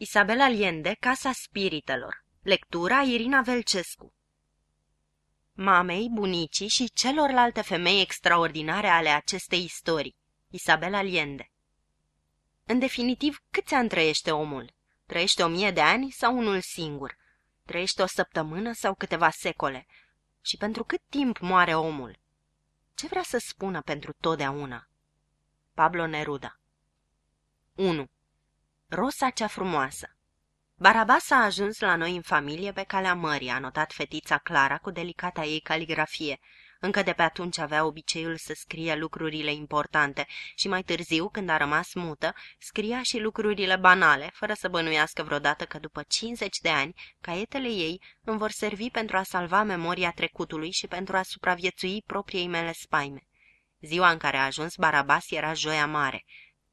Isabel Allende, Casa Spiritelor Lectura Irina Velcescu Mamei, bunicii și celorlalte femei extraordinare ale acestei istorii Isabel Allende În definitiv, câți ani trăiește omul? Trăiește o mie de ani sau unul singur? Trăiește o săptămână sau câteva secole? Și pentru cât timp moare omul? Ce vrea să spună pentru totdeauna? Pablo Neruda 1. Rosa cea frumoasă Barabas a ajuns la noi în familie pe calea mării, a notat fetița Clara cu delicata ei caligrafie. Încă de pe atunci avea obiceiul să scrie lucrurile importante și mai târziu, când a rămas mută, scria și lucrurile banale, fără să bănuiască vreodată că după 50 de ani, caietele ei îmi vor servi pentru a salva memoria trecutului și pentru a supraviețui propriei mele spaime. Ziua în care a ajuns Barabas era joia mare –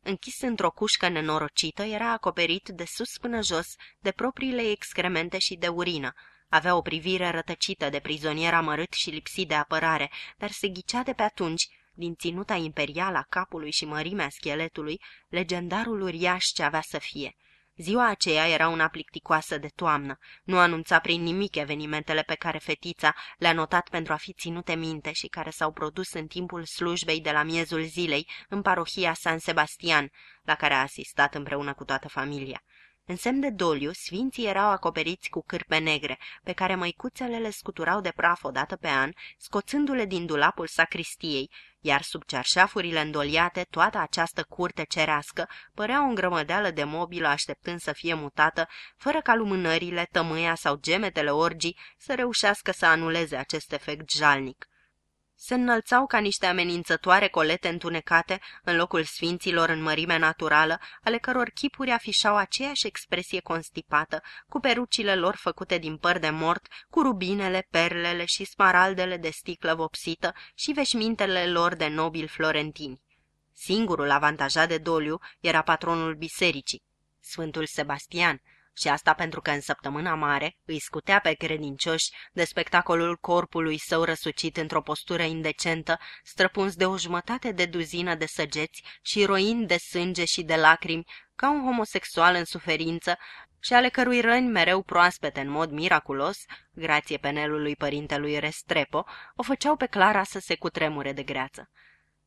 închis într-o cușcă nenorocită, era acoperit de sus până jos de propriile excremente și de urină. Avea o privire rătăcită de prizonier amărât și lipsit de apărare, dar se ghicea de pe atunci, din ținuta imperială a capului și mărimea scheletului, legendarul uriaș ce avea să fie – Ziua aceea era una plicticoasă de toamnă, nu anunța prin nimic evenimentele pe care fetița le-a notat pentru a fi ținute minte și care s-au produs în timpul slujbei de la miezul zilei în parohia San Sebastian, la care a asistat împreună cu toată familia. În semn de doliu, sfinții erau acoperiți cu cârpe negre, pe care măicuțele le scuturau de praf odată pe an, scoțându-le din dulapul sacristiei iar sub cerșafurile îndoliate toată această curte cerească părea o îngrămădeală de mobilă așteptând să fie mutată, fără ca lumânările, tămâia sau gemetele orgii să reușească să anuleze acest efect jalnic se înălțau ca niște amenințătoare colete întunecate în locul sfinților în mărimea naturală, ale căror chipuri afișau aceeași expresie constipată, cu perucile lor făcute din păr de mort, cu rubinele, perlele și smaraldele de sticlă vopsită și veșmintele lor de nobil florentini. Singurul avantajat de doliu era patronul bisericii, Sfântul Sebastian, și asta pentru că în săptămâna mare îi scutea pe credincioși de spectacolul corpului său răsucit într-o postură indecentă, străpuns de o jumătate de duzină de săgeți și roind de sânge și de lacrimi, ca un homosexual în suferință, și ale cărui răni mereu proaspete în mod miraculos, grație penelului părintelui Restrepo, o făceau pe Clara să se cutremure de greață.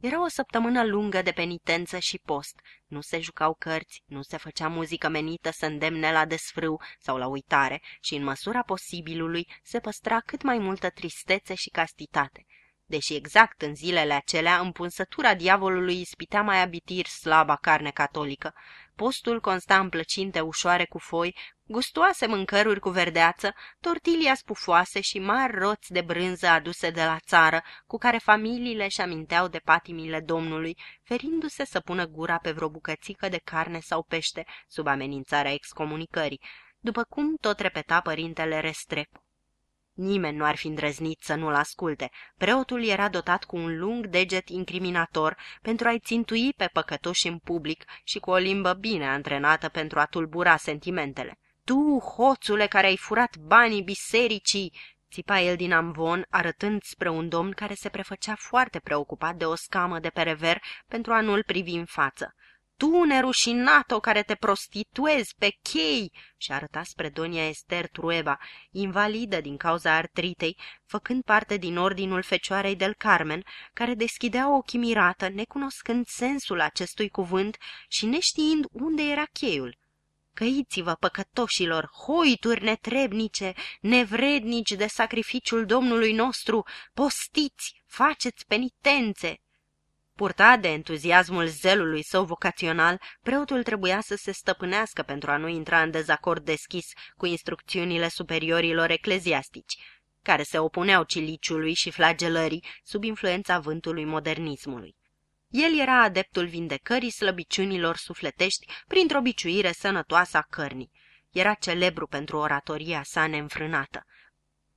Era o săptămână lungă de penitență și post. Nu se jucau cărți, nu se făcea muzică menită să îndemne la desfrâu sau la uitare și, în măsura posibilului, se păstra cât mai multă tristețe și castitate. Deși exact în zilele acelea împunsătura diavolului ispitea mai abitir slaba carne catolică, Postul consta în plăcinte ușoare cu foi, gustoase mâncăruri cu verdeață, tortilia spufoase și mari roți de brânză aduse de la țară, cu care familiile își aminteau de patimile domnului, ferindu-se să pună gura pe vreo bucățică de carne sau pește, sub amenințarea excomunicării, după cum tot repeta părintele Restrep. Nimeni nu ar fi îndrăznit să nu-l asculte. Preotul era dotat cu un lung deget incriminator pentru a-i țintui pe păcătoși în public și cu o limbă bine antrenată pentru a tulbura sentimentele. Tu, hoțule care ai furat banii bisericii!" țipa el din amvon, arătând spre un domn care se prefăcea foarte preocupat de o scamă de perever pentru a nu-l privi în față tu nerușinato care te prostituezi pe chei!" și arăta spre Donia Ester Trueba, invalidă din cauza artritei, făcând parte din ordinul Fecioarei del Carmen, care deschidea ochii mirată, necunoscând sensul acestui cuvânt și neștiind unde era cheiul. Căiți-vă, păcătoșilor, hoituri netrebnice, nevrednici de sacrificiul Domnului nostru, postiți, faceți penitențe!" Purta de entuziasmul zelului său vocațional, preotul trebuia să se stăpânească pentru a nu intra în dezacord deschis cu instrucțiunile superiorilor ecleziastici, care se opuneau ciliciului și flagelării sub influența vântului modernismului. El era adeptul vindecării slăbiciunilor sufletești printr-o biciuire sănătoasă a cărnii. Era celebru pentru oratoria sa neînfrânată.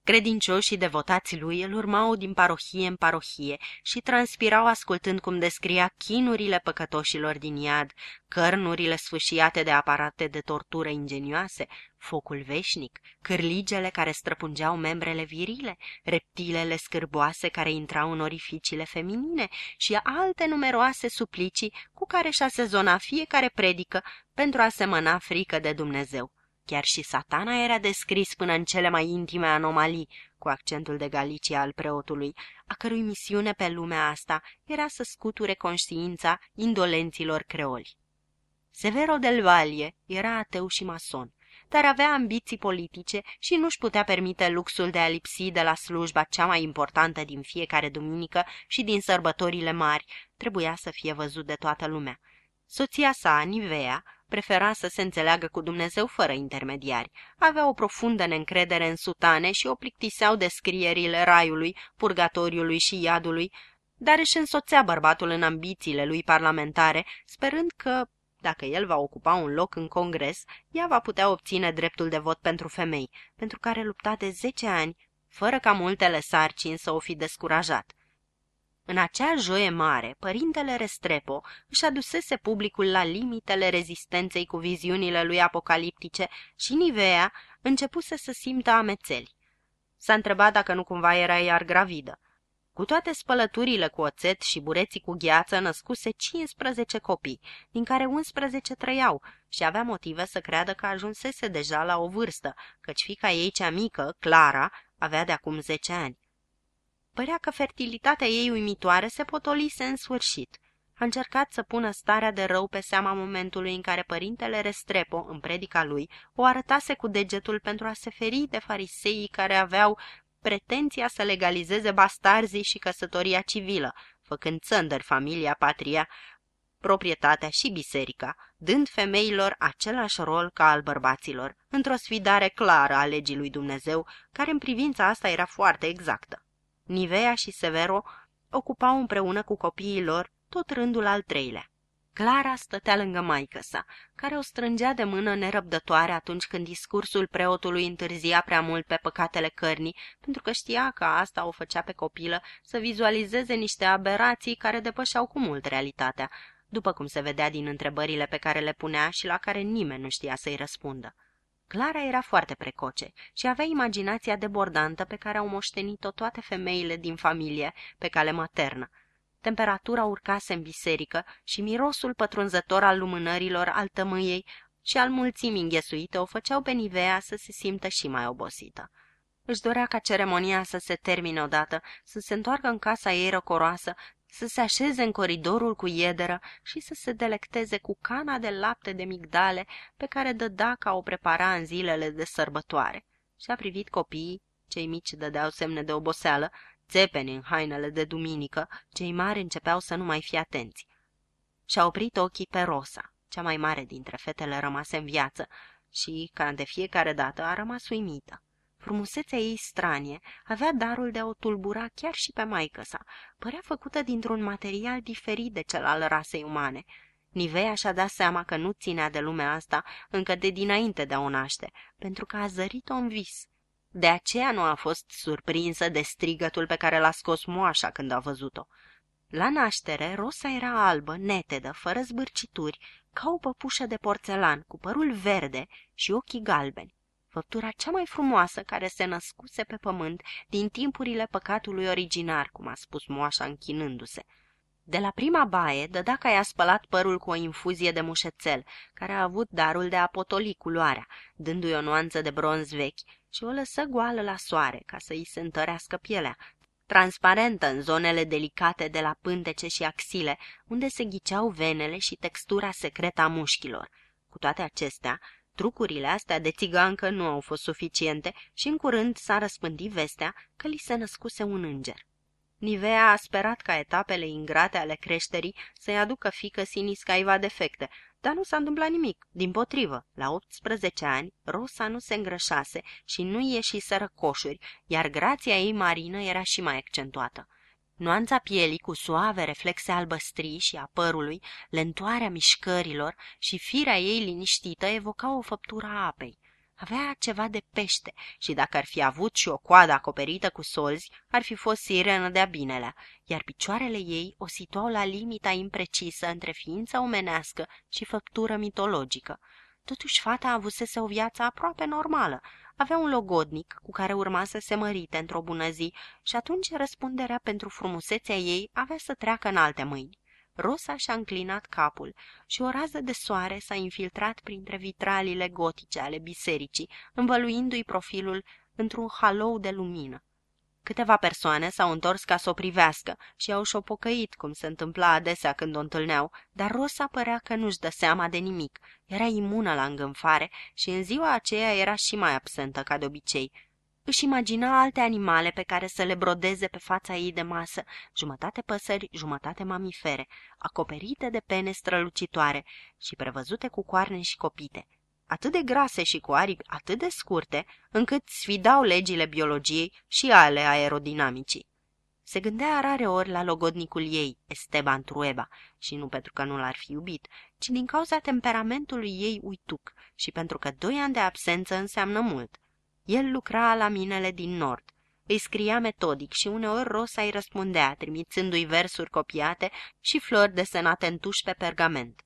Credincioșii devotați lui îl urmau din parohie în parohie și transpirau ascultând cum descria chinurile păcătoșilor din iad, cărnurile sfâșiate de aparate de tortură ingenioase, focul veșnic, cârligele care străpungeau membrele virile, reptilele scârboase care intrau în orificiile feminine și alte numeroase suplicii cu care și-a sezona fiecare predică pentru a semăna frică de Dumnezeu. Chiar și satana era descris până în cele mai intime anomalii, cu accentul de Galicia al preotului, a cărui misiune pe lumea asta era să scuture conștiința indolenților creoli. Severo del Valle era ateu și mason, dar avea ambiții politice și nu-și putea permite luxul de a lipsi de la slujba cea mai importantă din fiecare duminică și din sărbătorile mari. Trebuia să fie văzut de toată lumea. Soția sa, Nivea, prefera să se înțeleagă cu Dumnezeu fără intermediari. Avea o profundă neîncredere în sutane și o plictiseau descrierile raiului, purgatoriului și iadului, dar își însoțea bărbatul în ambițiile lui parlamentare, sperând că, dacă el va ocupa un loc în congres, ea va putea obține dreptul de vot pentru femei, pentru care lupta de zece ani, fără ca multele sarcini să o fi descurajat. În acea joie mare, părintele Restrepo își adusese publicul la limitele rezistenței cu viziunile lui apocaliptice și Nivea începuse să simtă amețeli. S-a întrebat dacă nu cumva era iar gravidă. Cu toate spălăturile cu oțet și bureții cu gheață născuse 15 copii, din care 11 trăiau și avea motive să creadă că ajunsese deja la o vârstă, căci fica ei cea mică, Clara, avea de acum 10 ani. Părea că fertilitatea ei uimitoare se potolise în sfârșit. A încercat să pună starea de rău pe seama momentului în care părintele Restrepo, în predica lui, o arătase cu degetul pentru a se feri de fariseii care aveau pretenția să legalizeze bastarzii și căsătoria civilă, făcând țăndări familia, patria, proprietatea și biserica, dând femeilor același rol ca al bărbaților, într-o sfidare clară a legii lui Dumnezeu, care în privința asta era foarte exactă. Nivea și Severo ocupau împreună cu copiii lor tot rândul al treilea. Clara stătea lângă maică sa, care o strângea de mână nerăbdătoare atunci când discursul preotului întârzia prea mult pe păcatele cărnii, pentru că știa că asta o făcea pe copilă să vizualizeze niște aberații care depășeau cu mult realitatea, după cum se vedea din întrebările pe care le punea și la care nimeni nu știa să-i răspundă. Clara era foarte precoce și avea imaginația debordantă pe care au moștenit-o toate femeile din familie pe cale maternă. Temperatura urcase în biserică și mirosul pătrunzător al lumânărilor, al tămâiei și al mulțimii înghesuite o făceau pe Nivea să se simtă și mai obosită. Își dorea ca ceremonia să se termine odată, să se întoarcă în casa ei răcoroasă, să se așeze în coridorul cu iederă și să se delecteze cu cana de lapte de migdale pe care dădea ca o prepara în zilele de sărbătoare. Și a privit copiii, cei mici dădeau semne de oboseală, țepeni în hainele de duminică, cei mari începeau să nu mai fie atenți. Și-a oprit ochii pe Rosa, cea mai mare dintre fetele rămase în viață, și, ca de fiecare dată, a rămas uimită. Frumusețea ei stranie avea darul de a o tulbura chiar și pe maică sa. Părea făcută dintr-un material diferit de cel al rasei umane. Nivea și-a dat seama că nu ținea de lumea asta încă de dinainte de a o naște, pentru că a zărit-o în vis. De aceea nu a fost surprinsă de strigătul pe care l-a scos moașa când a văzut-o. La naștere, Rosa era albă, netedă, fără zbârcituri, ca o păpușă de porțelan, cu părul verde și ochii galbeni făptura cea mai frumoasă care se născuse pe pământ din timpurile păcatului originar, cum a spus moașa închinându-se. De la prima baie, Dădaca i-a spălat părul cu o infuzie de mușețel, care a avut darul de a potoli culoarea, dându-i o nuanță de bronz vechi, și o lăsă goală la soare, ca să îi se întărească pielea, transparentă în zonele delicate de la pântece și axile, unde se ghiceau venele și textura secretă a mușchilor. Cu toate acestea, Trucurile astea de țigancă nu au fost suficiente și în curând s-a răspândit vestea că li se născuse un înger. Nivea a sperat ca etapele ingrate ale creșterii să-i aducă fică sinis caiva defecte, dar nu s-a întâmplat nimic. Din potrivă, la 18 ani, Rosa nu se îngrășase și nu ieșiseră coșuri, iar grația ei marină era și mai accentuată. Nuanța pielii cu suave reflexe albăstrii și a părului, lentoarea mișcărilor și firea ei liniștită evocau o făptură a apei. Avea ceva de pește și dacă ar fi avut și o coadă acoperită cu solzi, ar fi fost sirenă de-a binelea, iar picioarele ei o situau la limita imprecisă între ființa omenească și făptură mitologică. Totuși fata avusese o viață aproape normală, avea un logodnic cu care urma să se mărite într-o bună zi și atunci răspunderea pentru frumusețea ei avea să treacă în alte mâini. Rosa și-a înclinat capul și o rază de soare s-a infiltrat printre vitralile gotice ale bisericii, învăluindu-i profilul într-un halou de lumină. Câteva persoane s-au întors ca să o privească și au șopocăit, cum se întâmpla adesea când o întâlneau, dar Rosa părea că nu-și dă seama de nimic. Era imună la îngânfare și în ziua aceea era și mai absentă ca de obicei. Își imagina alte animale pe care să le brodeze pe fața ei de masă, jumătate păsări, jumătate mamifere, acoperite de pene strălucitoare și prevăzute cu coarne și copite – atât de grase și cu aripi atât de scurte, încât sfidau legile biologiei și ale aerodinamicii. Se gândea rare ori la logodnicul ei, Esteban Trueba, și nu pentru că nu l-ar fi iubit, ci din cauza temperamentului ei uituc și pentru că doi ani de absență înseamnă mult. El lucra la minele din nord, îi scria metodic și uneori Rosa îi răspundea, trimițându-i versuri copiate și flori desenate în tuș pe pergament.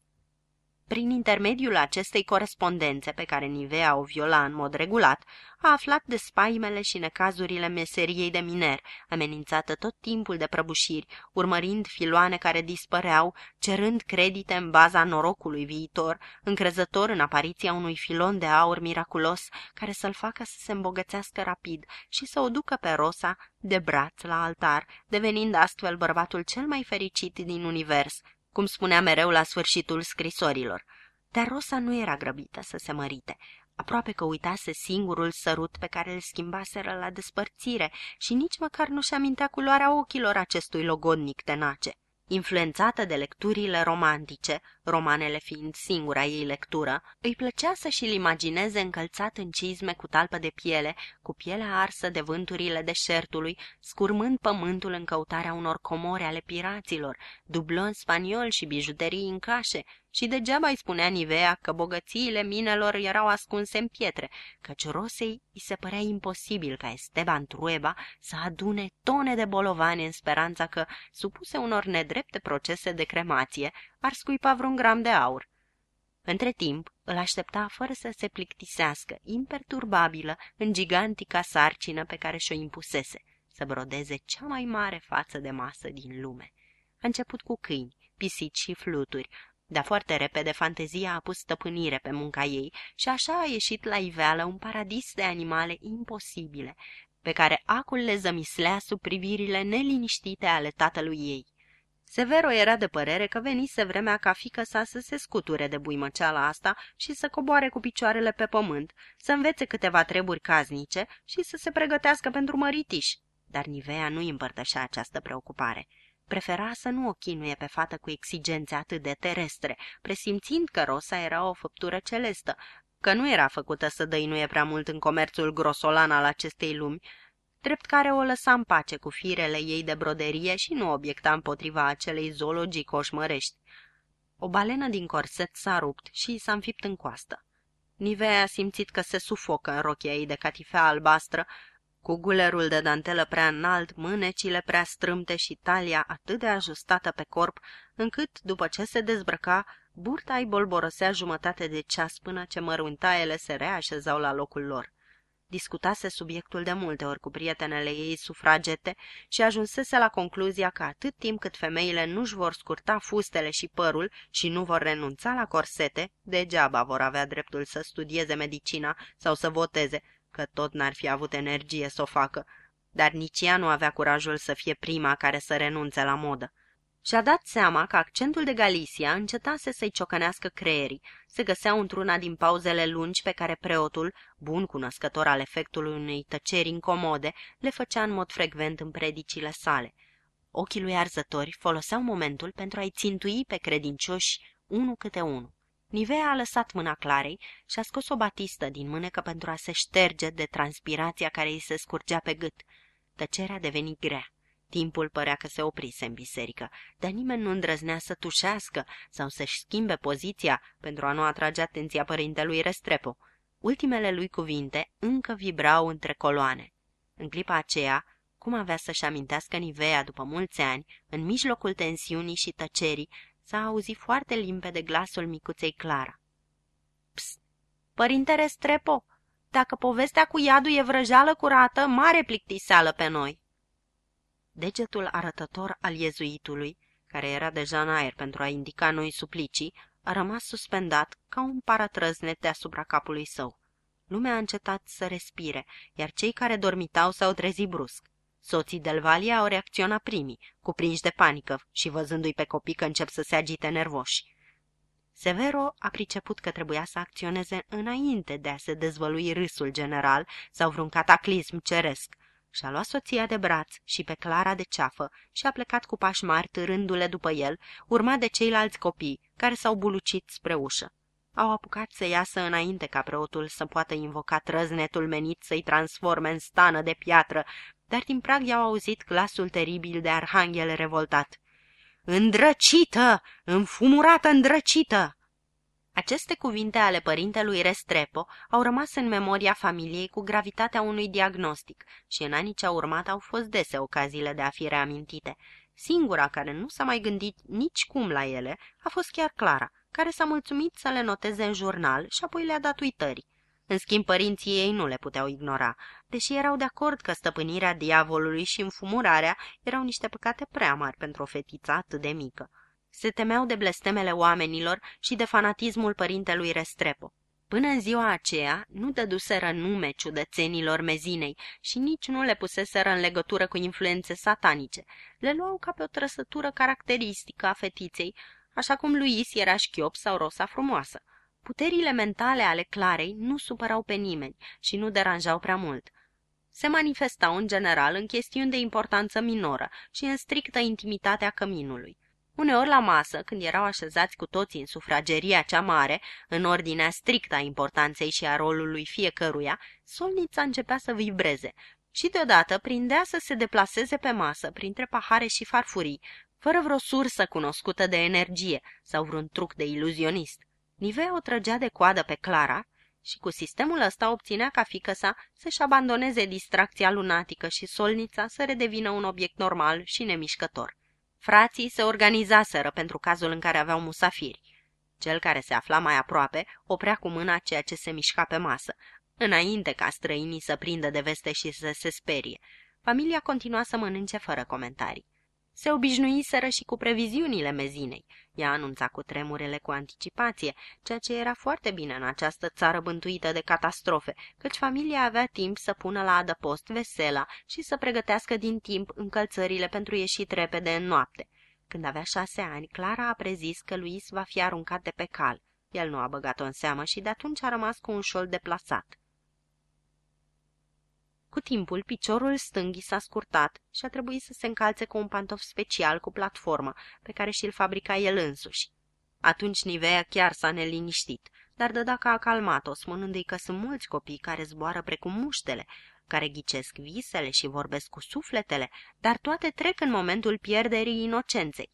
Prin intermediul acestei corespondențe pe care Nivea o viola în mod regulat, a aflat de spaimele și necazurile meseriei de miner, amenințată tot timpul de prăbușiri, urmărind filoane care dispăreau, cerând credite în baza norocului viitor, încrezător în apariția unui filon de aur miraculos care să-l facă să se îmbogățească rapid și să o ducă pe Rosa de braț la altar, devenind astfel bărbatul cel mai fericit din univers – cum spunea mereu la sfârșitul scrisorilor. Dar Rosa nu era grăbită să se mărite. Aproape că uitase singurul sărut pe care îl schimbaseră la despărțire și nici măcar nu-și amintea culoarea ochilor acestui logodnic tenace. Influențată de lecturile romantice, romanele fiind singura ei lectură, îi plăcea să și-l imagineze încălțat în cizme cu talpă de piele, cu pielea arsă de vânturile deșertului, scurmând pământul în căutarea unor comori ale piraților, dublon spaniol și bijuterii în cașe, și degeaba îi spunea Nivea că bogățiile minelor erau ascunse în pietre, căci Rosei îi se părea imposibil ca Esteban Trueba să adune tone de bolovane în speranța că, supuse unor nedrepte procese de cremație, ar scuipa vreun gram de aur. Între timp, îl aștepta fără să se plictisească, imperturbabilă, în gigantica sarcină pe care și-o impusese, să brodeze cea mai mare față de masă din lume. A început cu câini, pisici și fluturi, dar foarte repede fantezia a pus stăpânire pe munca ei și așa a ieșit la iveală un paradis de animale imposibile, pe care acul le zămislea sub privirile neliniștite ale tatălui ei. Severo era de părere că venise vremea ca fică sa să se scuture de buimăceala asta și să coboare cu picioarele pe pământ, să învețe câteva treburi caznice și să se pregătească pentru măritiș, dar Nivea nu îi împărtășea această preocupare. Prefera să nu o chinuie pe fată cu exigențe atât de terestre, presimțind că Rosa era o făptură celestă, că nu era făcută să dăinuie prea mult în comerțul grosolan al acestei lumi, drept care o lăsa în pace cu firele ei de broderie și nu obiecta împotriva acelei zoologii coșmărești. O balenă din corset s-a rupt și s-a înfipt în coastă. Nivea a simțit că se sufocă în rochia ei de catifea albastră, cu gulerul de dantelă prea înalt, mânecile prea strâmte și talia atât de ajustată pe corp, încât, după ce se dezbrăca, burta îi bolborosea jumătate de ceas până ce măruntaiele se reașezau la locul lor. Discutase subiectul de multe ori cu prietenele ei sufragete și ajunsese la concluzia că atât timp cât femeile nu-și vor scurta fustele și părul și nu vor renunța la corsete, degeaba vor avea dreptul să studieze medicina sau să voteze, că tot n-ar fi avut energie să o facă, dar nici ea nu avea curajul să fie prima care să renunțe la modă. Și-a dat seama că accentul de Galicia încetase să-i ciocănească creierii, se găsea într-una din pauzele lungi pe care preotul, bun cunoscător al efectului unei tăceri incomode, le făcea în mod frecvent în predicile sale. Ochii lui arzători foloseau momentul pentru a-i țintui pe credincioși unul câte unul. Nivea a lăsat mâna Clarei și a scos o batistă din mânecă pentru a se șterge de transpirația care îi se scurgea pe gât. Tăcerea deveni grea. Timpul părea că se oprise în biserică, dar nimeni nu îndrăznea să tușească sau să-și schimbe poziția pentru a nu atrage atenția părintelui Restrepo. Ultimele lui cuvinte încă vibrau între coloane. În clipa aceea, cum avea să-și amintească Nivea după mulți ani, în mijlocul tensiunii și tăcerii, S-a auzit foarte limpede glasul micuței Clara. Psst! părinte Restrepo, dacă povestea cu iadul e vrăjeală curată, mare plictiseală pe noi! Degetul arătător al iezuitului, care era deja în aer pentru a indica noi suplicii, a rămas suspendat ca un paratrăznet deasupra capului său. Lumea a încetat să respire, iar cei care dormitau s-au trezit brusc. Soții Delvalia au reacționat primii, cuprinși de panică și văzându-i pe copii că încep să se agite nervoși. Severo a priceput că trebuia să acționeze înainte de a se dezvălui râsul general sau vreun cataclism ceresc. Și-a luat soția de braț și pe Clara de ceafă și a plecat cu pași mari târându-le după el, urmat de ceilalți copii, care s-au bulucit spre ușă. Au apucat să iasă înainte ca preotul să poată invoca trăznetul menit să-i transforme în stană de piatră dar din prag i-au auzit glasul teribil de arhanghel revoltat. Îndrăcită! Înfumurată îndrăcită! Aceste cuvinte ale părintelui Restrepo au rămas în memoria familiei cu gravitatea unui diagnostic și în anii ce au urmat au fost dese ocaziile de a fi reamintite. Singura care nu s-a mai gândit nici cum la ele a fost chiar Clara, care s-a mulțumit să le noteze în jurnal și apoi le-a dat uitării. În schimb, părinții ei nu le puteau ignora, deși erau de acord că stăpânirea diavolului și înfumurarea erau niște păcate prea mari pentru o fetiță atât de mică. Se temeau de blestemele oamenilor și de fanatismul părintelui Restrepo. Până în ziua aceea, nu dăduseră nume ciudățenilor mezinei și nici nu le puseseră în legătură cu influențe satanice. Le luau ca pe o trăsătură caracteristică a fetiței, așa cum lui Is era șchiop sau rosa frumoasă. Puterile mentale ale Clarei nu supărau pe nimeni și nu deranjau prea mult. Se manifestau în general în chestiuni de importanță minoră și în strictă intimitatea căminului. Uneori la masă, când erau așezați cu toții în sufrageria cea mare, în ordinea strictă a importanței și a rolului fiecăruia, solnița începea să vibreze și deodată prindea să se deplaseze pe masă printre pahare și farfurii, fără vreo sursă cunoscută de energie sau vreun truc de iluzionist. Nivea o trăgea de coadă pe Clara și cu sistemul ăsta obținea ca fică sa să-și abandoneze distracția lunatică și solnița să redevină un obiect normal și nemișcător. Frații se organizaseră pentru cazul în care aveau musafiri. Cel care se afla mai aproape oprea cu mâna ceea ce se mișca pe masă, înainte ca străinii să prindă de veste și să se sperie. Familia continua să mănânce fără comentarii. Se obișnuiseră și cu previziunile mezinei. Ea anunța cu tremurele cu anticipație, ceea ce era foarte bine în această țară bântuită de catastrofe, căci familia avea timp să pună la adăpost vesela și să pregătească din timp încălțările pentru ieșit repede în noapte. Când avea șase ani, Clara a prezis că Luis va fi aruncat de pe cal. El nu a băgat-o în seamă și de atunci a rămas cu un șol deplasat. Cu timpul, piciorul stânghi s-a scurtat și a trebuit să se încalțe cu un pantof special cu platformă, pe care și-l fabrica el însuși. Atunci Nivea chiar s-a neliniștit, dar dăda dacă a calmat-o, spunându-i că sunt mulți copii care zboară precum muștele, care ghicesc visele și vorbesc cu sufletele, dar toate trec în momentul pierderii inocenței.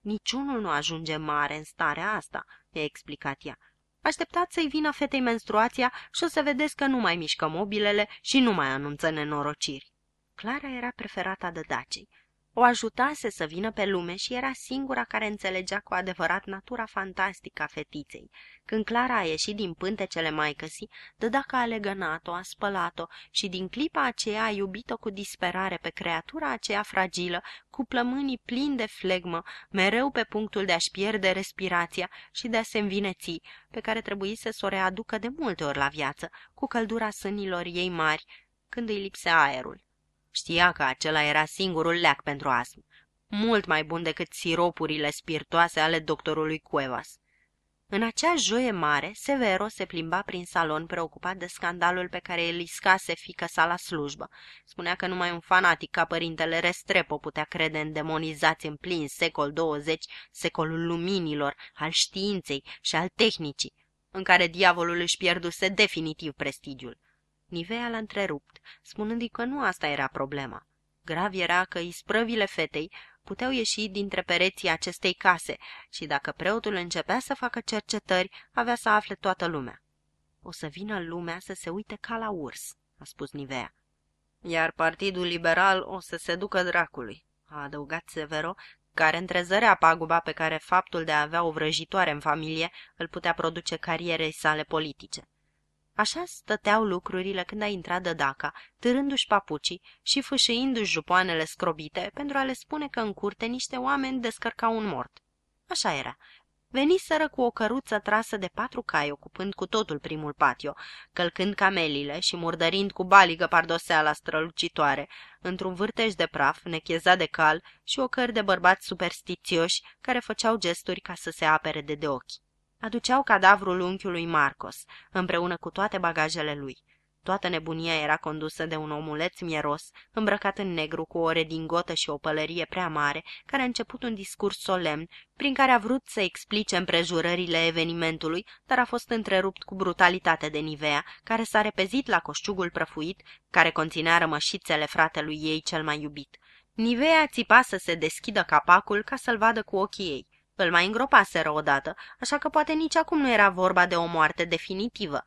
Niciunul nu ajunge mare în starea asta, i-a explicat ea. Așteptați să-i vină fetei menstruația și o să vedeți că nu mai mișcă mobilele și nu mai anunță nenorociri. Clara era preferata de Dacei. O ajutase să vină pe lume și era singura care înțelegea cu adevărat natura fantastică a fetiței. Când Clara a ieșit din pântecele maicăsii, dăda că a legănat-o, a spălat-o și din clipa aceea a iubit-o cu disperare pe creatura aceea fragilă, cu plămânii plini de flegmă, mereu pe punctul de a-și pierde respirația și de a se învineți, pe care trebuise să o readucă de multe ori la viață, cu căldura sânilor ei mari, când îi lipsea aerul. Știa că acela era singurul leac pentru astm, mult mai bun decât siropurile spiritoase ale doctorului Cuevas. În acea joie mare, Severo se plimba prin salon preocupat de scandalul pe care îl iscase fică sa la slujbă. Spunea că numai un fanatic ca părintele Restrepo putea crede în demonizați în plin secol 20, secolul luminilor, al științei și al tehnicii, în care diavolul își pierduse definitiv prestigiul. Nivea l-a întrerupt, spunându-i că nu asta era problema. Grav era că isprăvile fetei puteau ieși dintre pereții acestei case și dacă preotul începea să facă cercetări, avea să afle toată lumea. O să vină lumea să se uite ca la urs, a spus Nivea. Iar Partidul Liberal o să se ducă dracului, a adăugat Severo, care întrezărea paguba pe care faptul de a avea o vrăjitoare în familie îl putea produce carierei sale politice. Așa stăteau lucrurile când a intrat dădaca, târându-și papucii și fâșâindu-și jupoanele scrobite pentru a le spune că în curte niște oameni descărcau un mort. Așa era. Veniseră cu o căruță trasă de patru cai, ocupând cu totul primul patio, călcând camelile și murdărind cu baligă pardoseala strălucitoare, într-un vârtej de praf, nechezat de cal și o căr de bărbați superstițioși care făceau gesturi ca să se apere de, de ochi aduceau cadavrul unchiului Marcos, împreună cu toate bagajele lui. Toată nebunia era condusă de un omuleț mieros, îmbrăcat în negru, cu o redingotă și o pălărie prea mare, care a început un discurs solemn, prin care a vrut să explice împrejurările evenimentului, dar a fost întrerupt cu brutalitate de Nivea, care s-a repezit la coșciugul prăfuit, care conținea rămășițele fratelui ei cel mai iubit. Nivea țipa să se deschidă capacul ca să-l vadă cu ochii ei. Îl mai îngropaseră odată, așa că poate nici acum nu era vorba de o moarte definitivă.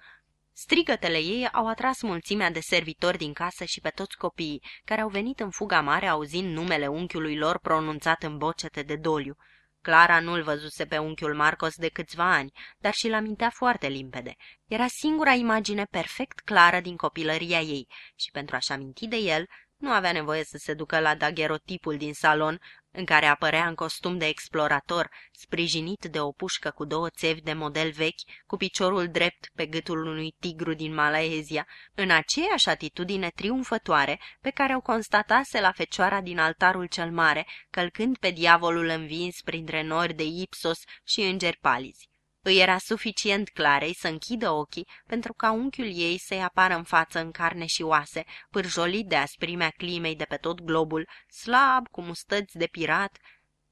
Strigătele ei au atras mulțimea de servitori din casă și pe toți copiii, care au venit în fuga mare auzind numele unchiului lor pronunțat în bocete de doliu. Clara nu-l văzuse pe unchiul Marcos de câțiva ani, dar și-l amintea foarte limpede. Era singura imagine perfect clară din copilăria ei și pentru a-și aminti de el, nu avea nevoie să se ducă la dagherotipul din salon, în care apărea în costum de explorator, sprijinit de o pușcă cu două țevi de model vechi, cu piciorul drept pe gâtul unui tigru din Malaezia, în aceeași atitudine triumfătoare pe care o constatase la fecioara din altarul cel mare, călcând pe diavolul învins printre nori de Ipsos și îngeri palizi. Îi era suficient clarei să închidă ochii pentru ca unchiul ei să-i apară în față în carne și oase, pârjolit de asprimea climei de pe tot globul, slab, cu mustăți de pirat,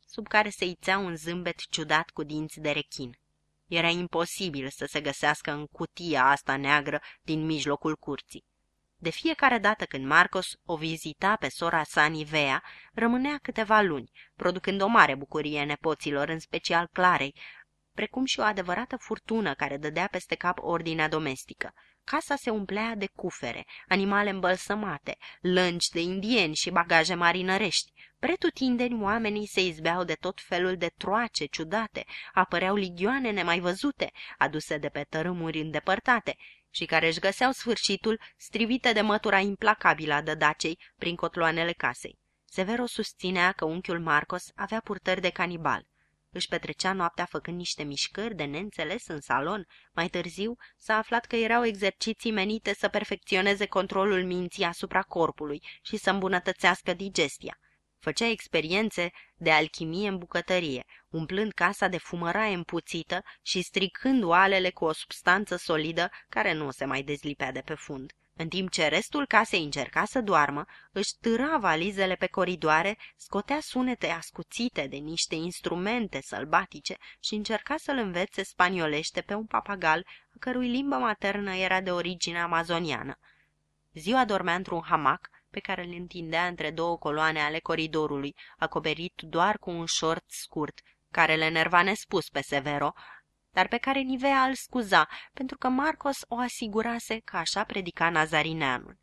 sub care se ițea un zâmbet ciudat cu dinți de rechin. Era imposibil să se găsească în cutia asta neagră din mijlocul curții. De fiecare dată când Marcos o vizita pe sora sa Nivea, rămânea câteva luni, producând o mare bucurie nepoților, în special Clarei, precum și o adevărată furtună care dădea peste cap ordinea domestică. Casa se umplea de cufere, animale îmbălsămate, lănci de indieni și bagaje marinărești. Pretutindeni oamenii se izbeau de tot felul de troace ciudate, apăreau ligioane nemai văzute, aduse de pe tărâmuri îndepărtate, și care își găseau sfârșitul strivite de mătura implacabilă a dădacei prin cotloanele casei. Severo susținea că unchiul Marcos avea purtări de canibal. Își petrecea noaptea făcând niște mișcări de neînțeles în salon. Mai târziu s-a aflat că erau exerciții menite să perfecționeze controlul minții asupra corpului și să îmbunătățească digestia. Făcea experiențe de alchimie în bucătărie, umplând casa de fumăraie împuțită și stricând oalele cu o substanță solidă care nu se mai dezlipea de pe fund. În timp ce restul casei încerca să doarmă, își târa valizele pe coridoare, scotea sunete ascuțite de niște instrumente sălbatice și încerca să-l învețe spaniolește pe un papagal a cărui limbă maternă era de origine amazoniană. Ziua dormea într-un hamac pe care îl întindea între două coloane ale coridorului, acoperit doar cu un șort scurt, care le nerva nespus pe Severo, dar pe care Nivea îl scuza, pentru că Marcos o asigurase că așa predica Nazarineanul.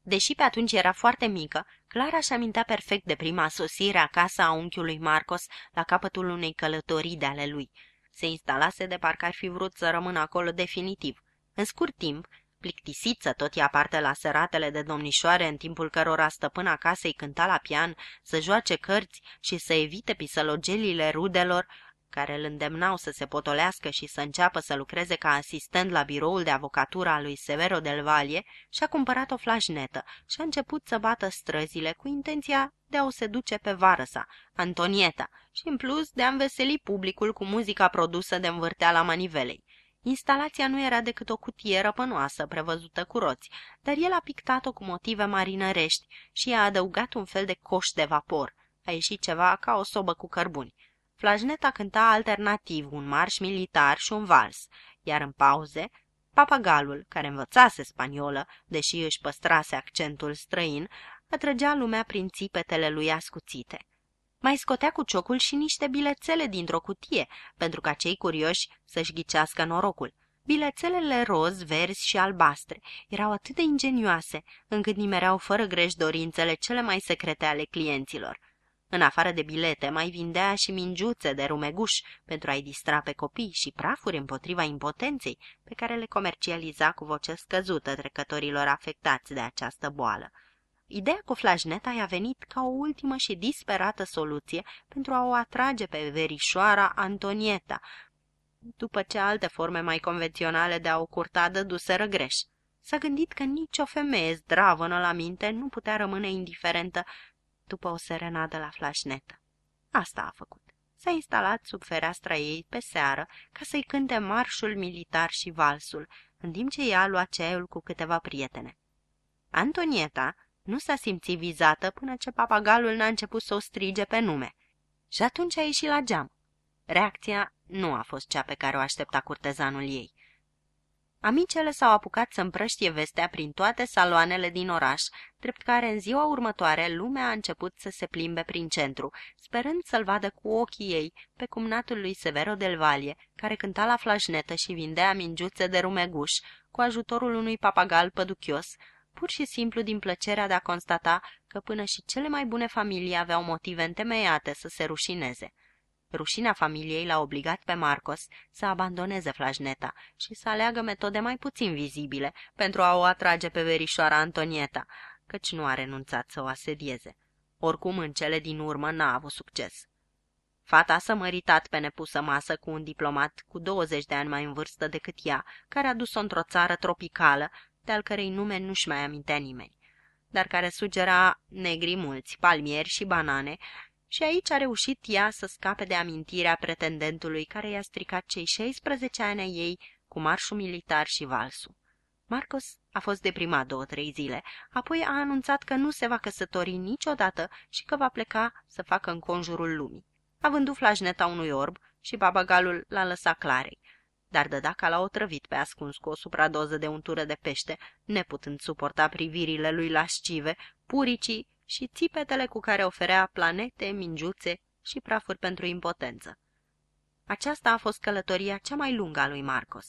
Deși pe atunci era foarte mică, Clara și amintea perfect de prima sosire acasă a unchiului Marcos la capătul unei călătorii de ale lui. Se instalase de parcă ar fi vrut să rămână acolo definitiv. În scurt timp, plictisiță tot ea parte la seratele de domnișoare în timpul cărora stăpâna casei cânta la pian, să joace cărți și să evite pisălogelile rudelor, care îl îndemnau să se potolească și să înceapă să lucreze ca asistent la biroul de avocatură al lui Severo del Valle, și-a cumpărat o flașnetă și a început să bată străzile cu intenția de a o seduce pe vară sa, Antonieta, și în plus de a înveseli publicul cu muzica produsă de la manivelei. Instalația nu era decât o cutie răpănoasă prevăzută cu roți, dar el a pictat-o cu motive marinărești și i-a adăugat un fel de coș de vapor. A ieșit ceva ca o sobă cu cărbuni. Flajneta cânta alternativ un marș militar și un vals, iar în pauze, papagalul, care învățase spaniolă, deși își păstrase accentul străin, atrăgea lumea prin țipetele lui ascuțite. Mai scotea cu ciocul și niște bilețele dintr-o cutie, pentru ca cei curioși să-și ghicească norocul. Bilețelele roz, verzi și albastre erau atât de ingenioase, încât nimereau fără greș dorințele cele mai secrete ale clienților. În afară de bilete, mai vindea și mingiuțe de rumeguș pentru a-i distra pe copii și prafuri împotriva impotenței, pe care le comercializa cu voce scăzută trecătorilor afectați de această boală. Ideea cu flajneta i-a venit ca o ultimă și disperată soluție pentru a o atrage pe verișoara Antonieta, după ce alte forme mai convenționale de a o curta dăduseră greș. S-a gândit că nicio femeie zdravănă la minte nu putea rămâne indiferentă după o serenadă la flașnetă. Asta a făcut. S-a instalat sub fereastra ei pe seară ca să-i cânte marșul militar și valsul, în timp ce ea lua ceaiul cu câteva prietene. Antonieta nu s-a simțit vizată până ce papagalul n-a început să o strige pe nume. Și atunci a ieșit la geam. Reacția nu a fost cea pe care o aștepta curtezanul ei. Amicele s-au apucat să împrăștie vestea prin toate saloanele din oraș, drept care în ziua următoare lumea a început să se plimbe prin centru, sperând să-l vadă cu ochii ei pe cumnatul lui Severo del Valle, care cânta la flașnetă și vindea mingiuțe de rumeguș, cu ajutorul unui papagal păduchios, pur și simplu din plăcerea de a constata că până și cele mai bune familii aveau motive întemeiate să se rușineze. Rușinea familiei l-a obligat pe Marcos să abandoneze flajneta și să aleagă metode mai puțin vizibile pentru a o atrage pe verișoara Antonieta, căci nu a renunțat să o asedieze. Oricum, în cele din urmă n-a avut succes. Fata s-a măritat pe nepusă masă cu un diplomat cu 20 de ani mai în vârstă decât ea, care a dus-o într-o țară tropicală, de-al cărei nume nu-și mai amintea nimeni, dar care sugera negri mulți, palmieri și banane, și aici a reușit ea să scape de amintirea pretendentului care i-a stricat cei 16 ani ai ei cu marșul militar și valsul. Marcos a fost deprimat două-trei zile, apoi a anunțat că nu se va căsători niciodată și că va pleca să facă în conjurul lumii. A vândut flajneta unui orb și babagalul l-a lăsat clarei, dar dădaca l-a otrăvit pe ascuns cu o supradoză de untură de pește, neputând suporta privirile lui lascive, puricii și țipetele cu care oferea planete, mingiuțe și prafuri pentru impotență. Aceasta a fost călătoria cea mai lungă a lui Marcos.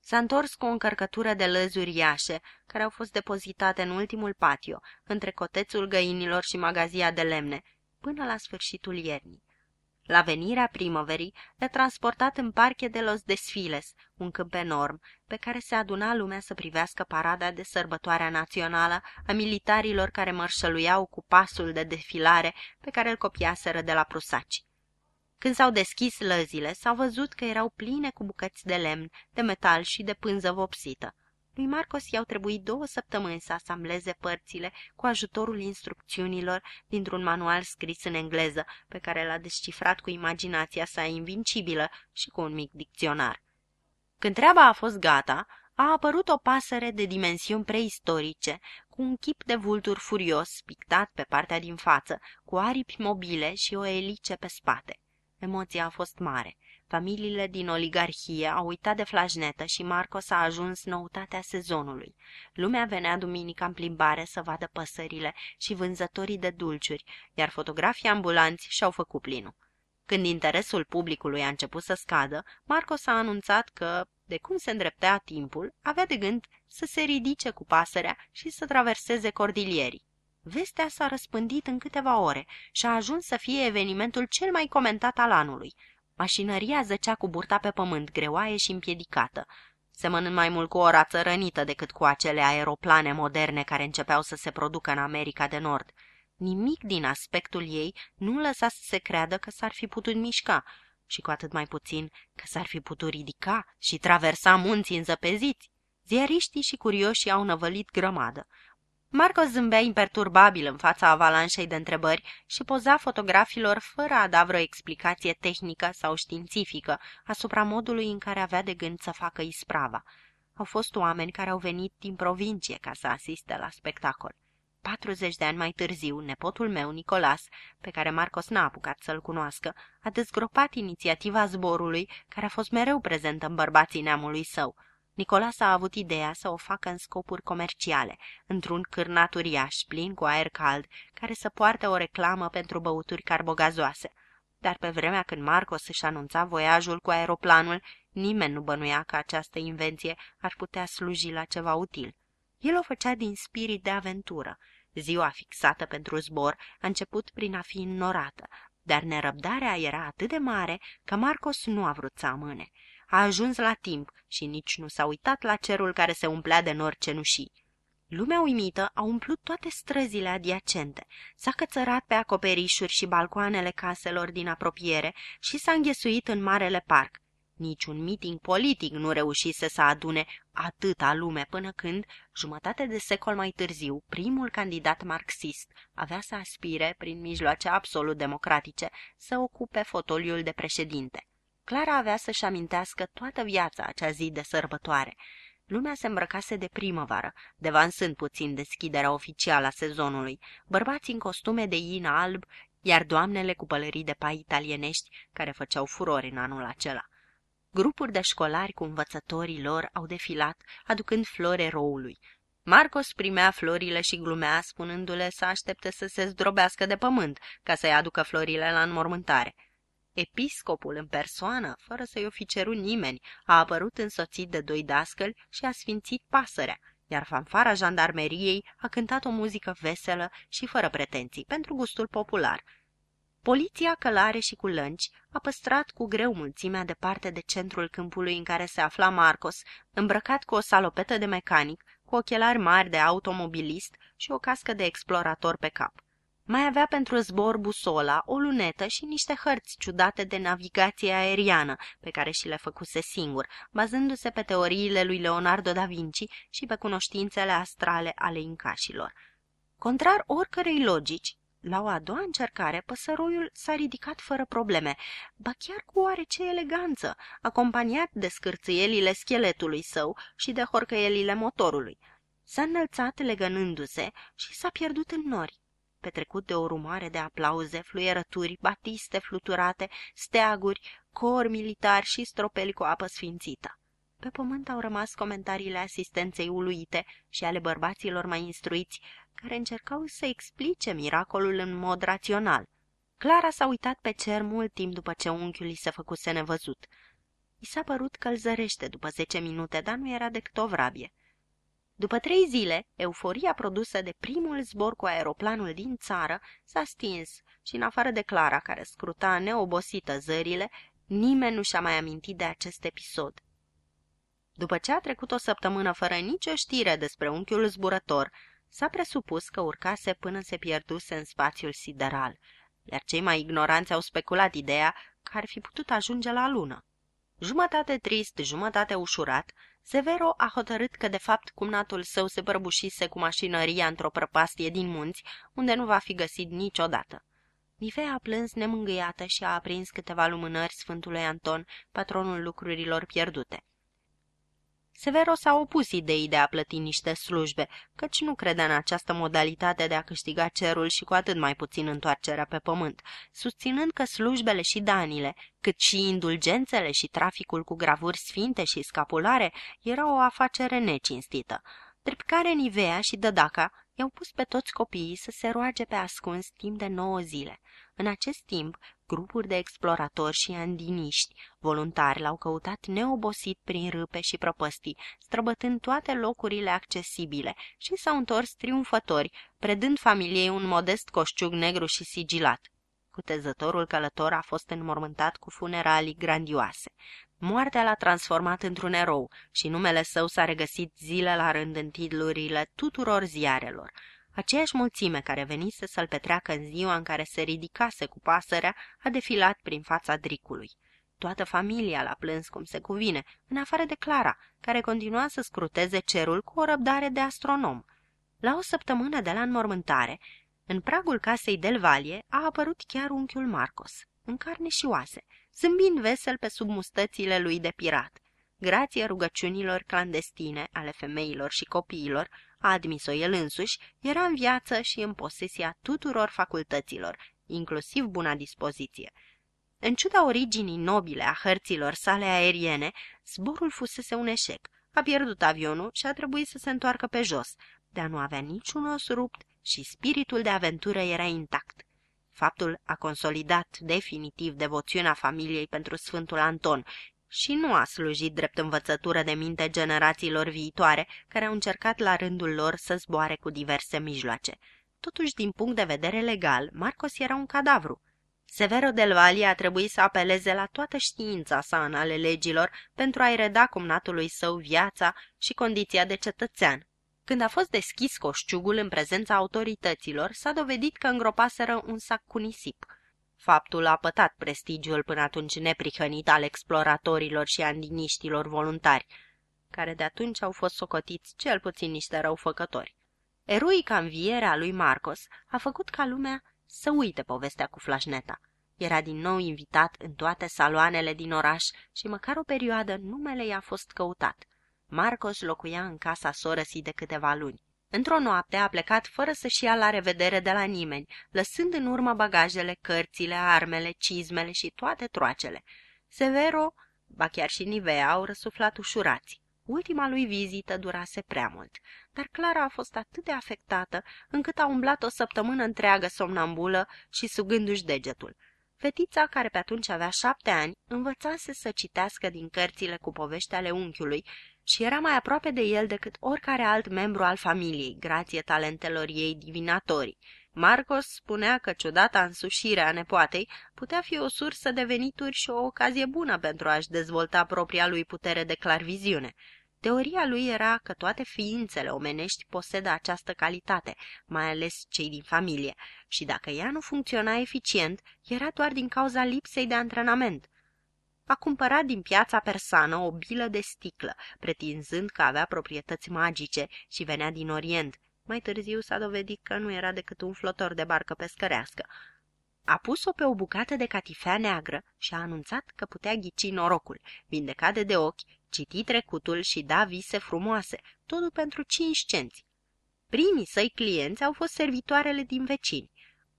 S-a întors cu o încărcătură de lăzuri iașe, care au fost depozitate în ultimul patio, între cotețul găinilor și magazia de lemne, până la sfârșitul iernii. La venirea primăverii le transportat în parche de Los Desfiles, un câmp enorm, pe care se aduna lumea să privească parada de sărbătoarea națională a militarilor care mărșăluiau cu pasul de defilare pe care îl copiaseră de la prusaci. Când s-au deschis lăzile, s-au văzut că erau pline cu bucăți de lemn, de metal și de pânză vopsită. Lui Marcos i-au trebuit două săptămâni să asambleze părțile cu ajutorul instrucțiunilor dintr-un manual scris în engleză, pe care l-a descifrat cu imaginația sa invincibilă și cu un mic dicționar. Când treaba a fost gata, a apărut o pasăre de dimensiuni preistorice, cu un chip de vultur furios pictat pe partea din față, cu aripi mobile și o elice pe spate. Emoția a fost mare. Familiile din oligarhie au uitat de flajnetă și Marcos a ajuns noutatea sezonului. Lumea venea duminica în plimbare să vadă păsările și vânzătorii de dulciuri, iar fotografii ambulanți și-au făcut plinul. Când interesul publicului a început să scadă, Marcos a anunțat că, de cum se îndreptea timpul, avea de gând să se ridice cu pasărea și să traverseze cordilierii. Vestea s-a răspândit în câteva ore și a ajuns să fie evenimentul cel mai comentat al anului – Mașinăria zăcea cu burta pe pământ, greoaie și împiedicată, semănând mai mult cu o rață rănită decât cu acele aeroplane moderne care începeau să se producă în America de Nord. Nimic din aspectul ei nu lăsa să se creadă că s-ar fi putut mișca și cu atât mai puțin că s-ar fi putut ridica și traversa munții înzăpeziți. Ziariștii și curioșii au năvălit grămadă. Marco zâmbea imperturbabil în fața avalanșei de întrebări și poza fotografilor fără a da vreo explicație tehnică sau științifică asupra modului în care avea de gând să facă isprava. Au fost oameni care au venit din provincie ca să asiste la spectacol. 40 de ani mai târziu, nepotul meu, Nicolas, pe care Marcos n-a apucat să-l cunoască, a dezgropat inițiativa zborului, care a fost mereu prezentă în bărbații neamului său – Nicolas a avut ideea să o facă în scopuri comerciale, într-un cârnat uriaș, plin cu aer cald, care să poarte o reclamă pentru băuturi carbogazoase. Dar pe vremea când Marcos își anunța voiajul cu aeroplanul, nimeni nu bănuia că această invenție ar putea sluji la ceva util. El o făcea din spirit de aventură. Ziua fixată pentru zbor a început prin a fi înnorată, dar nerăbdarea era atât de mare că Marcos nu a vrut să amâne. A ajuns la timp și nici nu s-a uitat la cerul care se umplea de nori cenușii. Lumea uimită a umplut toate străzile adiacente, s-a cățărat pe acoperișuri și balcoanele caselor din apropiere și s-a înghesuit în marele parc. Niciun meeting politic nu reușise să adune atâta lume până când, jumătate de secol mai târziu, primul candidat marxist avea să aspire, prin mijloace absolut democratice, să ocupe fotoliul de președinte. Clara avea să-și amintească toată viața acea zi de sărbătoare. Lumea se îmbrăcase de primăvară, devansând puțin deschiderea oficială a sezonului, bărbați în costume de in alb, iar doamnele cu pălării de pai italienești, care făceau furori în anul acela. Grupuri de școlari cu învățătorii lor au defilat, aducând flori eroului. Marcos primea florile și glumea, spunându-le să aștepte să se zdrobească de pământ, ca să-i aducă florile la înmormântare. Episcopul în persoană, fără să-i o fi cerut nimeni, a apărut însoțit de doi dascăli și a sfințit pasărea, iar fanfara jandarmeriei a cântat o muzică veselă și fără pretenții, pentru gustul popular. Poliția călare și cu lănci a păstrat cu greu mulțimea departe de centrul câmpului în care se afla Marcos, îmbrăcat cu o salopetă de mecanic, cu ochelari mari de automobilist și o cască de explorator pe cap. Mai avea pentru zbor busola, o lunetă și niște hărți ciudate de navigație aeriană, pe care și le făcuse singur, bazându-se pe teoriile lui Leonardo da Vinci și pe cunoștințele astrale ale incașilor. Contrar oricărei logici, la o a doua încercare, păsăroiul s-a ridicat fără probleme, ba chiar cu oarece eleganță, acompaniat de scârțâielile scheletului său și de horcăielile motorului. S-a înălțat legănându-se și s-a pierdut în nori petrecut de o rumoare de aplauze, fluierături, batiste fluturate, steaguri, cor militar și stropeli cu apă sfințită. Pe pământ au rămas comentariile asistenței uluite și ale bărbaților mai instruiți, care încercau să explice miracolul în mod rațional. Clara s-a uitat pe cer mult timp după ce unchiul i se făcuse nevăzut. I s-a părut că îl zărește după zece minute, dar nu era decât o vrabie. După trei zile, euforia produsă de primul zbor cu aeroplanul din țară s-a stins și în afară de Clara, care scruta neobosită zările, nimeni nu și-a mai amintit de acest episod. După ce a trecut o săptămână fără nicio știre despre unchiul zburător, s-a presupus că urcase până se pierduse în spațiul sideral, iar cei mai ignoranți au speculat ideea că ar fi putut ajunge la lună. Jumătate trist, jumătate ușurat, Severo a hotărât că de fapt cumnatul său se bărbușise cu mașinăria într-o prăpastie din munți, unde nu va fi găsit niciodată. Nivea a plâns nemângâiată și a aprins câteva lumânări Sfântului Anton, patronul lucrurilor pierdute. Severo s-a opus ideii de a plăti niște slujbe, căci nu credea în această modalitate de a câștiga cerul și cu atât mai puțin întoarcerea pe pământ, susținând că slujbele și danile, cât și indulgențele și traficul cu gravuri sfinte și scapulare erau o afacere necinstită. Drept care Nivea și Dădaca i-au pus pe toți copiii să se roage pe ascuns timp de nouă zile. În acest timp, grupuri de exploratori și andiniști, voluntari, l-au căutat neobosit prin râpe și propăstii, străbătând toate locurile accesibile și s-au întors triumfători, predând familiei un modest coșciug negru și sigilat. Cutezătorul călător a fost înmormântat cu funeralii grandioase. Moartea l-a transformat într-un erou și numele său s-a regăsit zile la rând în titlurile tuturor ziarelor. Aceeași mulțime care venise să-l petreacă în ziua în care se ridicase cu pasărea a defilat prin fața dricului. Toată familia l-a plâns cum se cuvine, în afară de Clara, care continua să scruteze cerul cu o răbdare de astronom. La o săptămână de la înmormântare, în pragul casei Del Valle a apărut chiar unchiul Marcos, în carne și oase, zâmbind vesel pe sub mustățile lui de pirat. Grație rugăciunilor clandestine ale femeilor și copiilor, a admis-o el însuși, era în viață și în posesia tuturor facultăților, inclusiv buna dispoziție. În ciuda originii nobile a hărților sale aeriene, zborul fusese un eșec. A pierdut avionul și a trebuit să se întoarcă pe jos, dar nu avea niciun os rupt și spiritul de aventură era intact. Faptul a consolidat definitiv devoțiunea familiei pentru Sfântul Anton, și nu a slujit drept învățătură de minte generațiilor viitoare care au încercat la rândul lor să zboare cu diverse mijloace. Totuși, din punct de vedere legal, Marcos era un cadavru. Severo del Valle a trebuit să apeleze la toată știința sa în ale legilor pentru a-i reda cumnatului său viața și condiția de cetățean. Când a fost deschis coșciugul în prezența autorităților, s-a dovedit că îngropaseră un sac cu nisip – Faptul a pătat prestigiul până atunci neprihănit al exploratorilor și andiniștilor voluntari, care de atunci au fost socotiți cel puțin niște răufăcători. Eroica învierea lui Marcos a făcut ca lumea să uite povestea cu flașneta. Era din nou invitat în toate saloanele din oraș și măcar o perioadă numele i-a fost căutat. Marcos locuia în casa sorăsii de câteva luni. Într-o noapte a plecat fără să-și ia la revedere de la nimeni, lăsând în urmă bagajele, cărțile, armele, cizmele și toate troacele. Severo, ba chiar și Nivea, au răsuflat ușurați. Ultima lui vizită durase prea mult, dar Clara a fost atât de afectată încât a umblat o săptămână întreagă somnambulă și sugându-și degetul. Fetița, care pe atunci avea șapte ani, învățase să citească din cărțile cu povești ale unchiului și era mai aproape de el decât oricare alt membru al familiei, grație talentelor ei divinatorii. Marcos spunea că ciudata însușire a nepoatei putea fi o sursă de venituri și o ocazie bună pentru a-și dezvolta propria lui putere de clarviziune. Teoria lui era că toate ființele omenești posedă această calitate, mai ales cei din familie, și dacă ea nu funcționa eficient, era doar din cauza lipsei de antrenament – a cumpărat din piața persană o bilă de sticlă, pretinzând că avea proprietăți magice și venea din Orient. Mai târziu s-a dovedit că nu era decât un flotor de barcă pescărească. A pus-o pe o bucată de catifea neagră și a anunțat că putea ghici norocul, vindecade de ochi, citi trecutul și da vise frumoase, totul pentru cinci cenți. Primii săi clienți au fost servitoarele din vecini.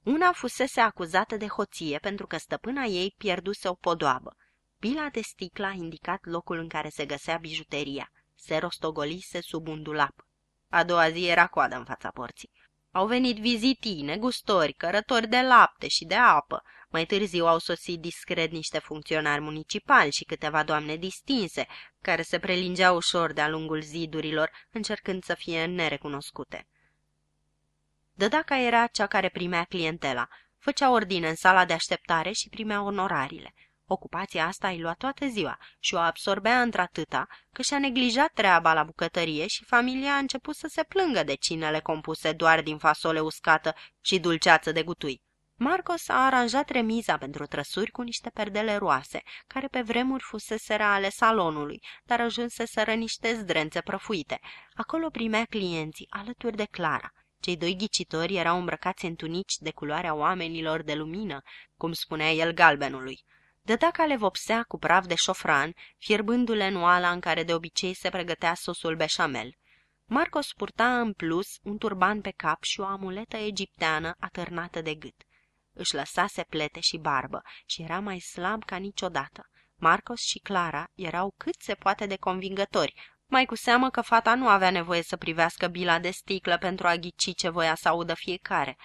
Una fusese acuzată de hoție pentru că stăpâna ei pierduse o podoabă. Pila de sticlă a indicat locul în care se găsea bijuteria. Se rostogolise sub un dulap. A doua zi era coadă în fața porții. Au venit vizitii, negustori, cărători de lapte și de apă. Mai târziu au sosit discret niște funcționari municipali și câteva doamne distinse, care se prelingeau ușor de-a lungul zidurilor, încercând să fie nerecunoscute. Dădaca era cea care primea clientela, făcea ordine în sala de așteptare și primea onorarile – Ocupația asta îi lua toată ziua și o absorbea într-atâta că și-a neglijat treaba la bucătărie și familia a început să se plângă de cinele compuse doar din fasole uscată și dulceață de gutui. Marcos a aranjat remiza pentru trăsuri cu niște perdele roase, care pe vremuri fuseseră ale salonului, dar ajunseseră niște zdrențe prăfuite. Acolo primea clienții, alături de Clara. Cei doi ghicitori erau îmbrăcați în tunici de culoarea oamenilor de lumină, cum spunea el galbenului. Dădea ca le vopsea cu praf de șofran, fierbându-le în oala în care de obicei se pregătea sosul beșamel. Marcos purta în plus un turban pe cap și o amuletă egipteană atârnată de gât. Își lăsase plete și barbă și era mai slab ca niciodată. Marcos și Clara erau cât se poate de convingători, mai cu seamă că fata nu avea nevoie să privească bila de sticlă pentru a ghici ce voia să audă fiecare –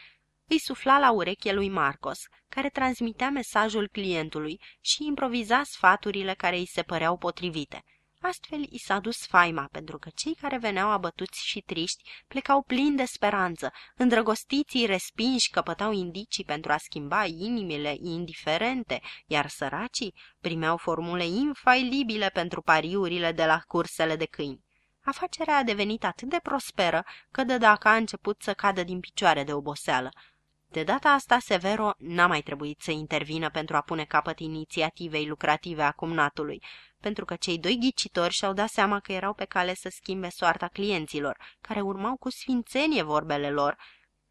îi sufla la ureche lui Marcos, care transmitea mesajul clientului și improviza sfaturile care îi se păreau potrivite. Astfel i s-a dus faima, pentru că cei care veneau abătuți și triști plecau plini de speranță, îndrăgostiții respinși căpătau indicii pentru a schimba inimile indiferente, iar săracii primeau formule infailibile pentru pariurile de la cursele de câini. Afacerea a devenit atât de prosperă că Dădaca a început să cadă din picioare de oboseală. De data asta, Severo n-a mai trebuit să intervină pentru a pune capăt inițiativei lucrative a cumnatului, pentru că cei doi ghicitori și-au dat seama că erau pe cale să schimbe soarta clienților, care urmau cu sfințenie vorbele lor.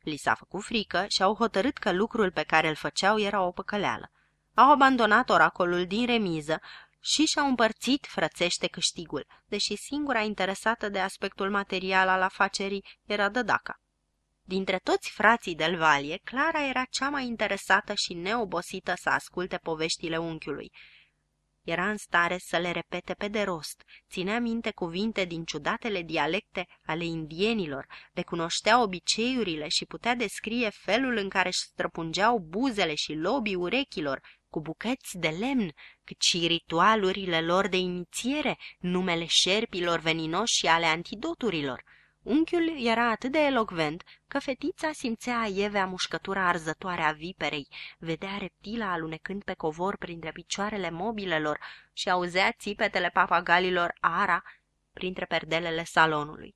Li s-a făcut frică și au hotărât că lucrul pe care îl făceau era o păcăleală. Au abandonat oracolul din remiză și și-au împărțit frățește câștigul, deși singura interesată de aspectul material al afacerii era Dădaca. Dintre toți frații del Valie, Clara era cea mai interesată și neobosită să asculte poveștile unchiului. Era în stare să le repete pe de rost, ținea minte cuvinte din ciudatele dialecte ale indienilor, cunoștea obiceiurile și putea descrie felul în care își străpungeau buzele și lobii urechilor, cu bucăți de lemn, cât și ritualurile lor de inițiere, numele șerpilor veninoși și ale antidoturilor – Unchiul era atât de elocvent că fetița simțea ievea mușcătura arzătoare a viperei, vedea reptila alunecând pe covor printre picioarele mobilelor și auzea țipetele papagalilor ara printre perdelele salonului.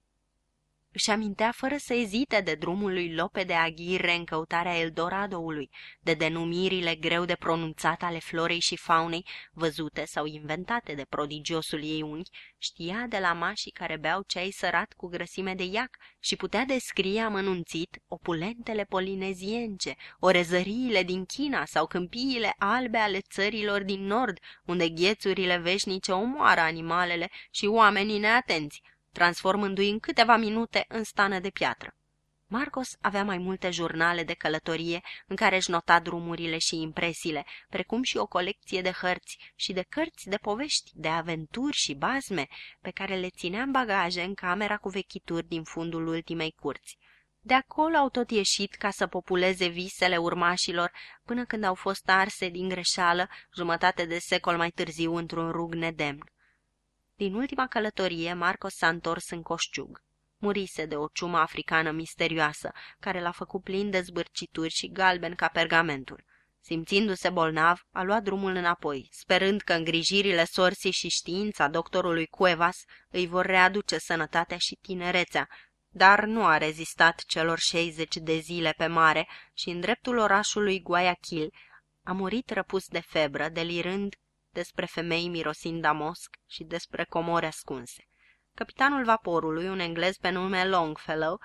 Își amintea fără să ezite de drumul lui Lope de Aghirre în căutarea Eldoradoului, de denumirile greu de pronunțat ale florei și faunei, văzute sau inventate de prodigiosul ei unghi, știa de la mașii care beau ceai sărat cu grăsime de iac și putea descrie amănunțit opulentele polinezience, orezăriile din China sau câmpiile albe ale țărilor din nord, unde ghețurile veșnice omoară animalele și oamenii neatenți, transformându-i în câteva minute în stană de piatră. Marcos avea mai multe jurnale de călătorie în care își nota drumurile și impresiile, precum și o colecție de hărți și de cărți de povești, de aventuri și bazme, pe care le ținea în bagaje în camera cu vechituri din fundul ultimei curți. De acolo au tot ieșit ca să populeze visele urmașilor, până când au fost arse din greșeală, jumătate de secol mai târziu, într-un rug nedemn. Din ultima călătorie, Marco s-a întors în coșciug. Murise de o ciumă africană misterioasă, care l-a făcut plin de zbârcituri și galben ca pergamentul. Simțindu-se bolnav, a luat drumul înapoi, sperând că îngrijirile sorții și știința doctorului Cuevas îi vor readuce sănătatea și tinerețea, dar nu a rezistat celor 60 de zile pe mare și în dreptul orașului Guayaquil a murit răpus de febră, delirând despre femei mirosind a mosc și despre comori ascunse. Capitanul vaporului, un englez pe nume Longfellow,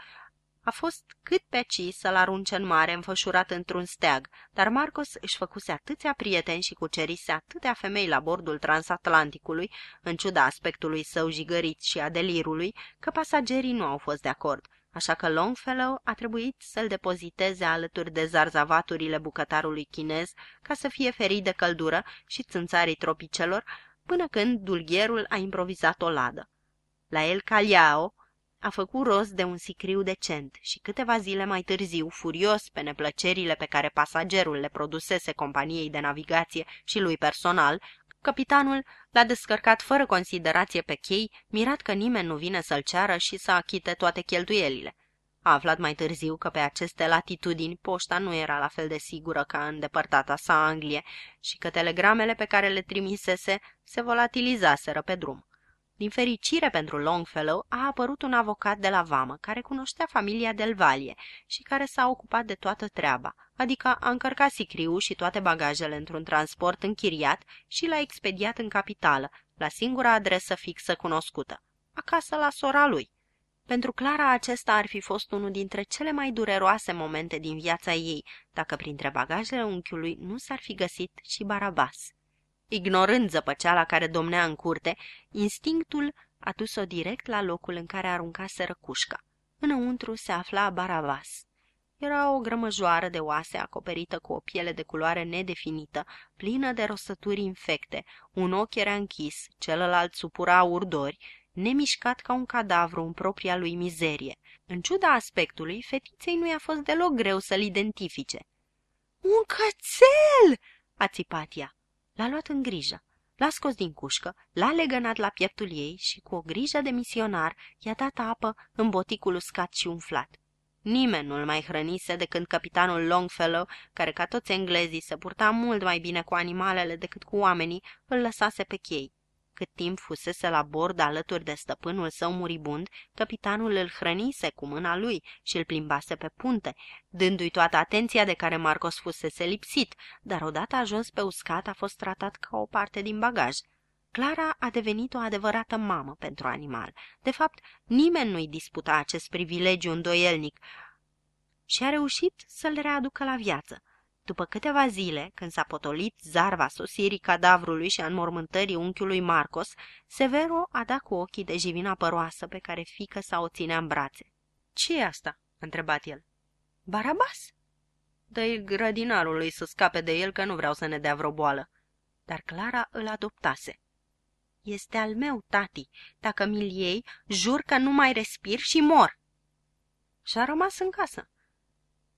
a fost cât pe ci să-l arunce în mare înfășurat într-un steag, dar Marcos își făcuse atâția prieteni și cucerise atâtea femei la bordul transatlanticului, în ciuda aspectului său jigărit și a delirului, că pasagerii nu au fost de acord – așa că Longfellow a trebuit să-l depoziteze alături de zarzavaturile bucătarului chinez ca să fie ferit de căldură și țânțarii tropicelor, până când dulgherul a improvizat o ladă. La el Caliao a făcut rost de un sicriu decent și câteva zile mai târziu, furios pe neplăcerile pe care pasagerul le produsese companiei de navigație și lui personal, Capitanul l-a descărcat fără considerație pe chei, mirat că nimeni nu vine să-l ceară și să achite toate cheltuielile. A aflat mai târziu că pe aceste latitudini poșta nu era la fel de sigură ca în depărtata sa Anglie și că telegramele pe care le trimisese se volatilizaseră pe drum. Din fericire pentru Longfellow, a apărut un avocat de la vamă, care cunoștea familia Del Valle și care s-a ocupat de toată treaba, adică a încărcat sicriul și toate bagajele într-un transport închiriat și l-a expediat în capitală, la singura adresă fixă cunoscută, acasă la sora lui. Pentru Clara acesta ar fi fost unul dintre cele mai dureroase momente din viața ei, dacă printre bagajele unchiului nu s-ar fi găsit și Barabas. Ignorând zăpăceala care domnea în curte, instinctul a dus-o direct la locul în care aruncase cușca. Înăuntru se afla Baravas. Era o grămăjoară de oase acoperită cu o piele de culoare nedefinită, plină de rosături infecte. Un ochi era închis, celălalt supura urdori, nemișcat ca un cadavru în propria lui mizerie. În ciuda aspectului, fetiței nu i-a fost deloc greu să-l identifice. Un cățel!" a țipat ea. L-a luat în grijă, l-a scos din cușcă, l-a legănat la pieptul ei și, cu o grijă de misionar, i-a dat apă în boticul uscat și umflat. Nimeni nu-l mai hrănise de când capitanul Longfellow, care ca toți englezii se purta mult mai bine cu animalele decât cu oamenii, îl lăsase pe chei cât timp fusese la bord alături de stăpânul său muribund, capitanul îl hrănise cu mâna lui și îl plimbase pe punte, dându-i toată atenția de care Marcos fusese lipsit, dar odată ajuns pe uscat a fost tratat ca o parte din bagaj. Clara a devenit o adevărată mamă pentru animal. De fapt, nimeni nu-i disputa acest privilegiu îndoielnic și a reușit să-l readucă la viață. După câteva zile, când s-a potolit zarva sosirii cadavrului și a înmormântării unchiului Marcos, Severo a dat cu ochii de jivina păroasă pe care fică sa o ținea în brațe. ce e asta?" a întrebat el. Barabas?" Dă-i grădinarului să scape de el că nu vreau să ne dea vreo boală." Dar Clara îl adoptase. Este al meu, tati. Dacă mi-l iei, jur că nu mai respir și mor." Și a rămas în casă.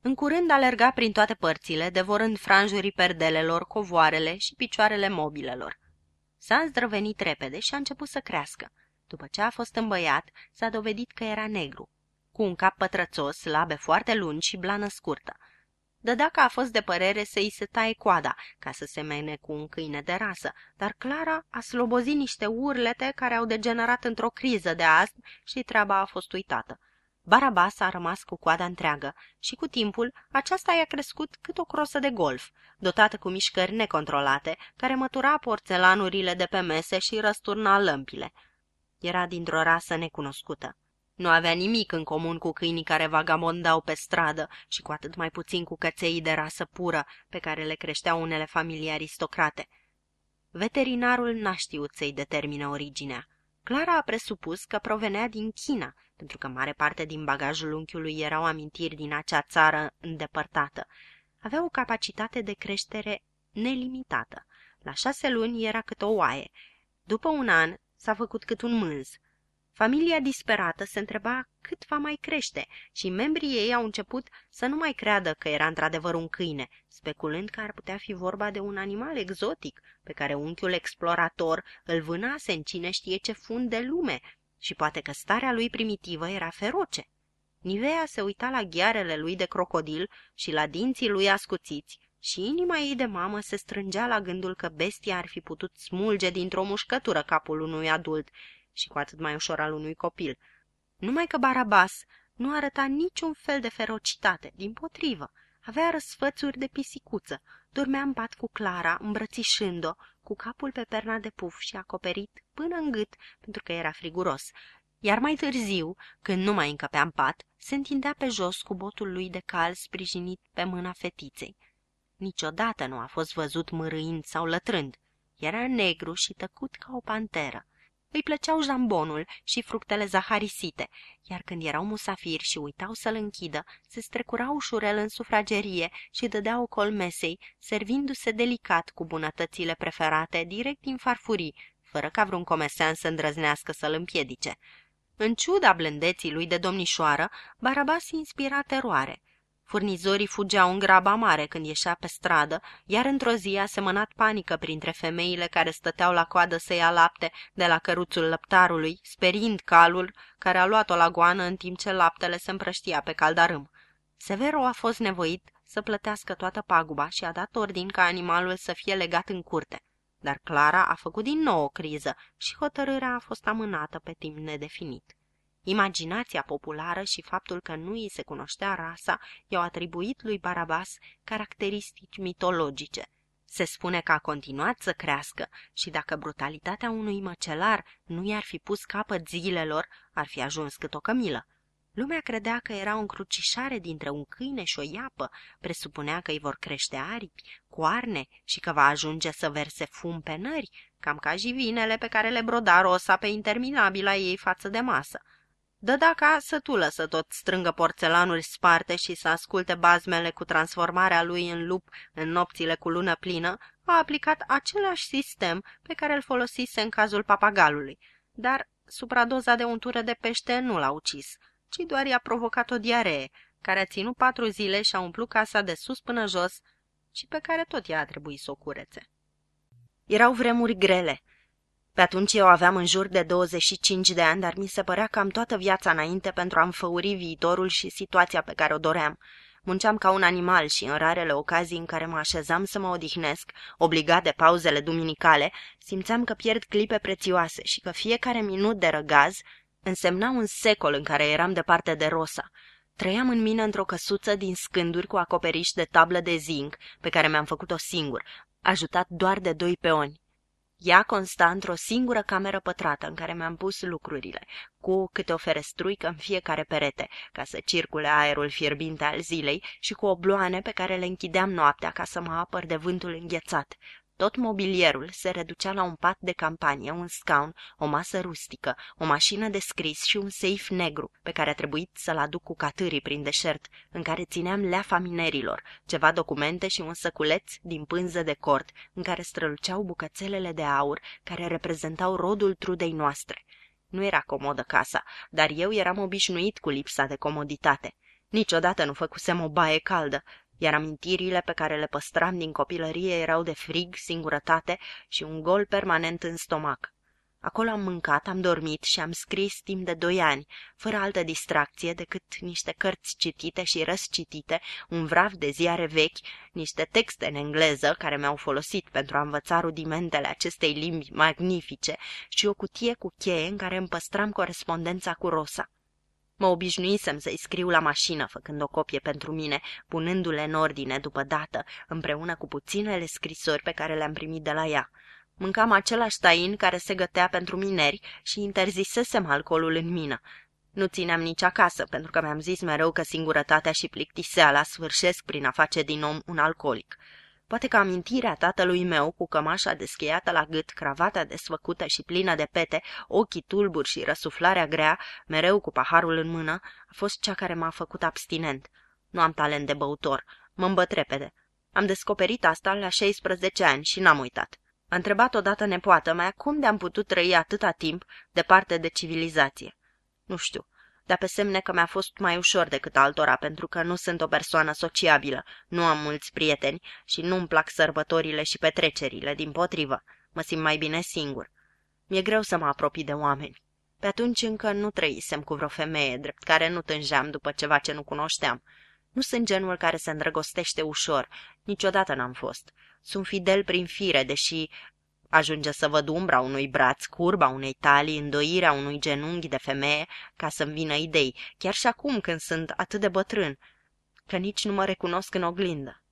În curând alerga prin toate părțile, devorând franjurii perdelelor, covoarele și picioarele mobilelor. S-a îndrăvenit repede și a început să crească. După ce a fost îmbăiat, s-a dovedit că era negru, cu un cap pătrățos, labe foarte lungi și blană scurtă. Dădea că a fost de părere să îi se taie coada, ca să se mene cu un câine de rasă, dar Clara a slobozit niște urlete care au degenerat într-o criză de astm și treaba a fost uitată. Barabas a rămas cu coada întreagă și cu timpul aceasta i-a crescut cât o crosă de golf, dotată cu mișcări necontrolate, care mătura porțelanurile de pe mese și răsturna lămpile. Era dintr-o rasă necunoscută. Nu avea nimic în comun cu câinii care vagabondau pe stradă și cu atât mai puțin cu căței de rasă pură pe care le creșteau unele familii aristocrate. Veterinarul n-a știut să-i determine originea. Clara a presupus că provenea din China, pentru că mare parte din bagajul unchiului erau amintiri din acea țară îndepărtată. Avea o capacitate de creștere nelimitată. La șase luni era cât o oaie. După un an s-a făcut cât un mânz. Familia disperată se întreba cât va mai crește și membrii ei au început să nu mai creadă că era într-adevăr un câine, speculând că ar putea fi vorba de un animal exotic pe care unchiul explorator îl vânase în cine știe ce fund de lume și poate că starea lui primitivă era feroce. Nivea se uita la ghearele lui de crocodil și la dinții lui ascuțiți și inima ei de mamă se strângea la gândul că bestia ar fi putut smulge dintr-o mușcătură capul unui adult și cu atât mai ușor al unui copil. Numai că Barabas nu arăta niciun fel de ferocitate, din potrivă, avea răsfățuri de pisicuță, dormea în pat cu Clara, îmbrățișând-o, cu capul pe perna de puf și acoperit până în gât, pentru că era friguros. Iar mai târziu, când nu mai încăpea în pat, se întindea pe jos cu botul lui de cal sprijinit pe mâna fetiței. Niciodată nu a fost văzut mărâind sau lătrând. Era negru și tăcut ca o panteră. Îi plăceau jambonul și fructele zaharisite, iar când erau musafiri și uitau să-l închidă, se strecurau ușurel în sufragerie și dădeau col mesei, servindu-se delicat cu bunătățile preferate direct din farfurii, fără ca vreun comesean să îndrăznească să-l împiedice. În ciuda blândeții lui de domnișoară, Barabas inspira teroare – Furnizorii fugeau în graba mare când ieșea pe stradă, iar într-o zi a semănat panică printre femeile care stăteau la coadă să ia lapte de la căruțul lăptarului, sperind calul care a luat-o la goană în timp ce laptele se împrăștia pe caldarâm. Severo a fost nevoit să plătească toată paguba și a dat ordin ca animalul să fie legat în curte. Dar Clara a făcut din nou o criză și hotărârea a fost amânată pe timp nedefinit. Imaginația populară și faptul că nu îi se cunoștea rasa i-au atribuit lui Barabas caracteristici mitologice. Se spune că a continuat să crească și dacă brutalitatea unui măcelar nu i-ar fi pus capăt zilelor, ar fi ajuns cât o cămilă. Lumea credea că era o încrucișare dintre un câine și o iapă, presupunea că îi vor crește aripi, coarne și că va ajunge să verse fum pe nări, cam ca jivinele pe care le broda Rosa pe interminabila ei față de masă. Dăda ca sătulă să tot strângă porțelanuri sparte și să asculte bazmele cu transformarea lui în lup în nopțile cu lună plină, a aplicat același sistem pe care îl folosise în cazul papagalului, dar supradoza de untură de pește nu l-a ucis, ci doar i-a provocat o diaree, care a ținut patru zile și a umplut casa de sus până jos și pe care tot ea a trebuit să o curețe. Erau vremuri grele. Pe atunci eu aveam în jur de 25 de ani, dar mi se părea cam toată viața înainte pentru a-mi făuri viitorul și situația pe care o doream. Munceam ca un animal și în rarele ocazii în care mă așezam să mă odihnesc, obligat de pauzele duminicale, simțeam că pierd clipe prețioase și că fiecare minut de răgaz însemna un secol în care eram departe de Rosa. Trăiam în mine într-o căsuță din scânduri cu acoperiș de tablă de zinc, pe care mi-am făcut-o singur, ajutat doar de doi peoni. Ea consta într-o singură cameră pătrată în care mi-am pus lucrurile, cu câte o ferestruică în fiecare perete, ca să circule aerul fierbinte al zilei și cu obloane pe care le închideam noaptea ca să mă apăr de vântul înghețat. Tot mobilierul se reducea la un pat de campanie, un scaun, o masă rustică, o mașină de scris și un seif negru, pe care a trebuit să-l aduc cu catârii prin deșert, în care țineam leafa minerilor, ceva documente și un săculeț din pânză de cort, în care străluceau bucățelele de aur care reprezentau rodul trudei noastre. Nu era comodă casa, dar eu eram obișnuit cu lipsa de comoditate. Niciodată nu făcusem o baie caldă, iar amintirile pe care le păstram din copilărie erau de frig, singurătate și un gol permanent în stomac. Acolo am mâncat, am dormit și am scris timp de doi ani, fără altă distracție decât niște cărți citite și răscitite, un vraf de ziare vechi, niște texte în engleză care mi-au folosit pentru a învăța rudimentele acestei limbi magnifice și o cutie cu cheie în care îmi păstram corespondența cu Rosa. Mă obișnuisem să-i scriu la mașină, făcând o copie pentru mine, punându-le în ordine după dată, împreună cu puținele scrisori pe care le-am primit de la ea. Mâncam același tain care se gătea pentru mineri și interzisesem alcoolul în mină. Nu țineam nici acasă, pentru că mi-am zis mereu că singurătatea și plictiseala sfârșesc prin a face din om un alcoolic. Poate că amintirea tatălui meu, cu cămașa descheiată la gât, cravata desfăcută și plină de pete, ochii tulburi și răsuflarea grea, mereu cu paharul în mână, a fost cea care m-a făcut abstinent. Nu am talent de băutor, mă îmbăt repede. Am descoperit asta la 16 ani și n-am uitat. A întrebat odată nepoată mai cum de-am putut trăi atâta timp departe de civilizație. Nu știu, dar pe semne că mi-a fost mai ușor decât altora, pentru că nu sunt o persoană sociabilă, nu am mulți prieteni și nu-mi plac sărbătorile și petrecerile, din potrivă. Mă simt mai bine singur. Mi-e greu să mă apropii de oameni. Pe atunci încă nu trăisem cu vreo femeie, drept care nu tângeam după ceva ce nu cunoșteam. Nu sunt genul care se îndrăgostește ușor, niciodată n-am fost. Sunt fidel prin fire, deși Ajunge să văd umbra unui braț, curba unei talii, îndoirea unui genunchi de femeie, ca să-mi vină idei, chiar și acum când sunt atât de bătrân, că nici nu mă recunosc în oglindă.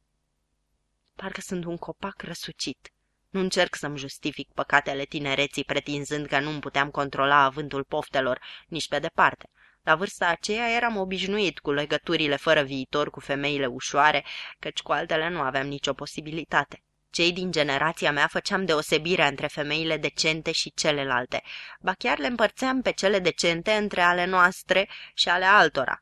Parcă sunt un copac răsucit. Nu încerc să-mi justific păcatele tinereții pretinzând că nu-mi puteam controla avântul poftelor, nici pe departe. La vârsta aceea eram obișnuit cu legăturile fără viitor cu femeile ușoare, căci cu altele nu aveam nicio posibilitate. Cei din generația mea făceam deosebire între femeile decente și celelalte, ba chiar le împărțeam pe cele decente între ale noastre și ale altora.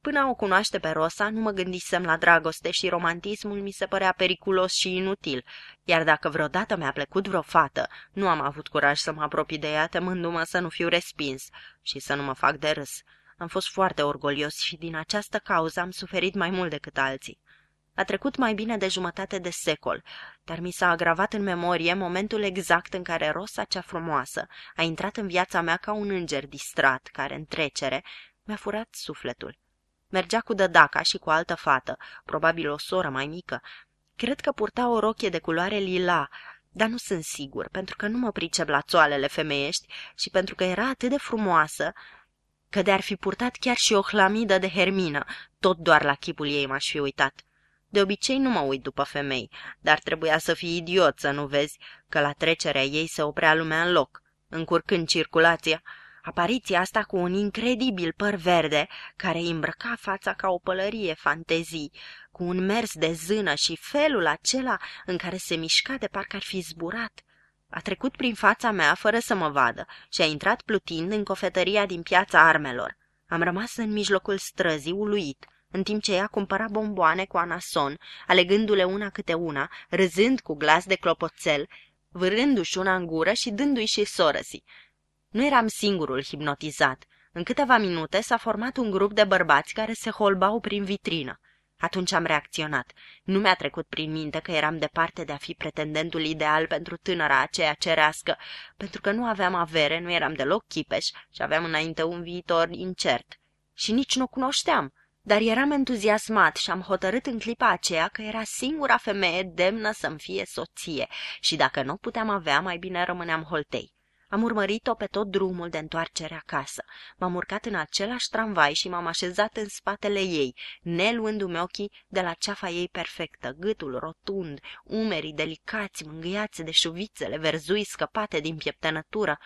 Până o cunoaște pe Rosa, nu mă gândisem la dragoste și romantismul mi se părea periculos și inutil, iar dacă vreodată mi-a plăcut vreo fată, nu am avut curaj să mă apropii de ea, temându-mă să nu fiu respins și să nu mă fac de râs. Am fost foarte orgolios și din această cauză am suferit mai mult decât alții. A trecut mai bine de jumătate de secol, dar mi s-a agravat în memorie momentul exact în care Rosa cea frumoasă a intrat în viața mea ca un înger distrat, care în trecere mi-a furat sufletul. Mergea cu dădaca și cu altă fată, probabil o soră mai mică. Cred că purta o rochie de culoare lila, dar nu sunt sigur, pentru că nu mă pricep la țoalele femeiești și pentru că era atât de frumoasă că de-ar fi purtat chiar și o hlamidă de hermină, tot doar la chipul ei m-aș fi uitat. De obicei nu mă uit după femei, dar trebuia să fii idiot să nu vezi că la trecerea ei se oprea lumea în loc, încurcând circulația. Apariția asta cu un incredibil păr verde care îi îmbrăca fața ca o pălărie fantezii, cu un mers de zână și felul acela în care se mișca de parcă ar fi zburat. A trecut prin fața mea fără să mă vadă și a intrat plutind în cofetăria din piața armelor. Am rămas în mijlocul străzii uluit – în timp ce ea cumpăra bomboane cu anason, alegându-le una câte una, râzând cu glas de clopoțel, vârându-și una în gură și dându-i și sorăsii. Nu eram singurul hipnotizat. În câteva minute s-a format un grup de bărbați care se holbau prin vitrină. Atunci am reacționat. Nu mi-a trecut prin minte că eram departe de a fi pretendentul ideal pentru tânăra aceea cerească, pentru că nu aveam avere, nu eram deloc chipeș și aveam înainte un viitor incert. Și nici nu cunoșteam dar eram entuziasmat și am hotărât în clipa aceea că era singura femeie demnă să-mi fie soție și dacă nu puteam avea, mai bine rămâneam holtei. Am urmărit-o pe tot drumul de întoarcere acasă. M-am urcat în același tramvai și m-am așezat în spatele ei, neluându-mi ochii de la ceafa ei perfectă, gâtul rotund, umerii delicați mângâiați de șuvițele verzui scăpate din pieptănătură.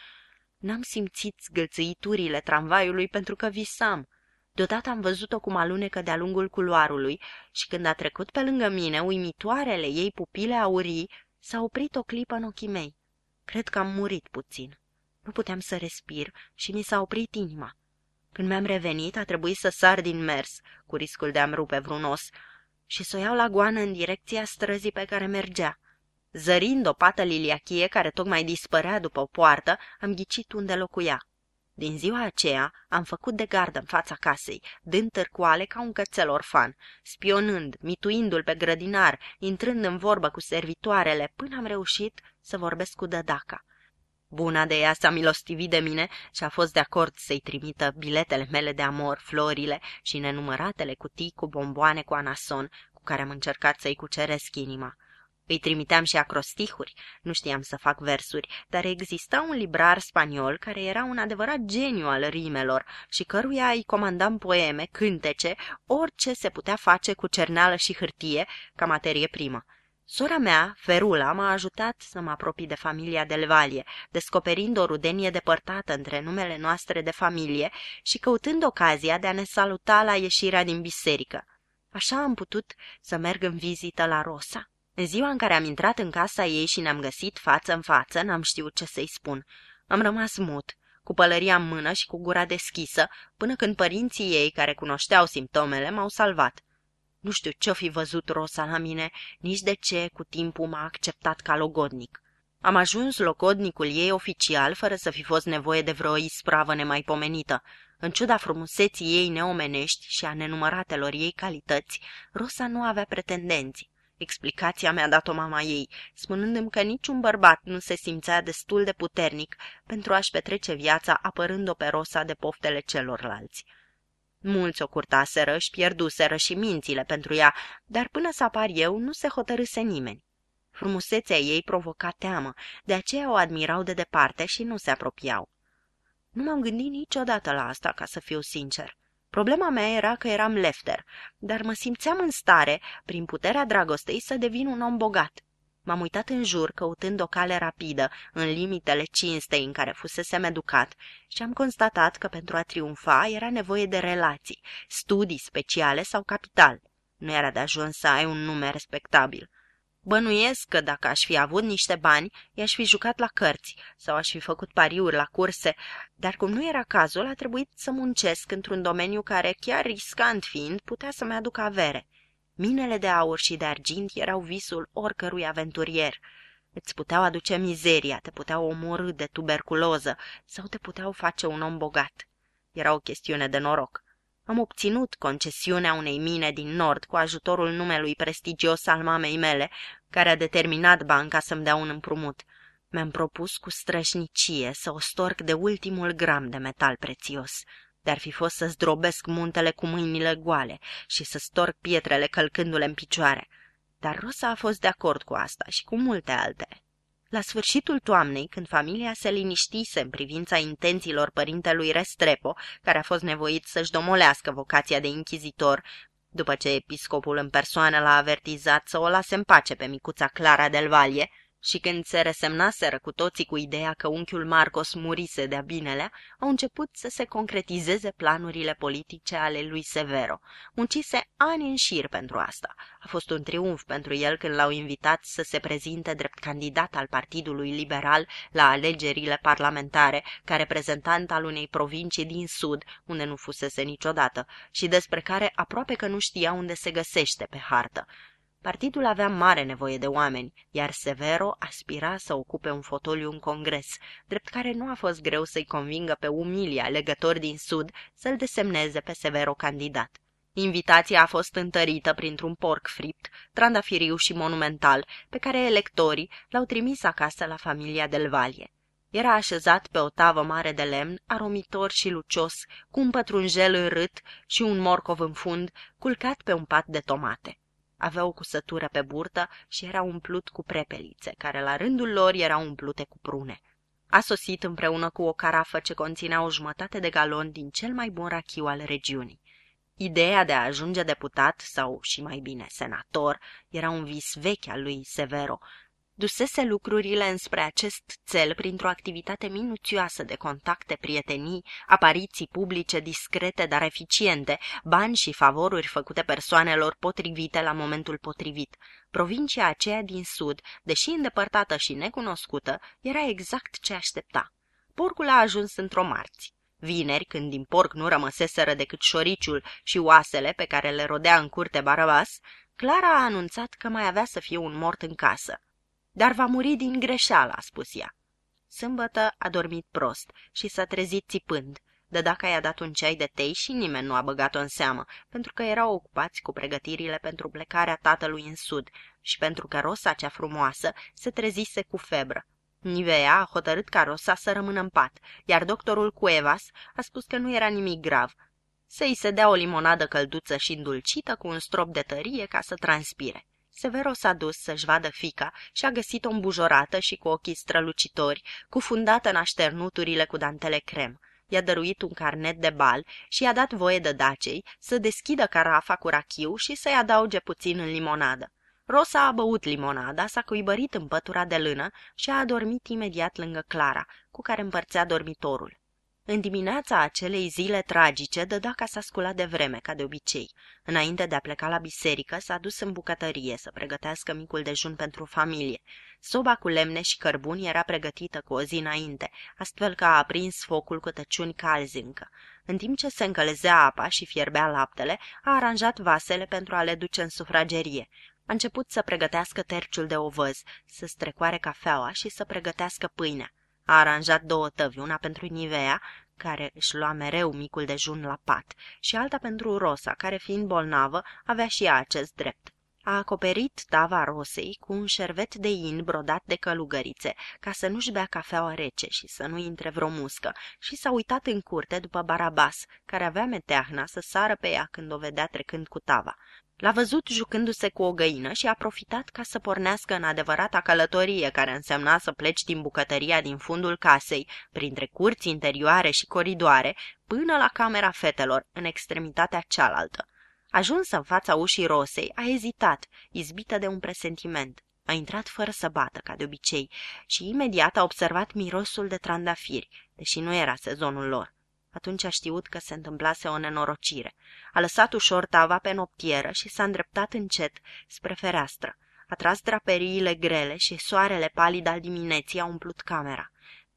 N-am simțit zgâlțâiturile tramvaiului pentru că visam. Deodată am văzut-o cum alunecă de-a lungul culoarului și când a trecut pe lângă mine, uimitoarele ei pupile aurii s-a oprit o clipă în ochii mei. Cred că am murit puțin. Nu puteam să respir și mi s-a oprit inima. Când mi-am revenit, a trebuit să sar din mers, cu riscul de a-mi rupe vreun os, și să o iau la goană în direcția străzii pe care mergea. Zărind o pată liliachie care tocmai dispărea după o poartă, am ghicit unde locuia. Din ziua aceea am făcut de gardă în fața casei, dând târcoale ca un cățel orfan, spionând, mituindu-l pe grădinar, intrând în vorbă cu servitoarele, până am reușit să vorbesc cu dădaca. Buna de ea s-a milostivit de mine și a fost de acord să-i trimită biletele mele de amor, florile și nenumăratele cutii cu bomboane cu anason, cu care am încercat să-i cuceresc inima. Îi trimiteam și acrostihuri, nu știam să fac versuri, dar exista un librar spaniol care era un adevărat geniu al rimelor și căruia îi comandam poeme, cântece, orice se putea face cu cerneală și hârtie ca materie primă. Sora mea, Ferula, m-a ajutat să mă apropii de familia Delvalie, descoperind o rudenie depărtată între numele noastre de familie și căutând ocazia de a ne saluta la ieșirea din biserică. Așa am putut să merg în vizită la Rosa. În ziua în care am intrat în casa ei și ne-am găsit față în față, n-am știut ce să-i spun. Am rămas mut, cu pălăria în mână și cu gura deschisă, până când părinții ei, care cunoșteau simptomele, m-au salvat. Nu știu ce-o fi văzut Rosa la mine, nici de ce cu timpul m-a acceptat ca logodnic. Am ajuns logodnicul ei oficial fără să fi fost nevoie de vreo ispravă nemaipomenită. În ciuda frumuseții ei neomenești și a nenumăratelor ei calități, Rosa nu avea pretendenții. Explicația mi-a dat-o mama ei, spunându-mi că niciun bărbat nu se simțea destul de puternic pentru a-și petrece viața apărând-o pe Rosa de poftele celorlalți. Mulți o curtaseră, își pierduseră și mințile pentru ea, dar până să apar eu nu se hotărâse nimeni. Frumusețea ei provoca teamă, de aceea o admirau de departe și nu se apropiau. Nu m-am gândit niciodată la asta, ca să fiu sincer. Problema mea era că eram lefter, dar mă simțeam în stare, prin puterea dragostei, să devin un om bogat. M-am uitat în jur, căutând o cale rapidă, în limitele cinstei în care fusesem educat, și am constatat că pentru a triumfa era nevoie de relații, studii speciale sau capital. Nu era de ajuns să ai un nume respectabil. Bănuiesc că dacă aș fi avut niște bani, i-aș fi jucat la cărți sau aș fi făcut pariuri la curse, dar cum nu era cazul, a trebuit să muncesc într-un domeniu care, chiar riscant fiind, putea să-mi aducă avere. Minele de aur și de argint erau visul oricărui aventurier. Îți puteau aduce mizeria, te puteau omorâ de tuberculoză sau te puteau face un om bogat. Era o chestiune de noroc. Am obținut concesiunea unei mine din nord cu ajutorul numelui prestigios al mamei mele, care a determinat banca să-mi dea un împrumut. Mi-am propus cu strășnicie să o storc de ultimul gram de metal prețios. Dar fi fost să zdrobesc muntele cu mâinile goale și să storc pietrele călcându-le în picioare. Dar Rosa a fost de acord cu asta și cu multe altele. La sfârșitul toamnei, când familia se liniștise în privința intențiilor părintelui Restrepo, care a fost nevoit să-și domolească vocația de inchizitor, după ce episcopul în persoană l-a avertizat să o lase în pace pe micuța Clara del Valle, și când se resemnaseră cu toții cu ideea că unchiul Marcos murise de-a binelea, au început să se concretizeze planurile politice ale lui Severo. Muncise ani în șir pentru asta. A fost un triumf pentru el când l-au invitat să se prezinte drept candidat al Partidului Liberal la alegerile parlamentare, ca reprezentant al unei provincii din sud, unde nu fusese niciodată, și despre care aproape că nu știa unde se găsește pe hartă. Partidul avea mare nevoie de oameni, iar Severo aspira să ocupe un fotoliu în congres, drept care nu a fost greu să-i convingă pe umilia legător din sud să-l desemneze pe Severo candidat. Invitația a fost întărită printr-un porc fript, trandafiriu și monumental, pe care electorii l-au trimis acasă la familia Del Valle. Era așezat pe o tavă mare de lemn, aromitor și lucios, cu un pătrunjel în rât și un morcov în fund, culcat pe un pat de tomate. Avea o cusătură pe burtă și era umplut cu prepelițe, care la rândul lor erau umplute cu prune. A sosit împreună cu o carafă ce conținea o jumătate de galon din cel mai bun rachiu al regiunii. Ideea de a ajunge deputat sau, și mai bine, senator, era un vis vechi al lui Severo, dusese lucrurile înspre acest cel printr-o activitate minuțioasă de contacte, prietenii, apariții publice discrete dar eficiente, bani și favoruri făcute persoanelor potrivite la momentul potrivit. Provincia aceea din sud, deși îndepărtată și necunoscută, era exact ce aștepta. Porcul a ajuns într-o marți. Vineri, când din porc nu rămăseseră decât șoriciul și oasele pe care le rodea în curte Barabas, Clara a anunțat că mai avea să fie un mort în casă. Dar va muri din greșeală, a spus ea. Sâmbătă a dormit prost și s-a trezit țipând. Dădaca i-a dat un ceai de tei și nimeni nu a băgat-o în seamă, pentru că erau ocupați cu pregătirile pentru plecarea tatălui în sud și pentru că rosa cea frumoasă se trezise cu febră. Nivea a hotărât ca Rosa să rămână în pat, iar doctorul Cuevas a spus că nu era nimic grav. Să-i se dea o limonadă călduță și îndulcită cu un strop de tărie ca să transpire. Severo s-a dus să-și vadă fica și a găsit-o îmbujorată și cu ochii strălucitori, cufundată în așternuturile cu dantele crem. I-a dăruit un carnet de bal și i-a dat voie de dacei să deschidă carafa cu rachiu și să-i adauge puțin în limonadă. Rosa a băut limonada, s-a cuibărit în pătura de lână și a adormit imediat lângă Clara, cu care împărțea dormitorul. În dimineața acelei zile tragice, Dădaca s-a sculat de vreme, ca de obicei. Înainte de a pleca la biserică, s-a dus în bucătărie să pregătească micul dejun pentru familie. Soba cu lemne și cărbuni era pregătită cu o zi înainte, astfel că a aprins focul cu tăciuni calzi încă. În timp ce se încălzea apa și fierbea laptele, a aranjat vasele pentru a le duce în sufragerie. A început să pregătească terciul de ovăz, să strecoare cafeaua și să pregătească pâinea. A aranjat două tăvi, una pentru Nivea, care își lua mereu micul dejun la pat, și alta pentru Rosa, care fiind bolnavă, avea și ea acest drept. A acoperit tava Rosei cu un șervet de in brodat de călugărițe, ca să nu-și bea cafeaua rece și să nu intre vreo muscă, și s-a uitat în curte după Barabas, care avea meteahna să sară pe ea când o vedea trecând cu tava. L-a văzut jucându-se cu o găină și a profitat ca să pornească în adevărata călătorie care însemna să pleci din bucătăria din fundul casei, printre curți interioare și coridoare, până la camera fetelor, în extremitatea cealaltă. Ajuns în fața ușii Rosei, a ezitat, izbită de un presentiment. A intrat fără să bată, ca de obicei, și imediat a observat mirosul de trandafiri, deși nu era sezonul lor. Atunci a știut că se întâmplase o nenorocire. A lăsat ușor tava pe noptieră și s-a îndreptat încet spre fereastră. A tras draperiile grele și soarele palid al dimineții a umplut camera.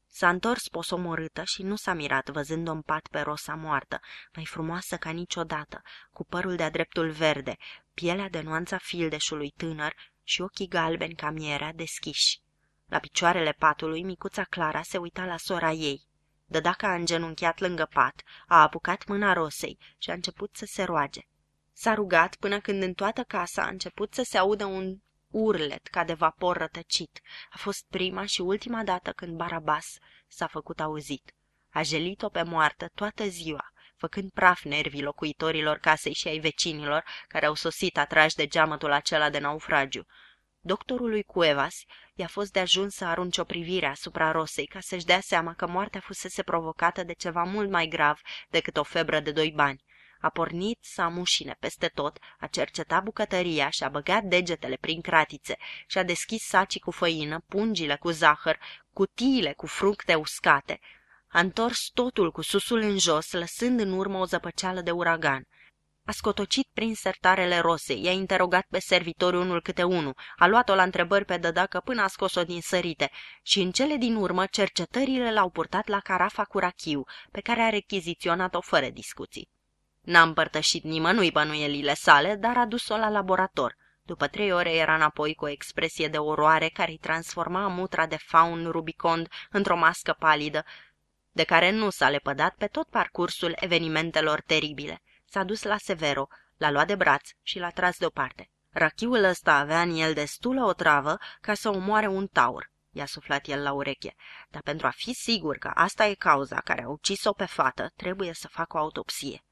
S-a întors posomorâtă și nu s-a mirat văzând-o în pat pe rosa moartă, mai frumoasă ca niciodată, cu părul de-a dreptul verde, pielea de nuanța fildeșului tânăr și ochii galbeni ca mierea deschiși. La picioarele patului, micuța Clara se uita la sora ei. Dădaca a îngenunchiat lângă pat, a apucat mâna Rosei și a început să se roage. S-a rugat până când în toată casa a început să se audă un urlet ca de vapor rătăcit. A fost prima și ultima dată când Barabas s-a făcut auzit. A jelit-o pe moartă toată ziua, făcând praf nervii locuitorilor casei și ai vecinilor care au sosit atrași de geamătul acela de naufragiu. Doctorului Cuevas i-a fost de ajuns să arunce o privire asupra Rosei ca să-și dea seama că moartea fusese provocată de ceva mult mai grav decât o febră de doi bani. A pornit să amușine peste tot, a cercetat bucătăria și a băgat degetele prin cratițe și a deschis sacii cu făină, pungile cu zahăr, cutiile cu fructe uscate. A întors totul cu susul în jos, lăsând în urmă o zăpăceală de uragan – a scotocit prin sertarele rose, i-a interogat pe servitori unul câte unul, a luat-o la întrebări pe dădacă până a scos-o din sărite și în cele din urmă cercetările l-au purtat la carafa cu rachiu, pe care a rechiziționat-o fără discuții. N-a împărtășit nimănui bănuielile sale, dar a dus-o la laborator. După trei ore era înapoi cu o expresie de oroare care îi transforma mutra de faun rubicond într-o mască palidă, de care nu s-a lepădat pe tot parcursul evenimentelor teribile. S-a dus la Severo, l-a luat de braț și l-a tras deoparte. Rachiul ăsta avea în el destulă o travă ca să omoare un taur, i-a suflat el la ureche, dar pentru a fi sigur că asta e cauza care a ucis-o pe fată, trebuie să fac o autopsie.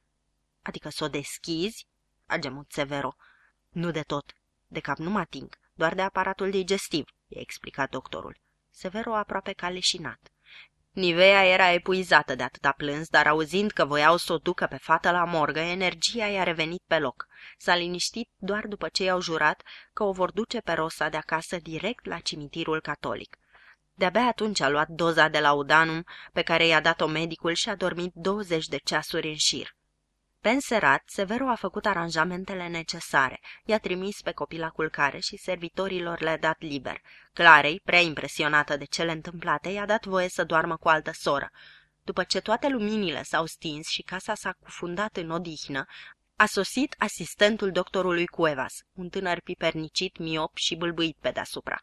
Adică să o deschizi? a gemut Severo. Nu de tot. De cap nu mă ating, doar de aparatul digestiv, i-a explicat doctorul. Severo aproape ca leșinat. Nivea era epuizată de atâta plâns, dar auzind că voiau să o ducă pe fată la morgă, energia i-a revenit pe loc. S-a liniștit doar după ce i-au jurat că o vor duce pe Rosa de acasă direct la cimitirul catolic. De-abia atunci a luat doza de laudanum pe care i-a dat-o medicul și a dormit 20 de ceasuri în șir. Penserat, Severu a făcut aranjamentele necesare. I-a trimis pe copila culcare și servitorilor le-a dat liber. Clarei, prea impresionată de cele întâmplate, i-a dat voie să doarmă cu altă soră. După ce toate luminile s-au stins și casa s-a cufundat în odihnă, a sosit asistentul doctorului Cuevas, un tânăr pipernicit, miop și bâlbâit pe deasupra.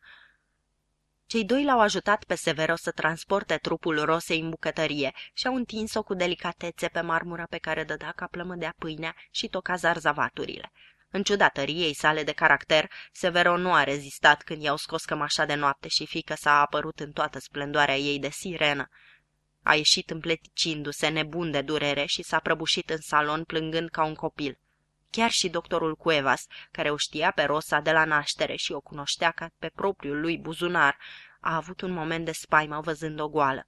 Cei doi l-au ajutat pe Severo să transporte trupul Rosei în bucătărie și au întins-o cu delicatețe pe marmura pe care dădea ca plămâdea pâinea și toca zarzavaturile. În ciuda tăriei sale de caracter, Severo nu a rezistat când i-au scos cămașa de noapte și fică s-a apărut în toată splendoarea ei de sirenă. A ieșit împleticindu-se nebun de durere și s-a prăbușit în salon plângând ca un copil. Chiar și doctorul Cuevas, care o știa pe Rosa de la naștere și o cunoștea ca pe propriul lui buzunar, a avut un moment de spaimă văzând-o goală.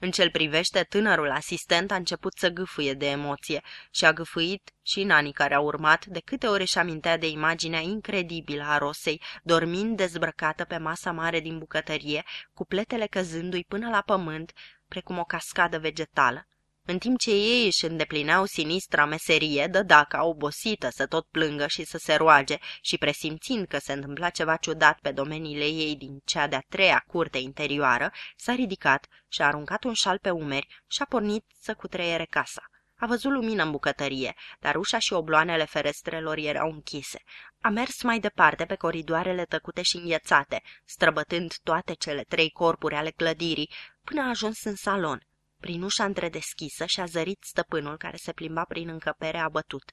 În cel privește, tânărul asistent a început să gâfâie de emoție și a gâfâit și în anii care au urmat, de câte ori își amintea de imaginea incredibilă a Rosei, dormind dezbrăcată pe masa mare din bucătărie, cu pletele căzându-i până la pământ, precum o cascadă vegetală în timp ce ei își îndeplinau sinistra meserie, dădaca obosită să tot plângă și să se roage și presimțind că se întâmpla ceva ciudat pe domeniile ei din cea de-a treia curte interioară, s-a ridicat și a aruncat un șal pe umeri și a pornit să cutreiere casa. A văzut lumină în bucătărie, dar ușa și obloanele ferestrelor erau închise. A mers mai departe pe coridoarele tăcute și înghețate, străbătând toate cele trei corpuri ale clădirii, până a ajuns în salon. Prin ușa întredeschisă și-a zărit stăpânul care se plimba prin încăpere abătut.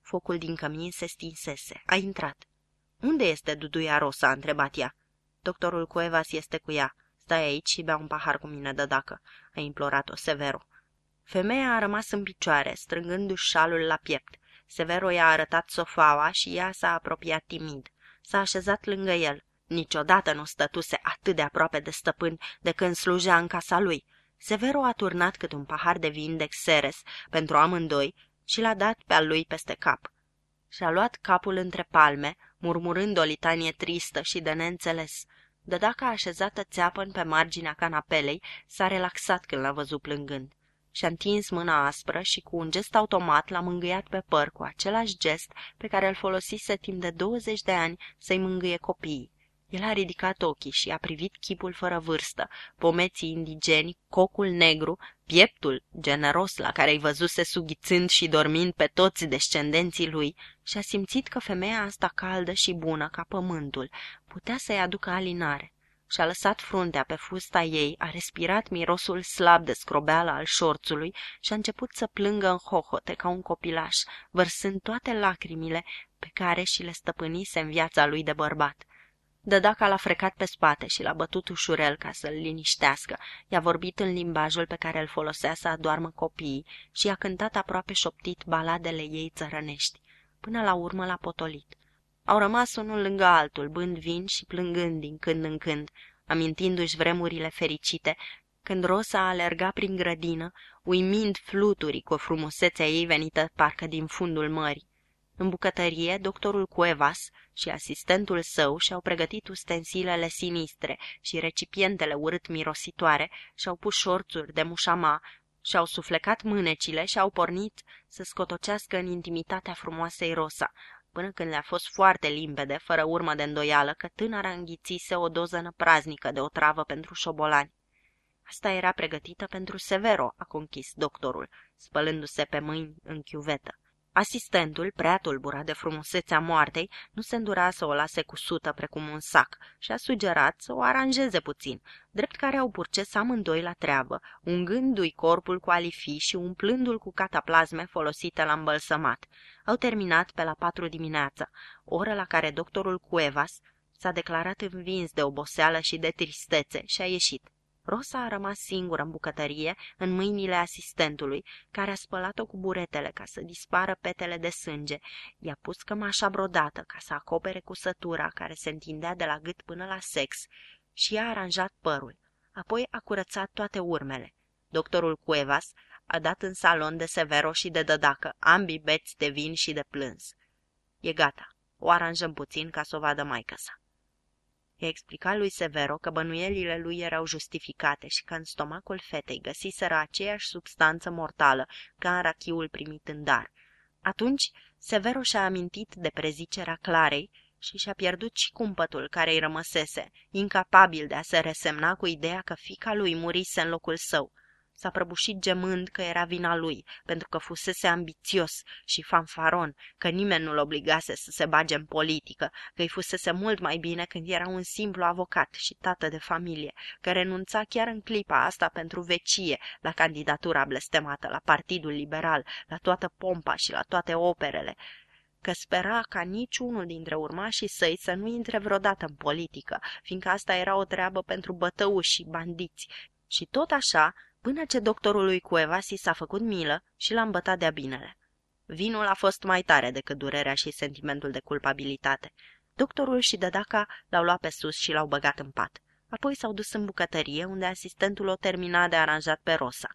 Focul din cămin se stinsese. A intrat. Unde este Duduia Rosa?" a întrebat ea. Doctorul Cuevas este cu ea. Stai aici și bea un pahar cu mine de dacă," a implorat-o Severo. Femeia a rămas în picioare, strângându-și șalul la piept. Severo i-a arătat sofaua și ea s-a apropiat timid. S-a așezat lângă el. Niciodată nu stătuse atât de aproape de stăpân de când slujea în casa lui. Severo a turnat cât un pahar de vin de Xeres pentru amândoi și l-a dat pe-al lui peste cap. Și-a luat capul între palme, murmurând o litanie tristă și de neînțeles. Dădaca așezată țeapăn pe marginea canapelei s-a relaxat când l-a văzut plângând. Și-a întins mâna aspră și cu un gest automat l-a mângâiat pe păr cu același gest pe care îl folosise timp de 20 de ani să-i mângâie copiii. El a ridicat ochii și a privit chipul fără vârstă, pomeții indigeni, cocul negru, pieptul generos la care îi văzuse sughițând și dormind pe toți descendenții lui și a simțit că femeia asta caldă și bună ca pământul putea să-i aducă alinare. Și-a lăsat fruntea pe fusta ei, a respirat mirosul slab de scrobeală al șorțului și a început să plângă în hohote ca un copilaș, vărsând toate lacrimile pe care și le stăpânise în viața lui de bărbat – Dădaca l-a frecat pe spate și l-a bătut ușurel ca să-l liniștească. I-a vorbit în limbajul pe care îl folosea să adoarmă copiii și i-a cântat aproape șoptit baladele ei țărănești. Până la urmă l-a potolit. Au rămas unul lângă altul, bând vin și plângând din când în când, amintindu-și vremurile fericite, când Rosa alerga prin grădină, uimind fluturii cu frumusețea ei venită parcă din fundul mării. În bucătărie, doctorul Cuevas și asistentul său și-au pregătit ustensilele sinistre și recipientele urât-mirositoare, și-au pus șorțuri de mușama, și-au suflecat mânecile și-au pornit să scotocească în intimitatea frumoasei Rosa, până când le-a fost foarte limpede, fără urmă de îndoială, că tânăra înghițise o doză praznică de otravă pentru șobolani. Asta era pregătită pentru Severo, a conchis doctorul, spălându-se pe mâini în chiuvetă. Asistentul, prea tulburat de frumusețea moartei, nu se îndura să o lase cu sută precum un sac și a sugerat să o aranjeze puțin, drept care au purces amândoi la treabă, ungându-i corpul cu alifii și umplându-l cu cataplasme folosite la îmbălsămat. Au terminat pe la patru dimineața, oră la care doctorul Cuevas s-a declarat învins de oboseală și de tristețe și a ieșit. Rosa a rămas singură în bucătărie, în mâinile asistentului, care a spălat-o cu buretele ca să dispară petele de sânge. I-a pus cămașa brodată ca să acopere cusătura care se întindea de la gât până la sex și i-a aranjat părul. Apoi a curățat toate urmele. Doctorul Cuevas a dat în salon de Severo și de Dădacă, ambii beți de vin și de plâns. E gata, o aranjăm puțin ca să o vadă maică sa. I-a explicat lui Severo că bănuielile lui erau justificate și că în stomacul fetei găsiseră aceeași substanță mortală ca în rachiul primit în dar. Atunci, Severo și-a amintit de prezicerea Clarei și și-a pierdut și cumpătul care îi rămăsese, incapabil de a se resemna cu ideea că fica lui murise în locul său. S-a prăbușit gemând că era vina lui, pentru că fusese ambițios și fanfaron, că nimeni nu-l obligase să se bage în politică, că îi fusese mult mai bine când era un simplu avocat și tată de familie, că renunța chiar în clipa asta pentru vecie la candidatura blestemată, la Partidul Liberal, la toată pompa și la toate operele, că spera ca niciunul dintre urmașii săi să nu intre vreodată în politică, fiindcă asta era o treabă pentru bătăuși și bandiți, și tot așa până ce doctorului Cuevasi s-a făcut milă și l-a îmbătat de-a binele. Vinul a fost mai tare decât durerea și sentimentul de culpabilitate. Doctorul și Dădaca l-au luat pe sus și l-au băgat în pat. Apoi s-au dus în bucătărie, unde asistentul o termina de aranjat pe Rosa.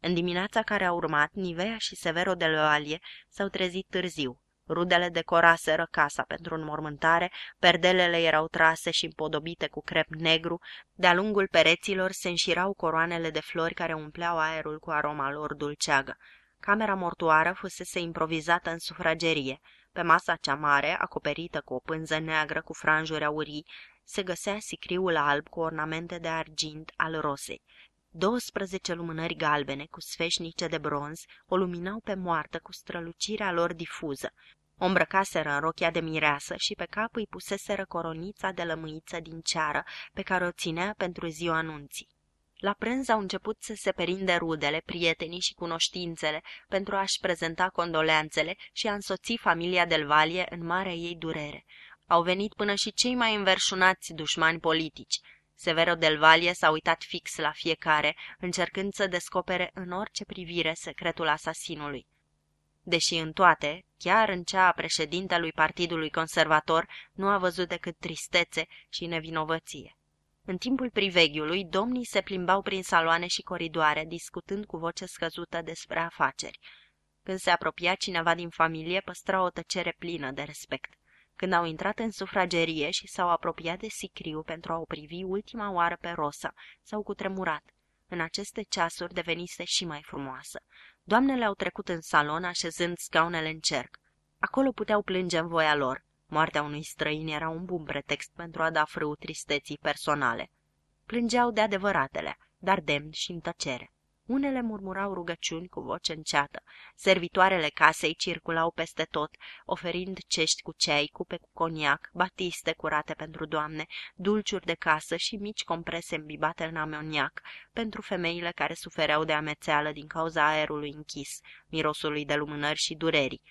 În dimineața care a urmat, Nivea și Severo de Loalie s-au trezit târziu. Rudele decoraseră casa pentru înmormântare, perdelele erau trase și împodobite cu crep negru, de-a lungul pereților se înșirau coroanele de flori care umpleau aerul cu aroma lor dulceagă. Camera mortuară fusese improvizată în sufragerie. Pe masa cea mare, acoperită cu o pânză neagră cu franjuri aurii, se găsea sicriul alb cu ornamente de argint al rosei. 12 lumânări galbene cu sfeșnice de bronz o luminau pe moartă cu strălucirea lor difuză. O îmbrăcaseră în rochia de mireasă și pe cap îi puseseră coronița de lămâiță din ceară, pe care o ținea pentru ziua anunții. La prânz au început să se perinde rudele, prietenii și cunoștințele pentru a-și prezenta condoleanțele și a însoți familia del Valie în marea ei durere. Au venit până și cei mai înverșunați dușmani politici. Severo del s-a uitat fix la fiecare, încercând să descopere în orice privire secretul asasinului deși în toate, chiar în cea a președintelui Partidului Conservator, nu a văzut decât tristețe și nevinovăție. În timpul priveghiului, domnii se plimbau prin saloane și coridoare, discutând cu voce scăzută despre afaceri. Când se apropia cineva din familie, păstra o tăcere plină de respect. Când au intrat în sufragerie și s-au apropiat de sicriu pentru a o privi ultima oară pe Rosa, s-au cutremurat. În aceste ceasuri devenise și mai frumoasă. Doamnele au trecut în salon așezând scaunele în cerc. Acolo puteau plânge în voia lor. Moartea unui străin era un bun pretext pentru a da frâu tristeții personale. Plângeau de adevăratele, dar demn și în tăcere. Unele murmurau rugăciuni cu voce înceată. Servitoarele casei circulau peste tot, oferind cești cu ceai, cupe cu coniac, batiste curate pentru doamne, dulciuri de casă și mici comprese îmbibate în amoniac pentru femeile care sufereau de amețeală din cauza aerului închis, mirosului de lumânări și durerii.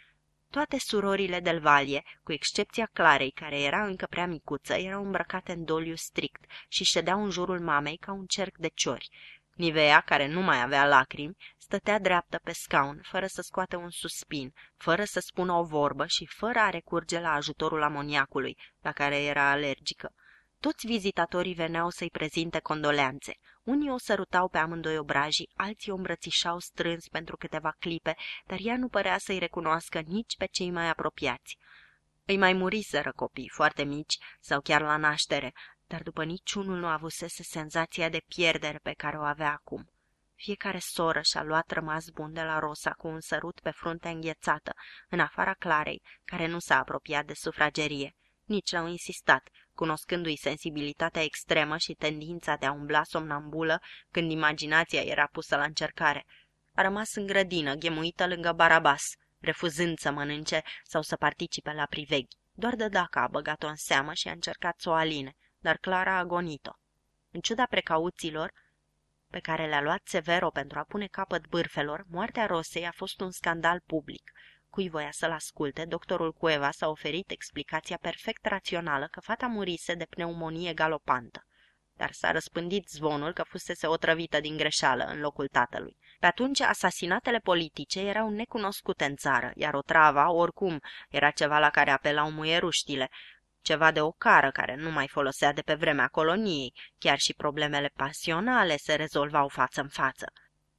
Toate surorile del Valie, cu excepția Clarei, care era încă prea micuță, erau îmbrăcate în doliu strict și ședeau în jurul mamei ca un cerc de ciori. Nivea, care nu mai avea lacrimi, stătea dreaptă pe scaun, fără să scoată un suspin, fără să spună o vorbă și fără a recurge la ajutorul amoniacului, la care era alergică. Toți vizitatorii veneau să-i prezinte condoleanțe. Unii o sărutau pe amândoi obrajii, alții o îmbrățișau strâns pentru câteva clipe, dar ea nu părea să-i recunoască nici pe cei mai apropiați. Îi mai muriseră copii foarte mici sau chiar la naștere, dar după niciunul nu avusese senzația de pierdere pe care o avea acum. Fiecare soră și-a luat rămas bun de la Rosa cu un sărut pe fruntea înghețată, în afara Clarei, care nu s-a apropiat de sufragerie. Nici l-au insistat, cunoscându-i sensibilitatea extremă și tendința de a umbla somnambulă când imaginația era pusă la încercare. A rămas în grădină, ghemuită lângă Barabas, refuzând să mănânce sau să participe la priveghi. Doar de dacă a băgat-o în seamă și a încercat să o aline – dar Clara a agonit-o. În ciuda precauțiilor pe care le-a luat Severo pentru a pune capăt bârfelor, moartea Rosei a fost un scandal public. Cui voia să-l asculte, doctorul Cueva s-a oferit explicația perfect rațională că fata murise de pneumonie galopantă dar s-a răspândit zvonul că fusese otrăvită din greșeală în locul tatălui. Pe atunci, asasinatele politice erau necunoscute în țară, iar otrava, oricum, era ceva la care apelau muieruștile, ceva de ocară care nu mai folosea de pe vremea coloniei, chiar și problemele pasionale se rezolvau față în față.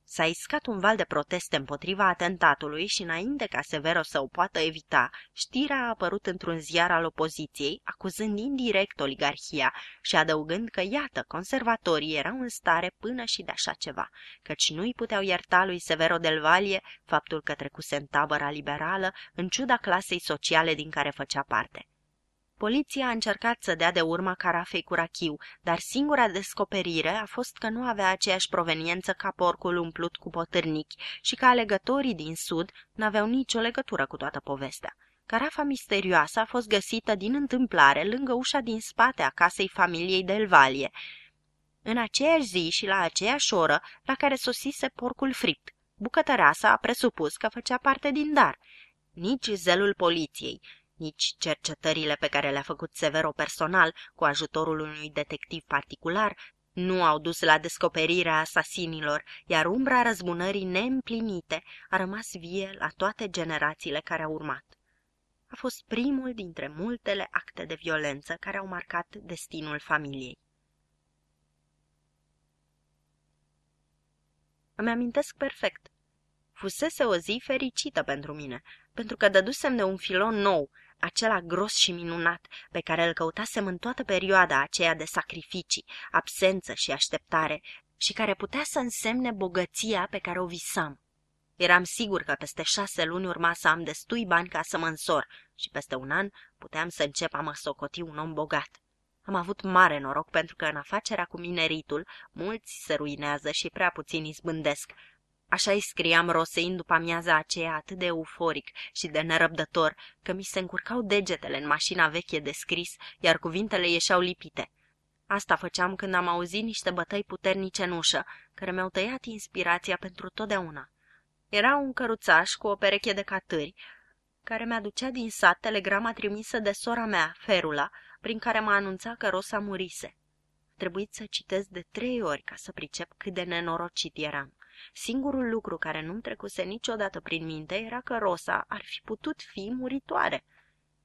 S-a iscat un val de proteste împotriva atentatului și înainte ca Severo să o poată evita, știrea a apărut într-un ziar al opoziției, acuzând indirect oligarhia și adăugând că, iată, conservatorii erau în stare până și de așa ceva, căci nu-i puteau ierta lui Severo del Valle faptul că trecuse în tabăra liberală, în ciuda clasei sociale din care făcea parte. Poliția a încercat să dea de urma carafei cu rachiu, dar singura descoperire a fost că nu avea aceeași proveniență ca porcul umplut cu potârnici și că alegătorii din sud n-aveau nicio legătură cu toată povestea. Carafa misterioasă a fost găsită din întâmplare lângă ușa din spate a casei familiei Delvalie, în aceeași zi și la aceeași oră la care sosise porcul fript. Bucătăreasa a presupus că făcea parte din dar. Nici zelul poliției, nici cercetările pe care le-a făcut Severo personal, cu ajutorul unui detectiv particular, nu au dus la descoperirea asasinilor, iar umbra răzbunării neîmplinite a rămas vie la toate generațiile care au urmat. A fost primul dintre multele acte de violență care au marcat destinul familiei. Îmi amintesc perfect. Fusese o zi fericită pentru mine, pentru că dădusem de un filon nou – acela gros și minunat pe care îl căutasem în toată perioada aceea de sacrificii, absență și așteptare, și care putea să însemne bogăția pe care o visam. Eram sigur că peste șase luni urma să am destui bani ca să mă însor și peste un an puteam să încep a mă socoti un om bogat. Am avut mare noroc pentru că în afacerea cu mineritul mulți se ruinează și prea puțini izbândesc, Așa îi scriam Rosein după amiaza aceea atât de euforic și de nerăbdător că mi se încurcau degetele în mașina veche de scris, iar cuvintele ieșeau lipite. Asta făceam când am auzit niște bătăi puternice în ușă, care mi-au tăiat inspirația pentru totdeauna. Era un căruțaș cu o pereche de catâri, care mi-aducea din sat telegrama trimisă de sora mea, Ferula, prin care mă anunța că Rosa murise. Trebuie să citesc de trei ori ca să pricep cât de nenorocit eram. Singurul lucru care nu-mi trecuse niciodată prin minte era că Rosa ar fi putut fi muritoare.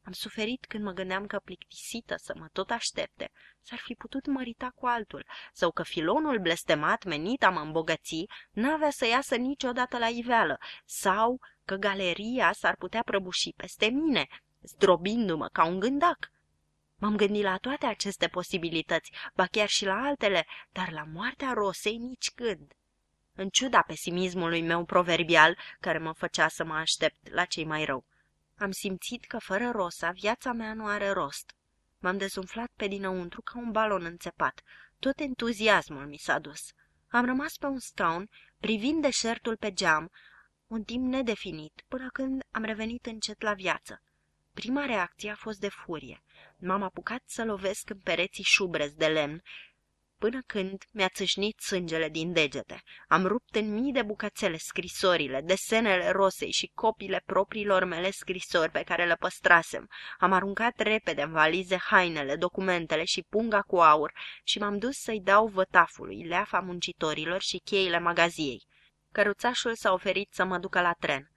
Am suferit când mă gândeam că plictisită să mă tot aștepte, s-ar fi putut mărita cu altul, sau că filonul blestemat menit a mă îmbogăți n-avea să iasă niciodată la iveală, sau că galeria s-ar putea prăbuși peste mine, zdrobindu-mă ca un gândac. M-am gândit la toate aceste posibilități, ba chiar și la altele, dar la moartea Rosei nici când în ciuda pesimismului meu proverbial care mă făcea să mă aștept la cei mai rău. Am simțit că fără Rosa viața mea nu are rost. M-am dezumflat pe dinăuntru ca un balon înțepat. Tot entuziasmul mi s-a dus. Am rămas pe un scaun, privind deșertul pe geam, un timp nedefinit, până când am revenit încet la viață. Prima reacție a fost de furie. M-am apucat să lovesc în pereții șubrez de lemn până când mi-a țâșnit sângele din degete. Am rupt în mii de bucățele scrisorile, desenele rosei și copiile propriilor mele scrisori pe care le păstrasem. Am aruncat repede în valize hainele, documentele și punga cu aur și m-am dus să-i dau vătafului, leafa muncitorilor și cheile magaziei. Căruțașul s-a oferit să mă ducă la tren.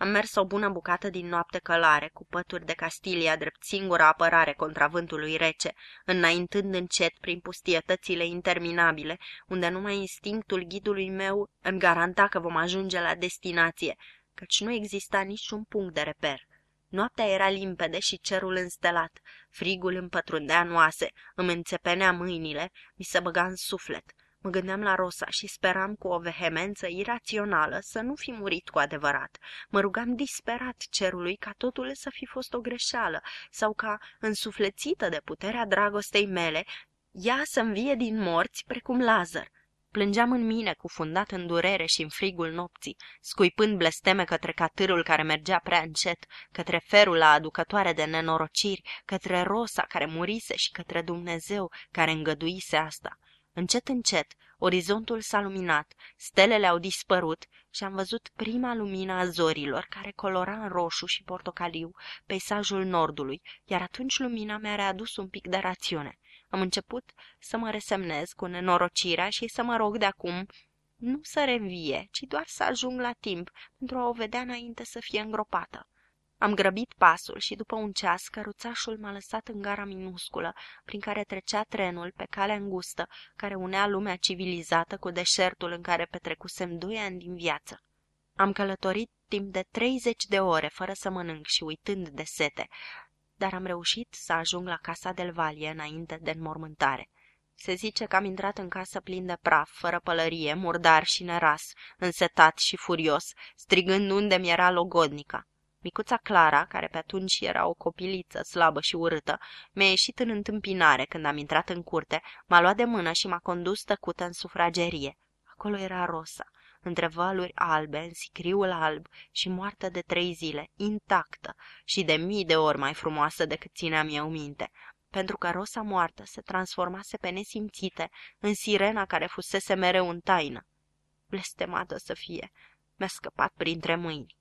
Am mers o bună bucată din noapte călare, cu pături de Castilia drept singura apărare contra vântului rece, înaintând încet prin pustietățile interminabile, unde numai instinctul ghidului meu îmi garanta că vom ajunge la destinație, căci nu exista niciun punct de reper. Noaptea era limpede și cerul înstelat, frigul împătrundea noase, în oase, îmi înțepenea mâinile, mi se băga în suflet – Mă gândeam la Rosa și speram cu o vehemență irațională să nu fi murit cu adevărat. Mă rugam disperat cerului ca totul să fi fost o greșeală sau ca, însuflețită de puterea dragostei mele, ea să învie din morți precum Lazar. Plângeam în mine, cufundat în durere și în frigul nopții, scuipând blesteme către catârul care mergea prea încet, către ferul la aducătoare de nenorociri, către Rosa care murise și către Dumnezeu care îngăduise asta. Încet, încet, orizontul s-a luminat, stelele au dispărut și am văzut prima lumină a zorilor care colora în roșu și portocaliu peisajul nordului, iar atunci lumina mi-a readus un pic de rațiune. Am început să mă resemnez cu nenorocirea și să mă rog de acum nu să revie, ci doar să ajung la timp pentru a o vedea înainte să fie îngropată. Am grăbit pasul și după un ceas căruțașul m-a lăsat în gara minusculă, prin care trecea trenul pe calea îngustă, care unea lumea civilizată cu deșertul în care petrecusem doi ani din viață. Am călătorit timp de 30 de ore, fără să mănânc și uitând de sete, dar am reușit să ajung la casa del Valie înainte de înmormântare. Se zice că am intrat în casă plin de praf, fără pălărie, murdar și neras, însetat și furios, strigând unde mi era logodnica. Micuța Clara, care pe atunci era o copiliță slabă și urâtă, mi-a ieșit în întâmpinare când am intrat în curte, m-a luat de mână și m-a condus tăcută în sufragerie. Acolo era Rosa, între valuri albe, în sicriul alb și moartă de trei zile, intactă și de mii de ori mai frumoasă decât țineam eu minte, pentru că Rosa moartă se transformase pe nesimțite în sirena care fusese mereu în taină. Blestemată să fie, mi-a scăpat printre mâini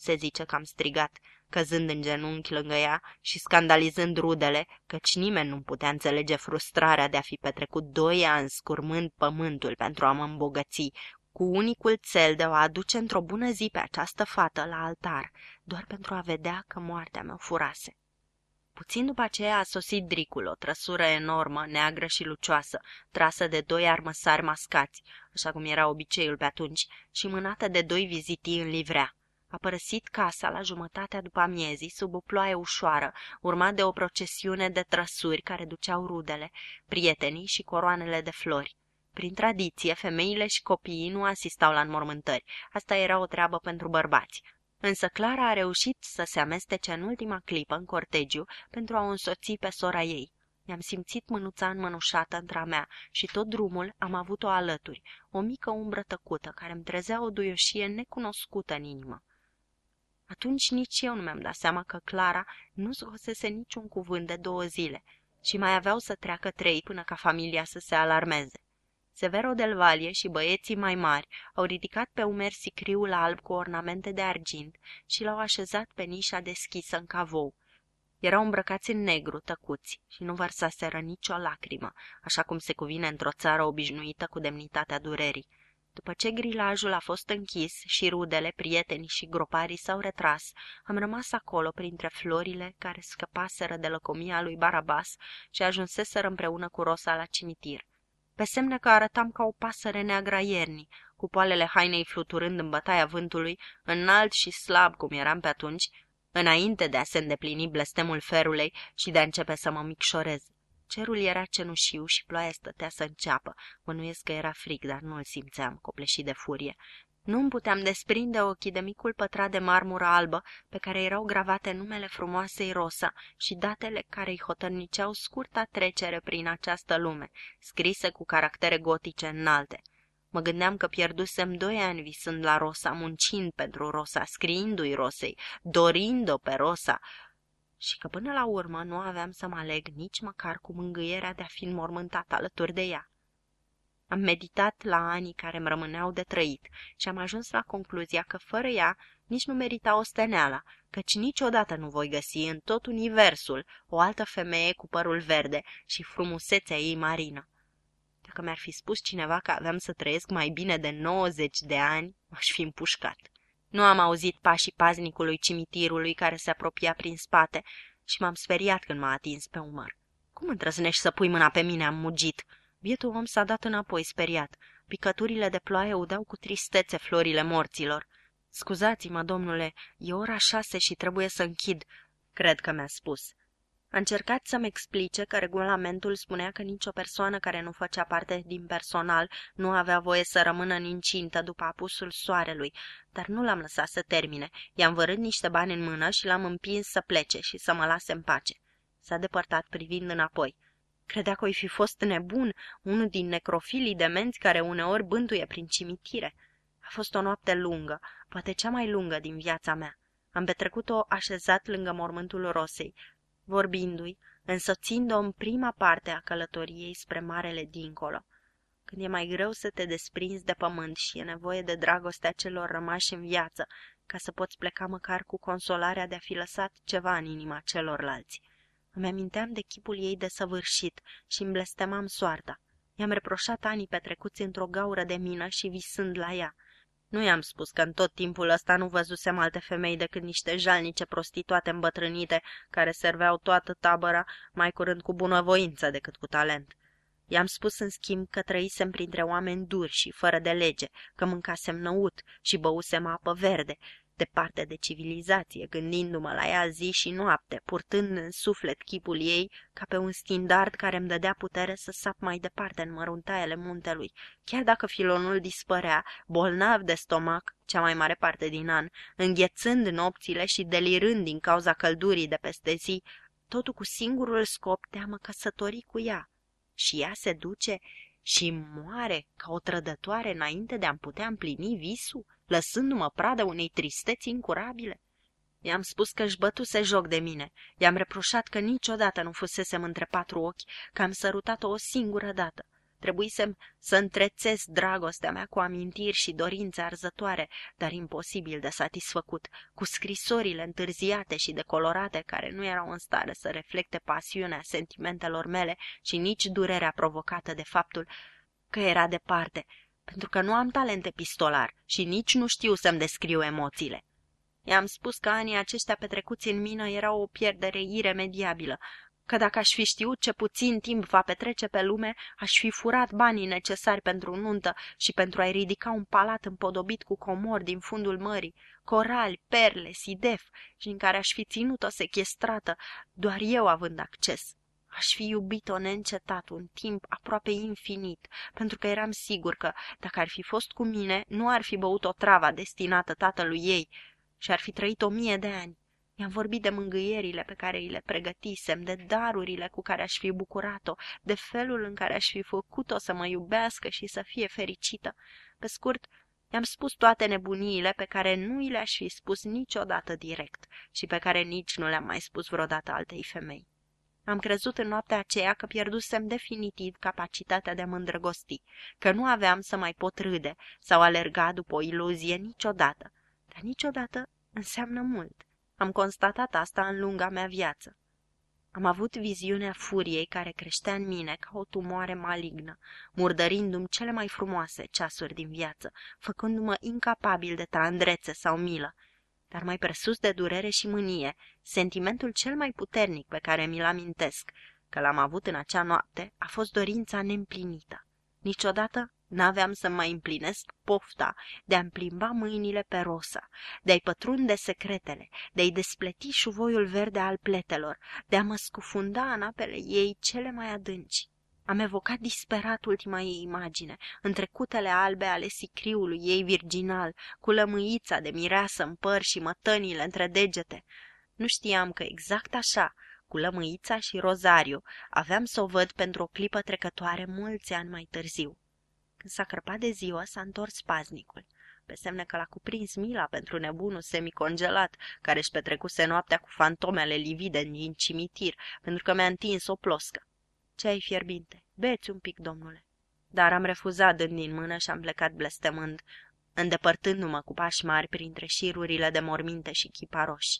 se zice că am strigat, căzând în genunchi lângă ea și scandalizând rudele, căci nimeni nu putea înțelege frustrarea de a fi petrecut doi ani scurmând pământul pentru a mă îmbogăți, cu unicul cel de a o aduce într-o bună zi pe această fată la altar, doar pentru a vedea că moartea mea furase. Puțin după aceea a sosit dricul, o trăsură enormă, neagră și lucioasă, trasă de doi armăsari mascați, așa cum era obiceiul pe atunci, și mânată de doi vizitii în livrea. A părăsit casa la jumătatea după amiezii, sub o ploaie ușoară, urmat de o procesiune de trăsuri care duceau rudele, prietenii și coroanele de flori. Prin tradiție, femeile și copiii nu asistau la înmormântări, asta era o treabă pentru bărbați. Însă Clara a reușit să se amestece în ultima clipă în cortegiu pentru a o însoți pe sora ei. Mi-am simțit mânuța înmănușată între mea și tot drumul am avut-o alături, o mică umbră tăcută care îmi trezea o duioșie necunoscută în inimă. Atunci nici eu nu mi-am dat seama că Clara nu scosese niciun cuvânt de două zile și mai aveau să treacă trei până ca familia să se alarmeze. Severo del Valle și băieții mai mari au ridicat pe umeri sicriul alb cu ornamente de argint și l-au așezat pe nișa deschisă în cavou. Erau îmbrăcați în negru, tăcuți, și nu vărsaseră nicio lacrimă, așa cum se cuvine într-o țară obișnuită cu demnitatea durerii. După ce grilajul a fost închis și rudele, prietenii și groparii s-au retras, am rămas acolo printre florile care scăpaseră de lăcomia lui Barabas și ajunseseră împreună cu Rosa la cimitir. Pe semne că arătam ca o pasăre neagră iernii, cu poalele hainei fluturând în bătaia vântului, înalt și slab cum eram pe atunci, înainte de a se îndeplini blestemul ferulei și de a începe să mă micșorez. Cerul era cenușiu și ploaia stătea să înceapă. Mănuiesc că era frig, dar nu îl simțeam, copleșit de furie. Nu îmi puteam desprinde ochii de micul pătrat de marmură albă, pe care erau gravate numele frumoasei Rosa și datele care îi hotărniceau scurta trecere prin această lume, scrise cu caractere gotice înalte. Mă gândeam că pierdusem doi ani visând la Rosa, muncind pentru Rosa, scriindu-i Rosei, dorind-o pe Rosa, și că până la urmă nu aveam să mă aleg nici măcar cu mângâierea de a fi înmormântat alături de ea. Am meditat la anii care îmi rămâneau de trăit și am ajuns la concluzia că fără ea nici nu merita o steneala, căci niciodată nu voi găsi în tot universul o altă femeie cu părul verde și frumusețea ei marină. Dacă mi-ar fi spus cineva că aveam să trăiesc mai bine de 90 de ani, m-aș fi împușcat. Nu am auzit pașii paznicului cimitirului care se apropia prin spate și m-am speriat când m-a atins pe umăr. Cum îndrăznești să pui mâna pe mine?" am mugit. Bietul om s-a dat înapoi, speriat. Picăturile de ploaie udau cu tristețe florile morților. Scuzați-mă, domnule, e ora șase și trebuie să închid," cred că mi-a spus. A încercat să-mi explice că regulamentul spunea că nicio persoană care nu făcea parte din personal nu avea voie să rămână în incintă după apusul soarelui, dar nu l-am lăsat să termine. I-am vărât niște bani în mână și l-am împins să plece și să mă lase în pace. S-a depărtat privind înapoi. Credea că o fi fost nebun, unul din necrofilii demenți care uneori bântuie prin cimitire. A fost o noapte lungă, poate cea mai lungă din viața mea. Am petrecut-o așezat lângă mormântul Rosei, vorbindu-i, însoțind-o în prima parte a călătoriei spre marele dincolo, când e mai greu să te desprinzi de pământ și e nevoie de dragostea celor rămași în viață ca să poți pleca măcar cu consolarea de a fi lăsat ceva în inima celorlalți. Îmi aminteam de chipul ei desăvârșit și îmi blestemam soarta. I-am reproșat anii petrecuți într-o gaură de mină și visând la ea – nu i-am spus că în tot timpul ăsta nu văzusem alte femei decât niște jalnice prostituate îmbătrânite care serveau toată tabăra mai curând cu bunăvoință decât cu talent. I-am spus în schimb că trăisem printre oameni duri și fără de lege, că mâncasem năut și băusem apă verde departe de civilizație, gândindu-mă la ea zi și noapte, purtând în suflet chipul ei ca pe un stindard care îmi dădea putere să sap mai departe în măruntaiele muntelui, chiar dacă filonul dispărea, bolnav de stomac, cea mai mare parte din an, înghețând nopțile și delirând din cauza căldurii de peste zi, totul cu singurul scop de a mă căsători cu ea. Și ea se duce și moare ca o trădătoare înainte de a-mi putea împlini visul, lăsându-mă pradă unei tristeți incurabile? I-am spus că își bătuse joc de mine, i-am reproșat că niciodată nu fusesem între patru ochi, că am sărutat-o o singură dată Trebuisem să întrețez dragostea mea cu amintiri și dorințe arzătoare, dar imposibil de satisfăcut, cu scrisorile întârziate și decolorate care nu erau în stare să reflecte pasiunea sentimentelor mele și nici durerea provocată de faptul că era departe, pentru că nu am talent epistolar și nici nu știu să-mi descriu emoțiile. I-am spus că anii aceștia petrecuți în mină erau o pierdere iremediabilă, că dacă aș fi știut ce puțin timp va petrece pe lume, aș fi furat banii necesari pentru nuntă și pentru a-i ridica un palat împodobit cu comori din fundul mării, corali, perle, sidef și în care aș fi ținut-o sequestrată, doar eu având acces. Aș fi iubit-o neîncetat un timp aproape infinit, pentru că eram sigur că, dacă ar fi fost cu mine, nu ar fi băut o travă destinată tatălui ei și ar fi trăit o mie de ani I-am vorbit de mângâierile pe care îi le pregătisem, de darurile cu care aș fi bucurat-o, de felul în care aș fi făcut-o să mă iubească și să fie fericită. Pe scurt, i-am spus toate nebuniile pe care nu i le-aș fi spus niciodată direct și pe care nici nu le-am mai spus vreodată altei femei. Am crezut în noaptea aceea că pierdusem definitiv capacitatea de a mă îndrăgosti, că nu aveam să mai pot râde sau alerga după o iluzie niciodată, dar niciodată înseamnă mult. Am constatat asta în lunga mea viață. Am avut viziunea furiei care creștea în mine ca o tumoare malignă, murdărindu-mi cele mai frumoase ceasuri din viață, făcându-mă incapabil de tandrețe sau milă, dar mai presus de durere și mânie, sentimentul cel mai puternic pe care mi-l amintesc, că l-am avut în acea noapte, a fost dorința neîmplinită. Niciodată N-aveam să mai împlinesc pofta de a-mi plimba mâinile pe rosa, de a-i pătrunde secretele, de a-i despleti șuvoiul verde al pletelor, de a mă scufunda în apele ei cele mai adânci. Am evocat disperat ultima ei imagine, întrecutele albe ale sicriului ei virginal, cu lămâița de mireasă în păr și mătănile între degete. Nu știam că exact așa, cu lămâița și rozariu, aveam să o văd pentru o clipă trecătoare mulți ani mai târziu. Când s-a crăpat de ziua, s-a întors paznicul pe semne că l-a cuprins mila pentru nebunul semicongelat, care își petrecuse noaptea cu fantomele livide din cimitir, pentru că mi-a întins o ploscă. ai fierbinte, beți un pic, domnule. Dar am refuzat dând din mână și am plecat blestemând, îndepărtându-mă cu pași mari printre șirurile de morminte și chiparoși.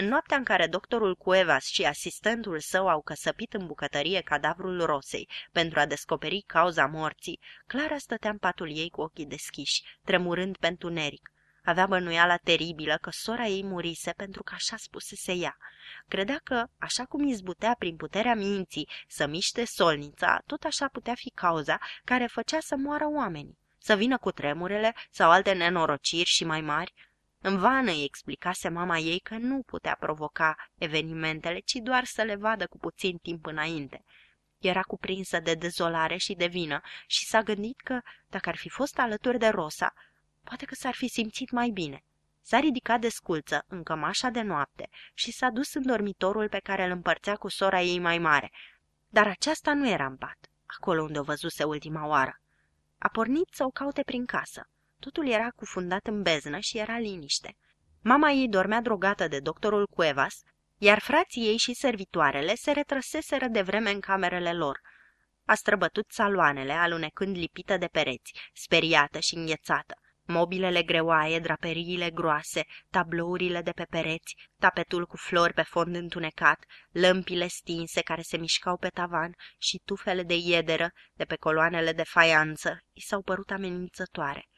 În noaptea în care doctorul Cuevas și asistentul său au căsăpit în bucătărie cadavrul Rosei pentru a descoperi cauza morții, Clara stătea în patul ei cu ochii deschiși, tremurând pentru neric. Avea bănuiala teribilă că sora ei murise pentru că așa spusese ea. Credea că, așa cum izbutea prin puterea minții să miște solnița, tot așa putea fi cauza care făcea să moară oamenii. Să vină cu tremurele sau alte nenorociri și mai mari, în vană îi explicase mama ei că nu putea provoca evenimentele, ci doar să le vadă cu puțin timp înainte. Era cuprinsă de dezolare și de vină și s-a gândit că, dacă ar fi fost alături de Rosa, poate că s-ar fi simțit mai bine. S-a ridicat de sculță în cămașa de noapte și s-a dus în dormitorul pe care îl împărțea cu sora ei mai mare, dar aceasta nu era în pat, acolo unde o văzuse ultima oară. A pornit să o caute prin casă. Totul era cufundat în beznă și era liniște. Mama ei dormea drogată de doctorul Cuevas, iar frații ei și servitoarele se retrăseseră de vreme în camerele lor. A străbătut saloanele, alunecând lipită de pereți, speriată și înghețată. Mobilele greoaie, draperiile groase, tablourile de pe pereți, tapetul cu flori pe fond întunecat, lămpile stinse care se mișcau pe tavan și tufele de iederă de pe coloanele de faianță îi s-au părut amenințătoare.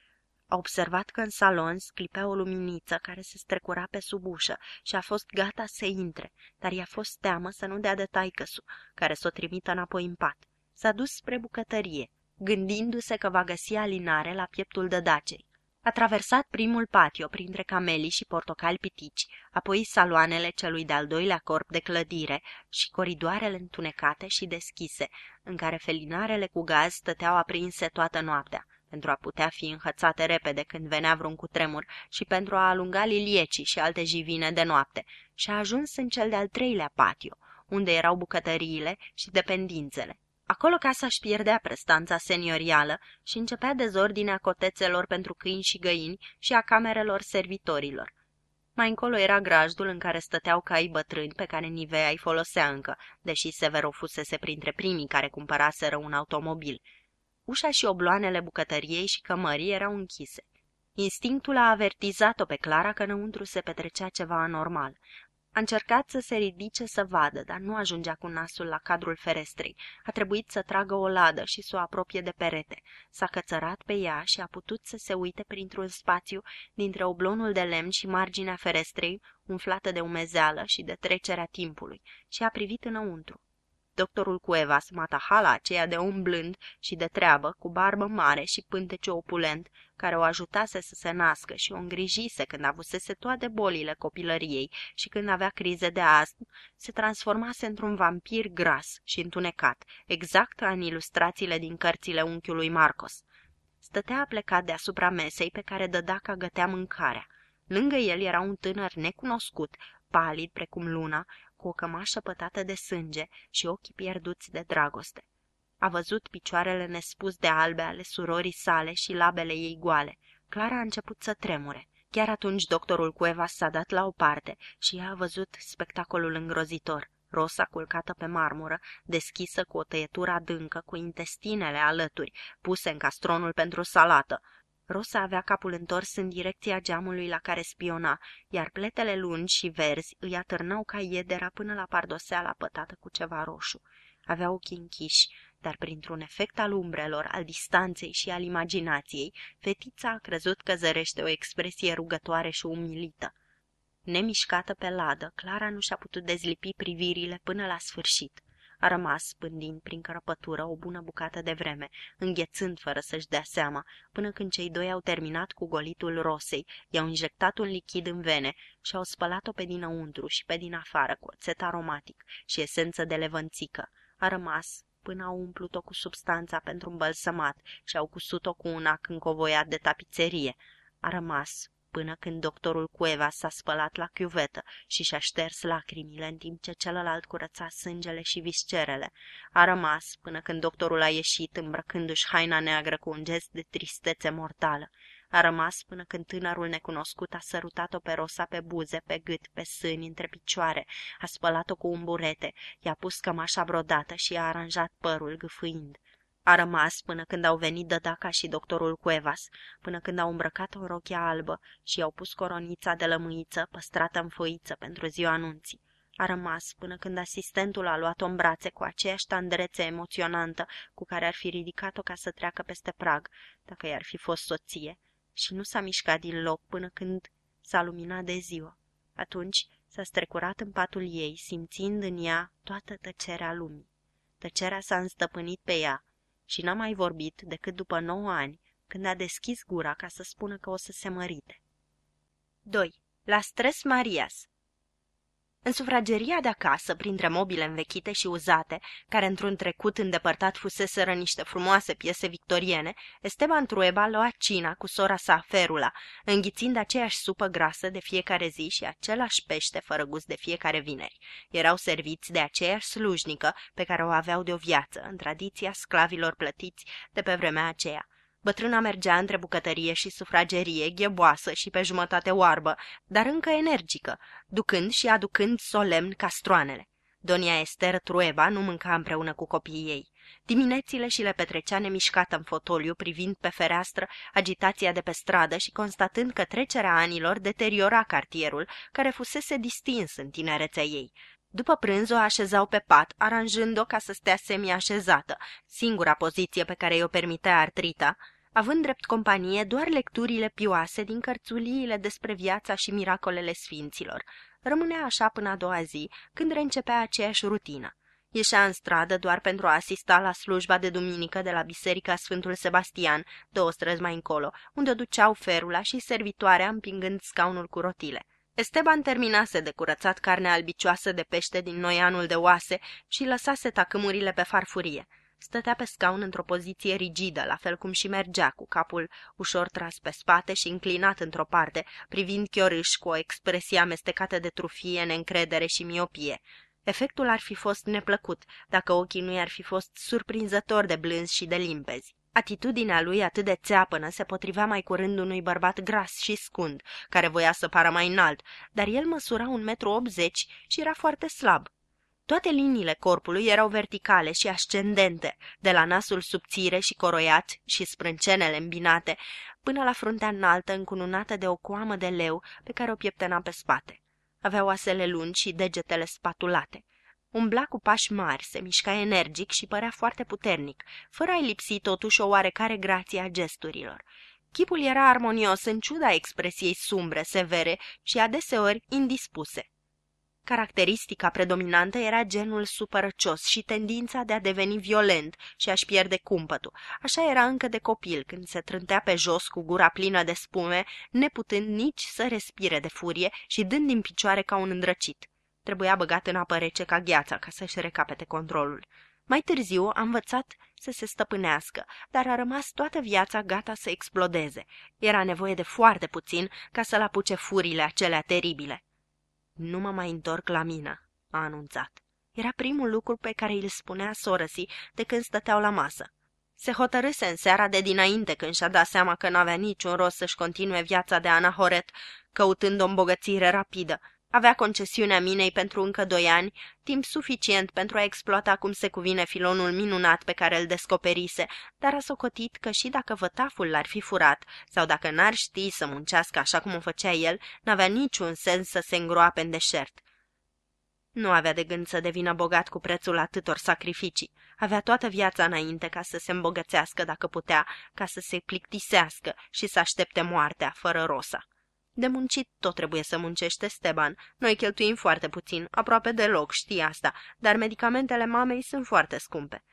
A observat că în salon sclipea o luminiță care se strecura pe sub ușă și a fost gata să intre, dar i-a fost teamă să nu dea de taicăsu, care s-o trimită înapoi în pat. S-a dus spre bucătărie, gândindu-se că va găsi alinare la pieptul de dacei. A traversat primul patio printre camelii și portocali pitici, apoi saloanele celui de-al doilea corp de clădire și coridoarele întunecate și deschise, în care felinarele cu gaz stăteau aprinse toată noaptea pentru a putea fi înhățate repede când venea vreun cutremur și pentru a alunga liliecii și alte jivine de noapte, și a ajuns în cel de-al treilea patio, unde erau bucătăriile și dependințele. Acolo casa își pierdea prestanța seniorială și începea dezordinea cotețelor pentru câini și găini și a camerelor servitorilor. Mai încolo era grajdul în care stăteau cai bătrâni pe care Nivea îi folosea încă, deși Severo fusese printre primii care cumpăraseră un automobil – Ușa și obloanele bucătăriei și cămării erau închise. Instinctul a avertizat-o pe Clara că înăuntru se petrecea ceva anormal. A încercat să se ridice să vadă, dar nu ajungea cu nasul la cadrul ferestrei. A trebuit să tragă o ladă și să o apropie de perete. S-a cățărat pe ea și a putut să se uite printr-un spațiu dintre oblonul de lemn și marginea ferestrei, umflată de umezeală și de trecerea timpului, și a privit înăuntru doctorul Cuevas, matahala aceea de om blând și de treabă, cu barbă mare și pântece opulent, care o ajutase să se nască și o îngrijise când avusese toate bolile copilăriei și când avea crize de astm, se transformase într-un vampir gras și întunecat, exact ca în ilustrațiile din cărțile unchiului Marcos. Stătea plecat deasupra mesei pe care dădea ca gătea mâncarea. Lângă el era un tânăr necunoscut, palid precum luna, cu o cămașă pătată de sânge și ochii pierduți de dragoste. A văzut picioarele nespus de albe ale surorii sale și labele ei goale. Clara a început să tremure. Chiar atunci doctorul Cueva s-a dat la o parte și ea a văzut spectacolul îngrozitor. Rosa culcată pe marmură, deschisă cu o tăietură adâncă, cu intestinele alături, puse în castronul pentru salată, Rosa avea capul întors în direcția geamului la care spiona, iar pletele lungi și verzi îi atârnau ca iedera până la pardoseala pătată cu ceva roșu. Avea ochii închiși, dar printr-un efect al umbrelor, al distanței și al imaginației, fetița a crezut că zărește o expresie rugătoare și umilită. Nemișcată pe ladă, Clara nu și-a putut dezlipi privirile până la sfârșit. A rămas pândind prin crăpătură o bună bucată de vreme, înghețând fără să-și dea seama, până când cei doi au terminat cu golitul rosei, i-au injectat un lichid în vene și au spălat-o pe dinăuntru și pe din afară cu oțet aromatic și esență de levănțică. A rămas până au umplut-o cu substanța pentru un balsamat și au cusut-o cu un ac încovoiat de tapiserie. A rămas până când doctorul Cueva s-a spălat la chiuvetă și și-a șters lacrimile în timp ce celălalt curăța sângele și viscerele. A rămas până când doctorul a ieșit îmbrăcându-și haina neagră cu un gest de tristețe mortală. A rămas până când tânărul necunoscut a sărutat-o pe Rosa pe buze, pe gât, pe sâni, între picioare, a spălat-o cu un burete, i-a pus cămașa brodată și i-a aranjat părul gâfâind. A rămas până când au venit Dădaca și doctorul Cuevas, până când au îmbrăcat o rochie albă și i-au pus coronița de lămâiță păstrată în foiță pentru ziua anunții. A rămas până când asistentul a luat-o în brațe cu aceeași tandrețe emoționantă cu care ar fi ridicat-o ca să treacă peste prag, dacă i-ar fi fost soție, și nu s-a mișcat din loc până când s-a luminat de ziua. Atunci s-a strecurat în patul ei, simțind în ea toată tăcerea lumii. Tăcerea s-a înstăpânit pe ea, și n-a mai vorbit decât după nouă ani, când a deschis gura ca să spună că o să se mărite. 2. La stres Marias în sufrageria de acasă, printre mobile învechite și uzate, care într-un trecut îndepărtat fuseseră niște frumoase piese victoriene, Esteban Trueba lua cina cu sora sa, Ferula, înghițind aceeași supă grasă de fiecare zi și același pește fără gust de fiecare vineri. Erau serviți de aceeași slujnică pe care o aveau de o viață, în tradiția sclavilor plătiți de pe vremea aceea. Bătrâna mergea între bucătărie și sufragerie, gheboasă și pe jumătate oarbă, dar încă energică, ducând și aducând solemn castroanele. Donia Ester Trueba nu mânca împreună cu copiii ei. Diminețile și le petrecea nemișcată în fotoliu, privind pe fereastră agitația de pe stradă și constatând că trecerea anilor deteriora cartierul, care fusese distins în tinerețea ei. După prânz o așezau pe pat, aranjând-o ca să stea semi-așezată, singura poziție pe care i-o permitea artrita, având drept companie doar lecturile pioase din cărțuliile despre viața și miracolele sfinților. Rămânea așa până a doua zi, când reîncepea aceeași rutină. Ieșea în stradă doar pentru a asista la slujba de duminică de la Biserica Sfântul Sebastian, două străzi mai încolo, unde o duceau ferula și servitoarea împingând scaunul cu rotile. Esteban terminase de curățat carnea albicioasă de pește din noi anul de oase și lăsase tacâmurile pe farfurie. Stătea pe scaun într-o poziție rigidă, la fel cum și mergea, cu capul ușor tras pe spate și înclinat într-o parte, privind chiorâș cu o expresie amestecată de trufie, neîncredere și miopie. Efectul ar fi fost neplăcut, dacă ochii nu i-ar fi fost surprinzător de blânzi și de limpezi. Atitudinea lui atât de țeapănă se potrivea mai curând unui bărbat gras și scund, care voia să pară mai înalt, dar el măsura un metru optzeci și era foarte slab. Toate liniile corpului erau verticale și ascendente, de la nasul subțire și coroiat și sprâncenele îmbinate, până la fruntea înaltă încununată de o coamă de leu pe care o pieptena pe spate. Avea oasele lungi și degetele spatulate. Umbla cu pași mari, se mișca energic și părea foarte puternic, fără a-i lipsi totuși o oarecare grație a gesturilor. Chipul era armonios în ciuda expresiei sumbre, severe și adeseori indispuse. Caracteristica predominantă era genul supărăcios și tendința de a deveni violent și a-și pierde cumpătul. Așa era încă de copil, când se trântea pe jos cu gura plină de spume, neputând nici să respire de furie și dând din picioare ca un îndrăcit. Trebuia băgat în apă rece ca gheața ca să-și recapete controlul. Mai târziu a învățat să se stăpânească, dar a rămas toată viața gata să explodeze. Era nevoie de foarte puțin ca să-l apuce furile acelea teribile. Nu mă mai întorc la mine, a anunțat. Era primul lucru pe care îl spunea sorăsii de când stăteau la masă. Se hotărâse în seara de dinainte când și-a dat seama că n-avea niciun rost să-și continue viața de Ana Horet, căutând o îmbogățire rapidă, avea concesiunea minei pentru încă doi ani, timp suficient pentru a exploata cum se cuvine filonul minunat pe care îl descoperise, dar a socotit că și dacă vătaful l-ar fi furat sau dacă n-ar ști să muncească așa cum o făcea el, n-avea niciun sens să se îngroape în deșert. Nu avea de gând să devină bogat cu prețul atâtor sacrificii. Avea toată viața înainte ca să se îmbogățească dacă putea, ca să se plictisească și să aștepte moartea fără rosa. De muncit tot trebuie să muncește Steban. Noi cheltuim foarte puțin, aproape deloc, știi asta, dar medicamentele mamei sunt foarte scumpe.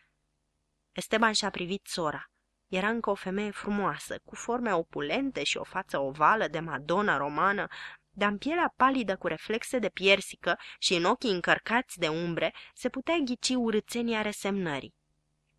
Esteban și-a privit sora. Era încă o femeie frumoasă, cu forme opulente și o față ovală de Madonna romană, dar în pielea palidă cu reflexe de piersică și în ochii încărcați de umbre se putea ghici urâțenia resemnării.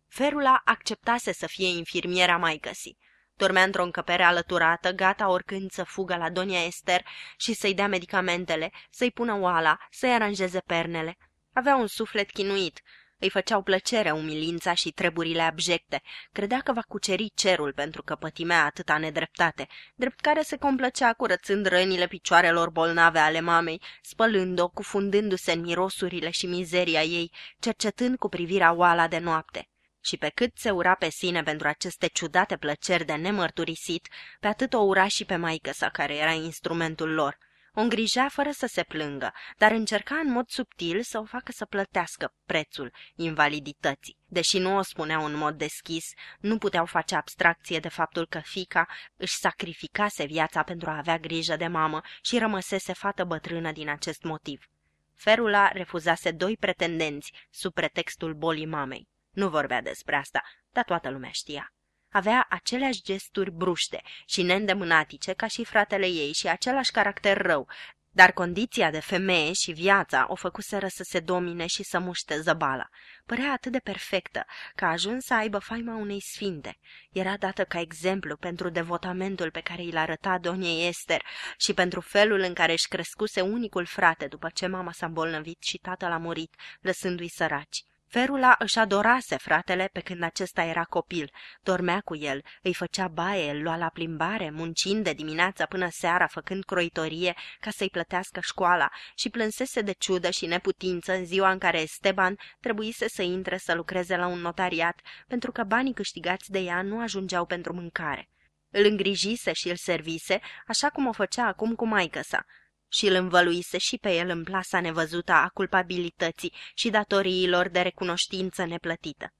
Ferula acceptase să fie infirmiera maicăsii. Dormea într-o încăpere alăturată, gata oricând să fugă la Donia Ester și să-i dea medicamentele, să-i pună oala, să-i aranjeze pernele. Avea un suflet chinuit. Îi făceau plăcere umilința și treburile abjecte. Credea că va cuceri cerul pentru că pătimea atâta nedreptate, drept care se complăcea curățând rănile picioarelor bolnave ale mamei, spălând-o, cufundându-se în mirosurile și mizeria ei, cercetând cu privirea oala de noapte. Și pe cât se ura pe sine pentru aceste ciudate plăceri de nemărturisit, pe atât o ura și pe maică sa, care era instrumentul lor. O îngrija fără să se plângă, dar încerca în mod subtil să o facă să plătească prețul invalidității. Deși nu o spuneau în mod deschis, nu puteau face abstracție de faptul că fica își sacrificase viața pentru a avea grijă de mamă și rămăsese fată bătrână din acest motiv. Ferula refuzase doi pretendenți sub pretextul bolii mamei. Nu vorbea despre asta, dar toată lumea știa. Avea aceleași gesturi bruște și neîndemânatice ca și fratele ei și același caracter rău, dar condiția de femeie și viața o făcuseră să se domine și să muște zăbala. Părea atât de perfectă că a ajuns să aibă faima unei sfinte. Era dată ca exemplu pentru devotamentul pe care îl arăta Doniei Ester și pentru felul în care își crescuse unicul frate după ce mama s-a îmbolnăvit și tatăl a murit, lăsându-i săraci. Ferula își adorase fratele pe când acesta era copil, dormea cu el, îi făcea baie, îl lua la plimbare, muncind de dimineața până seara, făcând croitorie ca să-i plătească școala și plânsese de ciudă și neputință în ziua în care Esteban trebuise să intre să lucreze la un notariat, pentru că banii câștigați de ea nu ajungeau pentru mâncare. Îl îngrijise și îl servise, așa cum o făcea acum cu maică sa și îl învăluise și pe el în plasa nevăzută a culpabilității și datoriilor de recunoștință neplătită.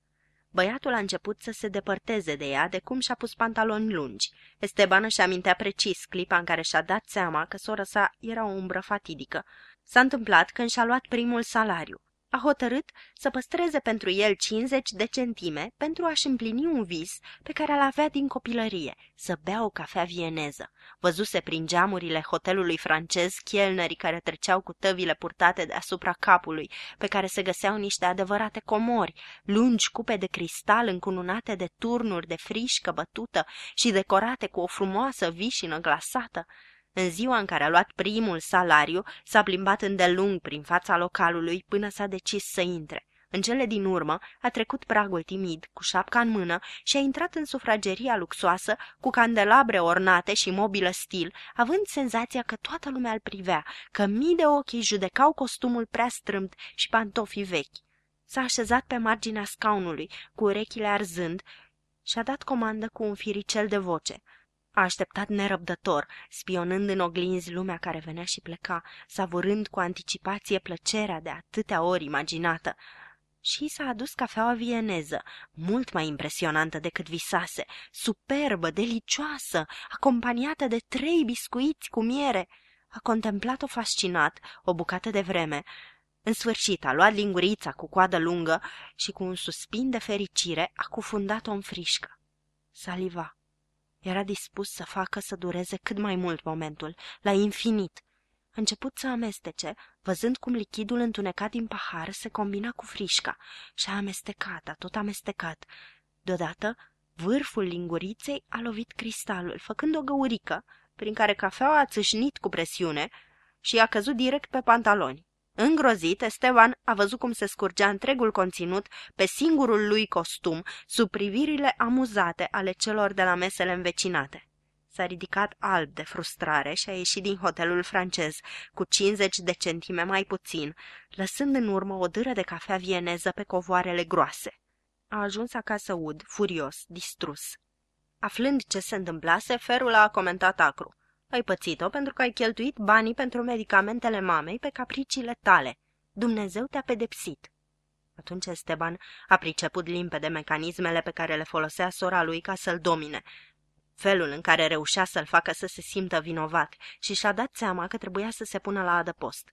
Băiatul a început să se depărteze de ea de cum și-a pus pantaloni lungi. Esteban își amintea precis clipa în care și-a dat seama că sora sa era o umbră fatidică. S-a întâmplat când și-a luat primul salariu. A hotărât să păstreze pentru el 50 de centime pentru a-și împlini un vis pe care l avea din copilărie, să bea o cafea vieneză. Văzuse prin geamurile hotelului francez chelnerii care treceau cu tăvile purtate deasupra capului, pe care se găseau niște adevărate comori, lungi cupe de cristal încununate de turnuri de frișcă bătută și decorate cu o frumoasă vișină glasată. În ziua în care a luat primul salariu, s-a plimbat îndelung prin fața localului până s-a decis să intre. În cele din urmă, a trecut pragul timid, cu șapca în mână, și a intrat în sufrageria luxoasă, cu candelabre ornate și mobilă stil, având senzația că toată lumea îl privea, că mii de ochi judecau costumul prea strâmt și pantofii vechi. S-a așezat pe marginea scaunului, cu urechile arzând, și a dat comandă cu un firicel de voce – a așteptat nerăbdător, spionând în oglinzi lumea care venea și pleca, savurând cu anticipație plăcerea de atâtea ori imaginată. Și s-a adus cafeaua vieneză, mult mai impresionantă decât visase, superbă, delicioasă, acompaniată de trei biscuiți cu miere. A contemplat-o fascinat o bucată de vreme. În sfârșit a luat lingurița cu coadă lungă și cu un suspin de fericire a cufundat-o în frișcă. Saliva. Era dispus să facă să dureze cât mai mult momentul, la infinit. A început să amestece, văzând cum lichidul întunecat din pahar se combina cu frișca și a amestecat, a tot amestecat. Deodată, vârful linguriței a lovit cristalul, făcând o găurică, prin care cafeaua a țâșnit cu presiune și a căzut direct pe pantaloni. Îngrozit, Esteban a văzut cum se scurgea întregul conținut pe singurul lui costum, sub privirile amuzate ale celor de la mesele învecinate. S-a ridicat alb de frustrare și a ieșit din hotelul francez, cu 50 de centime mai puțin, lăsând în urmă o dâră de cafea vieneză pe covoarele groase. A ajuns acasă ud, furios, distrus. Aflând ce se întâmplase, Ferul a comentat acru. Ai pățit-o pentru că ai cheltuit banii pentru medicamentele mamei pe capriciile tale. Dumnezeu te-a pedepsit. Atunci Esteban a priceput limpede mecanismele pe care le folosea sora lui ca să-l domine, felul în care reușea să-l facă să se simtă vinovat și și-a dat seama că trebuia să se pună la adăpost.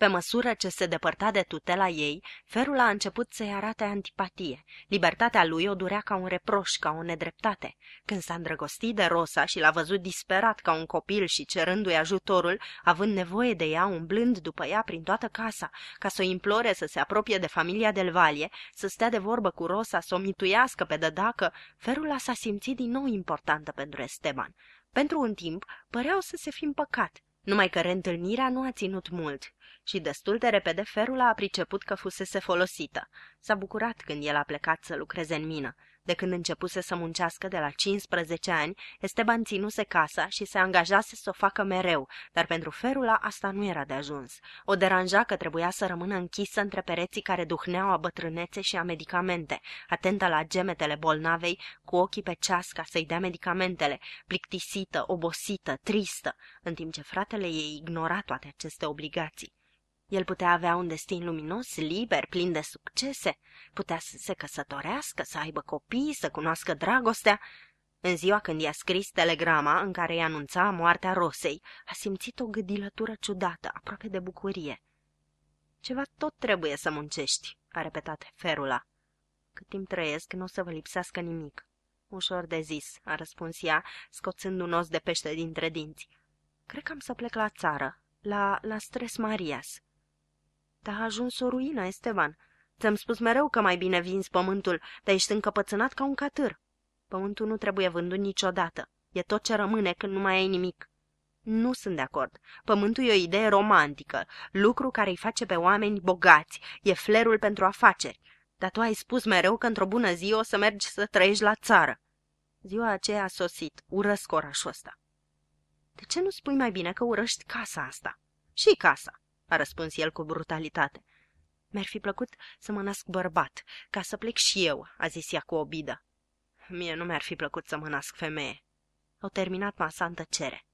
Pe măsură ce se depărta de tutela ei, Ferul a început să-i arate antipatie. Libertatea lui o durea ca un reproș, ca o nedreptate. Când s-a îndrăgostit de Rosa și l-a văzut disperat ca un copil și cerându-i ajutorul, având nevoie de ea, umblând după ea prin toată casa, ca să o implore să se apropie de familia del să stea de vorbă cu Rosa, să o mituiască pe dădacă, Ferul s-a simțit din nou importantă pentru Esteban. Pentru un timp, păreau să se fi împăcat, numai că reîntâlnirea nu a ținut mult și destul de repede Ferula a priceput că fusese folosită. S-a bucurat când el a plecat să lucreze în mină de când începuse să muncească de la 15 ani, Esteban ținuse casa și se angajase să o facă mereu, dar pentru Ferula asta nu era de ajuns. O deranja că trebuia să rămână închisă între pereții care duhneau a bătrânețe și a medicamente, atentă la gemetele bolnavei, cu ochii pe ceas ca să-i dea medicamentele, plictisită, obosită, tristă, în timp ce fratele ei ignora toate aceste obligații. El putea avea un destin luminos, liber, plin de succese, putea să se căsătorească, să aibă copii, să cunoască dragostea. În ziua când i-a scris telegrama în care îi anunța moartea Rosei, a simțit o gâdilătură ciudată, aproape de bucurie. Ceva tot trebuie să muncești," a repetat Ferula. Cât timp trăiesc, nu o să vă lipsească nimic." Ușor de zis," a răspuns ea, scoțând un os de pește dintre dinți. Cred că am să plec la țară, la, la Stres Marias." Te-a ajuns o ruină, Esteban. Ți-am spus mereu că mai bine vinzi pământul, dar ești încăpățânat ca un catâr. Pământul nu trebuie vândut niciodată. E tot ce rămâne când nu mai ai nimic. Nu sunt de acord. Pământul e o idee romantică, lucru care îi face pe oameni bogați, e flerul pentru afaceri. Dar tu ai spus mereu că într-o bună zi o să mergi să trăiești la țară. Ziua aceea a sosit, urăsc orașul ăsta. De ce nu spui mai bine că urăști casa asta? Și casa a răspuns el cu brutalitate. Mi-ar fi plăcut să mă nasc bărbat, ca să plec și eu, a zis ea cu obidă. Mie nu mi-ar fi plăcut să mă nasc femeie. Au terminat masa în tăcere.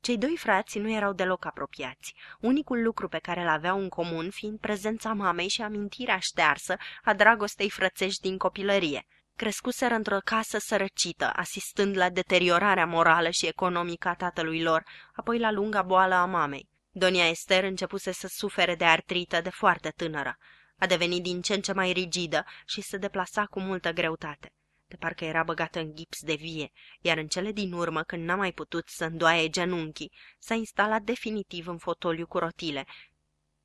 Cei doi frați nu erau deloc apropiați, unicul lucru pe care îl aveau în comun fiind prezența mamei și amintirea ștearsă a dragostei frățești din copilărie. Crescuseră într-o casă sărăcită, asistând la deteriorarea morală și economică a tatălui lor, apoi la lunga boală a mamei. Donia Ester începuse să sufere de artrită de foarte tânără. A devenit din ce în ce mai rigidă și se deplasa cu multă greutate. De parcă era băgată în gips de vie, iar în cele din urmă, când n-a mai putut să îndoaie genunchii, s-a instalat definitiv în fotoliu cu rotile,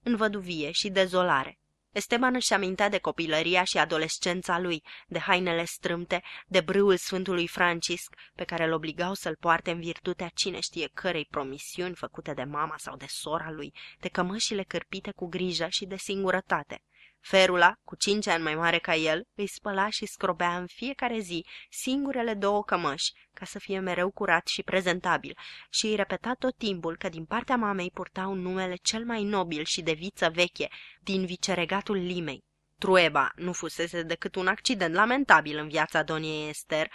în văduvie și dezolare. Esteban își amintea de copilăria și adolescența lui, de hainele strâmte, de brâul Sfântului Francisc, pe care îl obligau să-l poarte în virtutea cine știe cărei promisiuni făcute de mama sau de sora lui, de cămășile cârpite cu grijă și de singurătate. Ferula, cu cinci ani mai mare ca el, îi spăla și scrobea în fiecare zi singurele două cămăși, ca să fie mereu curat și prezentabil, și îi repeta tot timpul că din partea mamei purtau numele cel mai nobil și de viță veche din viceregatul Limei. Trueba nu fusese decât un accident lamentabil în viața doniei Ester,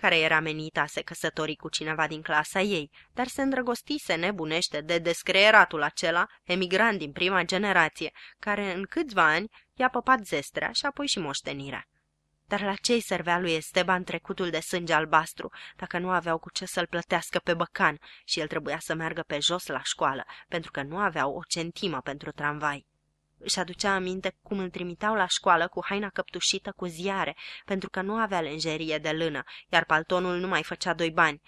care era menită a se căsători cu cineva din clasa ei, dar se îndrăgostise nebunește de descreeratul acela, emigrant din prima generație, care în câțiva ani i-a păpat zestrea și apoi și moștenirea. Dar la ce-i servea lui Esteban trecutul de sânge albastru, dacă nu aveau cu ce să-l plătească pe băcan și el trebuia să meargă pe jos la școală, pentru că nu aveau o centimă pentru tramvai? Își aducea aminte cum îl trimiteau la școală cu haina căptușită cu ziare, pentru că nu avea lenjerie de lână, iar paltonul nu mai făcea doi bani.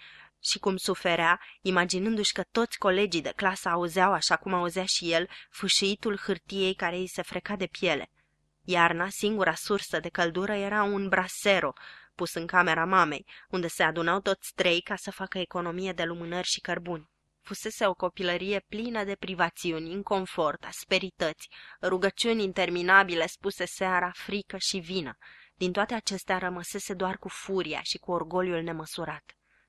Și cum suferea, imaginându-și că toți colegii de clasă auzeau așa cum auzea și el fâșiitul hârtiei care îi se freca de piele. Iarna, singura sursă de căldură era un brasero, pus în camera mamei, unde se adunau toți trei ca să facă economie de lumânări și cărbuni. Fusese o copilărie plină de privațiuni, inconfort, asperități, rugăciuni interminabile spuse seara, frică și vină. Din toate acestea rămăsese doar cu furia și cu orgoliul nemăsurat.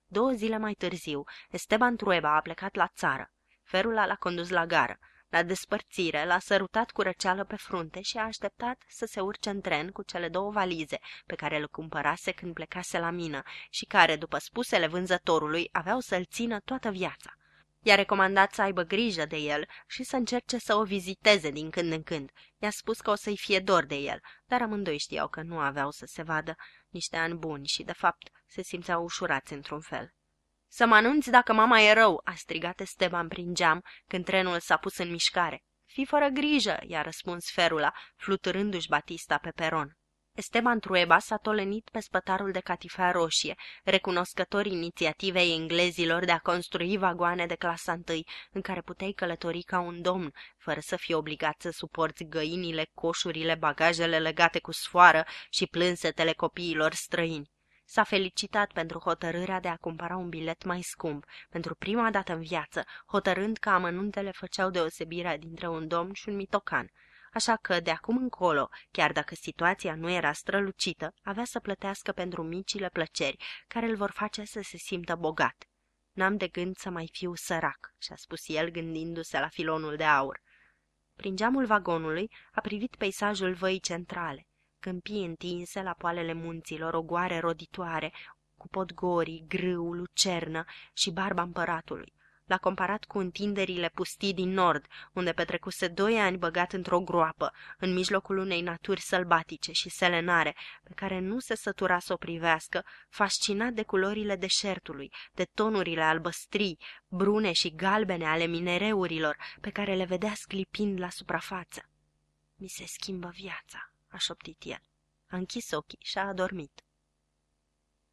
Două zile mai târziu, Esteban Trueba a plecat la țară. Ferula l-a condus la gară. La despărțire l-a sărutat cu răceală pe frunte și a așteptat să se urce în tren cu cele două valize pe care le cumpărase când plecase la mină și care, după spusele vânzătorului, aveau să-l țină toată viața. I-a recomandat să aibă grijă de el și să încerce să o viziteze din când în când. I-a spus că o să-i fie dor de el, dar amândoi știau că nu aveau să se vadă niște ani buni și, de fapt, se simțeau ușurați într-un fel. Să mă anunți dacă mama e rău!" a strigat Esteban prin geam când trenul s-a pus în mișcare. Fii fără grijă!" i-a răspuns Ferula, fluturându-și Batista pe peron. Esteban Trueba s-a tolenit pe spătarul de catifea roșie, recunoscător inițiativei englezilor de a construi vagoane de clasa întâi, în care puteai călători ca un domn, fără să fii obligat să suporți găinile, coșurile, bagajele legate cu sfoară și plânsetele copiilor străini. S-a felicitat pentru hotărârea de a cumpăra un bilet mai scump, pentru prima dată în viață, hotărând că amănuntele făceau deosebirea dintre un domn și un mitocan – așa că de acum încolo, chiar dacă situația nu era strălucită, avea să plătească pentru micile plăceri care îl vor face să se simtă bogat. N-am de gând să mai fiu sărac, și-a spus el gândindu-se la filonul de aur. Prin geamul vagonului a privit peisajul văii centrale, câmpii întinse la poalele munților, goare roditoare, cu podgorii, grâul, lucernă și barba împăratului, l-a comparat cu întinderile pustii din nord, unde petrecuse doi ani băgat într-o groapă, în mijlocul unei naturi sălbatice și selenare, pe care nu se sătura să o privească, fascinat de culorile deșertului, de tonurile albăstrii, brune și galbene ale minereurilor, pe care le vedea sclipind la suprafață. Mi se schimbă viața, a șoptit el. A închis ochii și a adormit.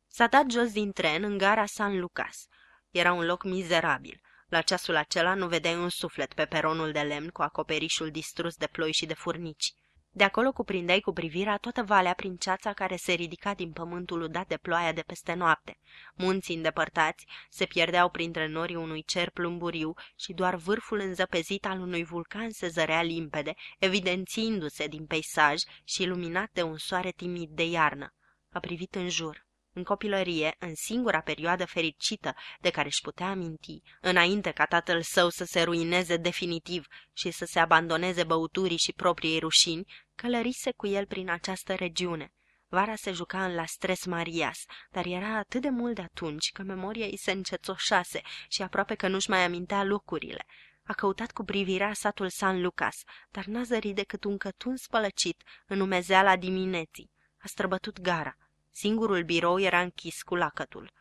S-a dat jos din tren în gara San Lucas. Era un loc mizerabil. La ceasul acela nu vedeai un suflet pe peronul de lemn cu acoperișul distrus de ploi și de furnici. De acolo cuprindeai cu privirea toată valea prin ceața care se ridica din pământul udat de ploaia de peste noapte. Munții îndepărtați se pierdeau printre norii unui cer plumburiu și doar vârful înzăpezit al unui vulcan se zărea limpede, evidențiindu-se din peisaj și iluminat de un soare timid de iarnă. A privit în jur. În copilărie, în singura perioadă fericită de care își putea aminti, înainte ca tatăl său să se ruineze definitiv și să se abandoneze băuturii și propriei rușini, călărise cu el prin această regiune. Vara se juca în la stres Marias, dar era atât de mult de atunci că memoria îi se încețoșase și aproape că nu-și mai amintea lucrurile. A căutat cu privirea satul San Lucas, dar n-a zărit decât un cătun spălăcit în umezeala dimineții. A străbătut gara. Singurul birou era închis cu lacătul.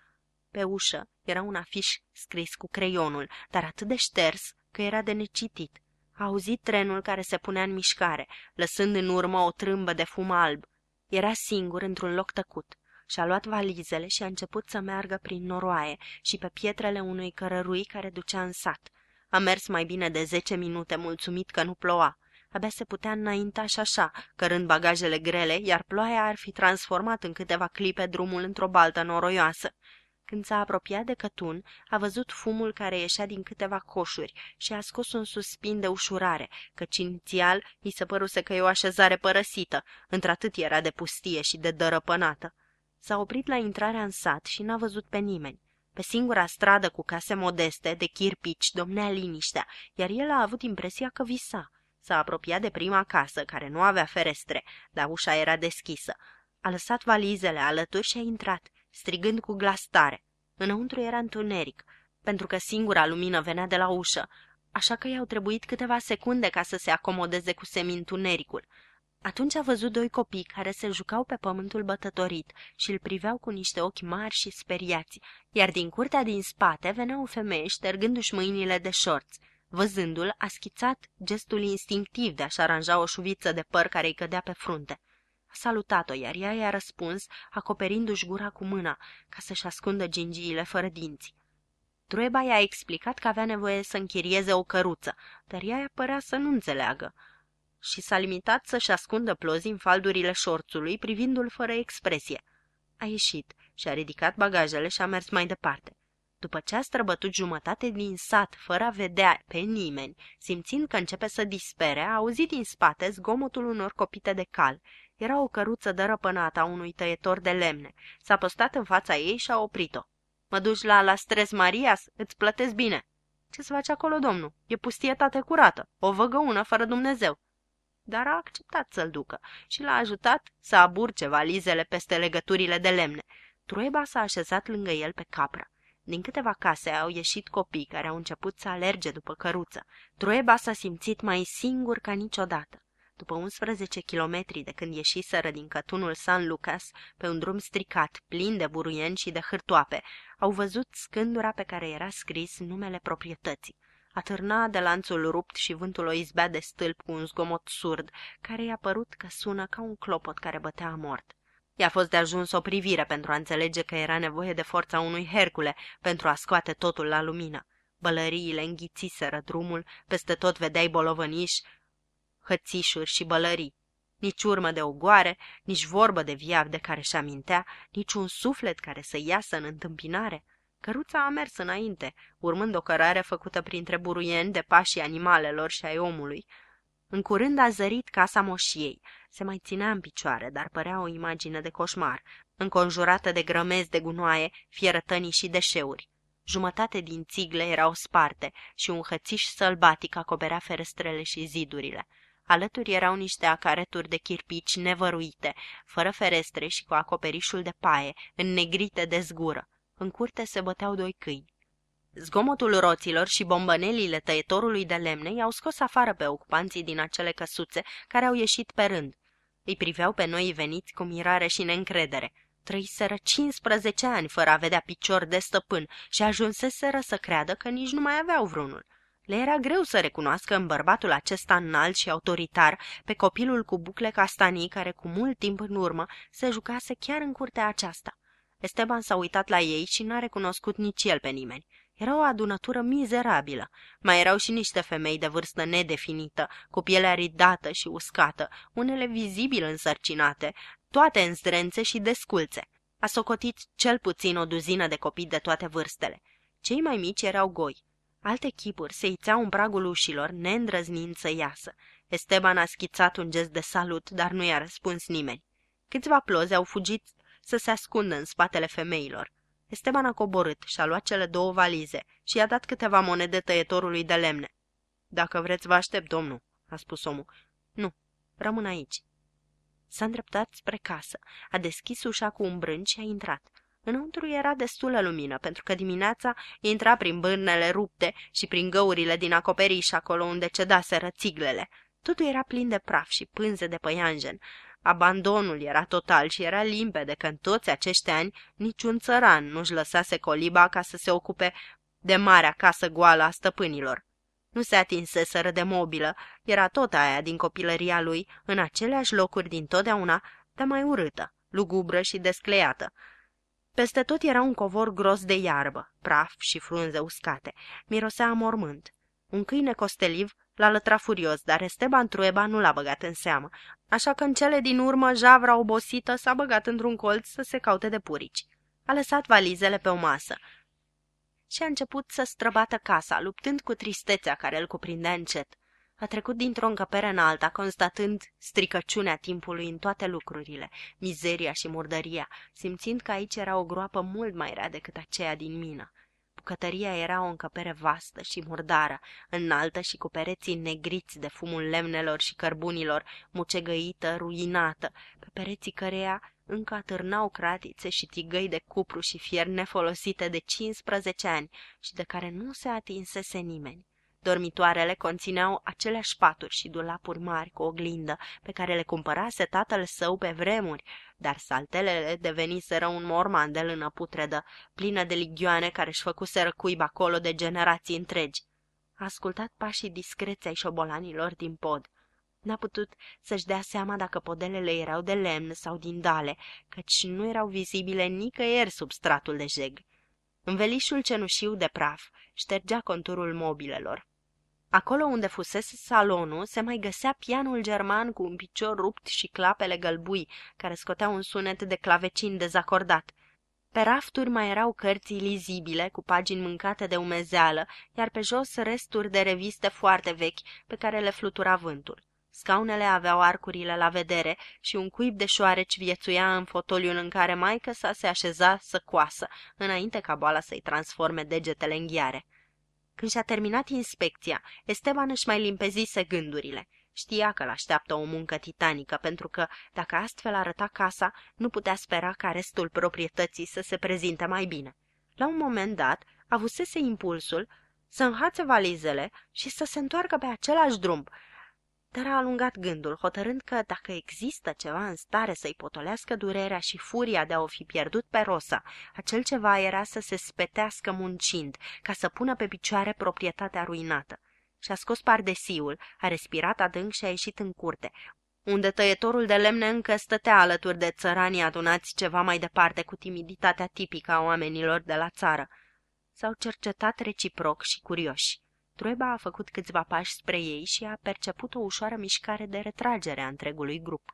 Pe ușă era un afiș scris cu creionul, dar atât de șters că era de necitit. A auzit trenul care se punea în mișcare, lăsând în urmă o trâmbă de fum alb. Era singur într-un loc tăcut. Și-a luat valizele și a început să meargă prin noroaie și pe pietrele unui cărărui care ducea în sat. A mers mai bine de zece minute, mulțumit că nu ploua. Abia se putea înainta și așa, cărând bagajele grele, iar ploaia ar fi transformat în câteva clipe drumul într-o baltă noroioasă. Când s-a apropiat de Cătun, a văzut fumul care ieșea din câteva coșuri și a scos un suspin de ușurare, căci inițial i se păruse că e o așezare părăsită, într-atât era de pustie și de dărăpănată. S-a oprit la intrarea în sat și n-a văzut pe nimeni. Pe singura stradă cu case modeste, de chirpici, domnea liniștea, iar el a avut impresia că visa – S-a apropiat de prima casă, care nu avea ferestre, dar ușa era deschisă. A lăsat valizele alături și a intrat, strigând cu glas tare. Înăuntru era întuneric, pentru că singura lumină venea de la ușă, așa că i-au trebuit câteva secunde ca să se acomodeze cu semintunericul. Atunci a văzut doi copii care se jucau pe pământul bătătorit și îl priveau cu niște ochi mari și speriați, iar din curtea din spate venea o femeie ștergându-și mâinile de șorți. Văzându-l, a schițat gestul instinctiv de a-și aranja o șuviță de păr care îi cădea pe frunte. A salutat-o, iar ea i-a răspuns, acoperindu-și gura cu mâna, ca să-și ascundă gingiile fără dinți. Trueba i-a explicat că avea nevoie să închirieze o căruță, dar ea i-a părea să nu înțeleagă și s-a limitat să-și ascundă plozii în faldurile șorțului, privindu-l fără expresie. A ieșit și-a ridicat bagajele și a mers mai departe. După ce a străbătut jumătate din sat fără a vedea pe nimeni, simțind că începe să dispere, a auzit din spate zgomotul unor copite de cal. Era o căruță dărăpânată a unui tăietor de lemne. S-a postat în fața ei și a oprit-o. Mă duci la Lastres Marias? Îți plătesc bine." ce să faci acolo, domnul? E pustietate curată, o văgăună fără Dumnezeu." Dar a acceptat să-l ducă și l-a ajutat să aburce valizele peste legăturile de lemne. Trueba s-a așezat lângă el pe capra. Din câteva case au ieșit copii care au început să alerge după căruță. Trueba s-a simțit mai singur ca niciodată. După 11 kilometri de când ieșiseră din cătunul San Lucas, pe un drum stricat, plin de buruieni și de hârtoape, au văzut scândura pe care era scris numele proprietății. Atârna de lanțul rupt și vântul o izbea de stâlp cu un zgomot surd, care i-a părut că sună ca un clopot care bătea mort. I-a fost de ajuns o privire pentru a înțelege că era nevoie de forța unui Hercule pentru a scoate totul la lumină. Bălăriile înghițiseră drumul, peste tot vedeai bolovăniși, hățișuri și bălării. Nici urmă de ogoare, nici vorbă de viav de care și amintea, nici un suflet care să iasă în întâmpinare. Căruța a mers înainte, urmând o cărare făcută printre buruieni de pașii animalelor și ai omului. În curând a zărit casa moșiei, se mai ținea în picioare, dar părea o imagine de coșmar, înconjurată de grămezi de gunoaie, fierătănii și deșeuri. Jumătate din țigle erau sparte și un hățiș sălbatic acoperea ferestrele și zidurile. Alături erau niște acareturi de chirpici nevăruite, fără ferestre și cu acoperișul de paie, înnegrite de zgură. În curte se băteau doi câini. Zgomotul roților și bombănelile tăietorului de lemne i-au scos afară pe ocupanții din acele căsuțe care au ieșit pe rând. Îi priveau pe noi veniți cu mirare și neîncredere. Trăiseră 15 ani fără a vedea picior de stăpân și ajunseseră să creadă că nici nu mai aveau vreunul. Le era greu să recunoască în bărbatul acesta înalt și autoritar pe copilul cu bucle castanii care cu mult timp în urmă se jucase chiar în curtea aceasta. Esteban s-a uitat la ei și n-a recunoscut nici el pe nimeni. Era o adunătură mizerabilă. Mai erau și niște femei de vârstă nedefinită, cu pielea ridată și uscată, unele vizibil însărcinate, toate în zdrențe și desculțe. A socotit cel puțin o duzină de copii de toate vârstele. Cei mai mici erau goi. Alte chipuri se ițeau în pragul ușilor, neîndrăznind să iasă. Esteban a schițat un gest de salut, dar nu i-a răspuns nimeni. Câțiva ploze au fugit să se ascundă în spatele femeilor. Esteban a coborât și a luat cele două valize și i-a dat câteva monede tăietorului de lemne. Dacă vreți, vă aștept, domnul," a spus omul. Nu, rămân aici." S-a îndreptat spre casă, a deschis ușa cu un brân și a intrat. Înăuntru era destulă lumină, pentru că dimineața intra prin bârnele rupte și prin găurile din acoperiș acolo unde cedaseră țiglele. Totul era plin de praf și pânze de păianjen. Abandonul era total și era limpede că în toți acești ani niciun țăran nu-și lăsase coliba ca să se ocupe de marea casă goală a stăpânilor. Nu se atinseseră de mobilă, era tot aia din copilăria lui, în aceleași locuri din totdeauna, dar mai urâtă, lugubră și descleiată. Peste tot era un covor gros de iarbă, praf și frunze uscate. Mirosea mormânt. Un câine costeliv l-a lătrat furios, dar Esteban Trueba nu l-a băgat în seamă, așa că în cele din urmă javra obosită s-a băgat într-un colț să se caute de purici. A lăsat valizele pe o masă și a început să străbată casa, luptând cu tristețea care îl cuprindea încet. A trecut dintr-o încăpere în alta, constatând stricăciunea timpului în toate lucrurile, mizeria și murdăria, simțind că aici era o groapă mult mai rea decât aceea din mină. Bucătăria era o încăpere vastă și murdară, înaltă și cu pereții negriți de fumul lemnelor și cărbunilor, mucegăită, ruinată, pe pereții căreia încă atârnau cratițe și tigăi de cupru și fier nefolosite de 15 ani și de care nu se atinsese nimeni. Dormitoarele conțineau aceleași paturi și dulapuri mari cu oglindă pe care le cumpărase tatăl său pe vremuri, dar saltelele deveniseră un morman de lână putredă, plină de ligioane care își făcuseră cuib acolo de generații întregi. A ascultat pașii discreți ai șobolanilor din pod. N-a putut să-și dea seama dacă podelele erau de lemn sau din dale, căci nu erau vizibile nicăieri sub stratul de jeg. Învelișul cenușiu de praf ștergea conturul mobilelor. Acolo unde fusese salonul, se mai găsea pianul german cu un picior rupt și clapele gălbui, care scotea un sunet de clavecin dezacordat. Pe rafturi mai erau cărți lizibile, cu pagini mâncate de umezeală, iar pe jos resturi de reviste foarte vechi, pe care le flutura vântul. Scaunele aveau arcurile la vedere și un cuib de șoareci viețuia în fotoliul în care maică sa se așeza să coasă, înainte ca boala să-i transforme degetele în ghiare. Când și-a terminat inspecția, Esteban își mai limpezise gândurile. Știa că l-așteaptă o muncă titanică, pentru că, dacă astfel arăta casa, nu putea spera ca restul proprietății să se prezinte mai bine. La un moment dat, avusese impulsul să înhațe valizele și să se întoarcă pe același drum, dar a alungat gândul, hotărând că dacă există ceva în stare să-i potolească durerea și furia de a o fi pierdut pe Rosa, acel ceva era să se spetească muncind, ca să pună pe picioare proprietatea ruinată. Și-a scos pardesiul, a respirat adânc și a ieșit în curte, unde tăietorul de lemne încă stătea alături de țăranii adunați ceva mai departe cu timiditatea tipică a oamenilor de la țară. S-au cercetat reciproc și curioși. Trueba a făcut câțiva pași spre ei și a perceput o ușoară mișcare de retragere a întregului grup.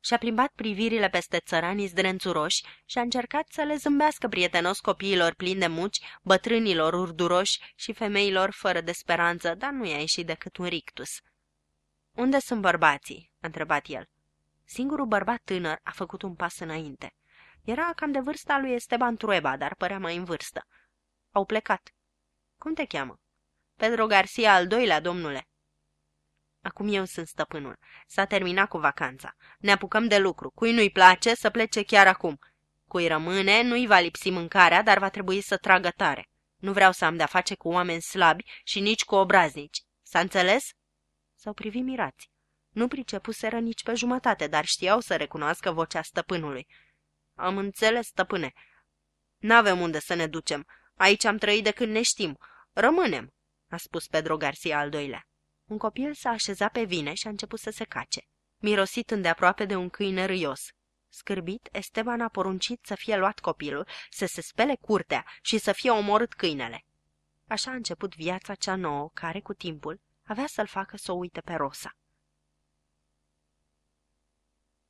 Și-a plimbat privirile peste țăranii zdrențuroși și a încercat să le zâmbească prietenos copiilor plini de muci, bătrânilor urduroși și femeilor fără de speranță, dar nu i-a ieșit decât un rictus. Unde sunt bărbații?" a întrebat el. Singurul bărbat tânăr a făcut un pas înainte. Era cam de vârsta lui Esteban Trueba, dar părea mai în vârstă. Au plecat. Cum te cheamă?" Pedro Garcia al doilea, domnule. Acum eu sunt stăpânul. S-a terminat cu vacanța. Ne apucăm de lucru. Cui nu-i place, să plece chiar acum. Cui rămâne, nu-i va lipsi mâncarea, dar va trebui să tragă tare. Nu vreau să am de-a face cu oameni slabi și nici cu obraznici. S-a înțeles? S-au privit mirați. Nu pricepuseră nici pe jumătate, dar știau să recunoască vocea stăpânului. Am înțeles, stăpâne. N-avem unde să ne ducem. Aici am trăit de când ne știm. Rămânem a spus Pedro Garcia al doilea. Un copil s-a așezat pe vine și a început să se cace, mirosit îndeaproape de un câine râios. Scârbit, Esteban a poruncit să fie luat copilul, să se spele curtea și să fie omorât câinele. Așa a început viața cea nouă, care, cu timpul, avea să-l facă să o uite pe Rosa.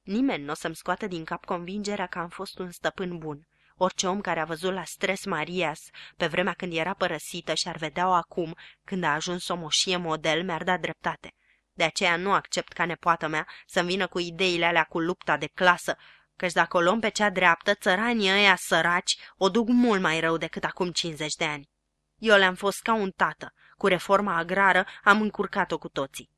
Nimeni nu o să-mi scoată din cap convingerea că am fost un stăpân bun. Orice om care a văzut la stres Marias, pe vremea când era părăsită și ar vedea-o acum, când a ajuns o moșie model, mi-ar da dreptate. De aceea nu accept ca nepoată mea să-mi vină cu ideile alea cu lupta de clasă, căci dacă o luăm pe cea dreaptă, țăranii ăia săraci o duc mult mai rău decât acum 50 de ani. Eu le-am fost ca un tată. Cu reforma agrară am încurcat-o cu toții.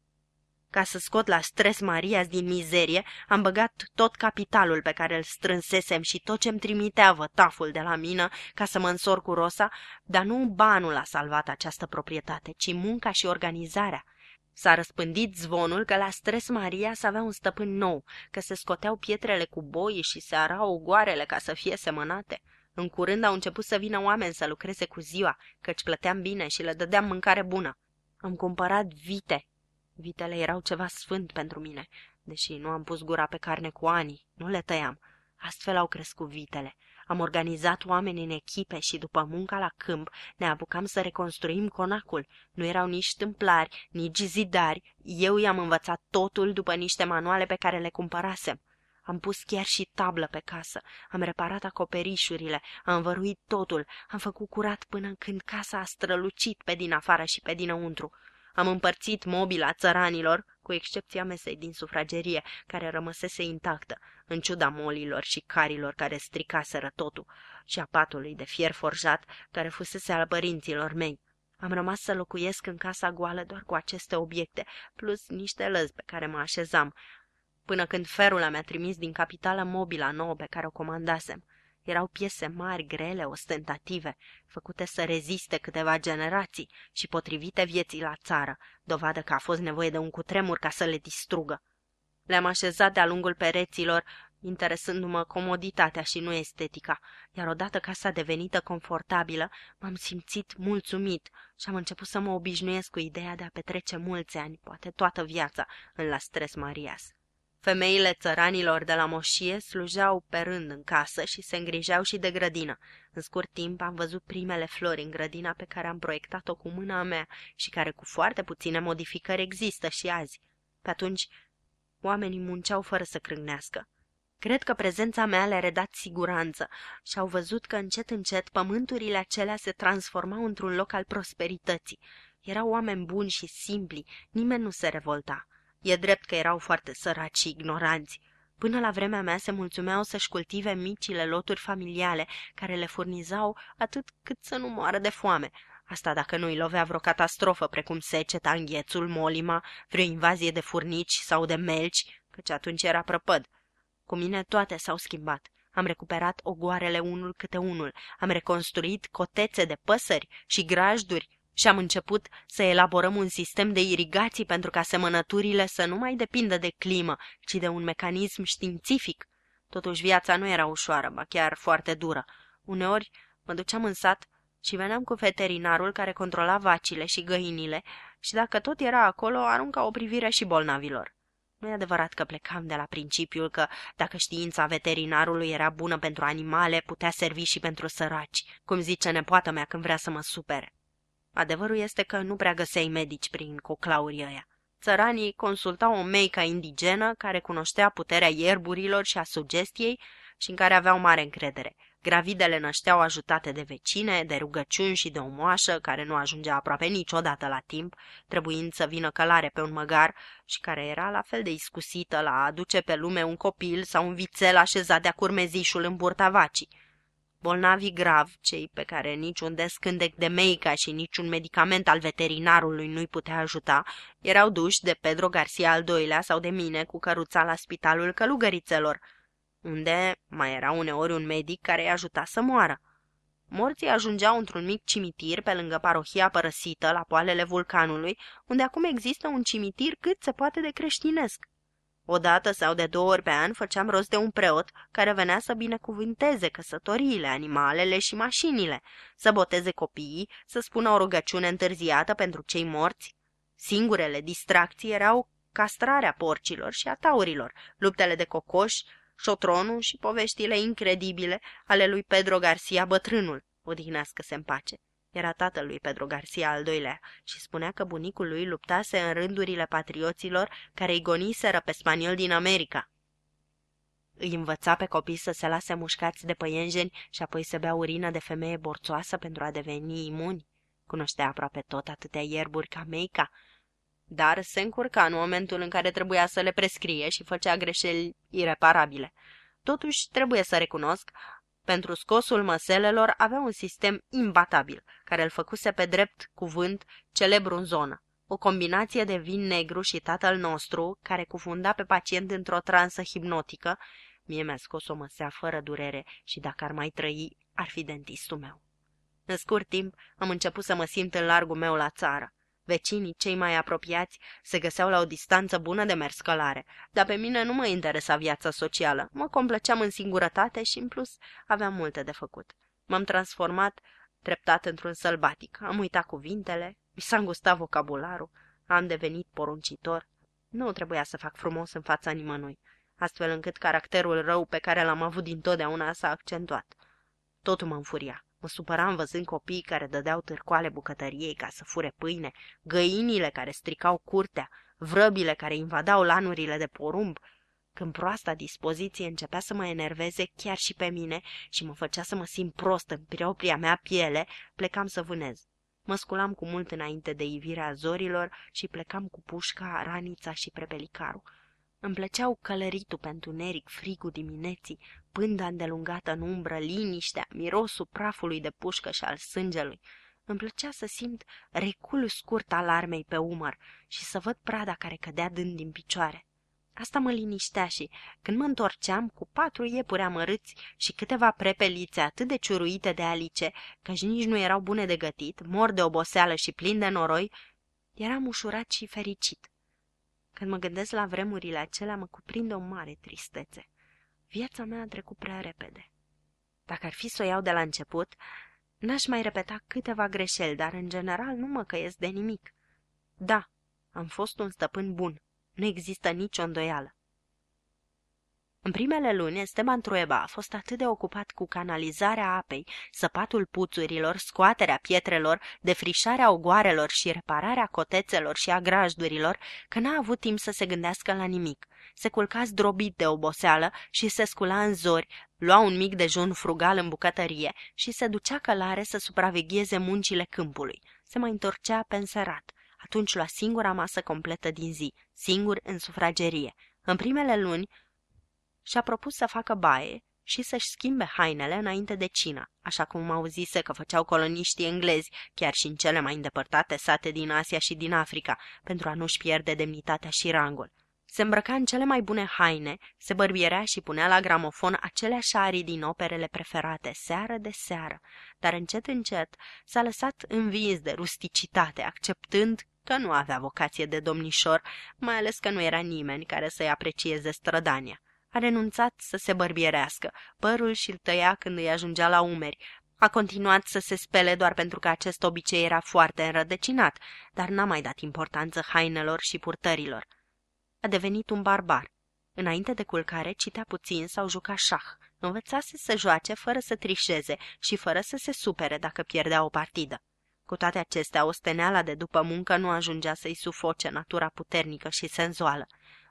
Ca să scot la stres Marias din mizerie, am băgat tot capitalul pe care îl strânsesem și tot ce-mi trimitea vătaful de la mină ca să mă însor cu Rosa, dar nu banul a salvat această proprietate, ci munca și organizarea. S-a răspândit zvonul că la stres Maria să avea un stăpân nou, că se scoteau pietrele cu boi și se arau goarele ca să fie semănate. În curând au început să vină oameni să lucreze cu ziua, căci plăteam bine și le dădeam mâncare bună. Am cumpărat vite Vitele erau ceva sfânt pentru mine, deși nu am pus gura pe carne cu ani, nu le tăiam. Astfel au crescut vitele. Am organizat oameni în echipe și după munca la câmp ne apucam să reconstruim conacul. Nu erau nici tâmplari, nici zidari. Eu i-am învățat totul după niște manuale pe care le cumpărasem. Am pus chiar și tablă pe casă, am reparat acoperișurile, am văruit totul, am făcut curat până când casa a strălucit pe din afară și pe dinăuntru. Am împărțit mobila țăranilor, cu excepția mesei din sufragerie, care rămăsese intactă, în ciuda molilor și carilor care stricaseră totul, și a patului de fier forjat, care fusese al părinților mei. Am rămas să locuiesc în casa goală doar cu aceste obiecte, plus niște lăzi pe care mă așezam, până când a mi-a trimis din capitală mobila nouă pe care o comandasem. Erau piese mari, grele, ostentative, făcute să reziste câteva generații și potrivite vieții la țară, dovadă că a fost nevoie de un cutremur ca să le distrugă. Le-am așezat de-a lungul pereților, interesându-mă comoditatea și nu estetica, iar odată casa devenită confortabilă, m-am simțit mulțumit și am început să mă obișnuiesc cu ideea de a petrece mulți ani, poate toată viața, în la stres Marias. Femeile țăranilor de la moșie slujeau pe rând în casă și se îngrijeau și de grădină. În scurt timp am văzut primele flori în grădina pe care am proiectat-o cu mâna mea și care cu foarte puține modificări există și azi. Pe atunci, oamenii munceau fără să crângnească. Cred că prezența mea le-a redat siguranță și au văzut că încet încet pământurile acelea se transformau într-un loc al prosperității. Erau oameni buni și simpli, nimeni nu se revolta. E drept că erau foarte săraci și ignoranți. Până la vremea mea se mulțumeau să-și cultive micile loturi familiale care le furnizau atât cât să nu moară de foame. Asta dacă nu-i lovea vreo catastrofă precum seceta, înghețul, molima, vreo invazie de furnici sau de melci, căci atunci era prăpăd. Cu mine toate s-au schimbat. Am recuperat ogoarele unul câte unul, am reconstruit cotețe de păsări și grajduri și am început să elaborăm un sistem de irigații pentru ca semănăturile să nu mai depindă de climă, ci de un mecanism științific. Totuși viața nu era ușoară, ba chiar foarte dură. Uneori mă duceam în sat și veneam cu veterinarul care controla vacile și găinile și dacă tot era acolo, arunca o privire și bolnavilor. Nu e adevărat că plecam de la principiul că, dacă știința veterinarului era bună pentru animale, putea servi și pentru săraci, cum zice nepoata mea când vrea să mă supere. Adevărul este că nu prea găseai medici prin coclaurii ăia. Țăranii consultau o meica indigenă care cunoștea puterea ierburilor și a sugestiei și în care aveau mare încredere. Gravidele nășteau ajutate de vecine, de rugăciuni și de o moașă care nu ajungea aproape niciodată la timp, trebuind să vină călare pe un măgar și care era la fel de iscusită la a aduce pe lume un copil sau un vițel așezat de-a curmezișul în burta vacii bolnavii grav, cei pe care niciun descândec de meica și niciun medicament al veterinarului nu-i putea ajuta, erau duși de Pedro Garcia al doilea sau de mine cu căruța la spitalul călugărițelor, unde mai era uneori un medic care îi ajuta să moară. Morții ajungeau într-un mic cimitir pe lângă parohia părăsită la poalele vulcanului, unde acum există un cimitir cât se poate de creștinesc. O dată sau de două ori pe an făceam rost de un preot care venea să binecuvânteze căsătoriile, animalele și mașinile, să boteze copiii, să spună o rugăciune întârziată pentru cei morți. Singurele distracții erau castrarea porcilor și a taurilor, luptele de cocoș, șotronul și poveștile incredibile ale lui Pedro Garcia bătrânul, odihnească-se în pace. Era tatălui Pedro Garcia al doilea și spunea că bunicul lui luptase în rândurile patrioților care îi goniseră pe spaniol din America. Îi învăța pe copii să se lase mușcați de păienjeni și apoi să bea urină de femeie borțoasă pentru a deveni imuni. Cunoștea aproape tot atâtea ierburi ca meica, dar se încurca în momentul în care trebuia să le prescrie și făcea greșeli ireparabile. Totuși, trebuie să recunosc, pentru scosul măselelor avea un sistem imbatabil, care îl făcuse pe drept cuvânt celebru în zonă. O combinație de vin negru și tatăl nostru, care cufunda pe pacient într-o transă hipnotică, mie mi-a scos o măsea fără durere și dacă ar mai trăi, ar fi dentistul meu. În scurt timp am început să mă simt în largul meu la țară. Vecinii cei mai apropiați se găseau la o distanță bună de mers călare, dar pe mine nu mă interesa viața socială. Mă complăceam în singurătate și, în plus, aveam multe de făcut. M-am transformat treptat într-un sălbatic. Am uitat cuvintele, mi s-a îngustat vocabularul, am devenit poruncitor. Nu trebuia să fac frumos în fața nimănui, astfel încât caracterul rău pe care l-am avut dintotdeauna s-a accentuat. Totul mă înfuria. Mă supăram văzând copiii care dădeau târcoale bucătăriei ca să fure pâine, găinile care stricau curtea, vrăbile care invadau lanurile de porumb. Când proasta dispoziție începea să mă enerveze chiar și pe mine și mă făcea să mă simt prost în propria mea piele, plecam să vânez. Mă sculam cu mult înainte de ivirea zorilor și plecam cu pușca, ranița și prepelicarul. Îmi plăceau călăritul pentru neric, frigul dimineții, pânda îndelungată în umbră, liniștea, mirosul prafului de pușcă și al sângelui. Îmi plăcea să simt reculul scurt al armei pe umăr și să văd prada care cădea dând din picioare. Asta mă liniștea și, când mă întorceam, cu patru iepuri amărâți și câteva prepelițe atât de ciuruite de alice, că nici nu erau bune de gătit, mor de oboseală și plin de noroi, eram ușurat și fericit. Când mă gândesc la vremurile acelea, mă cuprinde o mare tristețe. Viața mea a trecut prea repede. Dacă ar fi să o iau de la început, n-aș mai repeta câteva greșeli, dar în general nu mă căiesc de nimic. Da, am fost un stăpân bun. Nu există nicio îndoială. În primele luni, Esteban Trueba a fost atât de ocupat cu canalizarea apei, săpatul puțurilor, scoaterea pietrelor, defrișarea ogoarelor și repararea cotețelor și a grajdurilor, că n-a avut timp să se gândească la nimic. Se culca zdrobit de oboseală și se scula în zori, lua un mic dejun frugal în bucătărie și se ducea călare să supravegheze muncile câmpului. Se mai întorcea penserat. Atunci lua singura masă completă din zi, singur în sufragerie. În primele luni, și-a propus să facă baie și să-și schimbe hainele înainte de cină, așa cum auzise că făceau coloniștii englezi, chiar și în cele mai îndepărtate sate din Asia și din Africa, pentru a nu-și pierde demnitatea și rangul. Se îmbrăca în cele mai bune haine, se bărbierea și punea la gramofon aceleași arii din operele preferate, seară de seară, dar încet încet s-a lăsat învins de rusticitate, acceptând că nu avea vocație de domnișor, mai ales că nu era nimeni care să-i aprecieze strădania. A renunțat să se bărbierească, părul și-l tăia când îi ajungea la umeri. A continuat să se spele doar pentru că acest obicei era foarte înrădăcinat, dar n-a mai dat importanță hainelor și purtărilor. A devenit un barbar. Înainte de culcare citea puțin sau juca șah. Învățase să joace fără să trișeze și fără să se supere dacă pierdea o partidă. Cu toate acestea, osteneala de după muncă nu ajungea să-i sufoce natura puternică și senzuală.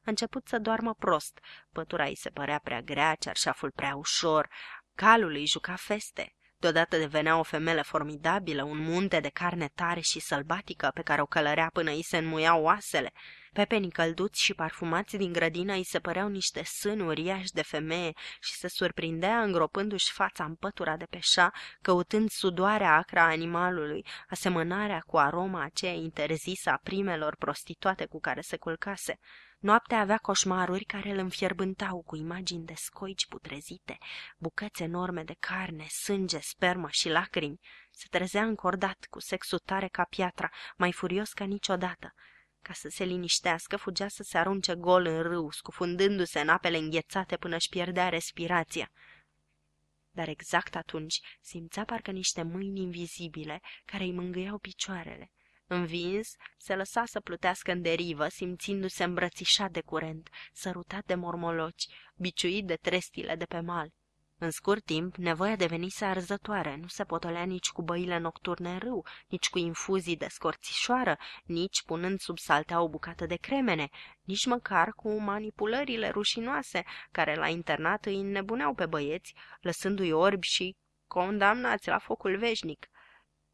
A început să doarmă prost. Pătura îi se părea prea grea, cearșaful prea ușor, calul îi juca feste. Deodată devenea o femelă formidabilă, un munte de carne tare și sălbatică pe care o călărea până îi se înmuiau oasele. Pepenii călduți și parfumați din grădină îi se păreau niște sâni uriași de femeie și se surprindea îngropându-și fața în pătura de peșa, căutând sudoarea acra animalului, asemănarea cu aroma aceea interzisă a primelor prostituate cu care se culcase. Noaptea avea coșmaruri care îl înfierbântau cu imagini de scoici putrezite, bucăți enorme de carne, sânge, spermă și lacrimi. Se trezea încordat, cu sexul tare ca piatra, mai furios ca niciodată. Ca să se liniștească, fugea să se arunce gol în râu, scufundându-se în apele înghețate până își pierdea respirația dar exact atunci simțea parcă niște mâini invizibile care îi mângâiau picioarele. Învins, se lăsa să plutească în derivă, simțindu-se îmbrățișat de curent, sărutat de mormoloci, biciuit de trestile de pe mal. În scurt timp, nevoia devenise arzătoare, nu se potolea nici cu băile nocturne în râu, nici cu infuzii de scorțișoară, nici punând sub saltea o bucată de cremene, nici măcar cu manipulările rușinoase care la internat îi înnebuneau pe băieți, lăsându-i orbi și condamnați la focul veșnic.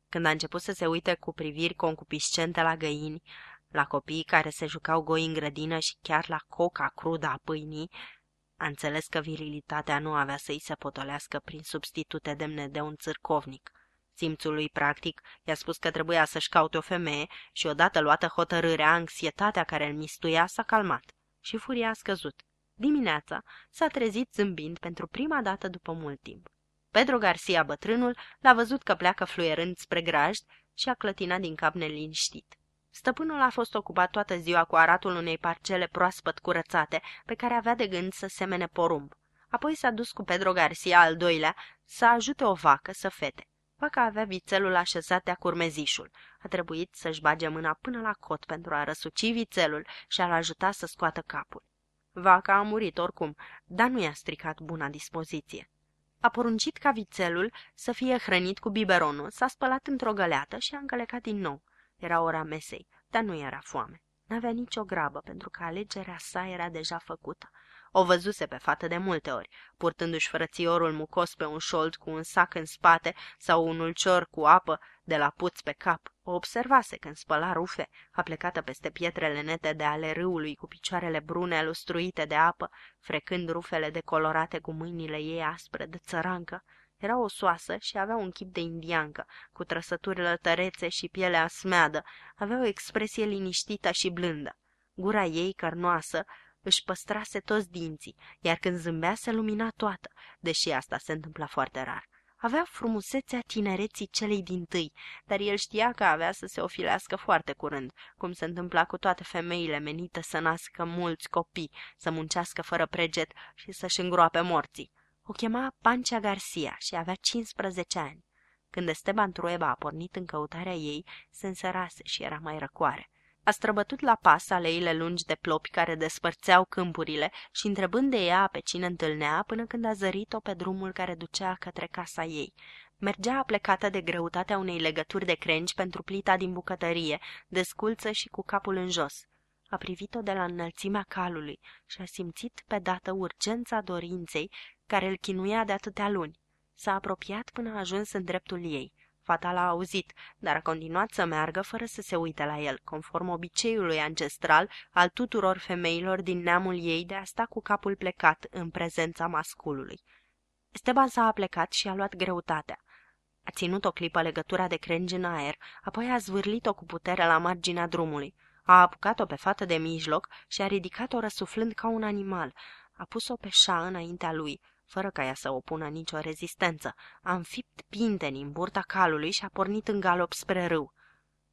Când a început să se uite cu priviri concupiscente la găini, la copiii care se jucau goi în grădină și chiar la coca crudă a pâinii, a înțeles că virilitatea nu avea să-i se potolească prin substitute demne de un țârcovnic. Simțul lui practic i-a spus că trebuia să-și caute o femeie și odată luată hotărârea, anxietatea care îl mistuia s-a calmat și furia a scăzut. Dimineața s-a trezit zâmbind pentru prima dată după mult timp. Pedro Garcia, bătrânul, l-a văzut că pleacă fluierând spre grajd și a clătinat din cap neliniștit. Stăpânul a fost ocupat toată ziua cu aratul unei parcele proaspăt curățate, pe care avea de gând să semene porumb. Apoi s-a dus cu Pedro Garcia al doilea să ajute o vacă să fete. Vaca avea vițelul așezat de-a curmezișul. A trebuit să-și bage mâna până la cot pentru a răsuci vițelul și a-l ajuta să scoată capul. Vaca a murit oricum, dar nu i-a stricat buna dispoziție a poruncit ca vițelul să fie hrănit cu biberonul, s-a spălat într-o găleată și a încălecat din nou. Era ora mesei, dar nu era foame. N-avea nicio grabă, pentru că alegerea sa era deja făcută. O văzuse pe fată de multe ori, purtându-și frățiorul mucos pe un șold cu un sac în spate sau un ulcior cu apă de la puț pe cap, o observase când spăla rufe, aplecată peste pietrele nete de ale râului cu picioarele brune lustruite de apă, frecând rufele decolorate cu mâinile ei aspre de țărancă, era osoasă și avea un chip de indiancă, cu trăsăturile tărețe și pielea smeadă, avea o expresie liniștită și blândă. Gura ei, cărnoasă, își păstrase toți dinții, iar când zâmbea se lumina toată, deși asta se întâmpla foarte rar. Avea frumusețea tinereții celei din tâi, dar el știa că avea să se ofilească foarte curând, cum se întâmpla cu toate femeile menite să nască mulți copii, să muncească fără preget și să-și îngroape morții. O chema Pancia Garcia și avea 15 ani. Când Esteban Trueba a pornit în căutarea ei, se însărase și era mai răcoare. A străbătut la pas aleile lungi de plopi care despărțeau câmpurile și întrebând de ea pe cine întâlnea până când a zărit-o pe drumul care ducea către casa ei. Mergea plecată de greutatea unei legături de crengi pentru plita din bucătărie, desculță și cu capul în jos. A privit-o de la înălțimea calului și a simțit pe dată urgența dorinței care îl chinuia de atâtea luni. S-a apropiat până a ajuns în dreptul ei – Fata l-a auzit, dar a continuat să meargă fără să se uite la el, conform obiceiului ancestral al tuturor femeilor din neamul ei de a sta cu capul plecat în prezența masculului. Esteban s-a plecat și a luat greutatea. A ținut o clipă legătura de crengi în aer, apoi a zvârlit-o cu putere la marginea drumului. A apucat-o pe fată de mijloc și a ridicat-o răsuflând ca un animal. A pus-o pe șa înaintea lui – fără ca ea să opună nicio rezistență. A înfipt pinteni în burta calului și a pornit în galop spre râu.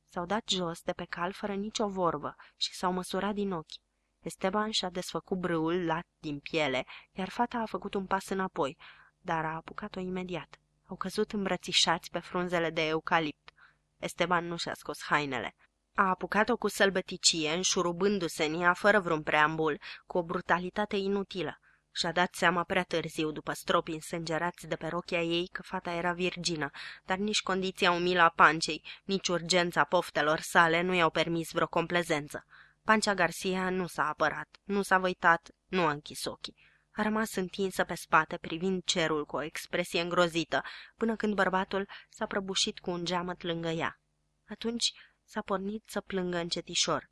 S-au dat jos de pe cal fără nicio vorbă și s-au măsurat din ochi. Esteban și-a desfăcut brâul lat din piele, iar fata a făcut un pas înapoi, dar a apucat-o imediat. Au căzut îmbrățișați pe frunzele de eucalipt. Esteban nu și-a scos hainele. A apucat-o cu sălbăticie, înșurubându-se în ea fără vreun preambul, cu o brutalitate inutilă. Și-a dat seama prea târziu, după stropii însângerați de pe rochia ei, că fata era virgină, dar nici condiția umilă a pancei, nici urgența poftelor sale nu i-au permis vreo complezență. Pancea Garcia nu s-a apărat, nu s-a văitat, nu a închis ochii. A rămas întinsă pe spate, privind cerul cu o expresie îngrozită, până când bărbatul s-a prăbușit cu un geamăt lângă ea. Atunci s-a pornit să plângă încetișor.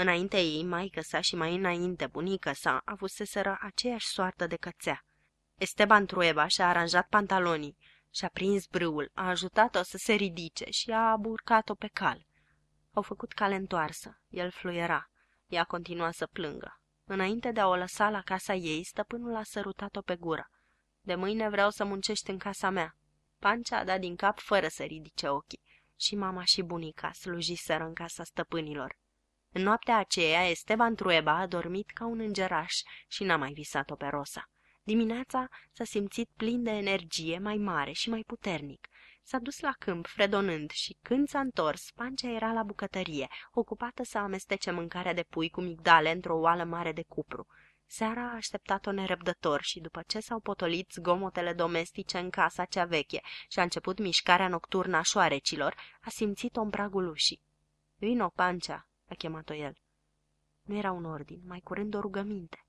Înainte ei, maică sa și mai înainte bunică sa avuseseră aceeași soartă de cățea. Esteban Trueba și-a aranjat pantalonii, și-a prins brâul, a ajutat-o să se ridice și a aburcat-o pe cal. Au făcut cale întoarsă, el fluiera, ea continua să plângă. Înainte de a o lăsa la casa ei, stăpânul a sărutat-o pe gură. De mâine vreau să muncești în casa mea. Pancea a dat din cap fără să ridice ochii și mama și bunica slujiseră în casa stăpânilor. În noaptea aceea, Esteban Trueba a dormit ca un îngeraș și n-a mai visat-o pe Rosa. Dimineața s-a simțit plin de energie mai mare și mai puternic. S-a dus la câmp, fredonând, și când s-a întors, Pancea era la bucătărie, ocupată să amestece mâncarea de pui cu migdale într-o oală mare de cupru. Seara a așteptat-o nerăbdător și după ce s-au potolit zgomotele domestice în casa cea veche și a început mișcarea nocturnă a șoarecilor, a simțit-o în pragul ușii. Vino, Pancea, a chemat-o el. Nu era un ordin, mai curând o rugăminte.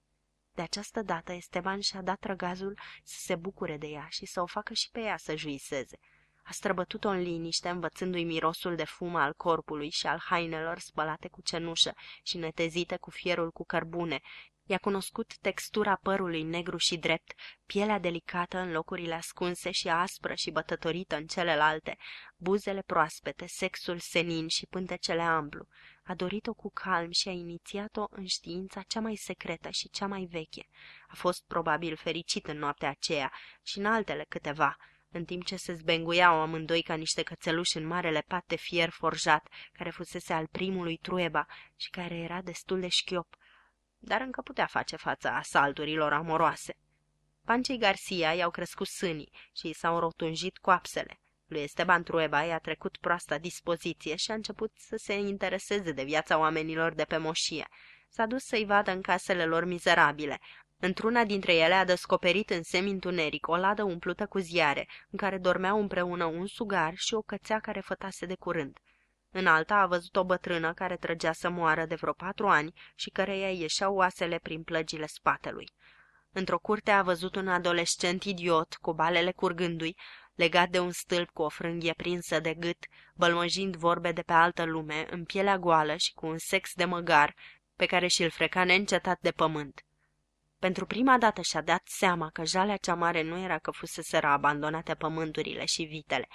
De această dată Esteban și-a dat răgazul să se bucure de ea și să o facă și pe ea să juiseze. A străbătut-o în liniște, învățându-i mirosul de fum al corpului și al hainelor spălate cu cenușă și netezite cu fierul cu cărbune. I-a cunoscut textura părului negru și drept, pielea delicată în locurile ascunse și aspră și bătătorită în celelalte, buzele proaspete, sexul senin și pântecele amplu. A dorit-o cu calm și a inițiat-o în știința cea mai secretă și cea mai veche. A fost probabil fericit în noaptea aceea și în altele câteva, în timp ce se zbenguiau amândoi ca niște cățeluși în marele pat de fier forjat, care fusese al primului Trueba și care era destul de șchiop, dar încă putea face fața asalturilor amoroase. Pancei Garcia i-au crescut sânii și i s-au rotunjit coapsele. Lui Esteban Trueba i-a trecut proasta dispoziție și a început să se intereseze de viața oamenilor de pe moșie. S-a dus să-i vadă în casele lor mizerabile. Într-una dintre ele a descoperit în semintuneric o ladă umplută cu ziare, în care dormeau împreună un sugar și o cățea care fătase de curând. În alta a văzut o bătrână care trăgea să moară de vreo patru ani și căreia ieșeau oasele prin plăgile spatelui. Într-o curte a văzut un adolescent idiot, cu balele curgându-i, legat de un stâlp cu o frânghie prinsă de gât, bălmăjind vorbe de pe altă lume, în pielea goală și cu un sex de măgar, pe care și-l freca neîncetat de pământ. Pentru prima dată și-a dat seama că jalea cea mare nu era că fusese abandonate pământurile și vitele,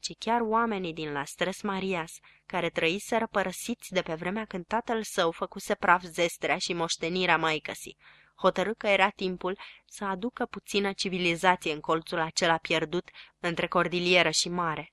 ci chiar oamenii din la Stres Marias, care trăiseră părăsiți de pe vremea când tatăl său făcuse praf zestrea și moștenirea maicăsii hotărâ că era timpul să aducă puțină civilizație în colțul acela pierdut între cordilieră și mare.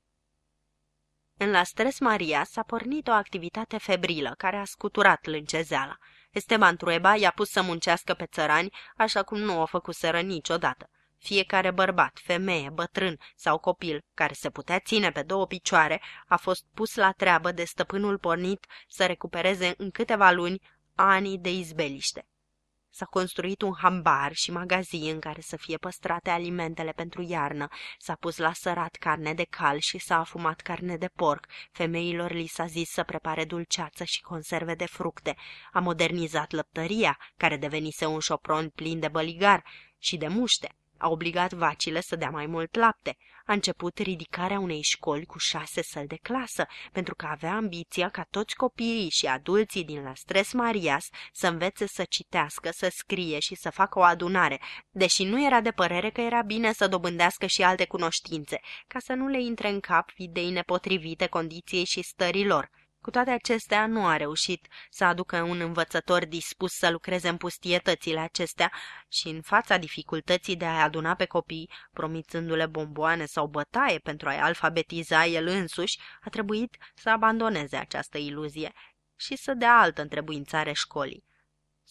În la stres Maria s-a pornit o activitate febrilă care a scuturat lâncezeala. Esteban Trueba i-a pus să muncească pe țărani așa cum nu o făcuseră niciodată. Fiecare bărbat, femeie, bătrân sau copil care se putea ține pe două picioare a fost pus la treabă de stăpânul pornit să recupereze în câteva luni anii de izbeliște. S-a construit un hambar și magazii în care să fie păstrate alimentele pentru iarnă, s-a pus la sărat carne de cal și s-a afumat carne de porc, femeilor li s-a zis să prepare dulceață și conserve de fructe, a modernizat lăptăria, care devenise un șopron plin de băligar și de muște. A obligat vacile să dea mai mult lapte. A început ridicarea unei școli cu șase săl de clasă, pentru că avea ambiția ca toți copiii și adulții din la Stres Marias să învețe să citească, să scrie și să facă o adunare, deși nu era de părere că era bine să dobândească și alte cunoștințe, ca să nu le intre în cap idei nepotrivite condiției și stărilor. Cu toate acestea, nu a reușit să aducă un învățător dispus să lucreze în pustietățile acestea și în fața dificultății de a aduna pe copii, promițându-le bomboane sau bătaie pentru a-i alfabetiza el însuși, a trebuit să abandoneze această iluzie și să dea altă întrebuințare școlii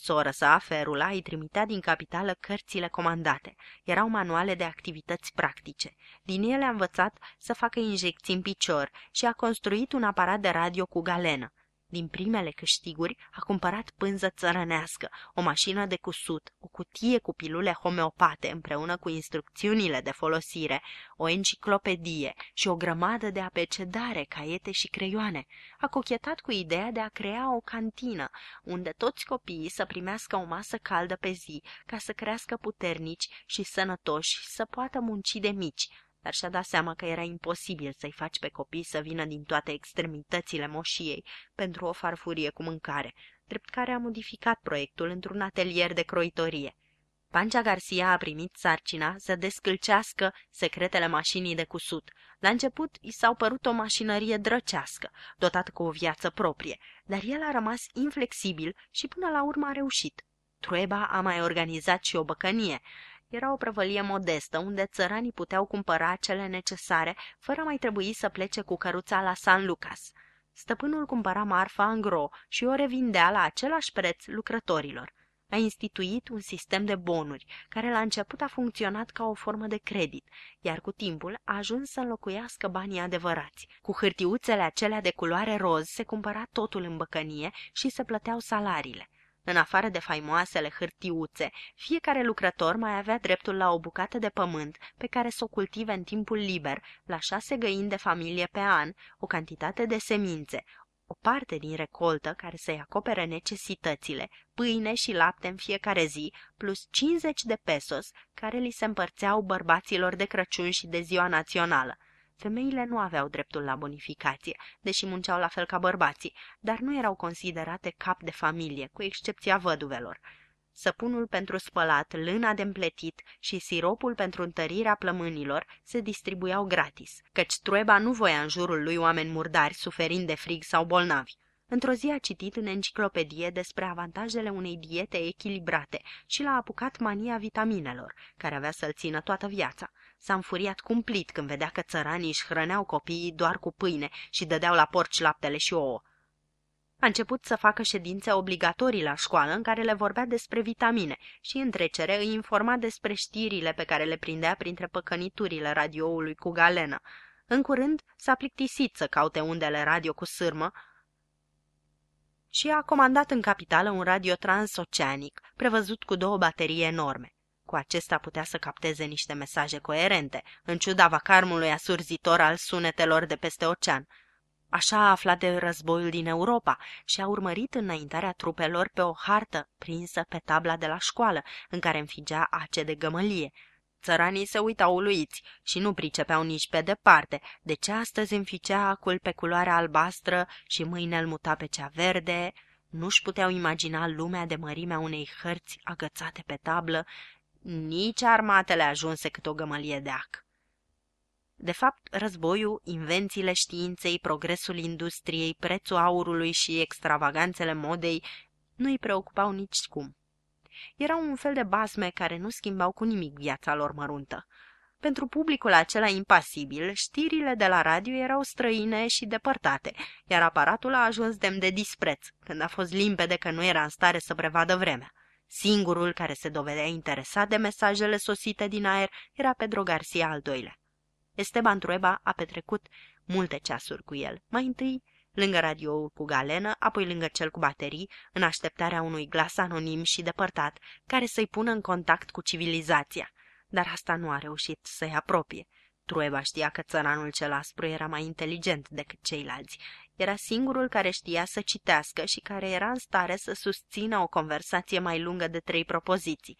sora sa, Ferula, îi trimitea din capitală cărțile comandate. Erau manuale de activități practice. Din ele a învățat să facă injecții în picior și a construit un aparat de radio cu galenă. Din primele câștiguri a cumpărat pânză țărănească, o mașină de cusut, o cutie cu pilule homeopate împreună cu instrucțiunile de folosire, o enciclopedie și o grămadă de apecedare, caiete și creioane. A cochetat cu ideea de a crea o cantină, unde toți copiii să primească o masă caldă pe zi, ca să crească puternici și sănătoși și să poată munci de mici, dar și-a dat seama că era imposibil să-i faci pe copii să vină din toate extremitățile moșiei pentru o farfurie cu mâncare, drept care a modificat proiectul într-un atelier de croitorie. Pancea Garcia a primit sarcina să descâlcească secretele mașinii de cusut. La început i s-au părut o mașinărie drăcească, dotată cu o viață proprie, dar el a rămas inflexibil și până la urmă a reușit. Trueba a mai organizat și o băcănie, era o prăvălie modestă, unde țăranii puteau cumpăra cele necesare, fără mai trebui să plece cu căruța la San Lucas. Stăpânul cumpăra marfa în gro și o revindea la același preț lucrătorilor. A instituit un sistem de bonuri, care la început a funcționat ca o formă de credit, iar cu timpul a ajuns să înlocuiască banii adevărați. Cu hârtiuțele acelea de culoare roz se cumpăra totul în băcănie și se plăteau salariile. În afară de faimoasele hârtiuțe, fiecare lucrător mai avea dreptul la o bucată de pământ pe care să o cultive în timpul liber, la șase găini de familie pe an, o cantitate de semințe, o parte din recoltă care să-i acopere necesitățile, pâine și lapte în fiecare zi, plus 50 de pesos care li se împărțeau bărbaților de Crăciun și de ziua națională. Femeile nu aveau dreptul la bonificație, deși munceau la fel ca bărbații, dar nu erau considerate cap de familie, cu excepția văduvelor. Săpunul pentru spălat, lâna de împletit și siropul pentru întărirea plămânilor se distribuiau gratis, căci Trueba nu voia în jurul lui oameni murdari suferind de frig sau bolnavi. Într-o zi a citit în enciclopedie despre avantajele unei diete echilibrate și l-a apucat mania vitaminelor, care avea să-l țină toată viața. S-a înfuriat cumplit când vedea că țăranii își hrăneau copiii doar cu pâine și dădeau la porci laptele și ouă. A început să facă ședințe obligatorii la școală în care le vorbea despre vitamine și în trecere îi informa despre știrile pe care le prindea printre păcăniturile radioului cu galenă. În curând s-a plictisit să caute undele radio cu sârmă, și a comandat în capitală un radio transoceanic, prevăzut cu două baterii enorme. Cu acesta putea să capteze niște mesaje coerente, în ciuda vacarmului asurzitor al sunetelor de peste ocean. Așa a aflat de războiul din Europa și a urmărit înaintarea trupelor pe o hartă prinsă pe tabla de la școală, în care înfigea ace de gămălie – Țăranii se uitau uluiți și nu pricepeau nici pe departe de ce astăzi înficea acul pe culoarea albastră și mâine îl muta pe cea verde. Nu-și puteau imagina lumea de mărimea unei hărți agățate pe tablă, nici armatele ajunse cât o gămălie de ac. De fapt, războiul, invențiile științei, progresul industriei, prețul aurului și extravaganțele modei nu îi preocupau nici cum. Erau un fel de basme care nu schimbau cu nimic viața lor măruntă. Pentru publicul acela impasibil, știrile de la radio erau străine și depărtate, iar aparatul a ajuns demn de dispreț, când a fost limpede că nu era în stare să prevadă vremea. Singurul care se dovedea interesat de mesajele sosite din aer era Pedro Garcia al doilea. Esteban Trueba a petrecut multe ceasuri cu el, mai întâi lângă radioul cu galenă, apoi lângă cel cu baterii, în așteptarea unui glas anonim și depărtat, care să-i pună în contact cu civilizația. Dar asta nu a reușit să-i apropie. Trueba știa că țăranul cel aspru era mai inteligent decât ceilalți. Era singurul care știa să citească și care era în stare să susțină o conversație mai lungă de trei propoziții.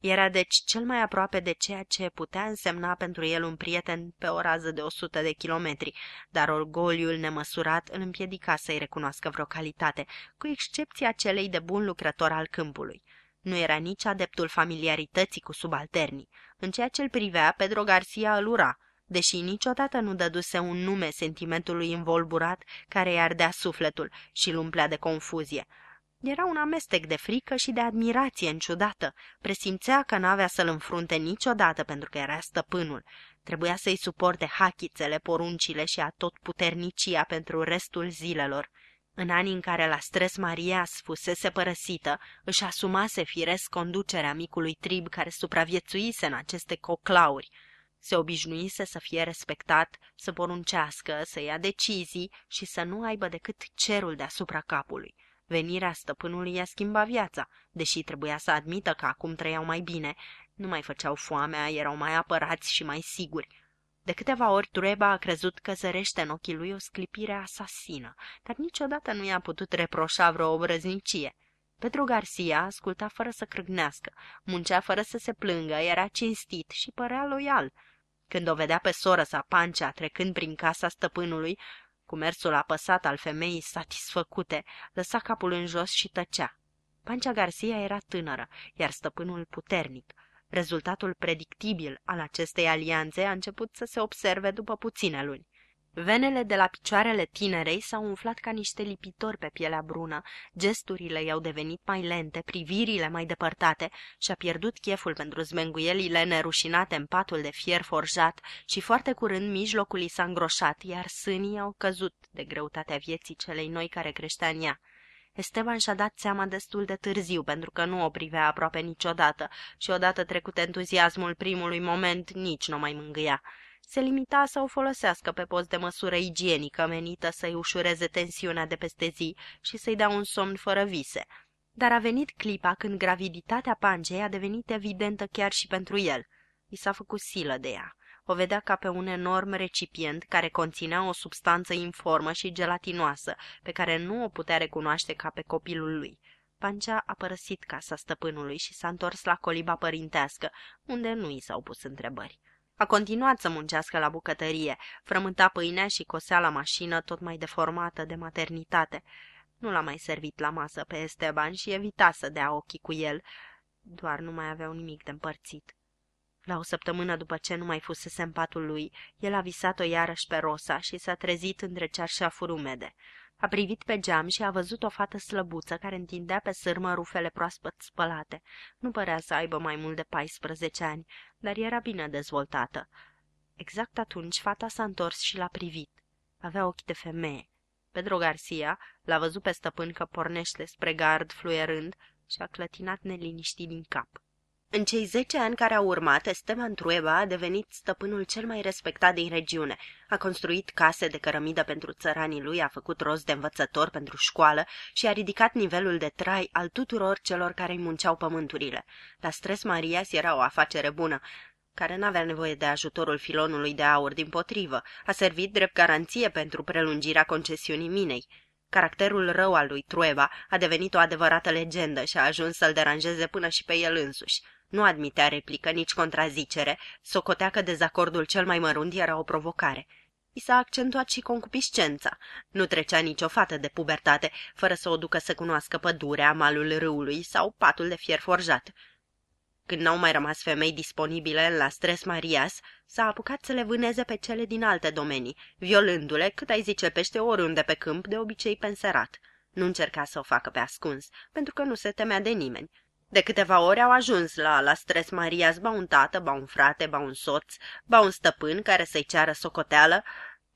Era deci cel mai aproape de ceea ce putea însemna pentru el un prieten pe o rază de 100 de kilometri, dar orgoliul nemăsurat îl împiedica să-i recunoască vreo calitate, cu excepția celei de bun lucrător al câmpului. Nu era nici adeptul familiarității cu subalternii. În ceea ce îl privea, Pedro Garcia îl ura, deși niciodată nu dăduse un nume sentimentului învolburat care i ardea sufletul și îl umplea de confuzie. Era un amestec de frică și de admirație înciudată. Presimțea că n-avea să-l înfrunte niciodată pentru că era stăpânul. Trebuia să-i suporte hachițele, poruncile și a tot puternicia pentru restul zilelor. În anii în care la stres Maria fusese părăsită, își asumase firesc conducerea micului trib care supraviețuise în aceste coclauri. Se obișnuise să fie respectat, să poruncească, să ia decizii și să nu aibă decât cerul deasupra capului. Venirea stăpânului i-a schimbat viața, deși trebuia să admită că acum trăiau mai bine, nu mai făceau foamea, erau mai apărați și mai siguri. De câteva ori Tureba a crezut că zărește în ochii lui o sclipire asasină, dar niciodată nu i-a putut reproșa vreo obrăznicie. Pedro Garcia asculta fără să crâgnească, muncea fără să se plângă, era cinstit și părea loial. Când o vedea pe sora sa Pancea trecând prin casa stăpânului, mersul apăsat al femeii satisfăcute lăsa capul în jos și tăcea. Pancea Garcia era tânără, iar stăpânul puternic. Rezultatul predictibil al acestei alianțe a început să se observe după puține luni. Venele de la picioarele tinerei s-au umflat ca niște lipitori pe pielea brună, gesturile i-au devenit mai lente, privirile mai depărtate și-a pierdut cheful pentru zmenguielile nerușinate în patul de fier forjat și foarte curând mijlocul i s-a îngroșat, iar sânii au căzut de greutatea vieții celei noi care creștea în ea. Esteban și-a dat seama destul de târziu, pentru că nu o privea aproape niciodată și odată trecut entuziasmul primului moment, nici nu mai mângâia se limita să o folosească pe post de măsură igienică menită să-i ușureze tensiunea de peste zi și să-i dea un somn fără vise. Dar a venit clipa când graviditatea Pangei a devenit evidentă chiar și pentru el. I s-a făcut silă de ea. O vedea ca pe un enorm recipient care conținea o substanță informă și gelatinoasă, pe care nu o putea recunoaște ca pe copilul lui. Pancea a părăsit casa stăpânului și s-a întors la coliba părintească, unde nu i s-au pus întrebări. A continuat să muncească la bucătărie, frământa pâinea și cosea la mașină tot mai deformată de maternitate. Nu l-a mai servit la masă pe Esteban și evita să dea ochii cu el, doar nu mai aveau nimic de împărțit. La o săptămână după ce nu mai fusese în patul lui, el a visat-o iarăși pe Rosa și s-a trezit între cearșafuri umede. A privit pe geam și a văzut o fată slăbuță care întindea pe sârmă rufele proaspăt spălate. Nu părea să aibă mai mult de 14 ani, dar era bine dezvoltată. Exact atunci fata s-a întors și l-a privit. Avea ochi de femeie. Pedro Garcia l-a văzut pe stăpân că pornește spre gard fluierând și a clătinat neliniștit din cap. În cei zece ani care au urmat, Esteban Trueba a devenit stăpânul cel mai respectat din regiune. A construit case de cărămidă pentru țăranii lui, a făcut rost de învățător pentru școală și a ridicat nivelul de trai al tuturor celor care îi munceau pământurile. La Stres Marias era o afacere bună care n-avea nevoie de ajutorul filonului de aur din potrivă, a servit drept garanție pentru prelungirea concesiunii minei. Caracterul rău al lui Trueba a devenit o adevărată legendă și a ajuns să-l deranjeze până și pe el însuși. Nu admitea replică, nici contrazicere, socotea că dezacordul cel mai mărunt era o provocare. I s-a accentuat și concupiscența. Nu trecea nicio fată de pubertate, fără să o ducă să cunoască pădurea, malul râului sau patul de fier forjat. Când n-au mai rămas femei disponibile la stres Marias, s-a apucat să le vâneze pe cele din alte domenii, violându-le cât ai zice pește oriunde pe câmp, de obicei penserat. Nu încerca să o facă pe ascuns, pentru că nu se temea de nimeni. De câteva ori au ajuns la la stres Marias ba un tată, ba un frate, ba un soț, ba un stăpân care să-i ceară socoteală,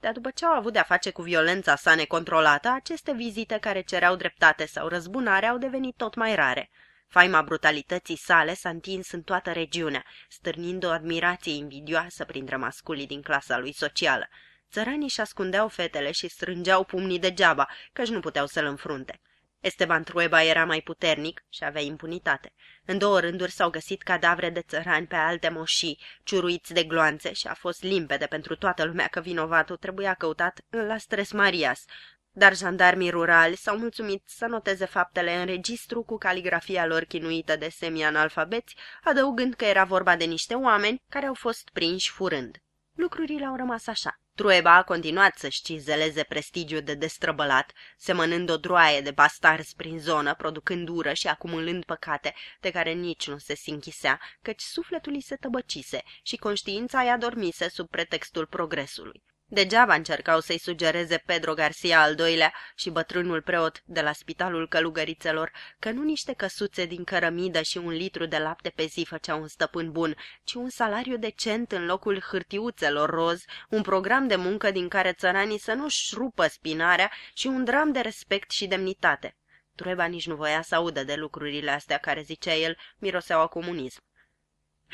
dar după ce au avut de-a face cu violența sa necontrolată, aceste vizite care cereau dreptate sau răzbunare au devenit tot mai rare. Faima brutalității sale s-a întins în toată regiunea, stârnind o admirație invidioasă printre masculii din clasa lui socială. Țăranii și ascundeau fetele și strângeau pumnii degeaba, căci nu puteau să-l înfrunte. Esteban Trueba era mai puternic și avea impunitate. În două rânduri s-au găsit cadavre de țărani pe alte moșii, ciuruiți de gloanțe și a fost limpede pentru toată lumea că vinovatul trebuia căutat la Stres Marias, dar jandarmii rurali s-au mulțumit să noteze faptele în registru cu caligrafia lor chinuită de semi-analfabeți, adăugând că era vorba de niște oameni care au fost prinși furând. Lucrurile au rămas așa. Trueba a continuat să cizeleze prestigiu de destrăbălat, semănând o droaie de bastarzi prin zonă, producând ură și acumulând păcate de care nici nu se sinchisea, căci sufletul îi se tăbăcise și conștiința i-a dormise sub pretextul progresului. Degeaba încercau să-i sugereze Pedro Garcia al doilea și bătrânul preot de la Spitalul Călugărițelor că nu niște căsuțe din cărămidă și un litru de lapte pe zi făceau un stăpân bun, ci un salariu decent în locul hârtiuțelor roz, un program de muncă din care țăranii să nu-și șrupă spinarea și un dram de respect și demnitate. Trueba nici nu voia să audă de lucrurile astea care, zicea el, miroseau a comunism.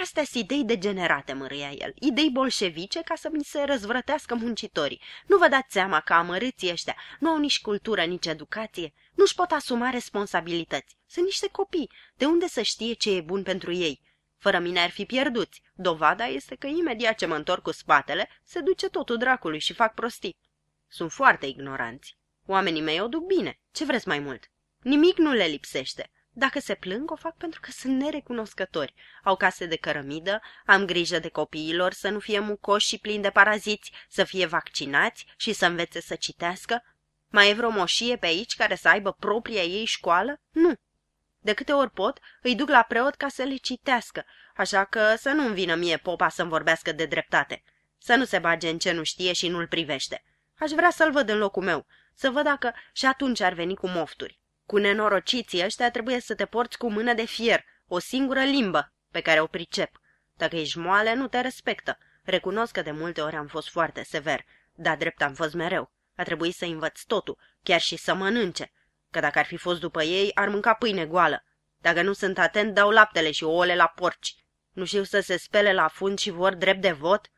Astea sunt idei degenerate, mărâia el, idei bolșevice ca să mi se răzvrătească muncitorii. Nu vă dați seama că amărâții ăștia nu au nici cultură, nici educație, nu-și pot asuma responsabilități. Sunt niște copii, de unde să știe ce e bun pentru ei? Fără mine ar fi pierduți. Dovada este că imediat ce mă întorc cu spatele, se duce totul dracului și fac prostii. Sunt foarte ignoranți. Oamenii mei o duc bine. Ce vreți mai mult? Nimic nu le lipsește. Dacă se plâng, o fac pentru că sunt nerecunoscători. Au case de cărămidă, am grijă de copiilor să nu fie mucoși și plini de paraziți, să fie vaccinați și să învețe să citească. Mai e vreo moșie pe aici care să aibă propria ei școală? Nu. De câte ori pot, îi duc la preot ca să le citească, așa că să nu-mi vină mie popa să-mi vorbească de dreptate. Să nu se bage în ce nu știe și nu-l privește. Aș vrea să-l văd în locul meu, să văd dacă și atunci ar veni cu mofturi. Cu nenorociții ăștia trebuie să te porți cu mână de fier, o singură limbă pe care o pricep. Dacă ești moale, nu te respectă. Recunosc că de multe ori am fost foarte sever, dar drept am fost mereu. A trebuit să învăț totul, chiar și să mănânce. Că dacă ar fi fost după ei, ar mânca pâine goală. Dacă nu sunt atent, dau laptele și ouăle la porci. Nu știu să se spele la fund și vor drept de vot?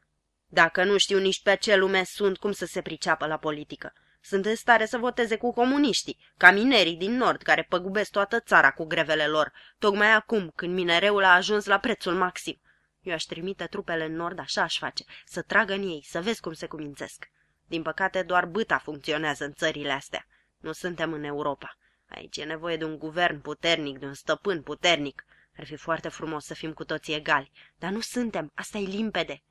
Dacă nu știu nici pe ce lume sunt, cum să se priceapă la politică? Sunt în stare să voteze cu comuniștii, ca minerii din nord care păgubesc toată țara cu grevele lor, tocmai acum când minereul a ajuns la prețul maxim. Eu aș trimite trupele în nord, așa aș face, să tragă în ei, să vezi cum se cumințesc. Din păcate, doar băta funcționează în țările astea. Nu suntem în Europa. Aici e nevoie de un guvern puternic, de un stăpân puternic. Ar fi foarte frumos să fim cu toții egali, dar nu suntem, asta e limpede.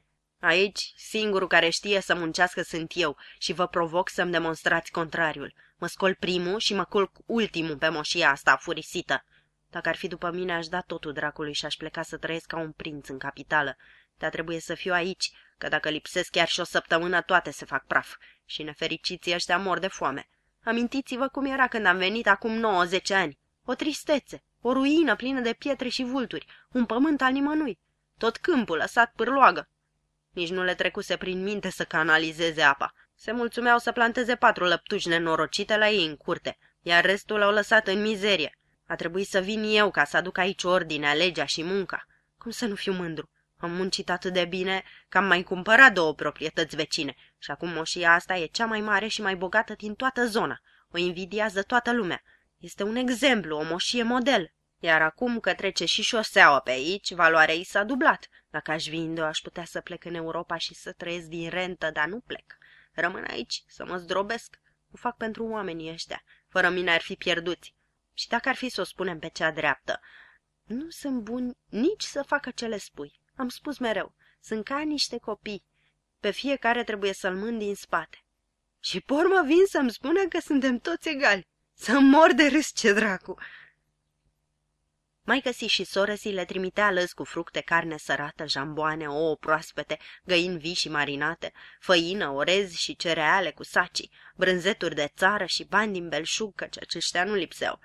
Aici, singurul care știe să muncească sunt eu și vă provoc să-mi demonstrați contrariul. Mă scol primul și mă culc ultimul pe moșia asta furisită. Dacă ar fi după mine, aș da totul dracului și aș pleca să trăiesc ca un prinț în capitală. Dar trebuie să fiu aici, că dacă lipsesc chiar și o săptămână, toate se fac praf. Și nefericiții ăștia mor de foame. Amintiți-vă cum era când am venit acum 90 ani. O tristețe, o ruină plină de pietre și vulturi, un pământ al nimănui. Tot câmpul lăsat pârloagă, nici nu le trecuse prin minte să canalizeze apa. Se mulțumeau să planteze patru lăptuși nenorocite la ei în curte, iar restul l-au lăsat în mizerie. A trebuit să vin eu ca să aduc aici ordinea, legea și munca. Cum să nu fiu mândru? Am muncit atât de bine că am mai cumpărat două proprietăți vecine și acum moșia asta e cea mai mare și mai bogată din toată zona. O invidiază toată lumea. Este un exemplu, o moșie model. Iar acum că trece și șoseaua pe aici, valoarea ei s-a dublat. Dacă aș vinde-o, aș putea să plec în Europa și să trăiesc din rentă, dar nu plec. Rămân aici, să mă zdrobesc. O fac pentru oamenii ăștia. Fără mine ar fi pierduți. Și dacă ar fi să o spunem pe cea dreaptă, nu sunt bun nici să facă ce le spui. Am spus mereu, sunt ca niște copii. Pe fiecare trebuie să-l mân din spate. Și pormă vin să-mi spună că suntem toți egali. Să mor de râs ce dracu! mai găsi și soră si le trimitea lăzi cu fructe, carne sărată, jamboane, ouă proaspete, găini vii și marinate, făină, orez și cereale cu saci, brânzeturi de țară și bani din belșug, căci aceștia nu lipseau.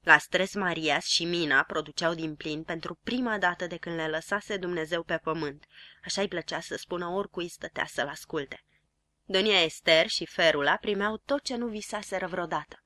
La stres Marias și Mina produceau din plin pentru prima dată de când le lăsase Dumnezeu pe pământ. Așa îi plăcea să spună oricui stătea să-l asculte. Donia Ester și Ferula primeau tot ce nu visaseră vreodată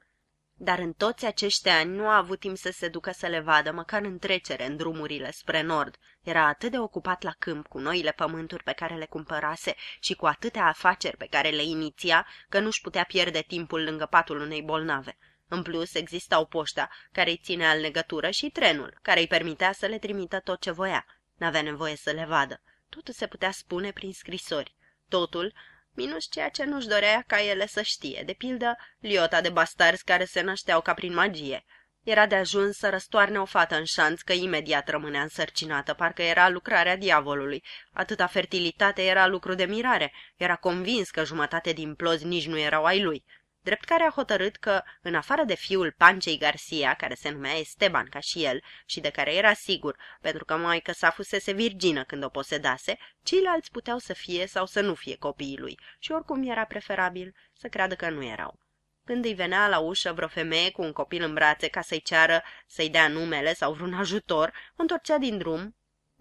dar în toți acești ani nu a avut timp să se ducă să le vadă, măcar în trecere, în drumurile spre nord. Era atât de ocupat la câmp cu noile pământuri pe care le cumpărase și cu atâtea afaceri pe care le iniția, că nu-și putea pierde timpul lângă patul unei bolnave. În plus, existau poșta, care îi ținea în legătură, și trenul, care îi permitea să le trimită tot ce voia. N-avea nevoie să le vadă. Totul se putea spune prin scrisori. Totul minus ceea ce nu-și dorea ca ele să știe, de pildă liota de bastarzi care se nășteau ca prin magie. Era de ajuns să răstoarne o fată în șanț că imediat rămânea însărcinată, parcă era lucrarea diavolului. Atâta fertilitate era lucru de mirare, era convins că jumătate din plozi nici nu erau ai lui drept care a hotărât că, în afară de fiul Pancei Garcia, care se numea Esteban ca și el și de care era sigur, pentru că mai că s-a fusese virgină când o posedase, ceilalți puteau să fie sau să nu fie copiii lui și oricum era preferabil să creadă că nu erau. Când îi venea la ușă vreo femeie cu un copil în brațe ca să-i ceară să-i dea numele sau vreun ajutor, întorcea din drum,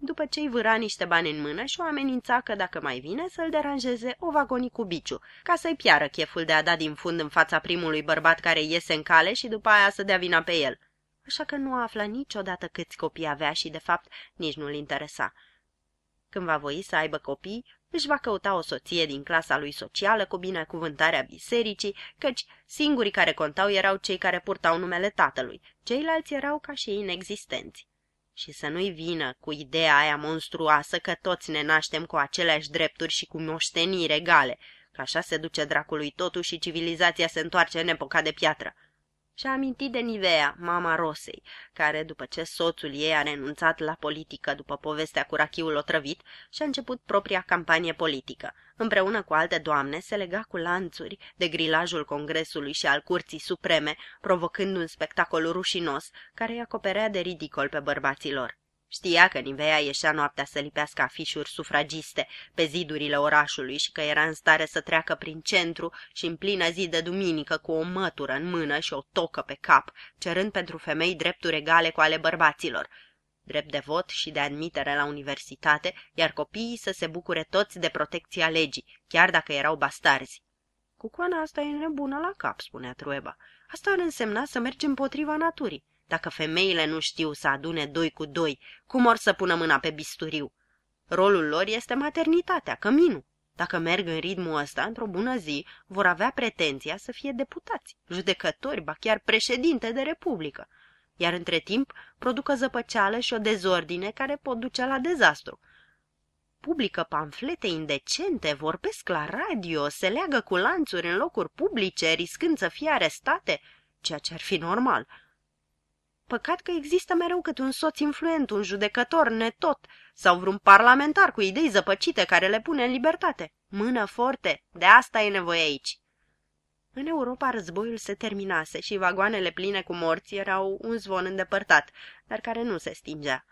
după ce i vâra niște bani în mână și o amenința că dacă mai vine să-l deranjeze o vagoni cu biciu, ca să-i piară cheful de a da din fund în fața primului bărbat care iese în cale și după aia să dea vina pe el. Așa că nu afla niciodată câți copii avea și, de fapt, nici nu-l interesa. Când va voi să aibă copii, își va căuta o soție din clasa lui socială cu binecuvântarea bisericii, căci singurii care contau erau cei care purtau numele tatălui, ceilalți erau ca și inexistenți și să nu-i vină cu ideea aia monstruoasă că toți ne naștem cu aceleași drepturi și cu moșteniri egale, că așa se duce dracului totul și civilizația se întoarce în epoca de piatră și-a amintit de Nivea, mama Rosei, care, după ce soțul ei a renunțat la politică după povestea cu rachiul otrăvit, și-a început propria campanie politică. Împreună cu alte doamne se lega cu lanțuri de grilajul Congresului și al Curții Supreme, provocând un spectacol rușinos care îi acoperea de ridicol pe bărbaților. Știa că Nivea ieșea noaptea să lipească afișuri sufragiste pe zidurile orașului și că era în stare să treacă prin centru și în plină zi de duminică cu o mătură în mână și o tocă pe cap, cerând pentru femei drepturi egale cu ale bărbaților, drept de vot și de admitere la universitate, iar copiii să se bucure toți de protecția legii, chiar dacă erau bastarzi. Cucoana asta e nebună la cap, spunea Trueba. Asta ar însemna să mergi împotriva naturii. Dacă femeile nu știu să adune doi cu doi, cum or să pună mâna pe bisturiu? Rolul lor este maternitatea, căminul. Dacă merg în ritmul ăsta, într-o bună zi, vor avea pretenția să fie deputați, judecători, ba chiar președinte de republică. Iar între timp producă zăpăceală și o dezordine care pot duce la dezastru. Publică pamflete indecente, vorbesc la radio, se leagă cu lanțuri în locuri publice, riscând să fie arestate, ceea ce ar fi normal – Păcat că există mereu câte un soț influent, un judecător netot sau vreun parlamentar cu idei zăpăcite care le pune în libertate. Mână forte, de asta e nevoie aici. În Europa războiul se terminase și vagoanele pline cu morți erau un zvon îndepărtat, dar care nu se stingea.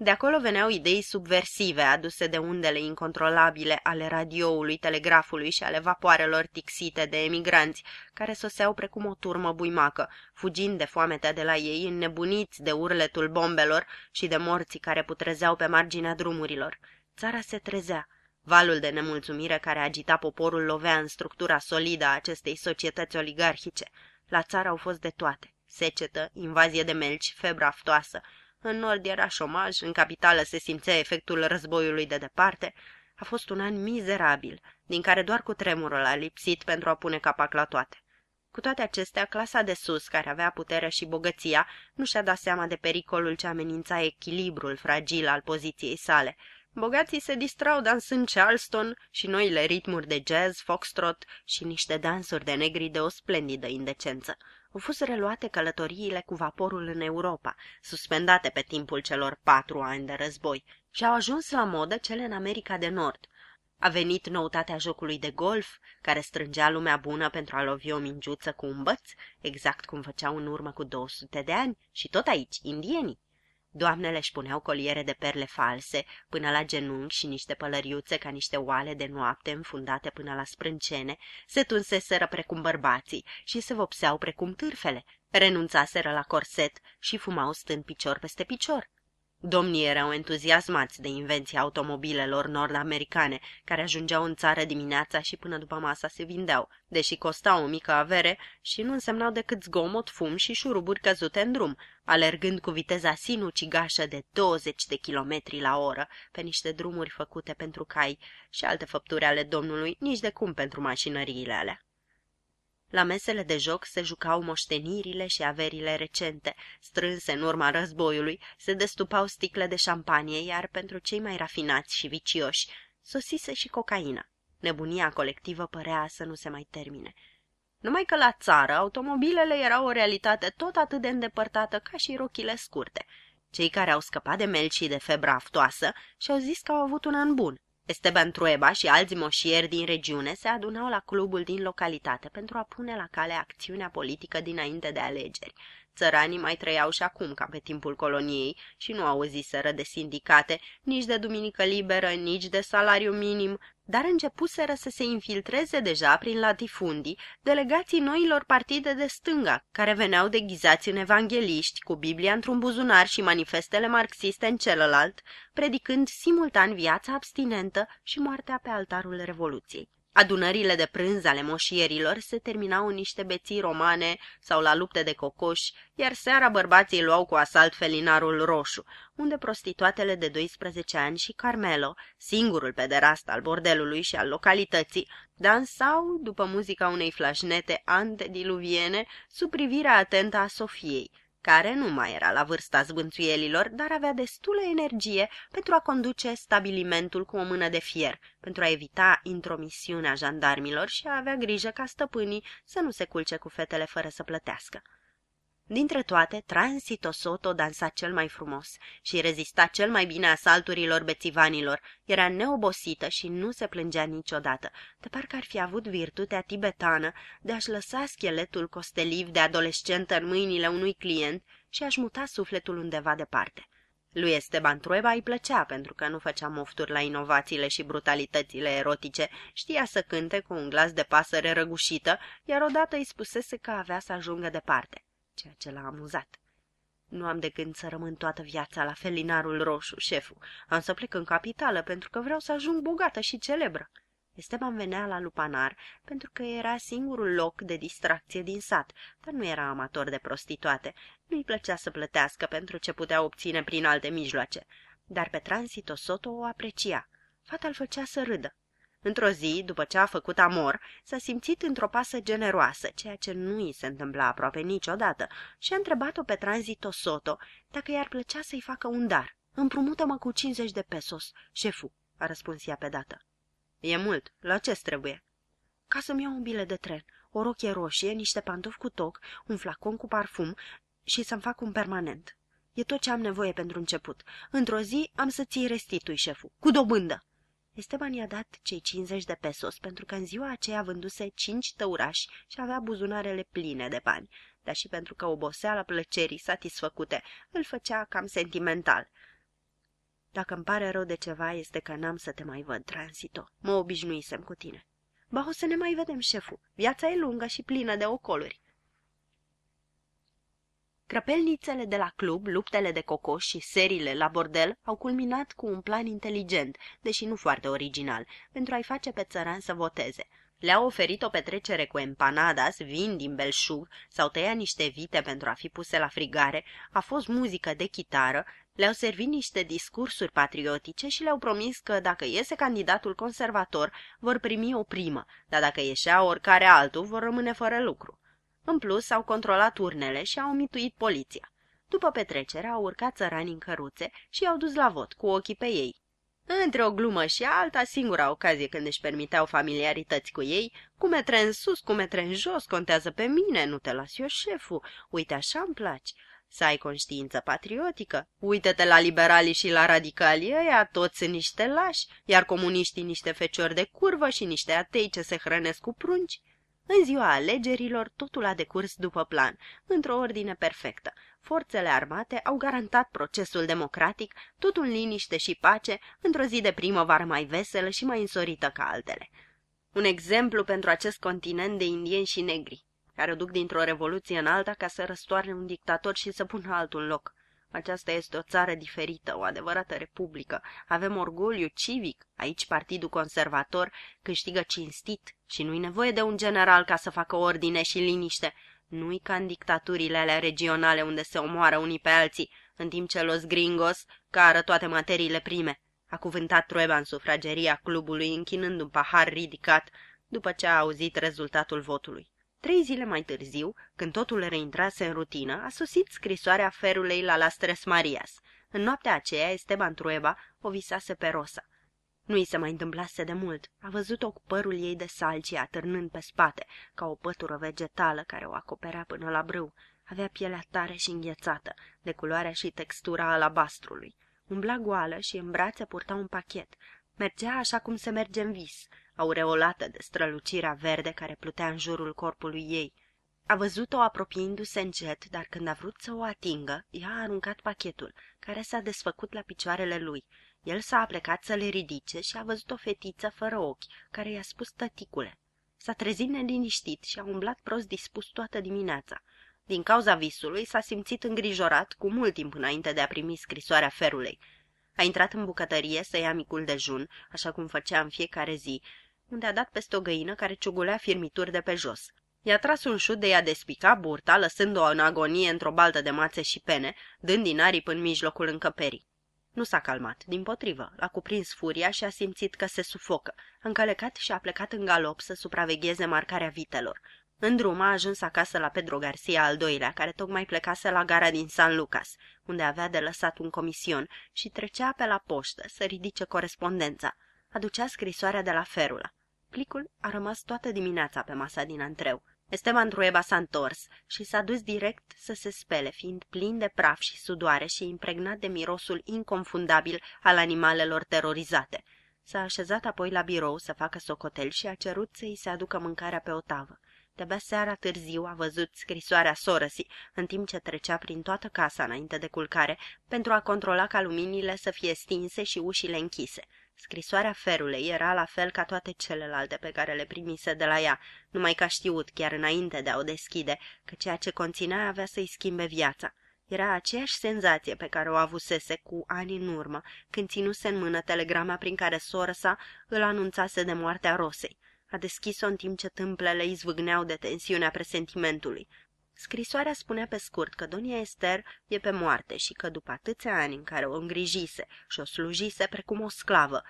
De acolo veneau idei subversive aduse de undele incontrolabile ale radioului, telegrafului și ale vapoarelor tixite de emigranți, care soseau precum o turmă buimacă, fugind de foametea de la ei, înnebuniți de urletul bombelor și de morții care putrezeau pe marginea drumurilor. Țara se trezea. Valul de nemulțumire care agita poporul lovea în structura solidă a acestei societăți oligarhice. La țară au fost de toate. Secetă, invazie de melci, febra aftoasă, în nord era șomaj, în capitală se simțea efectul războiului de departe. A fost un an mizerabil, din care doar cu tremurul a lipsit pentru a pune capac la toate. Cu toate acestea, clasa de sus, care avea puterea și bogăția, nu și-a dat seama de pericolul ce amenința echilibrul fragil al poziției sale. Bogații se distrau dansând Charleston și noile ritmuri de jazz, foxtrot și niște dansuri de negri de o splendidă indecență au fost reluate călătoriile cu vaporul în Europa, suspendate pe timpul celor patru ani de război, și au ajuns la modă cele în America de Nord. A venit noutatea jocului de golf, care strângea lumea bună pentru a lovi o mingiuță cu un băț, exact cum făceau în urmă cu 200 de ani, și tot aici, indienii. Doamnele își puneau coliere de perle false până la genunchi și niște pălăriuțe ca niște oale de noapte înfundate până la sprâncene, se tunseseră precum bărbații și se vopseau precum târfele, renunțaseră la corset și fumau stând picior peste picior. Domnii erau entuziasmați de invenția automobilelor nord-americane, care ajungeau în țară dimineața și până după masa se vindeau, deși costau o mică avere și nu însemnau decât zgomot, fum și șuruburi căzute în drum, alergând cu viteza sinucigașă de 20 de kilometri la oră pe niște drumuri făcute pentru cai și alte făpturi ale domnului, nici de cum pentru mașinăriile alea. La mesele de joc se jucau moștenirile și averile recente, strânse în urma războiului, se destupau sticle de șampanie, iar pentru cei mai rafinați și vicioși, sosise și cocaina. Nebunia colectivă părea să nu se mai termine. Numai că la țară automobilele erau o realitate tot atât de îndepărtată ca și rochile scurte. Cei care au scăpat de melci și de febra aftoasă și-au zis că au avut un an bun, Esteban Trueba și alți moșieri din regiune se adunau la clubul din localitate pentru a pune la cale acțiunea politică dinainte de alegeri. Țăranii mai trăiau și acum ca pe timpul coloniei și nu auziseră de sindicate, nici de duminică liberă, nici de salariu minim, dar începuseră să se infiltreze deja prin latifundii delegații noilor partide de stânga, care veneau deghizați în evangeliști, cu Biblia într-un buzunar și manifestele marxiste în celălalt, predicând simultan viața abstinentă și moartea pe altarul Revoluției. Adunările de prânz ale moșierilor se terminau în niște beții romane sau la lupte de cocoși, iar seara bărbații luau cu asalt felinarul roșu, unde prostituatele de 12 ani și Carmelo, singurul pederast al bordelului și al localității, dansau, după muzica unei flașnete antediluviene, sub privirea atentă a Sofiei, care nu mai era la vârsta zbântuielilor, dar avea destulă energie pentru a conduce stabilimentul cu o mână de fier, pentru a evita intromisiunea jandarmilor și a avea grijă ca stăpânii să nu se culce cu fetele fără să plătească. Dintre toate, Transito Soto dansa cel mai frumos și rezista cel mai bine asalturilor bețivanilor. Era neobosită și nu se plângea niciodată, de parcă ar fi avut virtutea tibetană de a-și lăsa scheletul costeliv de adolescentă în mâinile unui client și a-și muta sufletul undeva departe. Lui Esteban Trueba îi plăcea pentru că nu făcea mofturi la inovațiile și brutalitățile erotice, știa să cânte cu un glas de pasăre răgușită, iar odată îi spusese că avea să ajungă departe ceea ce l-a amuzat. Nu am de gând să rămân toată viața la felinarul roșu, șefu. Am să plec în capitală pentru că vreau să ajung bogată și celebră. Esteban venea la lupanar pentru că era singurul loc de distracție din sat, dar nu era amator de prostituate. Nu-i plăcea să plătească pentru ce putea obține prin alte mijloace. Dar pe o Soto o aprecia. Fata îl făcea să râdă. Într-o zi, după ce a făcut amor, s-a simțit într-o pasă generoasă, ceea ce nu i se întâmpla aproape niciodată, și a întrebat-o pe Tranzito Soto dacă i-ar plăcea să-i facă un dar. Împrumută-mă cu 50 de pesos, șefu, a răspuns ea pe dată. E mult, la ce trebuie? Ca să-mi iau un bilet de tren, o rochie roșie, niște pantofi cu toc, un flacon cu parfum și să-mi fac un permanent. E tot ce am nevoie pentru început. Într-o zi am să ți restitui, șeful, cu dobândă. Esteban i-a dat cei 50 de pesos pentru că în ziua aceea vânduse cinci tăurași și avea buzunarele pline de bani, dar și pentru că oboseala plăcerii satisfăcute îl făcea cam sentimental. Dacă îmi pare rău de ceva, este că n-am să te mai văd, Transito. Mă obișnuisem cu tine. Ba, o să ne mai vedem, șeful. Viața e lungă și plină de ocoluri. Crăpelnițele de la club, luptele de cocoș și serile la bordel au culminat cu un plan inteligent, deși nu foarte original, pentru a-i face pe țăran să voteze. le au oferit o petrecere cu empanadas, vin din belșug, sau tăiat niște vite pentru a fi puse la frigare, a fost muzică de chitară, le-au servit niște discursuri patriotice și le-au promis că dacă iese candidatul conservator, vor primi o primă, dar dacă ieșea oricare altul, vor rămâne fără lucru. În plus, au controlat urnele și au mituit poliția. După petrecere, au urcat țăranii în căruțe și i-au dus la vot, cu ochii pe ei. Între o glumă și alta, singura ocazie când își permiteau familiarități cu ei, cu metre în sus, cu metre în jos, contează pe mine, nu te las eu șeful, uite așa îmi placi. Să ai conștiință patriotică, uită-te la liberalii și la radicalii ăia, toți sunt niște lași, iar comuniștii niște feciori de curvă și niște atei ce se hrănesc cu prunci. În ziua alegerilor, totul a decurs după plan, într-o ordine perfectă. Forțele armate au garantat procesul democratic, totul liniște și pace, într-o zi de primăvară mai veselă și mai însorită ca altele. Un exemplu pentru acest continent de indieni și negri, care o duc dintr-o revoluție în alta ca să răstoarne un dictator și să pună altul în loc. Aceasta este o țară diferită, o adevărată republică. Avem orgoliu civic, aici Partidul Conservator câștigă cinstit și nu-i nevoie de un general ca să facă ordine și liniște. Nu-i ca în dictaturile alea regionale unde se omoară unii pe alții, în timp ce los gringos cară toate materiile prime. A cuvântat Trueba în sufrageria clubului, închinând un pahar ridicat, după ce a auzit rezultatul votului. Trei zile mai târziu, când totul reintrase în rutină, a sosit scrisoarea ferulei la Lastres Marias. În noaptea aceea, Esteban Trueba o visase pe Rosa. Nu i se mai întâmplase de mult. A văzut-o cu părul ei de salcie atârnând pe spate, ca o pătură vegetală care o acoperea până la brâu. Avea pielea tare și înghețată, de culoarea și textura alabastrului. Umbla goală și în brațe purta un pachet. Mergea așa cum se merge în vis, aureolată de strălucirea verde care plutea în jurul corpului ei. A văzut-o apropiindu-se încet, dar când a vrut să o atingă, ea a aruncat pachetul, care s-a desfăcut la picioarele lui. El s-a aplecat să le ridice și a văzut o fetiță fără ochi, care i-a spus tăticule. S-a trezit neliniștit și a umblat prost dispus toată dimineața. Din cauza visului s-a simțit îngrijorat cu mult timp înainte de a primi scrisoarea ferulei. A intrat în bucătărie să ia micul dejun, așa cum făcea în fiecare zi, unde a dat peste o găină care ciugulea firmituri de pe jos. I-a tras un șut de ea despica burta, lăsând-o în agonie într-o baltă de mațe și pene, dând din aripi în mijlocul încăperii. Nu s-a calmat, din potrivă, l-a cuprins furia și a simțit că se sufocă. A încălecat și a plecat în galop să supravegheze marcarea vitelor. În drum a ajuns acasă la Pedro Garcia al doilea, care tocmai plecase la gara din San Lucas, unde avea de lăsat un comision și trecea pe la poștă să ridice corespondența. Aducea scrisoarea de la Ferula. Plicul a rămas toată dimineața pe masa din antreu. Esteban Trueba s-a întors și s-a dus direct să se spele, fiind plin de praf și sudoare și impregnat de mirosul inconfundabil al animalelor terorizate. S-a așezat apoi la birou să facă socotel și a cerut să-i se aducă mâncarea pe o tavă. De-abia seara târziu a văzut scrisoarea sorăsii, în timp ce trecea prin toată casa înainte de culcare, pentru a controla ca luminile să fie stinse și ușile închise – Scrisoarea Ferulei era la fel ca toate celelalte pe care le primise de la ea, numai că a știut, chiar înainte de a o deschide, că ceea ce conținea avea să-i schimbe viața. Era aceeași senzație pe care o avusese cu ani în urmă, când ținuse în mână telegrama prin care sora sa îl anunțase de moartea Rosei. A deschis-o în timp ce tâmplele izvâgneau de tensiunea presentimentului. Scrisoarea spunea pe scurt că Donia Ester e pe moarte și că după atâția ani în care o îngrijise și o slujise precum o sclavă,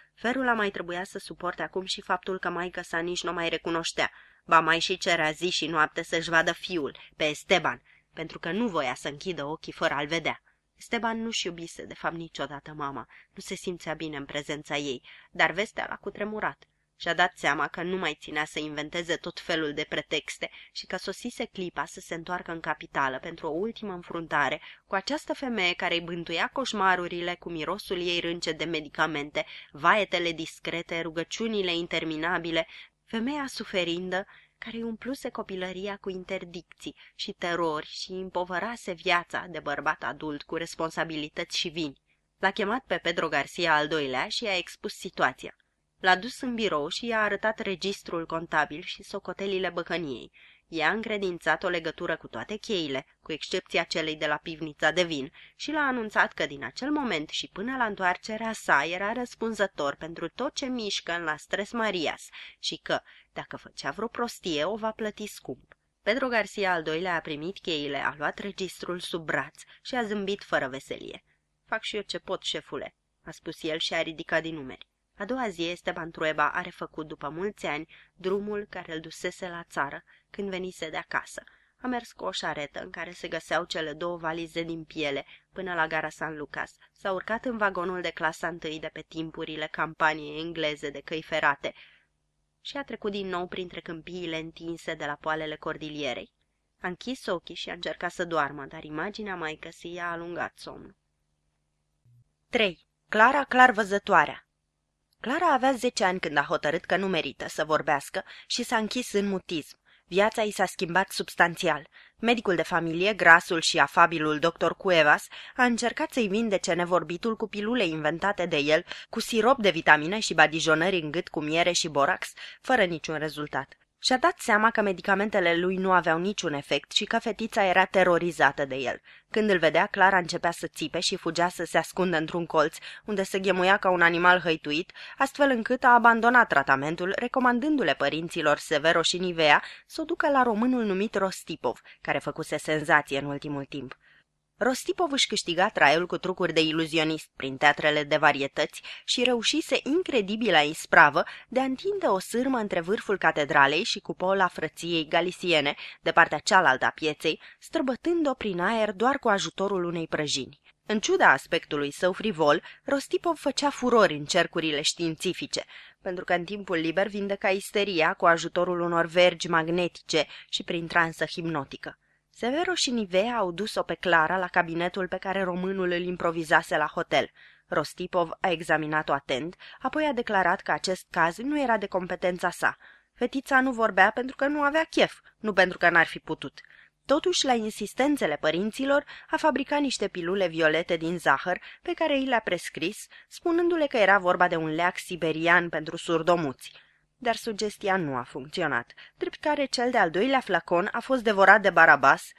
a mai trebuia să suporte acum și faptul că maică sa nici nu mai recunoștea, ba mai și cerea zi și noapte să-și vadă fiul, pe Esteban, pentru că nu voia să închidă ochii fără a-l vedea. Esteban nu-și iubise, de fapt, niciodată mama, nu se simțea bine în prezența ei, dar vestea l-a cutremurat. Și-a dat seama că nu mai ținea să inventeze tot felul de pretexte și că sosise clipa să se întoarcă în capitală pentru o ultimă înfruntare cu această femeie care îi bântuia coșmarurile cu mirosul ei rânce de medicamente, vaetele discrete, rugăciunile interminabile, femeia suferindă care îi umpluse copilăria cu interdicții și terori și îi împovărase viața de bărbat adult cu responsabilități și vini. L-a chemat pe Pedro Garcia al doilea și i-a expus situația. L-a dus în birou și i-a arătat registrul contabil și socotelile băcăniei. I-a încredințat o legătură cu toate cheile, cu excepția celei de la pivnița de vin, și l-a anunțat că din acel moment și până la întoarcerea sa era răspunzător pentru tot ce mișcă în la stres Marias și că, dacă făcea vreo prostie, o va plăti scump. Pedro Garcia al doilea a primit cheile, a luat registrul sub braț și a zâmbit fără veselie. Fac și eu ce pot, șefule," a spus el și a ridicat din numeri. A doua zi, Esteban Trueba a refăcut după mulți ani drumul care îl dusese la țară când venise de acasă. A mers cu o șaretă în care se găseau cele două valize din piele până la gara San Lucas. S-a urcat în vagonul de clasa întâi de pe timpurile campaniei engleze de căi ferate și a trecut din nou printre câmpiile întinse de la poalele cordilierei. A închis ochii și a încercat să doarmă, dar imaginea mai căsii a alungat somnul. 3. Clara Clar văzătoarea Clara avea zece ani când a hotărât că nu merită să vorbească și s-a închis în mutism. Viața i s-a schimbat substanțial. Medicul de familie, grasul și afabilul doctor Cuevas, a încercat să-i vindece nevorbitul cu pilule inventate de el, cu sirop de vitamine și badijonări în gât cu miere și borax, fără niciun rezultat. Și-a dat seama că medicamentele lui nu aveau niciun efect și că fetița era terorizată de el. Când îl vedea, Clara începea să țipe și fugea să se ascundă într-un colț, unde se ghemuia ca un animal hăituit, astfel încât a abandonat tratamentul, recomandându-le părinților Severo și Nivea să o ducă la românul numit Rostipov, care făcuse senzație în ultimul timp. Rostipov își câștiga traiul cu trucuri de iluzionist prin teatrele de varietăți și reușise incredibila ispravă de a întinde o sârmă între vârful catedralei și cupola frăției galisiene, de partea cealaltă a pieței, străbătând-o prin aer doar cu ajutorul unei prăjini. În ciuda aspectului său frivol, Rostipov făcea furori în cercurile științifice, pentru că în timpul liber vindeca isteria cu ajutorul unor vergi magnetice și prin transă hipnotică. Severo și Nivea au dus-o pe Clara la cabinetul pe care românul îl improvizase la hotel. Rostipov a examinat-o atent, apoi a declarat că acest caz nu era de competența sa. Fetița nu vorbea pentru că nu avea chef, nu pentru că n-ar fi putut. Totuși, la insistențele părinților, a fabricat niște pilule violete din zahăr pe care i le-a prescris, spunându-le că era vorba de un leac siberian pentru surdomuți dar sugestia nu a funcționat, drept care cel de-al doilea flacon a fost devorat de Barabas.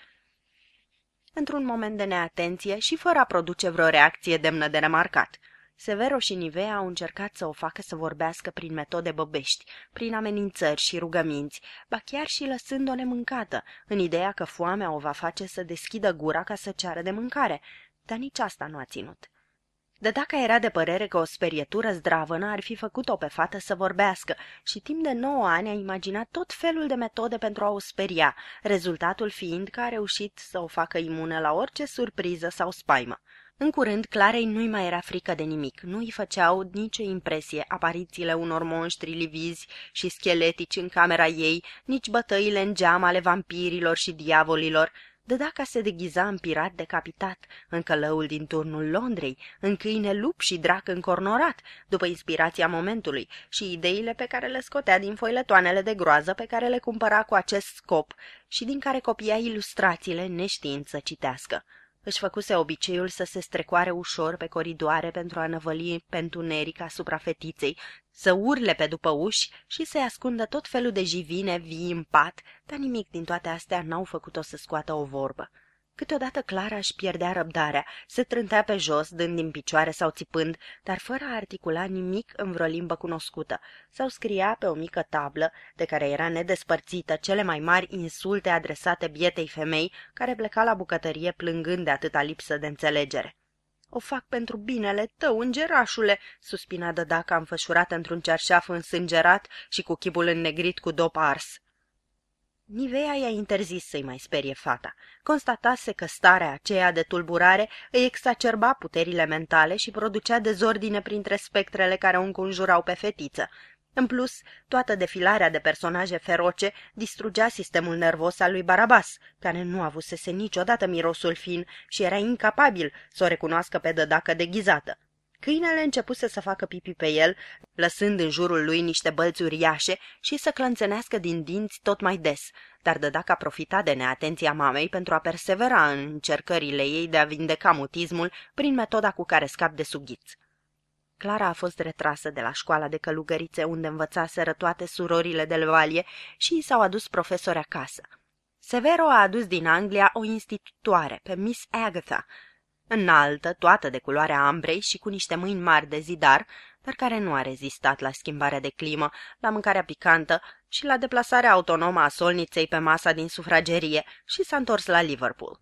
Într-un moment de neatenție și fără a produce vreo reacție demnă de remarcat, Severo și Nivea au încercat să o facă să vorbească prin metode băbești, prin amenințări și rugăminți, ba chiar și lăsând-o nemâncată, în ideea că foamea o va face să deschidă gura ca să ceară de mâncare, dar nici asta nu a ținut. De dacă era de părere că o sperietură zdravănă ar fi făcut-o pe fată să vorbească și timp de 9 ani a imaginat tot felul de metode pentru a o speria, rezultatul fiind că a reușit să o facă imună la orice surpriză sau spaimă. În curând, Clarei nu-i mai era frică de nimic, nu îi făceau nicio impresie aparițiile unor monștri livizi și scheletici în camera ei, nici bătăile în geam ale vampirilor și diavolilor, dădea ca se deghiza în pirat decapitat, în călăul din turnul Londrei, în câine lup și drac încornorat, după inspirația momentului și ideile pe care le scotea din foiletoanele de groază pe care le cumpăra cu acest scop și din care copia ilustrațiile neștiind să citească. Își făcuse obiceiul să se strecoare ușor pe coridoare pentru a năvăli pentuneric asupra fetiței, să urle pe după uși și să-i ascundă tot felul de jivine vii în pat, dar nimic din toate astea n-au făcut-o să scoată o vorbă. Câteodată Clara își pierdea răbdarea, se trântea pe jos, dând din picioare sau țipând, dar fără a articula nimic în vreo limbă cunoscută, sau scria pe o mică tablă, de care era nedespărțită cele mai mari insulte adresate bietei femei care pleca la bucătărie plângând de atâta lipsă de înțelegere. O fac pentru binele tău, îngerașule!" suspina dădaca înfășurată într-un cerșaf însângerat și cu chibul înnegrit cu dop ars. Nivea i-a interzis să-i mai sperie fata. Constatase că starea aceea de tulburare îi exacerba puterile mentale și producea dezordine printre spectrele care o înconjurau pe fetiță. În plus, toată defilarea de personaje feroce distrugea sistemul nervos al lui Barabas, care nu avusese niciodată mirosul fin și era incapabil să o recunoască pe dădacă deghizată. Câinele începuse să facă pipi pe el, lăsând în jurul lui niște bălți uriașe și să clănțenească din dinți tot mai des, dar dădaca profita de neatenția mamei pentru a persevera în încercările ei de a vindeca mutismul prin metoda cu care scap de sughiți. Clara a fost retrasă de la școala de călugărițe unde învățaseră toate surorile de valie și i s-au adus profesori acasă. Severo a adus din Anglia o institutoare, pe Miss Agatha, înaltă, toată de culoarea ambrei și cu niște mâini mari de zidar, dar care nu a rezistat la schimbarea de climă, la mâncarea picantă și la deplasarea autonomă a solniței pe masa din sufragerie și s-a întors la Liverpool.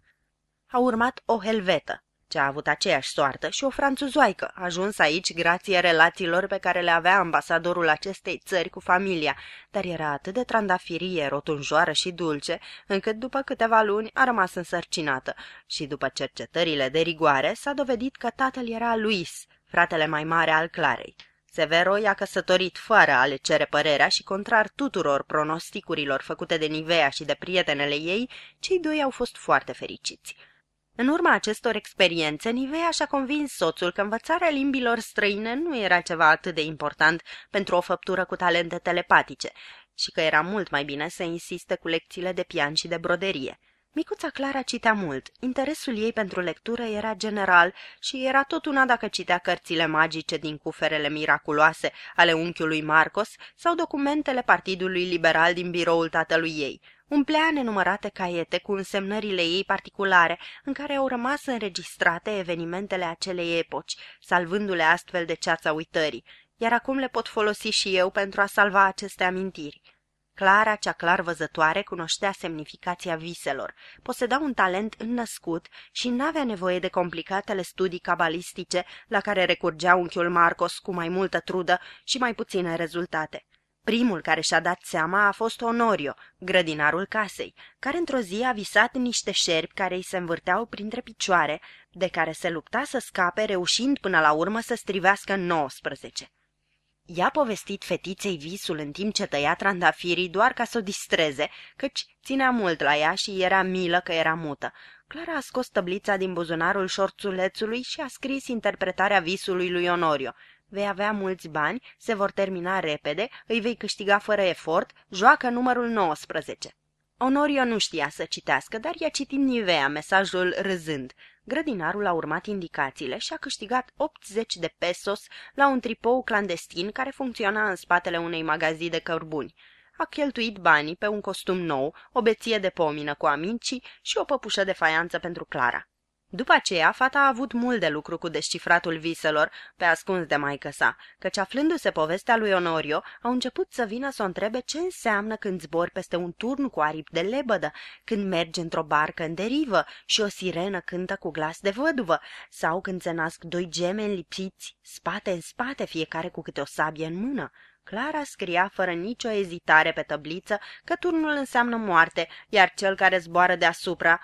A urmat o helvetă, ce a avut aceeași soartă, și o franțuzoaică, ajuns aici grație relațiilor pe care le avea ambasadorul acestei țări cu familia, dar era atât de trandafirie, rotunjoară și dulce, încât după câteva luni a rămas însărcinată și după cercetările de rigoare s-a dovedit că tatăl era Luis, fratele mai mare al Clarei. Severo i-a căsătorit fără a le cere părerea și contrar tuturor pronosticurilor făcute de Nivea și de prietenele ei, cei doi au fost foarte fericiți. În urma acestor experiențe, Nivea și-a convins soțul că învățarea limbilor străine nu era ceva atât de important pentru o făptură cu talente telepatice și că era mult mai bine să insiste cu lecțiile de pian și de broderie. Micuța Clara citea mult, interesul ei pentru lectură era general și era tot una dacă citea cărțile magice din cuferele miraculoase ale unchiului Marcos sau documentele Partidului Liberal din biroul tatălui ei – umplea nenumărate caiete cu însemnările ei particulare, în care au rămas înregistrate evenimentele acelei epoci, salvându-le astfel de ceața uitării, iar acum le pot folosi și eu pentru a salva aceste amintiri. Clara, cea clar văzătoare, cunoștea semnificația viselor, poseda un talent înnăscut și n-avea nevoie de complicatele studii cabalistice la care recurgea unchiul Marcos cu mai multă trudă și mai puține rezultate. Primul care și-a dat seama a fost Onorio, grădinarul casei, care într-o zi a visat niște șerpi care îi se învârteau printre picioare, de care se lupta să scape, reușind până la urmă să strivească 19. I-a povestit fetiței visul în timp ce tăia trandafirii doar ca să o distreze, căci ținea mult la ea și era milă că era mută. Clara a scos tăblița din buzunarul șorțulețului și a scris interpretarea visului lui Onorio – Vei avea mulți bani, se vor termina repede, îi vei câștiga fără efort, joacă numărul 19. Onorio nu știa să citească, dar i-a citit Nivea mesajul râzând. Grădinarul a urmat indicațiile și a câștigat 80 de pesos la un tripou clandestin care funcționa în spatele unei magazii de cărbuni. A cheltuit banii pe un costum nou, o beție de pomină cu amincii și o păpușă de faianță pentru Clara. După aceea, fata a avut mult de lucru cu descifratul viselor, pe ascuns de maică sa, căci aflându-se povestea lui Onorio, au început să vină să o întrebe ce înseamnă când zbori peste un turn cu aripi de lebădă, când mergi într-o barcă în derivă și o sirenă cântă cu glas de văduvă, sau când se nasc doi gemeni lipsiți, spate în spate, fiecare cu câte o sabie în mână. Clara scria fără nicio ezitare pe tăbliță că turnul înseamnă moarte, iar cel care zboară deasupra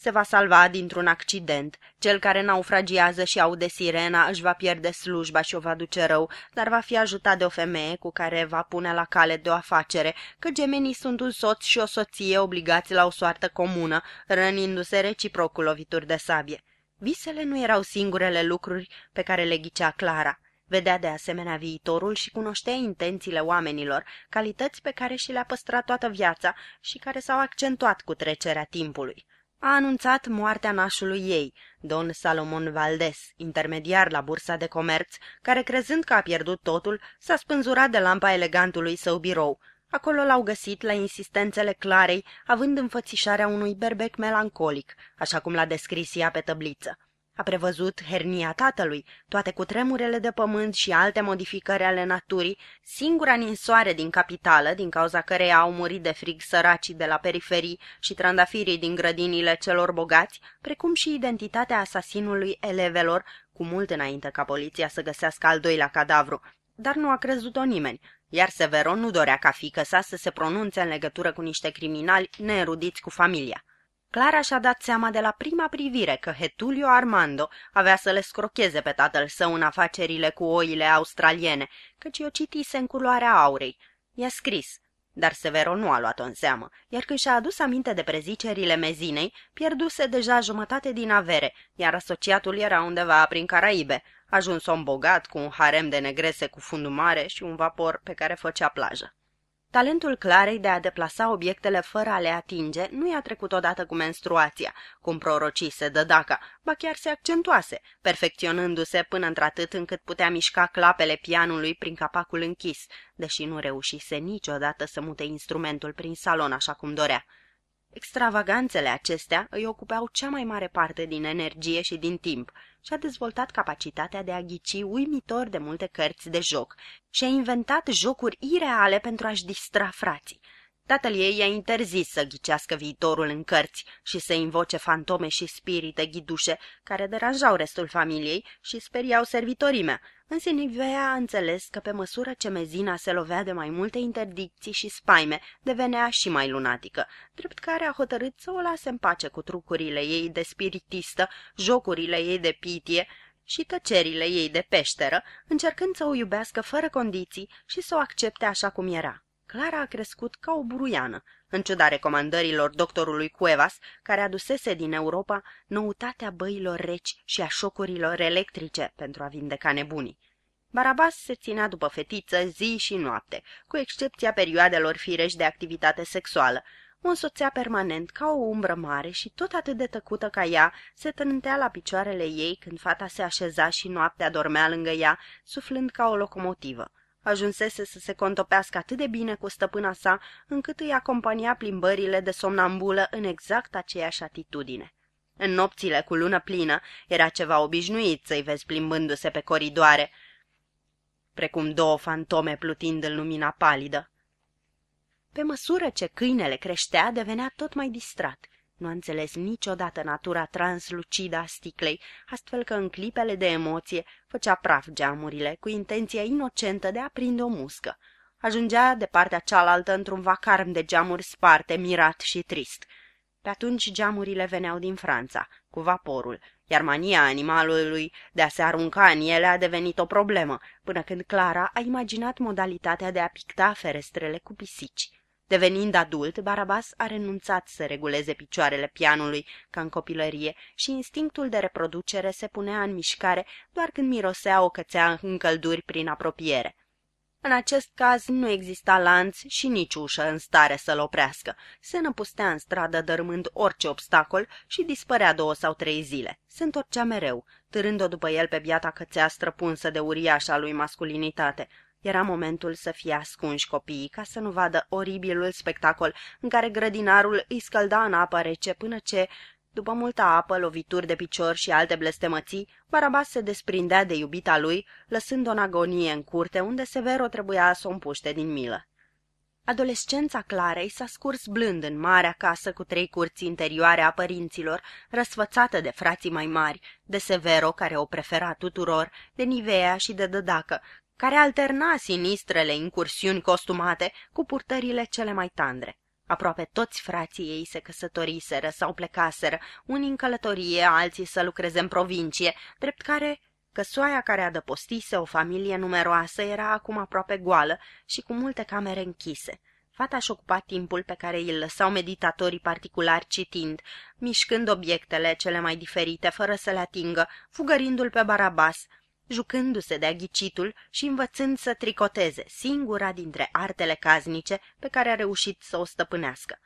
se va salva dintr-un accident. Cel care naufragiază și aude sirena își va pierde slujba și o va duce rău, dar va fi ajutat de o femeie cu care va pune la cale de o afacere, că gemenii sunt un soț și o soție obligați la o soartă comună, rănindu-se reciproc cu lovituri de sabie. Visele nu erau singurele lucruri pe care le ghicea Clara. Vedea de asemenea viitorul și cunoștea intențiile oamenilor, calități pe care și le-a păstrat toată viața și care s-au accentuat cu trecerea timpului a anunțat moartea nașului ei, don Salomon Valdes, intermediar la bursa de comerț, care crezând că a pierdut totul, s-a spânzurat de lampa elegantului său birou. Acolo l-au găsit la insistențele Clarei, având înfățișarea unui berbec melancolic, așa cum l-a descris ea pe tăbliță. A prevăzut hernia tatălui, toate cu tremurele de pământ și alte modificări ale naturii, singura ninsoare din capitală, din cauza căreia au murit de frig săracii de la periferii și trandafirii din grădinile celor bogați, precum și identitatea asasinului elevelor, cu mult înainte ca poliția să găsească al doilea cadavru, dar nu a crezut-o nimeni, iar Severon nu dorea ca fiică sa să se pronunțe în legătură cu niște criminali neerudiți cu familia. Clara și-a dat seama de la prima privire că Hetulio Armando avea să le scrocheze pe tatăl său în afacerile cu oile australiene, căci o citise în culoarea aurei. I-a scris, dar Severo nu a luat-o în seamă, iar când și-a adus aminte de prezicerile mezinei, pierduse deja jumătate din avere, iar asociatul era undeva prin Caraibe, ajuns om bogat cu un harem de negrese cu fundul mare și un vapor pe care făcea plajă. Talentul Clarei de a deplasa obiectele fără a le atinge nu i-a trecut odată cu menstruația, cum prorocise Dădaca, ba chiar se accentuase, perfecționându-se până într-atât încât putea mișca clapele pianului prin capacul închis, deși nu reușise niciodată să mute instrumentul prin salon așa cum dorea. Extravaganțele acestea îi ocupeau cea mai mare parte din energie și din timp și a dezvoltat capacitatea de a ghici uimitor de multe cărți de joc și a inventat jocuri ireale pentru a-și distra frații – Tatăl ei i-a interzis să ghicească viitorul în cărți și să invoce fantome și spirite ghidușe care deranjau restul familiei și speriau servitorimea, însă Nivea a înțeles că pe măsură ce mezina se lovea de mai multe interdicții și spaime, devenea și mai lunatică, drept care a hotărât să o lase în pace cu trucurile ei de spiritistă, jocurile ei de pitie, și tăcerile ei de peșteră, încercând să o iubească fără condiții și să o accepte așa cum era. Clara a crescut ca o buruiană, în ciuda recomandărilor doctorului Cuevas, care adusese din Europa noutatea băilor reci și a șocurilor electrice pentru a vindeca nebunii. Barabas se ținea după fetiță zi și noapte, cu excepția perioadelor firești de activitate sexuală. un soțea permanent ca o umbră mare și tot atât de tăcută ca ea se trântea la picioarele ei când fata se așeza și noaptea dormea lângă ea, suflând ca o locomotivă ajunsese să se contopească atât de bine cu stăpâna sa, încât îi acompania plimbările de somnambulă în exact aceeași atitudine. În nopțile cu lună plină era ceva obișnuit să-i vezi plimbându-se pe coridoare, precum două fantome plutind în lumina palidă. Pe măsură ce câinele creștea, devenea tot mai distrat – nu a înțeles niciodată natura translucidă a sticlei, astfel că în clipele de emoție făcea praf geamurile cu intenția inocentă de a prinde o muscă. Ajungea de partea cealaltă într-un vacarm de geamuri sparte, mirat și trist. Pe atunci geamurile veneau din Franța, cu vaporul, iar mania animalului de a se arunca în ele a devenit o problemă, până când Clara a imaginat modalitatea de a picta ferestrele cu pisici. Devenind adult, Barabas a renunțat să reguleze picioarele pianului ca în copilărie și instinctul de reproducere se punea în mișcare doar când mirosea o cățea în călduri prin apropiere. În acest caz nu exista lanț și nici ușă în stare să-l oprească. Se năpustea în stradă dărmând orice obstacol și dispărea două sau trei zile. Se întorcea mereu, târând-o după el pe biata cățea străpunsă de uriașa lui masculinitate – era momentul să fie ascunși copiii ca să nu vadă oribilul spectacol în care grădinarul îi scălda în apă rece până ce, după multă apă, lovituri de picior și alte blestemății, Barabas se desprindea de iubita lui, lăsând-o în agonie în curte, unde Severo trebuia să o împuște din milă. Adolescența Clarei s-a scurs blând în marea casă cu trei curți interioare a părinților, răsfățată de frații mai mari, de Severo, care o prefera tuturor, de Nivea și de Dădacă, care alterna sinistrele incursiuni costumate cu purtările cele mai tandre. Aproape toți frații ei se căsătoriseră sau plecaseră, unii în călătorie, alții să lucreze în provincie, drept care căsoaia care adăpostise o familie numeroasă era acum aproape goală și cu multe camere închise. Fata și ocupa timpul pe care îl lăsau meditatorii particulari citind, mișcând obiectele cele mai diferite fără să le atingă, fugărindu-l pe Barabas, jucându-se de-a ghicitul și învățând să tricoteze, singura dintre artele caznice pe care a reușit să o stăpânească.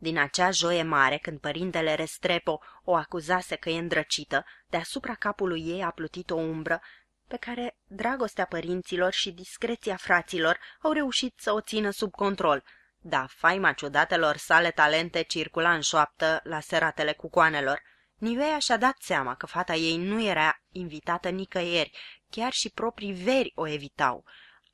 Din acea joie mare, când părintele Restrepo o acuzase că e îndrăcită, deasupra capului ei a plutit o umbră pe care dragostea părinților și discreția fraților au reușit să o țină sub control, dar faima ciudatelor sale talente circula în șoaptă la seratele cucoanelor – Nivea și-a dat seama că fata ei nu era invitată nicăieri, chiar și proprii veri o evitau.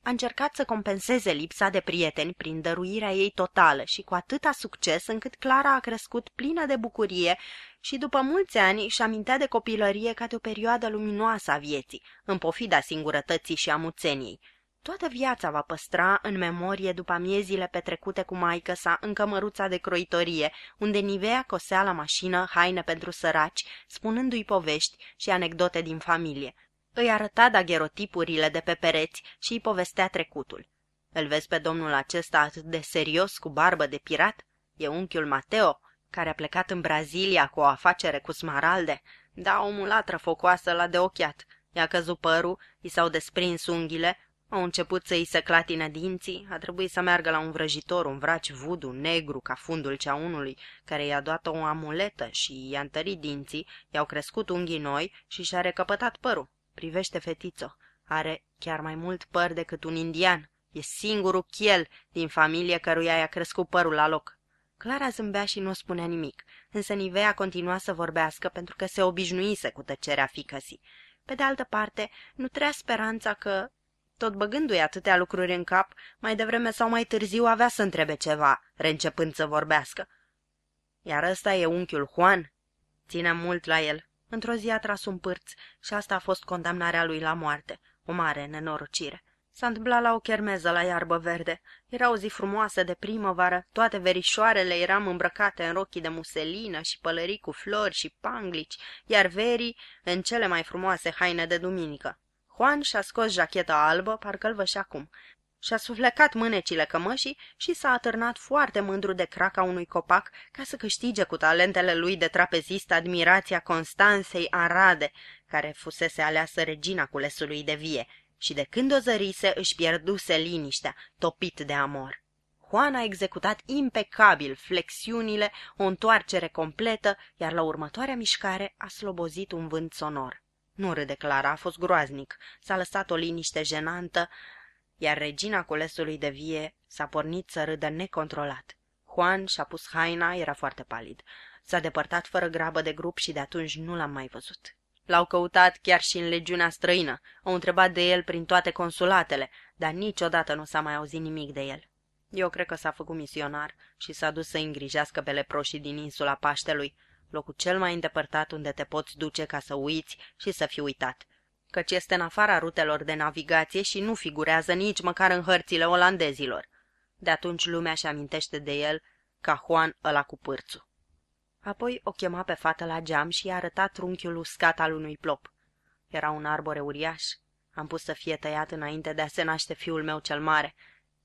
A încercat să compenseze lipsa de prieteni prin dăruirea ei totală și cu atâta succes încât Clara a crescut plină de bucurie și după mulți ani își amintea de copilărie ca de o perioadă luminoasă a vieții, în pofida singurătății și a muțeniei. Toată viața va păstra în memorie după amiezile petrecute cu maică sa în cămăruța de croitorie, unde Nivea cosea la mașină haine pentru săraci, spunându-i povești și anecdote din familie. Îi arăta dagherotipurile de pe pereți și îi povestea trecutul. Îl vezi pe domnul acesta atât de serios cu barbă de pirat? E unchiul Mateo, care a plecat în Brazilia cu o afacere cu smaralde. Da, o mulatră focoasă la de ochiat. I-a căzut părul, i s-au desprins unghiile au început să-i se clatină dinții, a trebuit să meargă la un vrăjitor, un vraci vudu, negru, ca fundul cea unului, care i-a dat o amuletă și i-a întărit dinții, i-au crescut unghii noi și și-a recăpătat părul. Privește fetițo, are chiar mai mult păr decât un indian. E singurul chiel din familie căruia i-a crescut părul la loc. Clara zâmbea și nu spunea nimic, însă Nivea continua să vorbească pentru că se obișnuise cu tăcerea ficăsii. Pe de altă parte, nu trea speranța că, tot băgându-i atâtea lucruri în cap, mai devreme sau mai târziu avea să întrebe ceva, reîncepând să vorbească. Iar ăsta e unchiul Juan? Ține mult la el. Într-o zi a tras un pârț și asta a fost condamnarea lui la moarte, o mare nenorocire. S-a întâmplat la o chermeză la iarbă verde. Era o zi frumoasă de primăvară, toate verișoarele eram îmbrăcate în rochii de muselină și pălării cu flori și panglici, iar verii în cele mai frumoase haine de duminică. Juan și-a scos jacheta albă, parcă-l și acum. Și-a suflecat mânecile cămășii și s-a atârnat foarte mândru de craca unui copac ca să câștige cu talentele lui de trapezist admirația Constanței Arade, care fusese aleasă regina culesului de vie, și de când o zărise își pierduse liniștea, topit de amor. Juan a executat impecabil flexiunile, o întoarcere completă, iar la următoarea mișcare a slobozit un vânt sonor. Nu râde Clara, a fost groaznic. S-a lăsat o liniște jenantă, iar regina culesului de vie s-a pornit să râdă necontrolat. Juan și-a pus haina, era foarte palid. S-a depărtat fără grabă de grup și de atunci nu l-am mai văzut. L-au căutat chiar și în legiunea străină, au întrebat de el prin toate consulatele, dar niciodată nu s-a mai auzit nimic de el. Eu cred că s-a făcut misionar și s-a dus să îngrijească pe leproșii din insula Paștelui, locul cel mai îndepărtat unde te poți duce ca să uiți și să fii uitat, căci este în afara rutelor de navigație și nu figurează nici măcar în hărțile olandezilor. De atunci lumea și amintește de el ca Juan ăla cu pârțu. Apoi o chema pe fată la geam și i-a arătat trunchiul uscat al unui plop. Era un arbore uriaș. Am pus să fie tăiat înainte de a se naște fiul meu cel mare.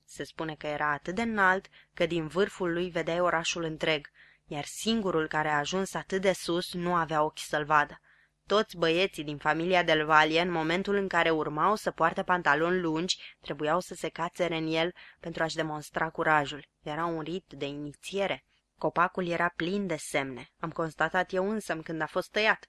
Se spune că era atât de înalt că din vârful lui vedeai orașul întreg, iar singurul care a ajuns atât de sus nu avea ochi să-l vadă. Toți băieții din familia Del Valle, în momentul în care urmau să poartă pantaloni lungi, trebuiau să se cațere în el pentru a-și demonstra curajul. Era un rit de inițiere. Copacul era plin de semne. Am constatat eu însă când a fost tăiat.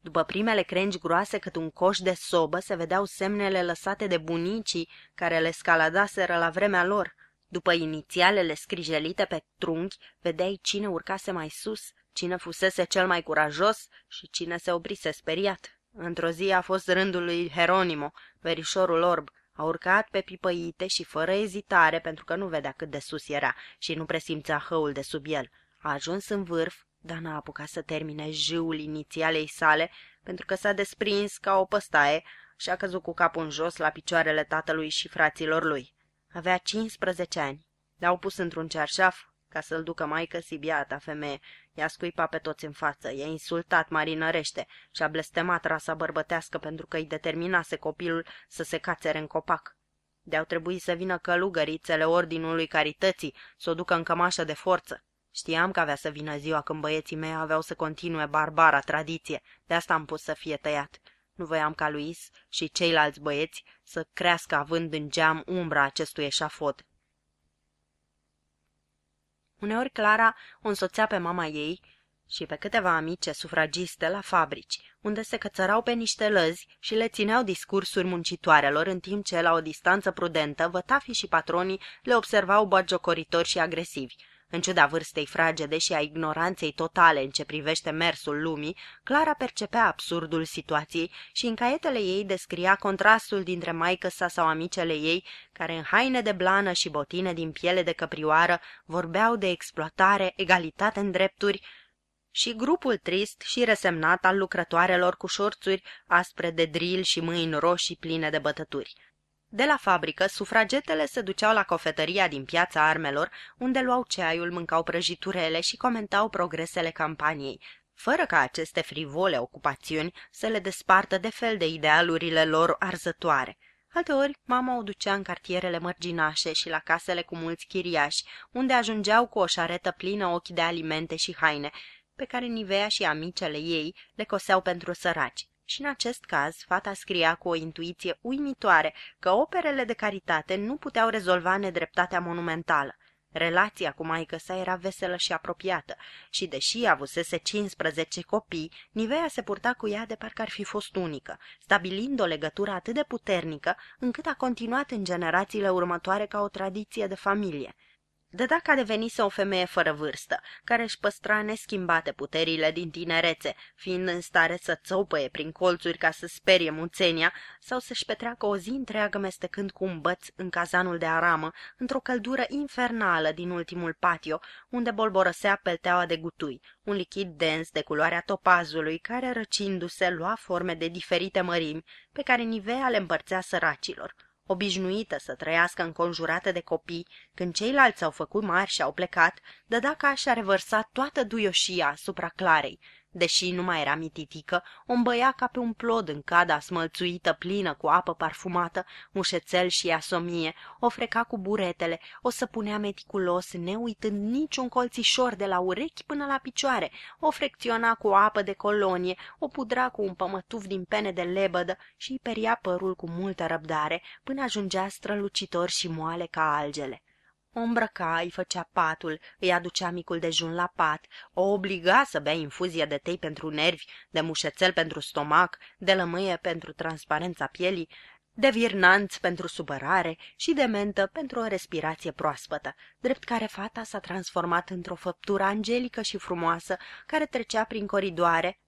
După primele crengi groase cât un coș de sobă, se vedeau semnele lăsate de bunicii care le scaladaseră la vremea lor – după inițialele scrijelite pe trunchi, vedeai cine urcase mai sus, cine fusese cel mai curajos și cine se oprise speriat. Într-o zi a fost rândul lui Heronimo, verișorul orb, a urcat pe pipăite și fără ezitare, pentru că nu vedea cât de sus era și nu presimțea hăul de sub el. A ajuns în vârf, dar n-a apucat să termine jâul inițialei sale, pentru că s-a desprins ca o păstaie și a căzut cu capul în jos la picioarele tatălui și fraților lui. Avea 15 ani. L-au pus într-un cearșaf ca să-l ducă maică sibiata femeie. I-a scuipat pe toți în față, i-a insultat marinărește și a blestemat rasa bărbătească pentru că îi determinase copilul să se cațere în copac. De-au trebuit să vină călugărițele Ordinului Carității să o ducă în cămașă de forță. Știam că avea să vină ziua când băieții mei aveau să continue barbara tradiție, de asta am pus să fie tăiat. Nu voiam ca Luis și ceilalți băieți să crească având în geam umbra acestui eșafod. Uneori Clara o însoțea pe mama ei și pe câteva amice sufragiste la fabrici, unde se cățărau pe niște lăzi și le țineau discursuri muncitoarelor, în timp ce, la o distanță prudentă, vătafii și patronii le observau bagiocoritori și agresivi – în ciuda vârstei fragede și a ignoranței totale în ce privește mersul lumii, Clara percepea absurdul situației și în caietele ei descria contrastul dintre maică sa sau amicele ei, care în haine de blană și botine din piele de căprioară vorbeau de exploatare, egalitate în drepturi, și grupul trist și resemnat al lucrătoarelor cu șorțuri aspre de dril și mâini roșii pline de bătături. De la fabrică, sufragetele se duceau la cofetăria din piața armelor, unde luau ceaiul, mâncau prăjiturele și comentau progresele campaniei, fără ca aceste frivole ocupațiuni să le despartă de fel de idealurile lor arzătoare. Alteori, mama o ducea în cartierele mărginașe și la casele cu mulți chiriași, unde ajungeau cu o șaretă plină ochi de alimente și haine, pe care Nivea și amicele ei le coseau pentru săraci. Și deci, în acest caz, fata scria cu o intuiție uimitoare că operele de caritate nu puteau rezolva nedreptatea monumentală. Relația cu maică sa era veselă și apropiată și, deși avusese 15 copii, Nivea se purta cu ea de parcă ar fi fost unică, stabilind o legătură atât de puternică încât a continuat în generațiile următoare ca o tradiție de familie – de dacă a devenit o femeie fără vârstă, care își păstra neschimbate puterile din tinerețe, fiind în stare să țăupăie prin colțuri ca să sperie muțenia, sau să-și petreacă o zi întreagă mestecând cu un băț în cazanul de aramă, într-o căldură infernală din ultimul patio, unde bolborosea pelteaua de gutui, un lichid dens de culoarea topazului, care răcindu-se lua forme de diferite mărimi, pe care Nivea le împărțea săracilor obișnuită să trăiască înconjurată de copii, când ceilalți au făcut mari și au plecat, dăda ca și-a revărsat toată duioșia asupra Clarei, Deși nu mai era mititică, o îmbăia ca pe un plod în cada smălțuită plină cu apă parfumată, mușețel și asomie, o freca cu buretele, o săpunea meticulos, neuitând niciun colțișor de la urechi până la picioare, o frecționa cu apă de colonie, o pudra cu un pămătuf din pene de lebădă și îi peria părul cu multă răbdare, până ajungea strălucitor și moale ca algele. O îmbrăca, îi făcea patul, îi aducea micul dejun la pat, o obliga să bea infuzie de tei pentru nervi, de mușețel pentru stomac, de lămâie pentru transparența pielii, de virnanț pentru supărare și de mentă pentru o respirație proaspătă, drept care fata s-a transformat într-o făptură angelică și frumoasă care trecea prin coridoare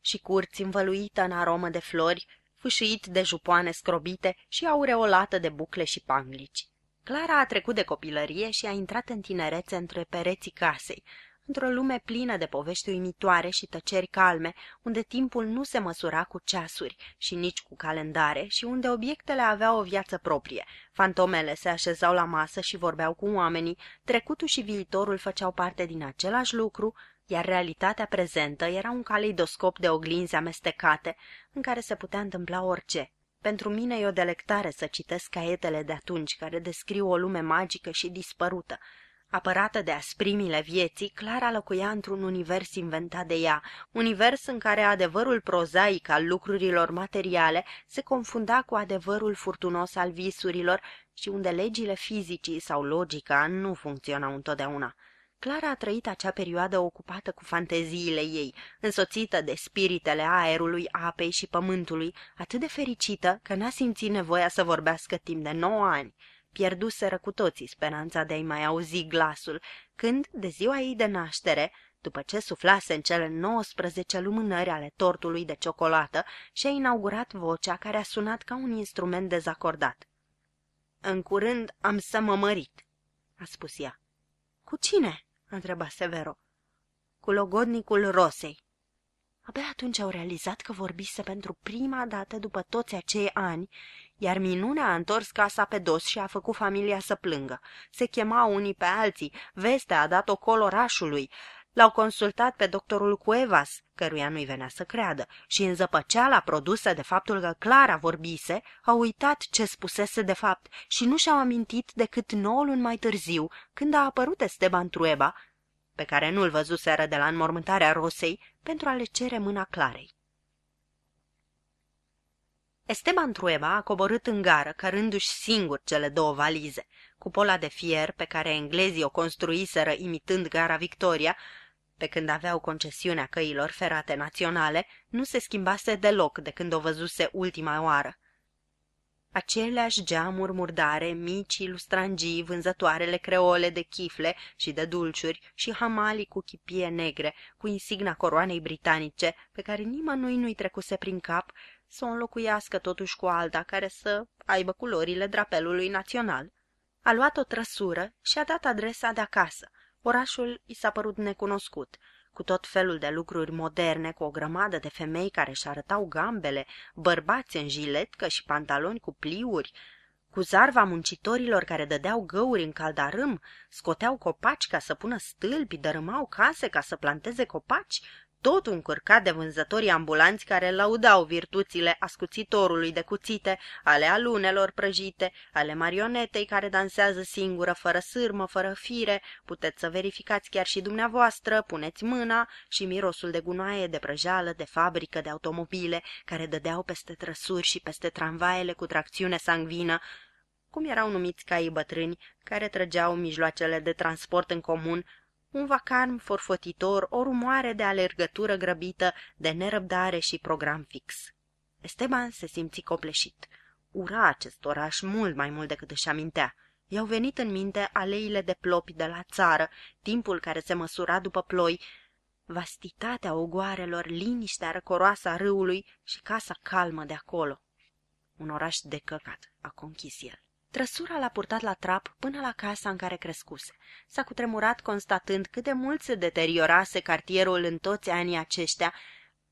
și curți învăluită în aromă de flori, fâșuit de jupoane scrobite și aureolată de bucle și panglici. Clara a trecut de copilărie și a intrat în tinerețe între pereții casei, într-o lume plină de povești uimitoare și tăceri calme, unde timpul nu se măsura cu ceasuri și nici cu calendare și unde obiectele aveau o viață proprie. Fantomele se așezau la masă și vorbeau cu oamenii, trecutul și viitorul făceau parte din același lucru, iar realitatea prezentă era un caleidoscop de oglinzi amestecate în care se putea întâmpla orice. Pentru mine e o delectare să citesc caietele de atunci, care descriu o lume magică și dispărută. Apărată de asprimile vieții, Clara locuia într-un univers inventat de ea, univers în care adevărul prozaic al lucrurilor materiale se confunda cu adevărul furtunos al visurilor și unde legile fizicii sau logica nu funcționau întotdeauna. Clara a trăit acea perioadă ocupată cu fanteziile ei, însoțită de spiritele aerului, apei și pământului, atât de fericită că n-a simțit nevoia să vorbească timp de nouă ani. Pierduseră cu toții speranța de a-i mai auzi glasul, când, de ziua ei de naștere, după ce suflase în cele 19 lumânări ale tortului de ciocolată și-a inaugurat vocea care a sunat ca un instrument dezacordat. În curând am să mă mărit," a spus ea. Cu cine?" întreba Severo. Cu logodnicul Rosei. Abia atunci au realizat că vorbise pentru prima dată după toți acei ani, iar minunea a întors casa pe dos și a făcut familia să plângă. Se chema unii pe alții, vestea a dat-o colorașului, L-au consultat pe doctorul Cuevas, căruia nu-i venea să creadă, și în zăpăceala produsă de faptul că Clara vorbise, au uitat ce spusese de fapt și nu și-au amintit decât nouă luni mai târziu, când a apărut Esteban Trueba, pe care nu-l văzuseră de la înmormântarea Rosei, pentru a le cere mâna Clarei. Esteban Trueba a coborât în gară, cărându-și singur cele două valize. Cupola de fier pe care englezii o construiseră imitând gara Victoria pe când aveau concesiunea căilor ferate naționale, nu se schimbase deloc de când o văzuse ultima oară. Aceleași geamuri murdare, micii lustrangii, vânzătoarele creole de chifle și de dulciuri și hamalii cu chipie negre, cu insigna coroanei britanice, pe care nimănui nu-i trecuse prin cap, să o înlocuiască totuși cu alta care să aibă culorile drapelului național. A luat o trăsură și a dat adresa de acasă – Orașul i s-a părut necunoscut, cu tot felul de lucruri moderne, cu o grămadă de femei care își arătau gambele, bărbați în jiletcă și pantaloni cu pliuri, cu zarva muncitorilor care dădeau găuri în caldarâm, scoteau copaci ca să pună stâlpi, dărâmau case ca să planteze copaci, tot încurcat de vânzătorii ambulanți care laudau virtuțile ascuțitorului de cuțite, ale alunelor prăjite, ale marionetei care dansează singură, fără sârmă, fără fire. Puteți să verificați chiar și dumneavoastră, puneți mâna și mirosul de gunoaie, de prăjală, de fabrică, de automobile, care dădeau peste trăsuri și peste tramvaiele cu tracțiune sangvină, cum erau numiți caii bătrâni, care trăgeau mijloacele de transport în comun, un vacarm forfătitor, o rumoare de alergătură grăbită, de nerăbdare și program fix. Esteban se simți copleșit. Ura acest oraș mult mai mult decât își amintea. I-au venit în minte aleile de plopi de la țară, timpul care se măsura după ploi, vastitatea ogoarelor, liniștea răcoroasă a râului și casa calmă de acolo. Un oraș de căcat, a conchis el. Trăsura l-a purtat la trap până la casa în care crescuse. S-a cutremurat constatând cât de mult se deteriorase cartierul în toți anii aceștia,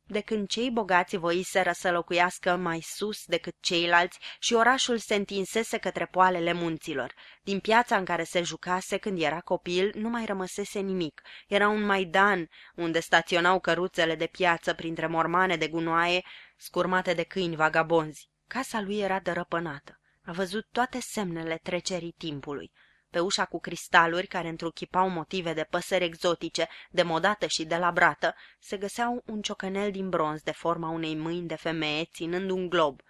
de când cei bogați voiseră să locuiască mai sus decât ceilalți și orașul se întinsese către poalele munților. Din piața în care se jucase când era copil nu mai rămăsese nimic. Era un maidan unde staționau căruțele de piață printre mormane de gunoaie scurmate de câini vagabonzi. Casa lui era dărăpânată. A văzut toate semnele trecerii timpului. Pe ușa cu cristaluri, care întruchipau motive de păsări exotice, demodată și de labrată, se găseau un ciocănel din bronz de forma unei mâini de femeie ținând un glob.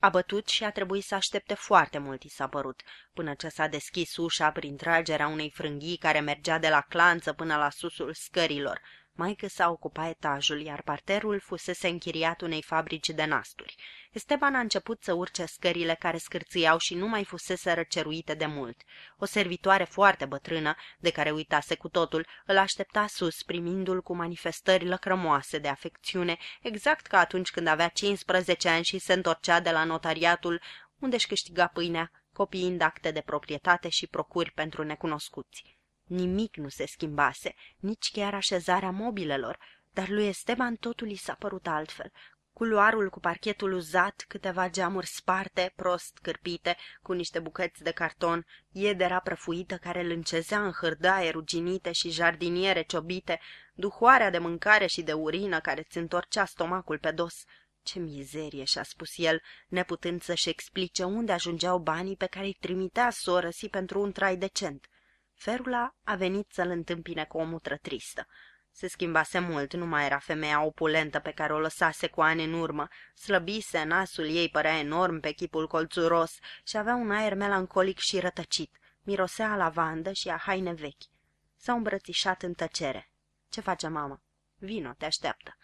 A bătut și a trebuit să aștepte foarte mult, i s-a părut, până ce s-a deschis ușa prin tragerea unei frânghii care mergea de la clanță până la susul scărilor – Maică s-a ocupat etajul, iar parterul fusese închiriat unei fabrici de nasturi. Esteban a început să urce scările care scârțâiau și nu mai fusese răceruite de mult. O servitoare foarte bătrână, de care uitase cu totul, îl aștepta sus, primindu-l cu manifestări lăcrămoase de afecțiune, exact ca atunci când avea 15 ani și se întorcea de la notariatul, unde își câștiga pâinea, copiind acte de proprietate și procuri pentru necunoscuți. Nimic nu se schimbase, nici chiar așezarea mobilelor, dar lui Esteban totul i s-a părut altfel. Culoarul cu parchetul uzat, câteva geamuri sparte, prost cârpite, cu niște bucăți de carton, iedera prăfuită care lâncezea în hârdaie ruginite și jardiniere ciobite, duhoarea de mâncare și de urină care ți întorcea stomacul pe dos. Ce mizerie, și-a spus el, neputând să-și explice unde ajungeau banii pe care îi trimitea soră si pentru un trai decent. Ferula a venit să-l întâmpine cu o mutră tristă. Se schimbase mult, nu mai era femeia opulentă pe care o lăsase cu ani în urmă. Slăbise, nasul ei părea enorm pe chipul colțuros și avea un aer melancolic și rătăcit. Mirosea a lavandă și a haine vechi. S-au îmbrățișat în tăcere. Ce face mama? Vino, te așteaptă.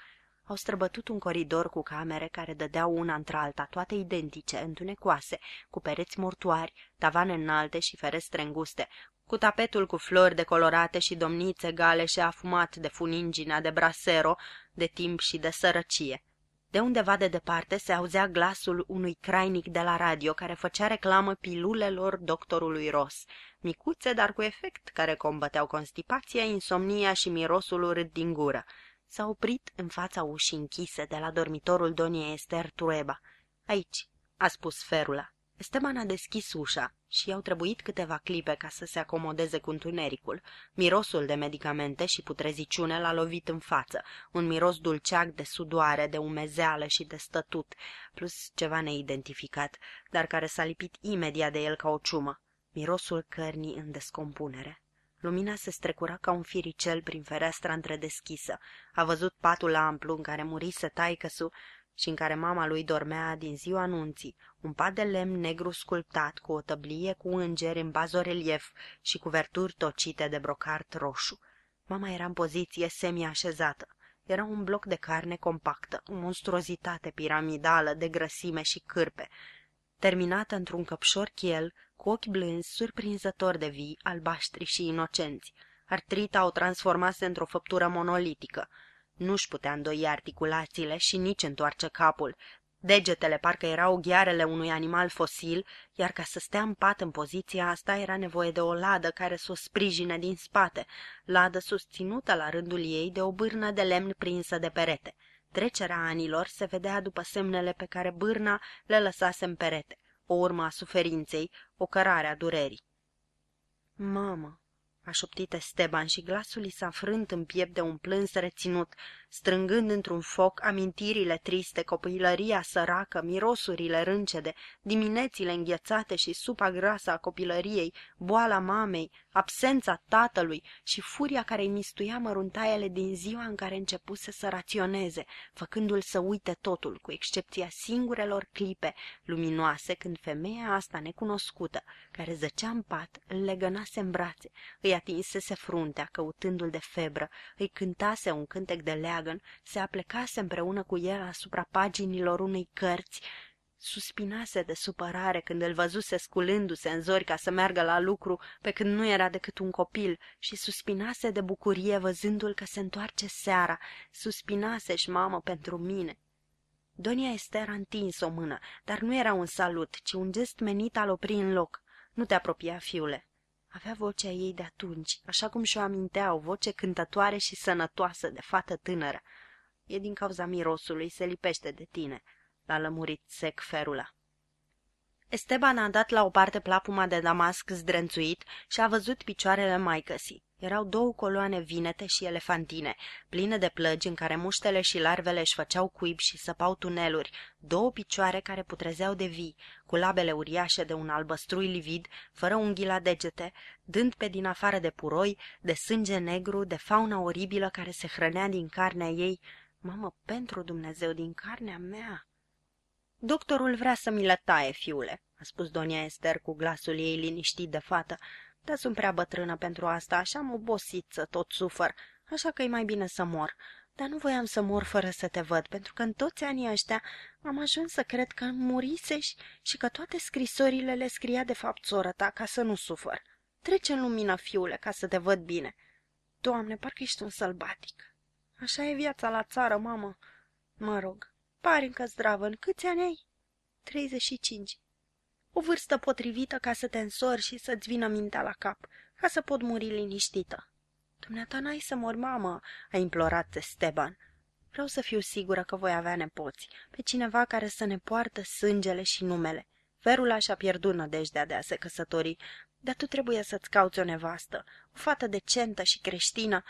Au străbătut un coridor cu camere care dădeau una între alta, toate identice, întunecoase, cu pereți mortuari, tavane înalte și ferestre înguste, cu tapetul cu flori decolorate și domnițe gale și afumat de funingina de brasero, de timp și de sărăcie. De undeva de departe se auzea glasul unui crainic de la radio care făcea reclamă pilulelor doctorului Ross, micuțe, dar cu efect, care combăteau constipația, insomnia și mirosul urât din gură. S-a oprit în fața ușii închise de la dormitorul Doniei Ester Trueba. Aici, a spus Ferula. Esteban a deschis ușa și i-au trebuit câteva clipe ca să se acomodeze cu întunericul. Mirosul de medicamente și putreziciune l-a lovit în față, un miros dulceac de sudoare, de umezeală și de stătut, plus ceva neidentificat, dar care s-a lipit imediat de el ca o ciumă. Mirosul cărnii în descompunere. Lumina se strecura ca un firicel prin fereastra întredeschisă. A văzut patul amplu în care murise taicăsu și în care mama lui dormea din ziua anunții, un pat de lemn negru sculptat cu o tăblie cu îngeri în bazorelief și cu verturi tocite de brocart roșu. Mama era în poziție semi-așezată. Era un bloc de carne compactă, o monstruozitate piramidală de grăsime și cârpe, terminată într-un căpșor chiel, cu ochi blânzi, surprinzător de vii, albaștri și inocenți. Artrita o transformase într-o făptură monolitică – nu-și putea îndoi articulațiile și nici întoarce capul. Degetele parcă erau ghearele unui animal fosil, iar ca să stea în pat în poziția asta era nevoie de o ladă care să o sprijine din spate, ladă susținută la rândul ei de o bârnă de lemn prinsă de perete. Trecerea anilor se vedea după semnele pe care bârna le lăsase în perete, o urmă a suferinței, o cărare a durerii. Mamă, a șoptit Esteban și glasul i s-a frânt în piept de un plâns reținut, strângând într-un foc amintirile triste, copilăria săracă, mirosurile râncede, diminețile înghețate și supa grasă a copilăriei, boala mamei, absența tatălui și furia care îi mistuia măruntaiele din ziua în care începuse să raționeze, făcându-l să uite totul, cu excepția singurelor clipe luminoase când femeia asta necunoscută, care zăcea în pat, îl legănase în brațe, îi atinsese fruntea, căutându-l de febră, îi cântase un cântec de leagă, Dragon se aplecase împreună cu el asupra paginilor unei cărți, suspinase de supărare când îl văzuse sculându-se în zori ca să meargă la lucru, pe când nu era decât un copil, și suspinase de bucurie văzându-l că se întoarce seara, suspinase-și mamă pentru mine. Donia Esther a întins o mână, dar nu era un salut, ci un gest menit al opri în loc. Nu te apropia, fiule. Avea vocea ei de atunci, așa cum și-o amintea, o voce cântătoare și sănătoasă de fată tânără. E din cauza mirosului, se lipește de tine, l-a lămurit sec ferula. Esteban a dat la o parte plapuma de damasc zdrențuit și a văzut picioarele maicăsii. Erau două coloane vinete și elefantine, pline de plăgi în care muștele și larvele își făceau cuib și săpau tuneluri, două picioare care putrezeau de vii, cu labele uriașe de un albăstrui livid, fără unghii la degete, dând pe din afară de puroi, de sânge negru, de fauna oribilă care se hrănea din carnea ei. Mamă, pentru Dumnezeu, din carnea mea! Doctorul vrea să mi le taie, fiule, a spus Donia Ester cu glasul ei liniștit de fată, dar sunt prea bătrână pentru asta, așa am obosit să tot sufăr, așa că e mai bine să mor. Dar nu voiam să mor fără să te văd, pentru că în toți anii ăștia am ajuns să cred că murisești și că toate scrisorile le scria de fapt sora ta ca să nu sufăr. Trece în lumină, fiule, ca să te văd bine. Doamne, parcă ești un sălbatic. Așa e viața la țară, mamă. Mă rog, pari încă zdravă. În câți ani ai? 35 o vârstă potrivită ca să te însori și să-ți vină mintea la cap, ca să pot muri liniștită. Dumneata n-ai să mor, mamă, a implorat Esteban. Vreau să fiu sigură că voi avea nepoți, pe cineva care să ne poartă sângele și numele. Verul și-a pierdut nădejdea de a se căsători, dar tu trebuie să-ți cauți o nevastă, o fată decentă și creștină,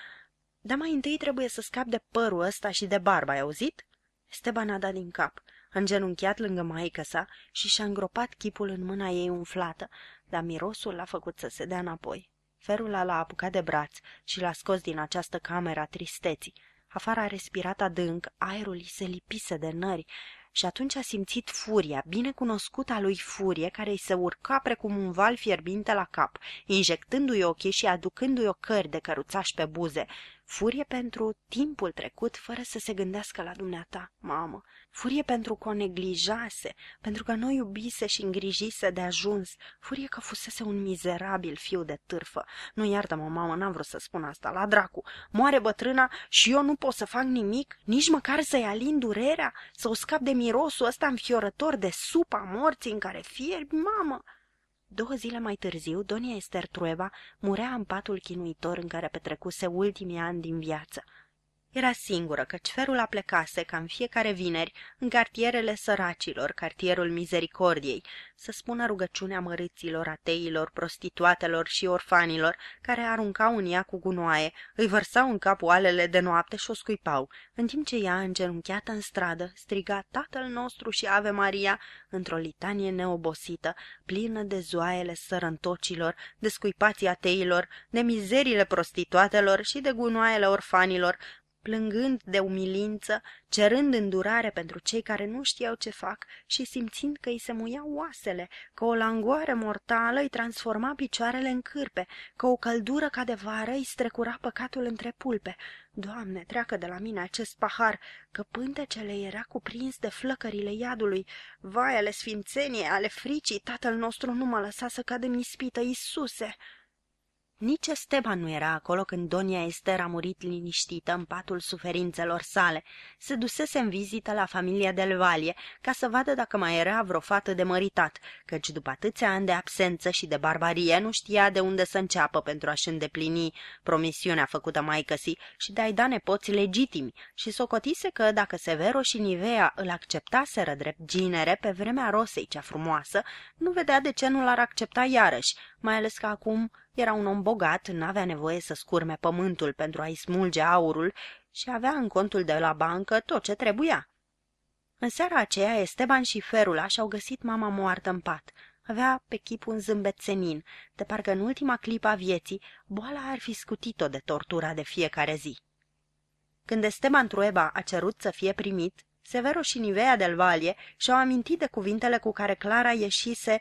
dar mai întâi trebuie să scapi de părul ăsta și de barba, ai auzit? Esteban a dat din cap îngenunchiat lângă maică sa și și-a îngropat chipul în mâna ei umflată, dar mirosul l-a făcut să se dea înapoi. Ferula l-a apucat de braț și l-a scos din această cameră a tristeții. Afara a respirat adânc, aerul îi se lipise de nări și atunci a simțit furia, binecunoscuta lui furie, care îi se urca precum un val fierbinte la cap, injectându-i ochii și aducându-i o cări de căruțași pe buze, Furie pentru timpul trecut fără să se gândească la dumneata, mamă. Furie pentru că o neglijase, pentru că noi iubise și îngrijise de ajuns. Furie că fusese un mizerabil fiu de târfă. Nu iartă-mă, mamă, n-am vrut să spun asta, la dracu. Moare bătrâna și eu nu pot să fac nimic, nici măcar să-i alin durerea, să o scap de mirosul ăsta înfiorător de supa morții în care fierbi, mamă. Două zile mai târziu, Donia Ester Trueba murea în patul chinuitor în care petrecuse ultimii ani din viață. Era singură, căci ferul a plecase, ca în fiecare vineri, în cartierele săracilor, cartierul misericordiei, să spună rugăciunea mărâților, ateilor, prostituatelor și orfanilor, care aruncau în ea cu gunoaie, îi vărsau în cap oalele de noapte și o scuipau, în timp ce ea, îngenunchiată în stradă, striga Tatăl nostru și Ave Maria într-o litanie neobosită, plină de zoaiele sărăntocilor, de scuipații ateilor, de mizerile prostituatelor și de gunoaiele orfanilor, plângând de umilință, cerând îndurare pentru cei care nu știau ce fac și simțind că îi se muiau oasele, că o langoare mortală îi transforma picioarele în cârpe, că o căldură ca de vară îi strecura păcatul între pulpe. Doamne, treacă de la mine acest pahar, că pântecele era cuprins de flăcările iadului. Vai ale sfințenie, ale fricii, tatăl nostru nu mă lăsa să cad în ispită, Iisuse!" Nici Esteban nu era acolo când Donia Ester a murit liniștită în patul suferințelor sale. Se dusese în vizită la familia del Valie ca să vadă dacă mai era vreo fată de măritat, căci după atâția ani de absență și de barbarie nu știa de unde să înceapă pentru a-și îndeplini promisiunea făcută maicăsii și de a-i da nepoți legitimi și socotise că dacă Severo și Nivea îl acceptaseră drept ginere pe vremea Rosei cea frumoasă, nu vedea de ce nu l-ar accepta iarăși, mai ales că acum era un om bogat, n-avea nevoie să scurme pământul pentru a-i smulge aurul și avea în contul de la bancă tot ce trebuia. În seara aceea, Esteban și Ferula și-au găsit mama moartă în pat. Avea pe chip un zâmbet senin, de parcă în ultima clipă a vieții, boala ar fi scutit-o de tortura de fiecare zi. Când Esteban Trueba a cerut să fie primit, Severo și Nivea del Valle și-au amintit de cuvintele cu care Clara ieșise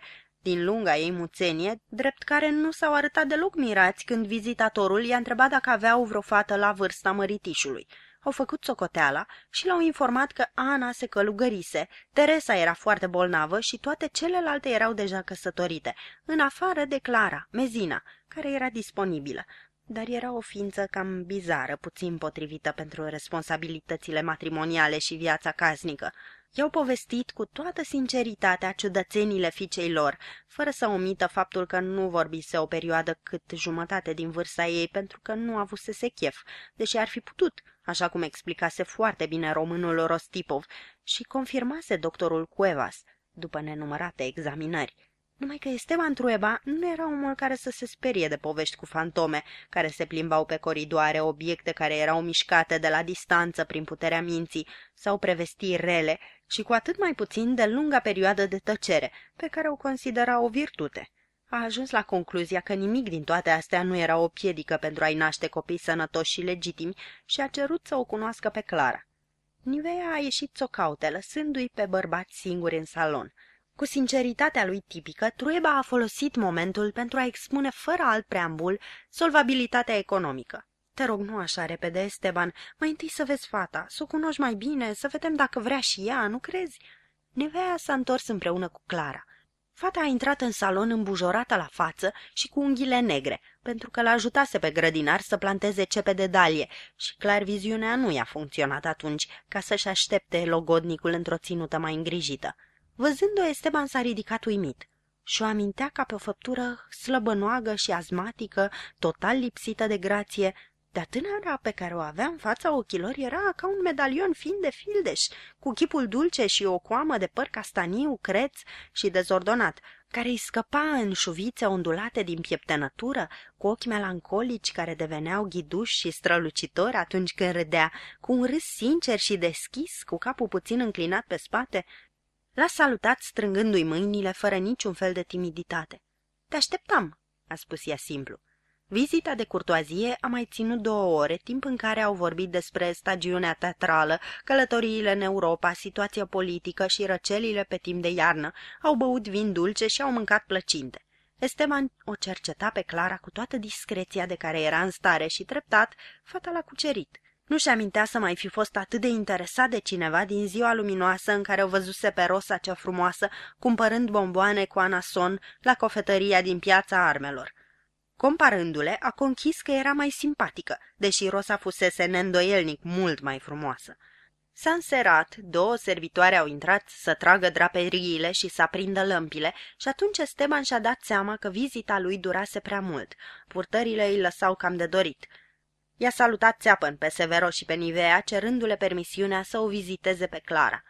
din lunga ei muțenie, drept care nu s-au arătat deloc mirați când vizitatorul i-a întrebat dacă aveau vreo fată la vârsta măritișului. Au făcut socoteala și l-au informat că Ana se călugărise, Teresa era foarte bolnavă și toate celelalte erau deja căsătorite, în afară de Clara, mezina, care era disponibilă dar era o ființă cam bizară, puțin potrivită pentru responsabilitățile matrimoniale și viața casnică i-au povestit cu toată sinceritatea ciudățenile fiicei lor, fără să omită faptul că nu vorbise o perioadă cât jumătate din vârsta ei pentru că nu avusese chef, deși ar fi putut, așa cum explicase foarte bine românul Rostipov și confirmase doctorul Cuevas, după nenumărate examinări. Numai că Esteban Trueba nu era omul care să se sperie de povești cu fantome, care se plimbau pe coridoare, obiecte care erau mișcate de la distanță prin puterea minții sau prevestiri rele, și cu atât mai puțin de lunga perioadă de tăcere, pe care o considera o virtute. A ajuns la concluzia că nimic din toate astea nu era o piedică pentru a-i naște copii sănătoși și legitimi și a cerut să o cunoască pe Clara. Nivea a ieșit să o caute, lăsându-i pe bărbați singuri în salon. Cu sinceritatea lui tipică, Trueba a folosit momentul pentru a expune fără alt preambul solvabilitatea economică. Te rog, nu așa repede, Esteban. Mai întâi să vezi fata, să o cunoști mai bine, să vedem dacă vrea și ea, nu crezi?" Nevea s-a întors împreună cu Clara. Fata a intrat în salon îmbujorată la față și cu unghiile negre, pentru că l-ajutase pe grădinar să planteze cepe de dalie și clar viziunea nu i-a funcționat atunci ca să-și aștepte logodnicul într-o ținută mai îngrijită. Văzând-o, Esteban s-a ridicat uimit și o amintea ca pe o făptură slăbănoagă și azmatică, total lipsită de grație, dar tânăra pe care o avea în fața ochilor era ca un medalion fin de fildeș, cu chipul dulce și o coamă de păr castaniu, creț și dezordonat, care îi scăpa în șuvițe ondulate din pieptănătură, cu ochi melancolici care deveneau ghiduși și strălucitori atunci când râdea, cu un râs sincer și deschis, cu capul puțin înclinat pe spate, l-a salutat strângându-i mâinile fără niciun fel de timiditate. Te așteptam, a spus ea simplu. Vizita de curtoazie a mai ținut două ore, timp în care au vorbit despre stagiunea teatrală, călătoriile în Europa, situația politică și răcelile pe timp de iarnă, au băut vin dulce și au mâncat plăcinte. Esteban o cerceta pe Clara cu toată discreția de care era în stare și treptat, fata l-a cucerit. Nu-și amintea să mai fi fost atât de interesat de cineva din ziua luminoasă în care o văzuse pe Rosa cea frumoasă, cumpărând bomboane cu anason la cofetăria din piața armelor. Comparându-le, a conchis că era mai simpatică, deși Rosa fusese neîndoielnic mult mai frumoasă. S-a înserat, două servitoare au intrat să tragă draperiile și să aprindă lămpile și atunci Esteban și-a dat seama că vizita lui durase prea mult. Purtările îi lăsau cam de dorit. I-a salutat țeapăn pe Severo și pe Nivea, cerându-le permisiunea să o viziteze pe Clara.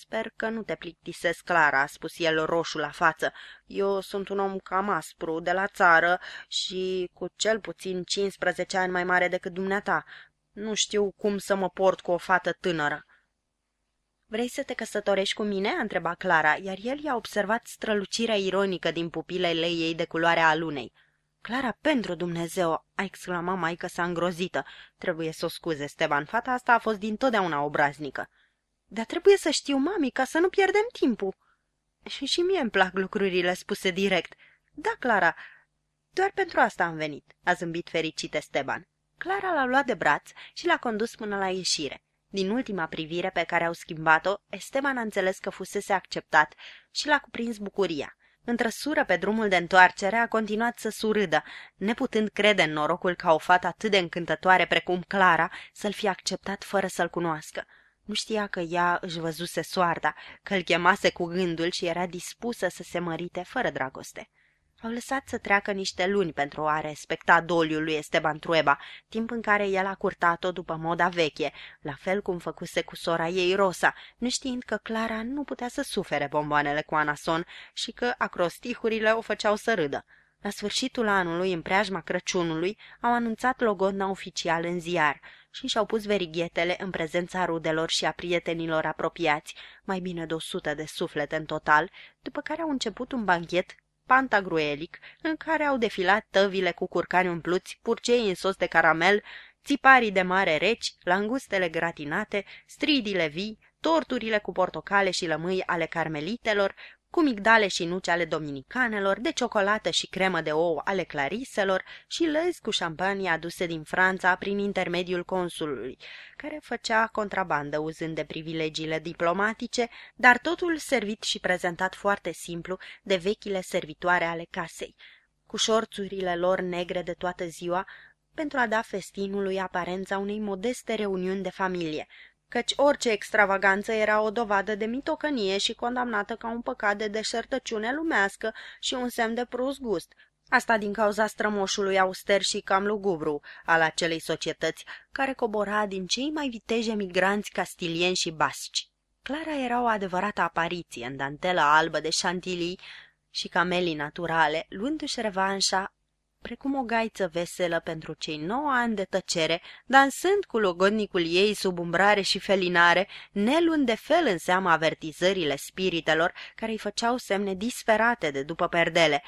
Sper că nu te plictisesc, Clara," a spus el roșu la față. Eu sunt un om cam aspru, de la țară și cu cel puțin 15 ani mai mare decât dumneata. Nu știu cum să mă port cu o fată tânără." Vrei să te căsătorești cu mine?" a întrebat Clara, iar el i-a observat strălucirea ironică din pupilele ei de culoare a lunei. Clara, pentru Dumnezeu!" a exclamat maică sa îngrozită. Trebuie să o scuze, Steban, fata asta a fost dintotdeauna obraznică. Dar trebuie să știu, mami, ca să nu pierdem timpul. Și și mie îmi plac lucrurile spuse direct. Da, Clara, doar pentru asta am venit, a zâmbit fericit Esteban. Clara l-a luat de braț și l-a condus până la ieșire. Din ultima privire pe care au schimbat-o, Esteban a înțeles că fusese acceptat și l-a cuprins bucuria. Întrăsură pe drumul de întoarcere a continuat să surâdă, neputând crede în norocul ca o fată atât de încântătoare precum Clara să-l fie acceptat fără să-l cunoască. Nu știa că ea își văzuse soarta, că îl chemase cu gândul și era dispusă să se mărite fără dragoste. Au lăsat să treacă niște luni pentru a respecta doliul lui Esteban Trueba, timp în care el a curtat-o după moda veche, la fel cum făcuse cu sora ei Rosa, nu știind că Clara nu putea să sufere bomboanele cu anason și că acrostihurile o făceau să râdă. La sfârșitul anului, în preajma Crăciunului, au anunțat logodna oficial în ziar și și-au pus verighetele în prezența rudelor și a prietenilor apropiați, mai bine de o sută de suflete în total, după care au început un banchet pantagruelic, în care au defilat tăvile cu curcani umpluți, purcei în sos de caramel, țiparii de mare reci, langustele gratinate, stridile vii, torturile cu portocale și lămâi ale carmelitelor, cu migdale și nuci ale dominicanelor, de ciocolată și cremă de ou ale clariselor și lăzi cu șampanie aduse din Franța prin intermediul consulului, care făcea contrabandă uzând de privilegiile diplomatice, dar totul servit și prezentat foarte simplu de vechile servitoare ale casei, cu șorțurile lor negre de toată ziua, pentru a da festinului aparența unei modeste reuniuni de familie, căci orice extravaganță era o dovadă de mitocănie și condamnată ca un păcat de deșertăciune lumească și un semn de prus gust, Asta din cauza strămoșului auster și cam lugubru al acelei societăți, care cobora din cei mai viteji emigranți castilieni și basci. Clara era o adevărată apariție în dantela albă de șantilii și camelii naturale, luându-și revanșa precum o gaiță veselă pentru cei nouă ani de tăcere, dansând cu logodnicul ei sub umbrare și felinare, nelun de fel în seama avertizările spiritelor care îi făceau semne disperate de după perdele,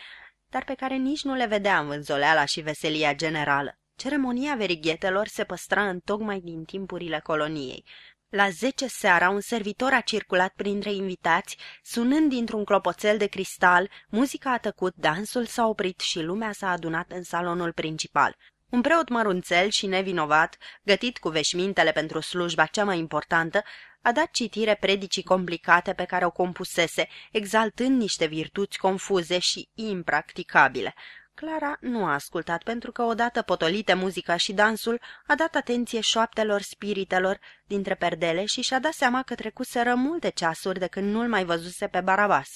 dar pe care nici nu le vedea în vânzoleala și veselia generală. Ceremonia verighetelor se păstra în tocmai din timpurile coloniei. La zece seara, un servitor a circulat printre invitați, sunând dintr-un clopoțel de cristal, muzica a tăcut, dansul s-a oprit și lumea s-a adunat în salonul principal. Un preot mărunțel și nevinovat, gătit cu veșmintele pentru slujba cea mai importantă, a dat citire predicii complicate pe care o compusese, exaltând niște virtuți confuze și impracticabile – Clara nu a ascultat pentru că odată potolite muzica și dansul, a dat atenție șoaptelor spiritelor dintre perdele și și-a dat seama că trecuseră multe ceasuri de când nu-l mai văzuse pe Barabas.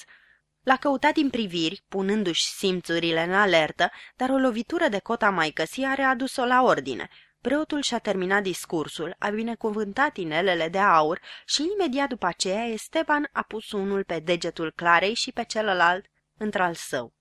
L-a căutat din priviri, punându-și simțurile în alertă, dar o lovitură de cota mai căsii a readus-o la ordine. Preotul și-a terminat discursul, a binecuvântat inelele de aur și imediat după aceea Esteban a pus unul pe degetul Clarei și pe celălalt într-al său.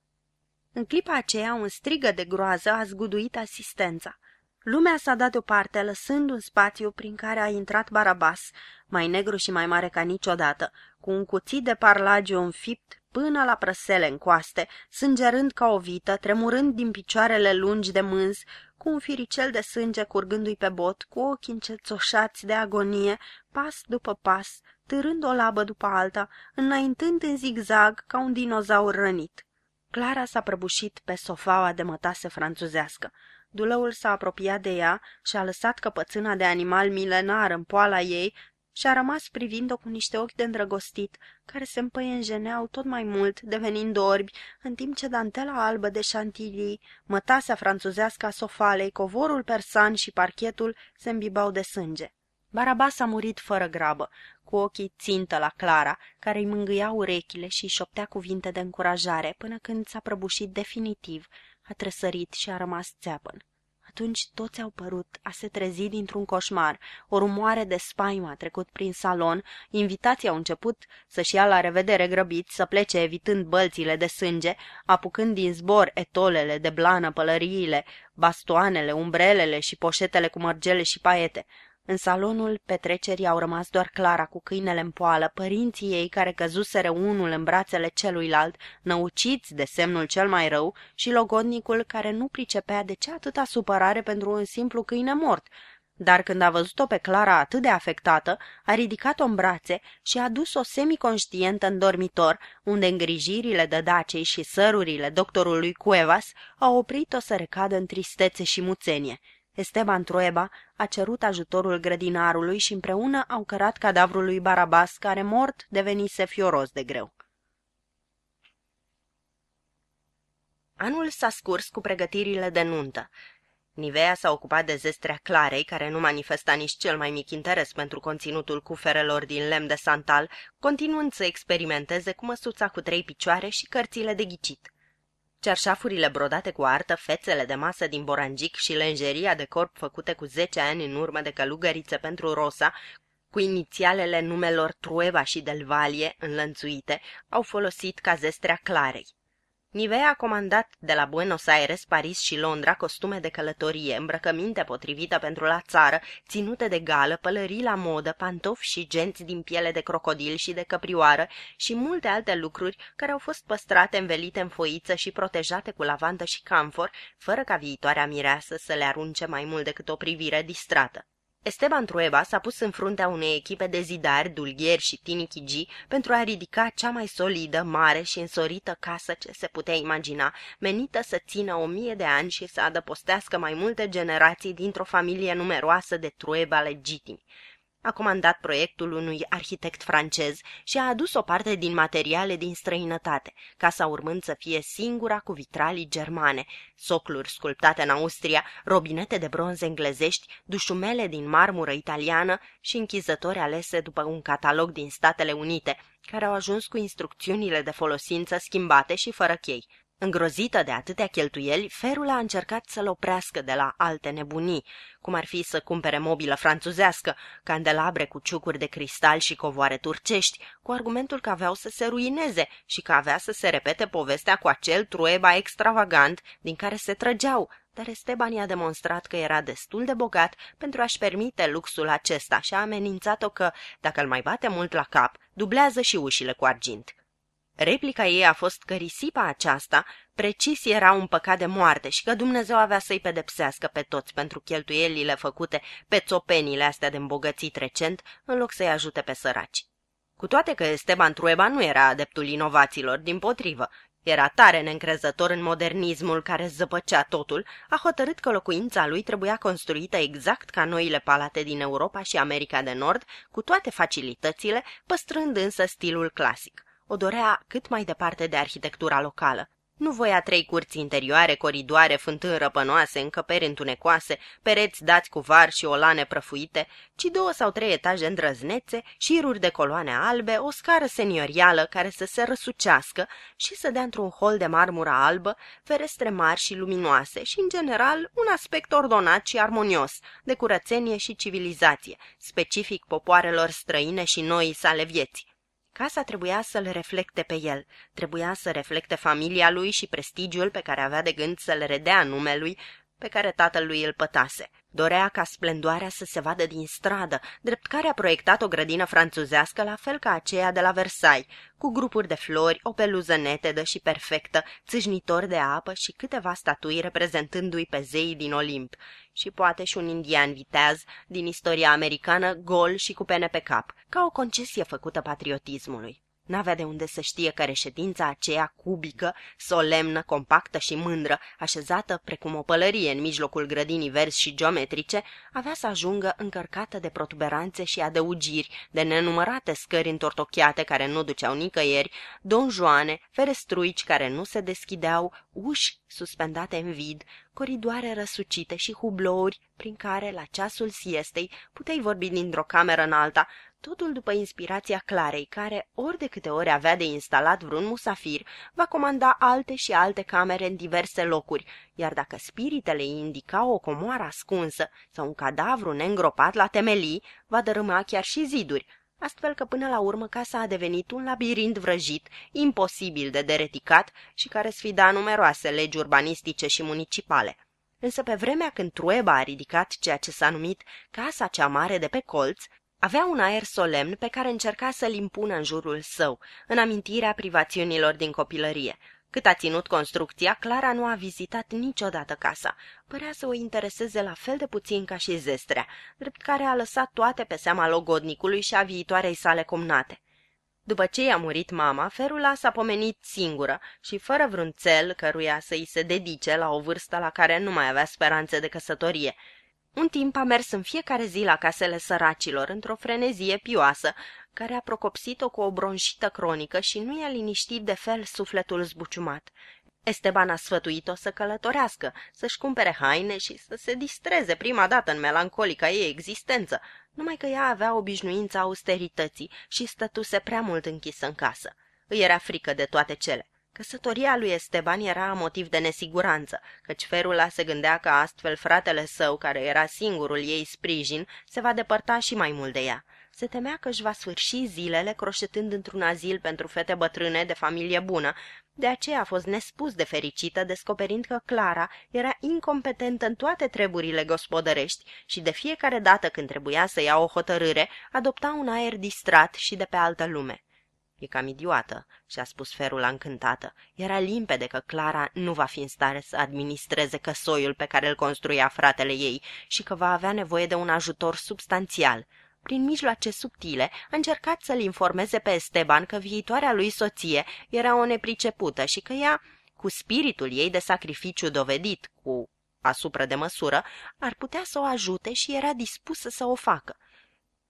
În clipa aceea, un strigă de groază a zguduit asistența. Lumea s-a dat deoparte, lăsând un spațiu prin care a intrat Barabas, mai negru și mai mare ca niciodată, cu un cuțit de parlagiu înfipt până la prăsele în coaste, sângerând ca o vită, tremurând din picioarele lungi de mânz, cu un firicel de sânge curgându-i pe bot, cu ochii încețoșați de agonie, pas după pas, târând o labă după alta, înaintând în zigzag ca un dinozaur rănit. Clara s-a prăbușit pe sofaua de mătase franțuzească. Dulăul s-a apropiat de ea și a lăsat căpățâna de animal milenar în poala ei și a rămas privind-o cu niște ochi de îndrăgostit, care se împăienjeneau tot mai mult, devenind orbi, în timp ce dantela albă de șantilii, mătasea franțuzească a sofalei, covorul persan și parchetul se îmbibau de sânge. Barabas a murit fără grabă cu ochii țintă la Clara, care îi mângâia urechile și îi șoptea cuvinte de încurajare până când s-a prăbușit definitiv, a trăsărit și a rămas țeapăn. Atunci toți au părut a se trezi dintr-un coșmar, o rumoare de spaimă a trecut prin salon, invitații au început să-și ia la revedere grăbit, să plece evitând bălțile de sânge, apucând din zbor etolele de blană, pălăriile, bastoanele, umbrelele și poșetele cu mărgele și paiete. În salonul petrecerii au rămas doar Clara cu câinele în poală, părinții ei care căzuseră unul în brațele celuilalt, năuciți de semnul cel mai rău, și logodnicul care nu pricepea de ce atâta supărare pentru un simplu câine mort, dar când a văzut-o pe Clara atât de afectată, a ridicat-o în brațe și a dus-o semiconștientă în dormitor, unde îngrijirile dădacei și sărurile doctorului Cuevas au oprit-o să recadă în tristețe și muțenie. Esteban Troeba a cerut ajutorul grădinarului și împreună au cărat cadavrul lui Barabas, care mort devenise fioros de greu. Anul s-a scurs cu pregătirile de nuntă. Nivea s-a ocupat de zestrea Clarei, care nu manifesta nici cel mai mic interes pentru conținutul cuferelor din lemn de santal, continuând să experimenteze cu măsuța cu trei picioare și cărțile de ghicit cerșafurile brodate cu artă, fețele de masă din borangic și lenjeria de corp făcute cu zece ani în urmă de călugărițe pentru Rosa, cu inițialele numelor Trueva și Delvalie înlănțuite, au folosit ca zestrea Clarei. Nivea a comandat de la Buenos Aires, Paris și Londra costume de călătorie, îmbrăcăminte potrivită pentru la țară, ținute de gală, pălării la modă, pantofi și genți din piele de crocodil și de căprioară și multe alte lucruri care au fost păstrate, învelite în foiță și protejate cu lavandă și camfor, fără ca viitoarea mireasă să le arunce mai mult decât o privire distrată. Esteban Trueba s-a pus în fruntea unei echipe de zidari, dulgheri și tinichigi pentru a ridica cea mai solidă, mare și însorită casă ce se putea imagina, menită să țină o mie de ani și să adăpostească mai multe generații dintr-o familie numeroasă de Trueba legitimi. A comandat proiectul unui arhitect francez și a adus o parte din materiale din străinătate, casa urmând să fie singura cu vitralii germane, socluri sculptate în Austria, robinete de bronz englezești, dușumele din marmură italiană și închizători alese după un catalog din Statele Unite, care au ajuns cu instrucțiunile de folosință schimbate și fără chei. Îngrozită de atâtea cheltuieli, Ferul a încercat să-l oprească de la alte nebunii, cum ar fi să cumpere mobilă franțuzească, candelabre cu ciucuri de cristal și covoare turcești, cu argumentul că aveau să se ruineze și că avea să se repete povestea cu acel trueba extravagant din care se trăgeau, dar Esteban i-a demonstrat că era destul de bogat pentru a-și permite luxul acesta și a amenințat-o că, dacă îl mai bate mult la cap, dublează și ușile cu argint. Replica ei a fost că risipa aceasta precis era un păcat de moarte și că Dumnezeu avea să-i pedepsească pe toți pentru cheltuielile făcute pe țopenile astea de îmbogățit recent, în loc să-i ajute pe săraci. Cu toate că Esteban Trueba nu era adeptul inovațiilor, din potrivă, era tare neîncrezător în modernismul care zăpăcea totul, a hotărât că locuința lui trebuia construită exact ca noile palate din Europa și America de Nord, cu toate facilitățile, păstrând însă stilul clasic – o dorea cât mai departe de arhitectura locală. Nu voia trei curți interioare, coridoare, fântâni răpănoase, încăperi întunecoase, pereți dați cu var și olane prăfuite, ci două sau trei etaje îndrăznețe, șiruri de coloane albe, o scară seniorială care să se răsucească și să dea într-un hol de marmură albă, ferestre mari și luminoase și, în general, un aspect ordonat și armonios, de curățenie și civilizație, specific popoarelor străine și noii sale vieții. Casa trebuia să-l reflecte pe el, trebuia să reflecte familia lui și prestigiul pe care avea de gând să-l redea numelui pe care tatăl lui îl pătase. Dorea ca splendoarea să se vadă din stradă, drept care a proiectat o grădină franțuzească la fel ca aceea de la Versailles, cu grupuri de flori, o peluză netedă și perfectă, țâșnitori de apă și câteva statui reprezentându-i pe zeii din Olimp, și poate și un indian viteaz din istoria americană, gol și cu pene pe cap, ca o concesie făcută patriotismului. N-avea de unde să știe că reședința aceea cubică, solemnă, compactă și mândră, așezată precum o pălărie în mijlocul grădinii verzi și geometrice, avea să ajungă încărcată de protuberanțe și adăugiri, de nenumărate scări întortocheate care nu duceau nicăieri, donjoane, ferestruici care nu se deschideau, uși suspendate în vid, coridoare răsucite și hublouri prin care, la ceasul siestei, puteai vorbi dintr-o cameră în alta, totul după inspirația Clarei, care, ori de câte ori avea de instalat vreun musafir, va comanda alte și alte camere în diverse locuri, iar dacă spiritele îi indicau o comoară ascunsă sau un cadavru neîngropat la temelii, va dărâma chiar și ziduri, astfel că până la urmă casa a devenit un labirint vrăjit, imposibil de dereticat și care sfida numeroase legi urbanistice și municipale însă pe vremea când Trueba a ridicat ceea ce s-a numit Casa cea mare de pe colț, avea un aer solemn pe care încerca să-l impună în jurul său, în amintirea privațiunilor din copilărie. Cât a ținut construcția, Clara nu a vizitat niciodată casa. Părea să o intereseze la fel de puțin ca și zestrea, drept care a lăsat toate pe seama logodnicului și a viitoarei sale comnate. După ce i-a murit mama, Ferula s-a pomenit singură și fără vreun cel căruia să-i se dedice la o vârstă la care nu mai avea speranțe de căsătorie – un timp a mers în fiecare zi la casele săracilor, într-o frenezie pioasă, care a procopsit-o cu o bronșită cronică și nu i-a liniștit de fel sufletul zbuciumat. Esteban a sfătuit-o să călătorească, să-și cumpere haine și să se distreze prima dată în melancolica ei existență, numai că ea avea obișnuința austerității și stătuse prea mult închisă în casă. Îi era frică de toate cele. Căsătoria lui Esteban era motiv de nesiguranță, căci Ferula se gândea că astfel fratele său, care era singurul ei sprijin, se va depărta și mai mult de ea. Se temea că își va sfârși zilele croșetând într-un azil pentru fete bătrâne de familie bună, de aceea a fost nespus de fericită descoperind că Clara era incompetentă în toate treburile gospodărești și de fiecare dată când trebuia să ia o hotărâre, adopta un aer distrat și de pe altă lume. E cam idiotă, și-a spus Ferula încântată. Era limpede că Clara nu va fi în stare să administreze căsoiul pe care îl construia fratele ei și că va avea nevoie de un ajutor substanțial. Prin mijloace subtile, a încercat să-l informeze pe Esteban că viitoarea lui soție era o nepricepută și că ea, cu spiritul ei de sacrificiu dovedit, cu asupra de măsură, ar putea să o ajute și era dispusă să o facă.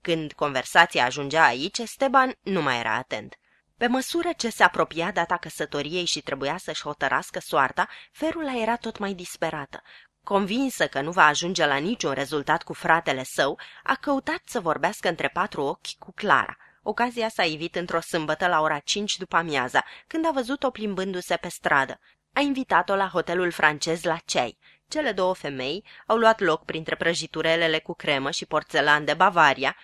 Când conversația ajungea aici, Esteban nu mai era atent. Pe măsură ce se apropia data căsătoriei și trebuia să-și hotărască soarta, Ferula era tot mai disperată. Convinsă că nu va ajunge la niciun rezultat cu fratele său, a căutat să vorbească între patru ochi cu Clara. Ocazia s-a ivit într-o sâmbătă la ora 5 după amiaza, când a văzut-o plimbându-se pe stradă. A invitat-o la hotelul francez la ceai. Cele două femei au luat loc printre prăjiturelele cu cremă și porțelan de Bavaria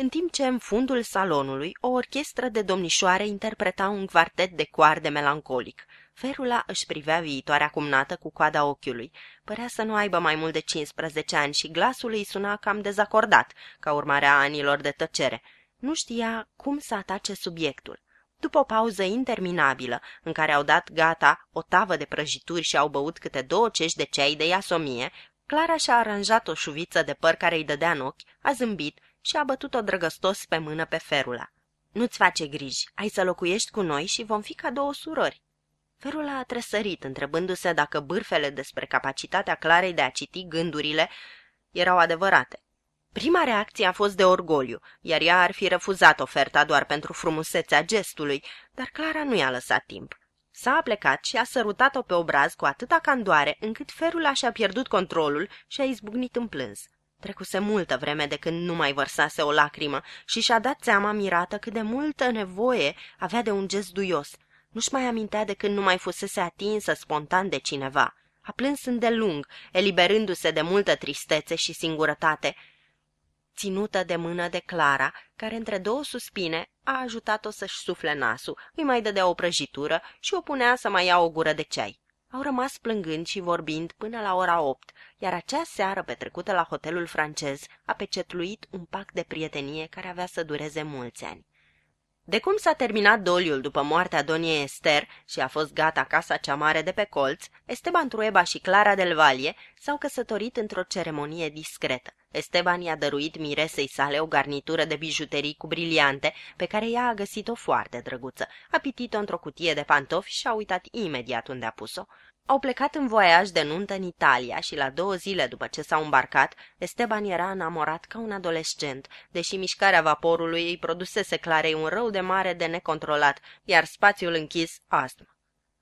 în timp ce în fundul salonului o orchestră de domnișoare interpreta un quartet de coarde melancolic. Ferula își privea viitoarea cumnată cu coada ochiului. Părea să nu aibă mai mult de 15 ani și glasul îi suna cam dezacordat, ca urmare a anilor de tăcere. Nu știa cum să atace subiectul. După o pauză interminabilă, în care au dat gata o tavă de prăjituri și au băut câte două cești de ceai de iasomie, Clara și-a aranjat o șuviță de păr care îi dădea în ochi, a zâmbit și a bătut-o drăgăstos pe mână pe Ferula. Nu-ți face griji, ai să locuiești cu noi și vom fi ca două surori. Ferula a tresărit, întrebându-se dacă bârfele despre capacitatea Clarei de a citi gândurile erau adevărate. Prima reacție a fost de orgoliu, iar ea ar fi refuzat oferta doar pentru frumusețea gestului, dar Clara nu i-a lăsat timp. S-a plecat și a sărutat-o pe obraz cu atâta candoare încât Ferula și-a pierdut controlul și a izbucnit în plâns. Trecuse multă vreme de când nu mai vărsase o lacrimă și și-a dat seama mirată cât de multă nevoie avea de un gest duios. Nu-și mai amintea de când nu mai fusese atinsă spontan de cineva. A plâns îndelung, eliberându-se de multă tristețe și singurătate, ținută de mână de Clara, care între două suspine a ajutat-o să-și sufle nasul, îi mai dădea o prăjitură și o punea să mai ia o gură de ceai. Au rămas plângând și vorbind până la ora opt, iar acea seară petrecută la hotelul francez a pecetluit un pact de prietenie care avea să dureze mulți ani. De cum s-a terminat doliul după moartea doniei Ester și a fost gata casa cea mare de pe colț, Esteban Trueba și Clara del Valle s-au căsătorit într-o ceremonie discretă. Esteban i-a dăruit miresei sale o garnitură de bijuterii cu briliante, pe care ea a găsit-o foarte drăguță. A pitit-o într-o cutie de pantofi și a uitat imediat unde a pus-o. Au plecat în voiaj de nuntă în Italia și la două zile după ce s-au îmbarcat, Esteban era înamorat ca un adolescent, deși mișcarea vaporului îi produsese clarei un rău de mare de necontrolat, iar spațiul închis astmă.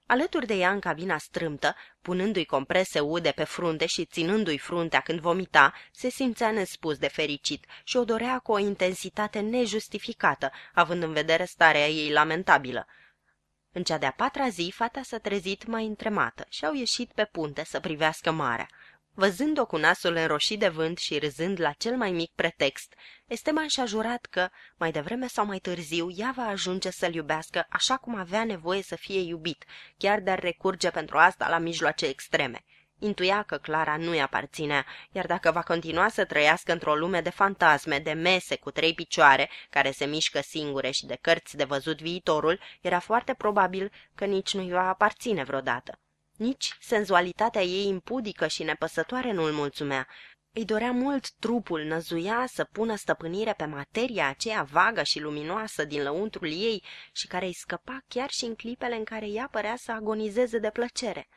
Alături de ea în cabina strâmtă, punându-i comprese ude pe frunte și ținându-i fruntea când vomita, se simțea nespus de fericit și o dorea cu o intensitate nejustificată, având în vedere starea ei lamentabilă. În cea de-a patra zi, fata s-a trezit mai întremată și au ieșit pe punte să privească marea. Văzând-o cu nasul înroșit de vânt și râzând la cel mai mic pretext, Esteban și-a jurat că, mai devreme sau mai târziu, ea va ajunge să-l iubească așa cum avea nevoie să fie iubit, chiar de-ar recurge pentru asta la mijloace extreme. Intuia că Clara nu-i aparținea, iar dacă va continua să trăiască într-o lume de fantasme, de mese cu trei picioare, care se mișcă singure și de cărți de văzut viitorul, era foarte probabil că nici nu-i va aparține vreodată. Nici senzualitatea ei impudică și nepăsătoare nu-l mulțumea. Îi dorea mult trupul, năzuia să pună stăpânire pe materia aceea vagă și luminoasă din lăuntrul ei și care îi scăpa chiar și în clipele în care ea părea să agonizeze de plăcere.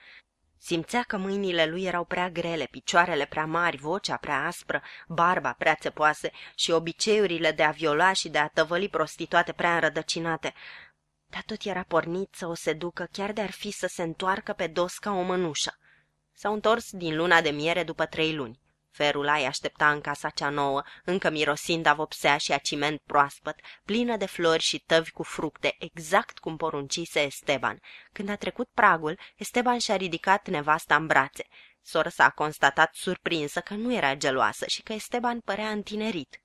Simțea că mâinile lui erau prea grele, picioarele prea mari, vocea prea aspră, barba prea țepoase și obiceiurile de a viola și de a tăvăli prostituate prea înrădăcinate dar tot era pornit să o seducă chiar de-ar fi să se întoarcă pe dos ca o mănușă. S-au întors din luna de miere după trei luni. Ferul îi aștepta în casa cea nouă, încă mirosind a vopsea și a ciment proaspăt, plină de flori și tăvi cu fructe, exact cum poruncise Esteban. Când a trecut pragul, Esteban și-a ridicat nevasta în brațe. Sora s-a constatat surprinsă că nu era geloasă și că Esteban părea întinerit.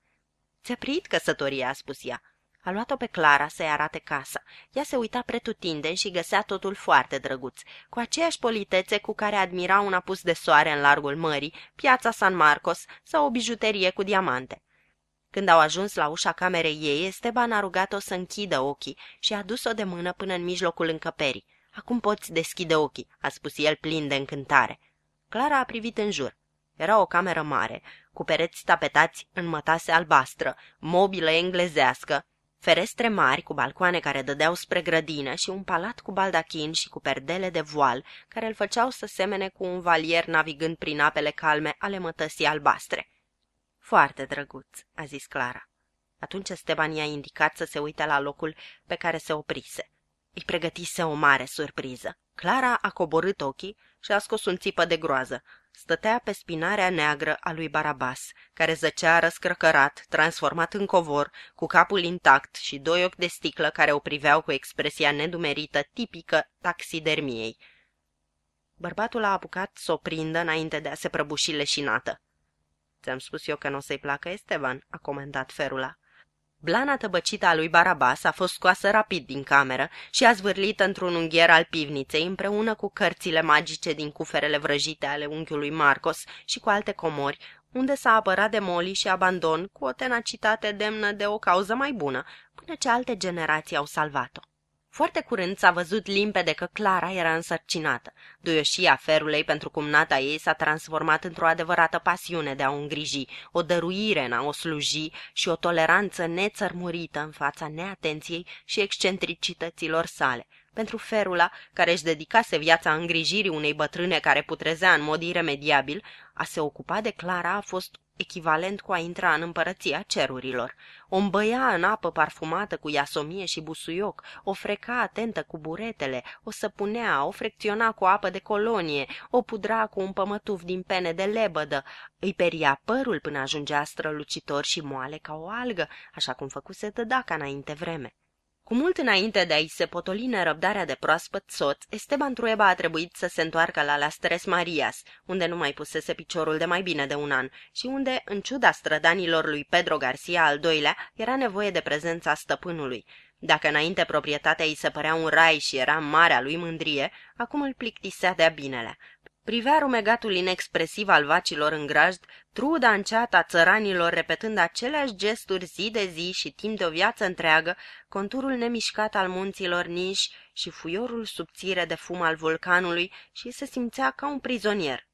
Ți-a prit căsătoria," a spus ea. A luat-o pe Clara să-i arate casa. Ea se uita pretutindeni și găsea totul foarte drăguț, cu aceeași politețe cu care admira un apus de soare în largul mării, piața San Marcos sau o bijuterie cu diamante. Când au ajuns la ușa camerei ei, Esteban a rugat-o să închidă ochii și a dus-o de mână până în mijlocul încăperii. Acum poți deschide ochii," a spus el plin de încântare. Clara a privit în jur. Era o cameră mare, cu pereți tapetați în mătase albastră, mobilă englezească, ferestre mari cu balcoane care dădeau spre grădină și un palat cu baldachin și cu perdele de voal, care îl făceau să semene cu un valier navigând prin apele calme ale mătăsii albastre. Foarte drăguț, a zis Clara. Atunci Esteban i-a indicat să se uite la locul pe care se oprise. Îi pregătise o mare surpriză. Clara a coborât ochii și a scos un țipă de groază stătea pe spinarea neagră a lui Barabas, care zăcea răscrăcărat, transformat în covor, cu capul intact și doi ochi de sticlă care o priveau cu expresia nedumerită tipică taxidermiei. Bărbatul a apucat să o prindă înainte de a se prăbuși leșinată. Ți-am spus eu că nu o să-i placă Esteban," a comentat Ferula. Blana tăbăcită a lui Barabas a fost scoasă rapid din cameră și a zvârlit într-un unghier al pivniței împreună cu cărțile magice din cuferele vrăjite ale unchiului Marcos și cu alte comori, unde s-a apărat de moli și abandon cu o tenacitate demnă de o cauză mai bună, până ce alte generații au salvat-o. Foarte curând s-a văzut limpede că Clara era însărcinată. Duioșia ferulei pentru cumnata ei s-a transformat într-o adevărată pasiune de a o îngriji, o dăruire în a o sluji și o toleranță nețărmurită în fața neatenției și excentricităților sale. Pentru ferula, care își dedicase viața îngrijirii unei bătrâne care putrezea în mod iremediabil, a se ocupa de Clara a fost echivalent cu a intra în împărăția cerurilor. O îmbăia în apă parfumată cu iasomie și busuioc, o freca atentă cu buretele, o săpunea, o frecționa cu apă de colonie, o pudra cu un pămătuf din pene de lebădă, îi peria părul până ajungea strălucitor și moale ca o algă, așa cum făcuse tădaca înainte vreme. Cu mult înainte de a-i se potoli nerăbdarea de proaspăt soț, Esteban Trueba a trebuit să se întoarcă la Las Tres Marias, unde nu mai pusese piciorul de mai bine de un an și unde, în ciuda strădanilor lui Pedro Garcia al doilea, era nevoie de prezența stăpânului. Dacă înainte proprietatea îi se părea un rai și era marea lui mândrie, acum îl plictisea de-a binelea. Privea rumegatul inexpresiv al vacilor în grajd, truda înceata țăranilor repetând aceleași gesturi zi de zi și timp de o viață întreagă, conturul nemișcat al munților niși și fuiorul subțire de fum al vulcanului și se simțea ca un prizonier.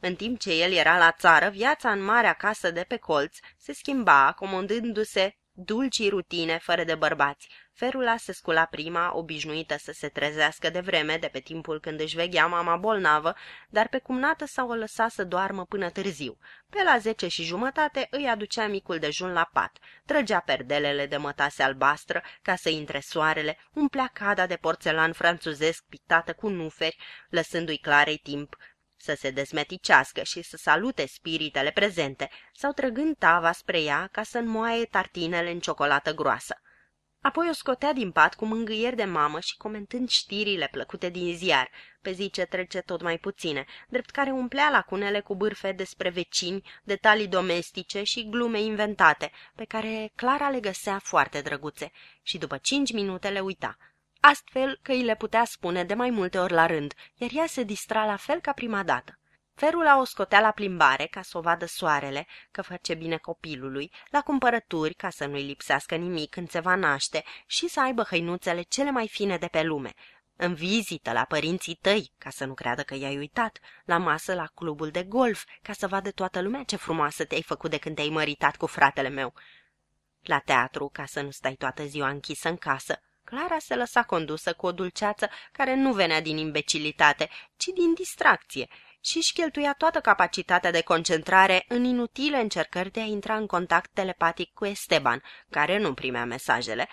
În timp ce el era la țară, viața în marea casă de pe colț se schimba, acomodându-se dulcii rutine fără de bărbați, Ferula se scula prima, obișnuită să se trezească de vreme, de pe timpul când își veghea mama bolnavă, dar pe cumnată s-a o lăsa să doarmă până târziu. Pe la zece și jumătate îi aducea micul dejun la pat, trăgea perdelele de mătase albastră ca să intre soarele, umplea cada de porțelan franțuzesc pictată cu nuferi, lăsându-i clarei timp să se dezmeticească și să salute spiritele prezente sau trăgând tava spre ea ca să înmoaie tartinele în ciocolată groasă. Apoi o scotea din pat cu mângâieri de mamă și comentând știrile plăcute din ziar. Pe zi ce trece tot mai puține, drept care umplea lacunele cu bârfe despre vecini, detalii domestice și glume inventate, pe care Clara le găsea foarte drăguțe și după cinci minute le uita. Astfel că îi le putea spune de mai multe ori la rând, iar ea se distra la fel ca prima dată. Ferul la o scotea la plimbare ca să o vadă soarele, că face bine copilului, la cumpărături ca să nu-i lipsească nimic când se va naște și să aibă hăinuțele cele mai fine de pe lume, în vizită la părinții tăi, ca să nu creadă că i-ai uitat, la masă la clubul de golf, ca să vadă toată lumea ce frumoasă te-ai făcut de când te-ai măritat cu fratele meu. La teatru, ca să nu stai toată ziua închisă în casă, Clara se lăsa condusă cu o dulceață care nu venea din imbecilitate, ci din distracție – și își cheltuia toată capacitatea de concentrare în inutile încercări de a intra în contact telepatic cu Esteban, care nu primea mesajele,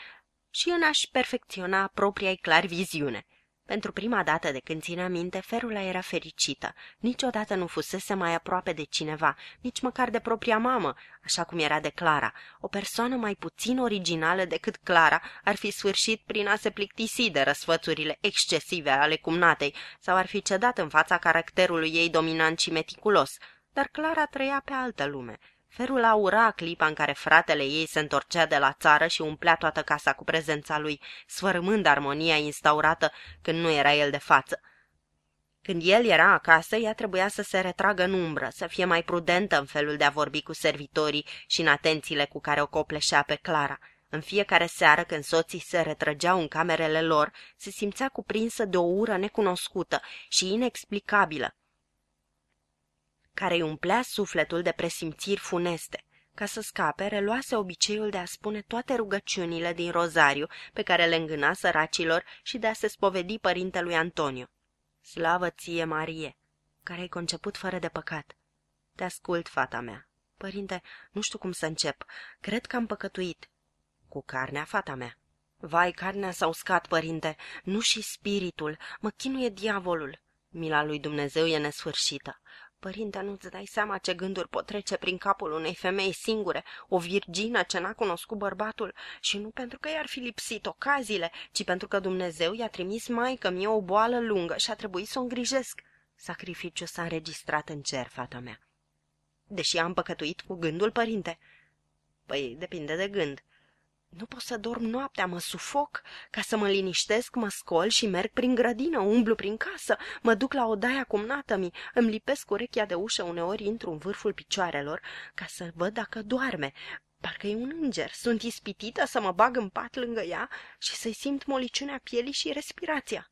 și în a-și perfecționa propria i clar viziune. Pentru prima dată de când ținea minte, Ferula era fericită. Niciodată nu fusese mai aproape de cineva, nici măcar de propria mamă, așa cum era de Clara. O persoană mai puțin originală decât Clara ar fi sfârșit prin a se plictisi de răsfățurile excesive ale cumnatei sau ar fi cedat în fața caracterului ei dominant și meticulos. Dar Clara trăia pe altă lume – Ferul aura clipa în care fratele ei se întorcea de la țară și umplea toată casa cu prezența lui, sfărâmând armonia instaurată când nu era el de față. Când el era acasă, ea trebuia să se retragă în umbră, să fie mai prudentă în felul de a vorbi cu servitorii și în atențiile cu care o copleșea pe Clara. În fiecare seară, când soții se retrăgeau în camerele lor, se simțea cuprinsă de o ură necunoscută și inexplicabilă, care îi umplea sufletul de presimțiri funeste. Ca să scape, reluase obiceiul de a spune toate rugăciunile din rozariu pe care le îngâna săracilor și de a se spovedi părintelui Antonio. Slavă ție, Marie, care ai conceput fără de păcat. Te ascult, fata mea. Părinte, nu știu cum să încep. Cred că am păcătuit. Cu carnea, fata mea. Vai, carnea s-a uscat, părinte, nu și spiritul, mă chinuie diavolul. Mila lui Dumnezeu e nesfârșită. Părinte, nu-ți dai seama ce gânduri pot trece prin capul unei femei singure, o virgină ce n-a cunoscut bărbatul, și nu pentru că i-ar fi lipsit ocazile, ci pentru că Dumnezeu i-a trimis maică mie o boală lungă și a trebuit să o îngrijesc. Sacrificiul s-a înregistrat în cer, fata mea. Deși am păcătuit cu gândul, părinte. Păi, depinde de gând. Nu pot să dorm noaptea, mă sufoc. Ca să mă liniștesc, mă scol și merg prin grădină, umblu prin casă, mă duc la odaia cumnată-mi, îmi lipesc urechea de ușă, uneori intru în vârful picioarelor ca să văd dacă doarme. Parcă e un înger. Sunt ispitită să mă bag în pat lângă ea și să-i simt moliciunea pielii și respirația.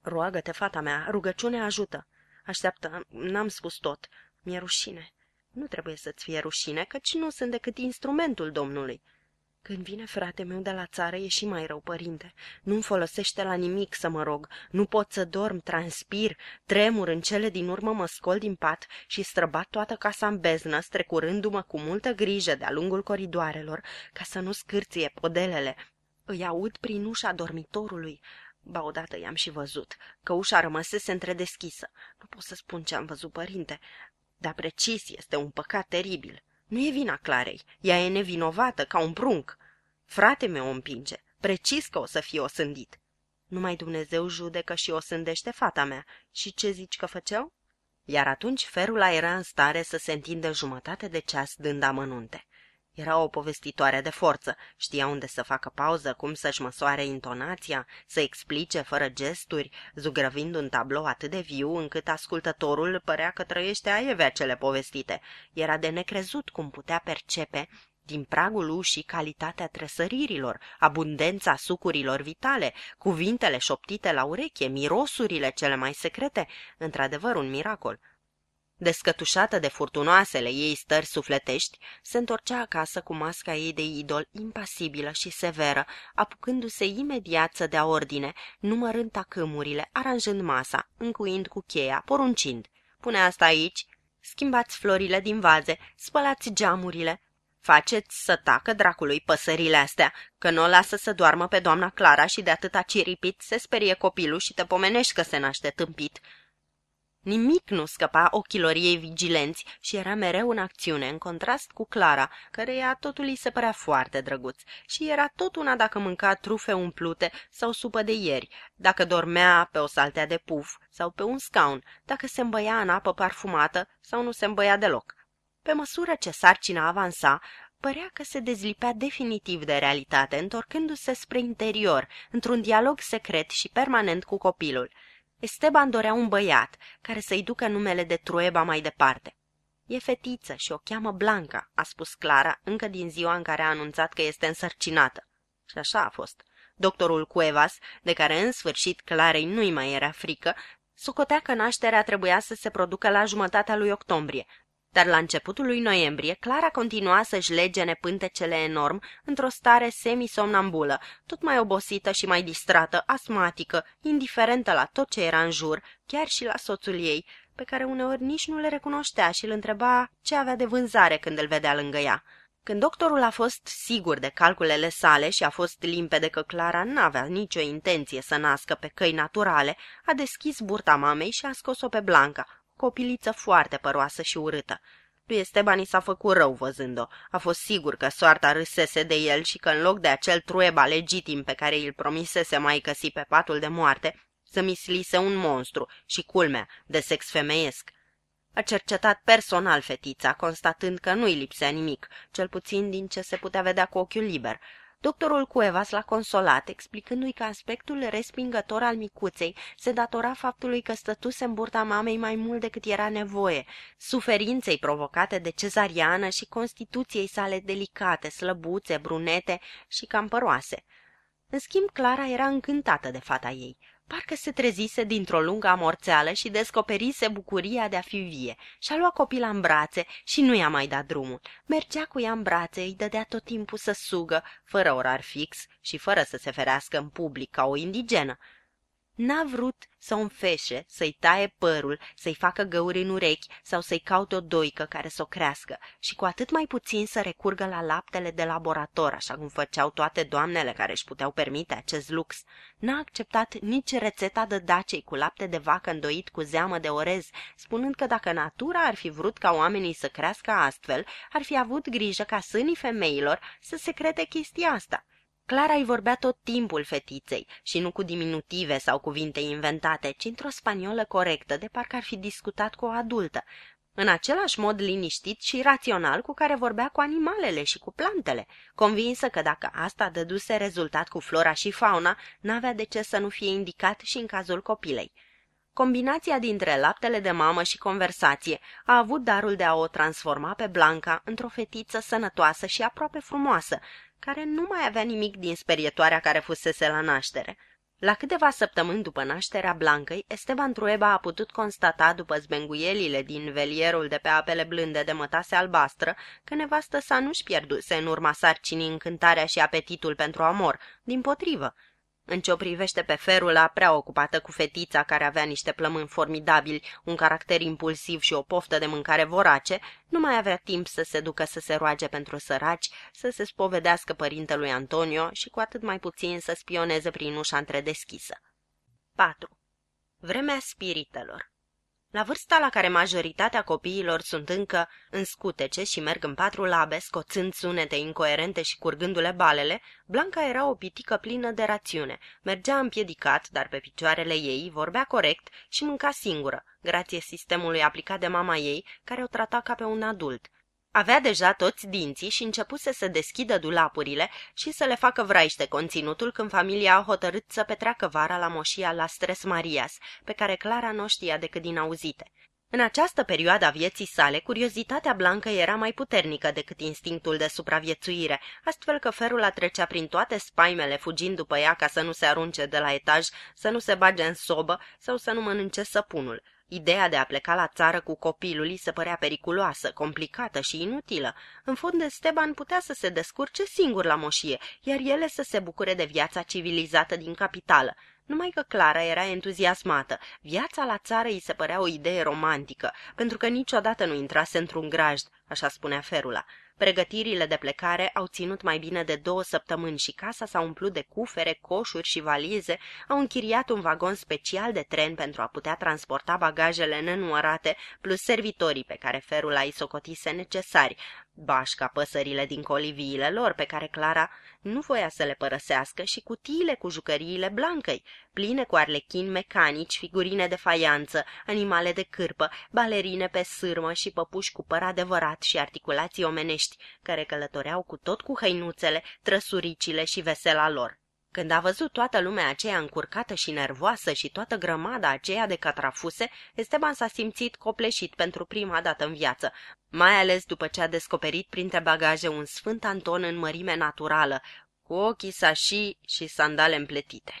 Roagă-te, fata mea, rugăciunea ajută. Așteaptă, n-am spus tot. Mi-e rușine. Nu trebuie să-ți fie rușine, căci nu sunt decât instrumentul domnului. Când vine frate meu de la țară, e și mai rău, părinte. Nu-mi folosește la nimic să mă rog. Nu pot să dorm, transpir, tremur, în cele din urmă mă scol din pat și străbat toată casa în beznă, strecurându-mă cu multă grijă de-a lungul coridoarelor, ca să nu scârție podelele. Îi aud prin ușa dormitorului. Ba odată i-am și văzut, că ușa rămăsese întredeschisă. Nu pot să spun ce am văzut, părinte, dar precis este un păcat teribil. Nu e vina Clarei, ea e nevinovată, ca un prunc. Frate meu o împinge, precis că o să fie osândit. Numai Dumnezeu judecă și o sândește fata mea. Și ce zici că făceau? Iar atunci Ferula era în stare să se întindă jumătate de ceas dând amănunte. Era o povestitoare de forță, știa unde să facă pauză, cum să-și măsoare intonația, să explice fără gesturi, zugrăvind un tablou atât de viu încât ascultătorul părea că trăiește aievea cele povestite. Era de necrezut cum putea percepe din pragul ușii calitatea trăsăririlor, abundența sucurilor vitale, cuvintele șoptite la ureche, mirosurile cele mai secrete, într-adevăr un miracol. Descătușată de furtunoasele ei stări sufletești, se întorcea acasă cu masca ei de idol impasibilă și severă, apucându-se imediat să dea ordine, numărând tacâmurile, aranjând masa, încuind cu cheia, poruncind. Pune asta aici, schimbați florile din vaze, spălați geamurile. Faceți să tacă dracului păsările astea, că nu o lasă să doarmă pe doamna Clara și de atâta ciripit se sperie copilul și te pomenești că se naște tâmpit. Nimic nu scăpa ochilor ei vigilenți și era mereu în acțiune, în contrast cu Clara, care ea totul îi se părea foarte drăguț și era tot una dacă mânca trufe umplute sau supă de ieri, dacă dormea pe o saltea de puf sau pe un scaun, dacă se îmbăia în apă parfumată sau nu se îmbăia deloc. Pe măsură ce sarcina avansa, părea că se dezlipea definitiv de realitate, întorcându-se spre interior, într-un dialog secret și permanent cu copilul – Esteban dorea un băiat care să-i ducă numele de Trueba mai departe. E fetiță și o cheamă Blanca, a spus Clara încă din ziua în care a anunțat că este însărcinată. Și așa a fost. Doctorul Cuevas, de care în sfârșit Clarei nu-i mai era frică, sucotea că nașterea trebuia să se producă la jumătatea lui octombrie, dar la începutul lui noiembrie, Clara continua să-și lege nepântecele enorm într-o stare semisomnambulă, tot mai obosită și mai distrată, asmatică, indiferentă la tot ce era în jur, chiar și la soțul ei, pe care uneori nici nu le recunoștea și îl întreba ce avea de vânzare când îl vedea lângă ea. Când doctorul a fost sigur de calculele sale și a fost limpede că Clara n-avea nicio intenție să nască pe căi naturale, a deschis burta mamei și a scos-o pe Blanca, copiliță foarte păroasă și urâtă. Lui Esteban i s-a făcut rău văzând-o. A fost sigur că soarta râsese de el și că în loc de acel trueba legitim pe care îl promisese mai căsi pe patul de moarte, să mislise un monstru și culmea de sex femeiesc. A cercetat personal fetița, constatând că nu-i lipsea nimic, cel puțin din ce se putea vedea cu ochiul liber, Doctorul Cuevas l-a consolat, explicându-i că aspectul respingător al micuței se datora faptului că stătuse în burta mamei mai mult decât era nevoie, suferinței provocate de cezariană și constituției sale delicate, slăbuțe, brunete și cam păroase. În schimb, Clara era încântată de fata ei. Parcă se trezise dintr-o lungă amorțeală și descoperise bucuria de a fi vie. Și-a luat copila în brațe și nu i-a mai dat drumul. Mergea cu ea în brațe, îi dădea tot timpul să sugă, fără orar fix și fără să se ferească în public ca o indigenă. N-a vrut să o înfeșe, să-i taie părul, să-i facă găuri în urechi sau să-i caute o doică care să o crească și cu atât mai puțin să recurgă la laptele de laborator, așa cum făceau toate doamnele care își puteau permite acest lux. N-a acceptat nici rețeta de dacei cu lapte de vacă îndoit cu zeamă de orez, spunând că dacă natura ar fi vrut ca oamenii să crească astfel, ar fi avut grijă ca sânii femeilor să secrete chestia asta Clara îi vorbea tot timpul fetiței și nu cu diminutive sau cuvinte inventate, ci într-o spaniolă corectă, de parcă ar fi discutat cu o adultă, în același mod liniștit și rațional cu care vorbea cu animalele și cu plantele, convinsă că dacă asta dăduse rezultat cu flora și fauna, n-avea de ce să nu fie indicat și în cazul copilei. Combinația dintre laptele de mamă și conversație a avut darul de a o transforma pe Blanca într-o fetiță sănătoasă și aproape frumoasă, care nu mai avea nimic din sperietoarea care fusese la naștere. La câteva săptămâni după nașterea Blancăi, Esteban Trueba a putut constata, după zbenguielile din velierul de pe apele blânde de mătase albastră, că nevastă sa nu-și pierduse în urma sarcinii încântarea și apetitul pentru amor, din potrivă – în ce o privește pe Ferula, prea ocupată cu fetița care avea niște plămâni formidabili, un caracter impulsiv și o poftă de mâncare vorace, nu mai avea timp să se ducă să se roage pentru săraci, să se spovedească părintelui Antonio și cu atât mai puțin să spioneze prin ușa întredeschisă. 4. Vremea spiritelor la vârsta la care majoritatea copiilor sunt încă în scutece și merg în patru labe, scoțând sunete incoerente și curgându-le balele, Blanca era o pitică plină de rațiune. Mergea împiedicat, dar pe picioarele ei, vorbea corect și mânca singură, grație sistemului aplicat de mama ei, care o trata ca pe un adult – avea deja toți dinții și începuse să deschidă dulapurile și să le facă vraiște conținutul când familia a hotărât să petreacă vara la moșia la Stres Marias, pe care Clara nu știa decât din auzite. În această perioadă a vieții sale, curiozitatea blancă era mai puternică decât instinctul de supraviețuire, astfel că ferul trecea prin toate spaimele, fugind după ea ca să nu se arunce de la etaj, să nu se bage în sobă sau să nu mănânce săpunul. Ideea de a pleca la țară cu copilul îi se părea periculoasă, complicată și inutilă. În fond, Esteban putea să se descurce singur la moșie, iar ele să se bucure de viața civilizată din capitală. Numai că Clara era entuziasmată. Viața la țară îi se părea o idee romantică, pentru că niciodată nu intrase într-un grajd, așa spunea Ferula. Pregătirile de plecare au ținut mai bine de două săptămâni și casa s-a umplut de cufere, coșuri și valize, au închiriat un vagon special de tren pentru a putea transporta bagajele nenumărate, plus servitorii pe care ferul a socotise necesari, bașca păsările din coliviile lor pe care Clara nu voia să le părăsească și cutiile cu jucăriile Blancăi, pline cu arlechin mecanici, figurine de faianță, animale de cârpă, balerine pe sârmă și păpuși cu păr adevărat și articulații omenești, care călătoreau cu tot cu hăinuțele, trăsuricile și vesela lor. Când a văzut toată lumea aceea încurcată și nervoasă și toată grămada aceea de catrafuse, Esteban s-a simțit copleșit pentru prima dată în viață, mai ales după ce a descoperit printre bagaje un sfânt Anton în mărime naturală, cu ochii sașii și sandale împletite.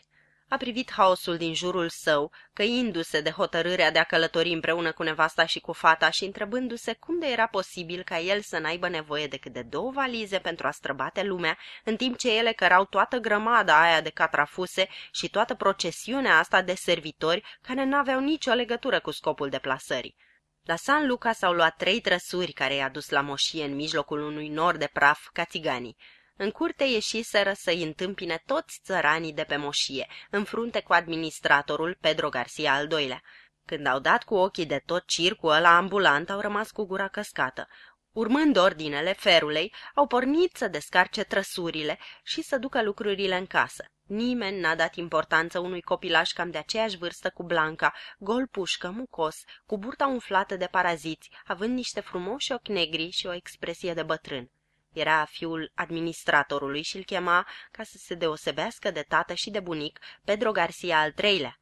A privit haosul din jurul său, căindu-se de hotărârea de a călători împreună cu nevasta și cu fata și întrebându-se cum de era posibil ca el să n-aibă nevoie decât de două valize pentru a străbate lumea, în timp ce ele cărau toată grămada aia de catrafuse și toată procesiunea asta de servitori care n-aveau nicio legătură cu scopul deplasării. La San Luca s-au luat trei trăsuri care i-a dus la moșie în mijlocul unui nor de praf ca țiganii. În curte ieșiseră să-i întâmpine toți țăranii de pe moșie, în frunte cu administratorul Pedro Garcia al doilea. Când au dat cu ochii de tot circul ăla ambulant, au rămas cu gura căscată. Urmând ordinele ferulei, au pornit să descarce trăsurile și să ducă lucrurile în casă. Nimeni n-a dat importanță unui copilaș cam de aceeași vârstă cu Blanca, gol pușcă, mucos, cu burta umflată de paraziți, având niște frumoși ochi negri și o expresie de bătrân. Era fiul administratorului și îl chema, ca să se deosebească de tată și de bunic, Pedro Garcia al treilea.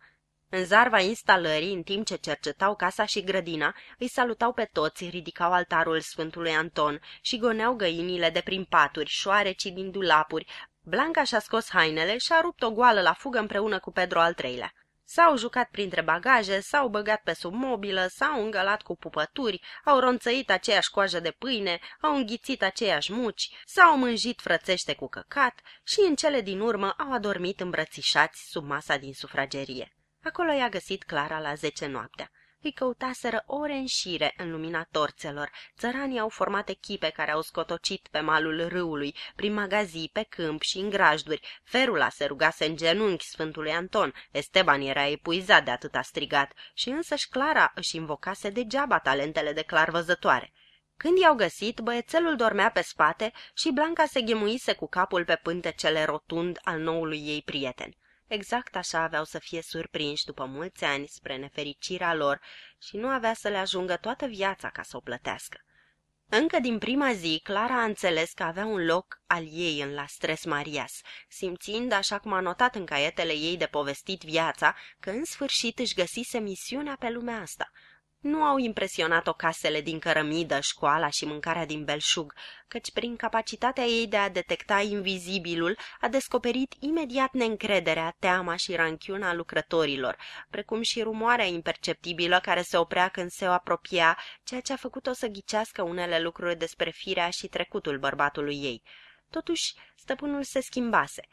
În zarva instalării, în timp ce cercetau casa și grădina, îi salutau pe toți, ridicau altarul Sfântului Anton și goneau găinile de prin paturi, șoareci din dulapuri. Blanca și-a scos hainele și a rupt o goală la fugă împreună cu Pedro al treilea. S-au jucat printre bagaje, s-au băgat pe sub mobilă, s-au îngălat cu pupături, au ronțăit aceeași coajă de pâine, au înghițit aceeași muci, s-au mânjit frățește cu căcat și în cele din urmă au adormit îmbrățișați sub masa din sufragerie. Acolo i-a găsit Clara la zece noaptea îi căutaseră ore în șire în lumina torțelor. Țăranii au format echipe care au scotocit pe malul râului, prin magazii, pe câmp și în grajduri. Ferula se rugase în genunchi Sfântului Anton, Esteban era epuizat de atâta strigat și însăși Clara își invocase degeaba talentele de clarvăzătoare. Când i-au găsit, băiețelul dormea pe spate și Blanca se ghemuise cu capul pe pântecele rotund al noului ei prieten. Exact așa aveau să fie surprinși după mulți ani spre nefericirea lor și nu avea să le ajungă toată viața ca să o plătească. Încă din prima zi, Clara a înțeles că avea un loc al ei în la Stres Marias, simțind, așa cum a notat în caietele ei de povestit viața, că în sfârșit își găsise misiunea pe lumea asta – nu au impresionat-o casele din cărămidă, școala și mâncarea din belșug, căci prin capacitatea ei de a detecta invizibilul a descoperit imediat neîncrederea, teama și ranchiuna lucrătorilor, precum și rumoarea imperceptibilă care se oprea când se o apropia, ceea ce a făcut-o să ghicească unele lucruri despre firea și trecutul bărbatului ei. Totuși, stăpânul se schimbase –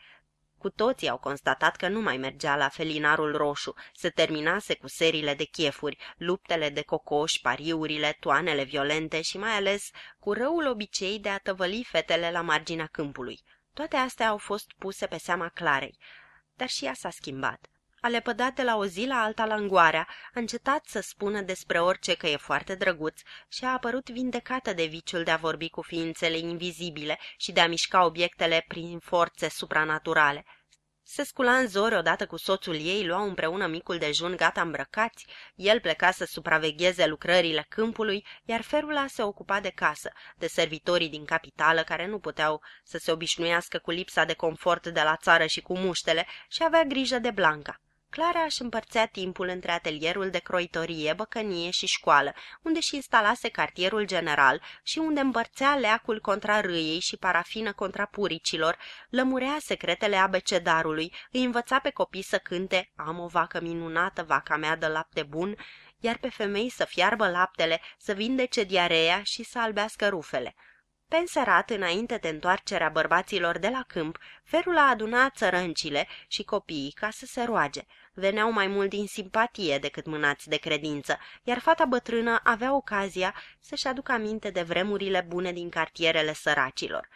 cu toții au constatat că nu mai mergea la felinarul roșu, se terminase cu serile de chefuri, luptele de cocoși, pariurile, toanele violente și mai ales cu răul obicei de a tăvăli fetele la marginea câmpului. Toate astea au fost puse pe seama Clarei, dar și ea s-a schimbat alepădate la o zi la alta langoarea, a încetat să spună despre orice că e foarte drăguț și a apărut vindecată de viciul de a vorbi cu ființele invizibile și de a mișca obiectele prin forțe supranaturale. Se scula în zori odată cu soțul ei, luau împreună micul dejun gata îmbrăcați, el pleca să supravegheze lucrările câmpului, iar Ferula se ocupa de casă, de servitorii din capitală care nu puteau să se obișnuiască cu lipsa de confort de la țară și cu muștele și avea grijă de Blanca. Clara își împărțea timpul între atelierul de croitorie, băcănie și școală, unde și instalase cartierul general și unde împărțea leacul contra râiei și parafină contra puricilor, lămurea secretele abecedarului, îi învăța pe copii să cânte Am o vacă minunată, vaca mea de lapte bun, iar pe femei să fiarbă laptele, să vindece diareea și să albească rufele. Penserat înainte de întoarcerea bărbaților de la câmp, a adunat țărâncile și copiii ca să se roage. Veneau mai mult din simpatie decât mânați de credință, iar fata bătrână avea ocazia să-și aducă aminte de vremurile bune din cartierele săracilor.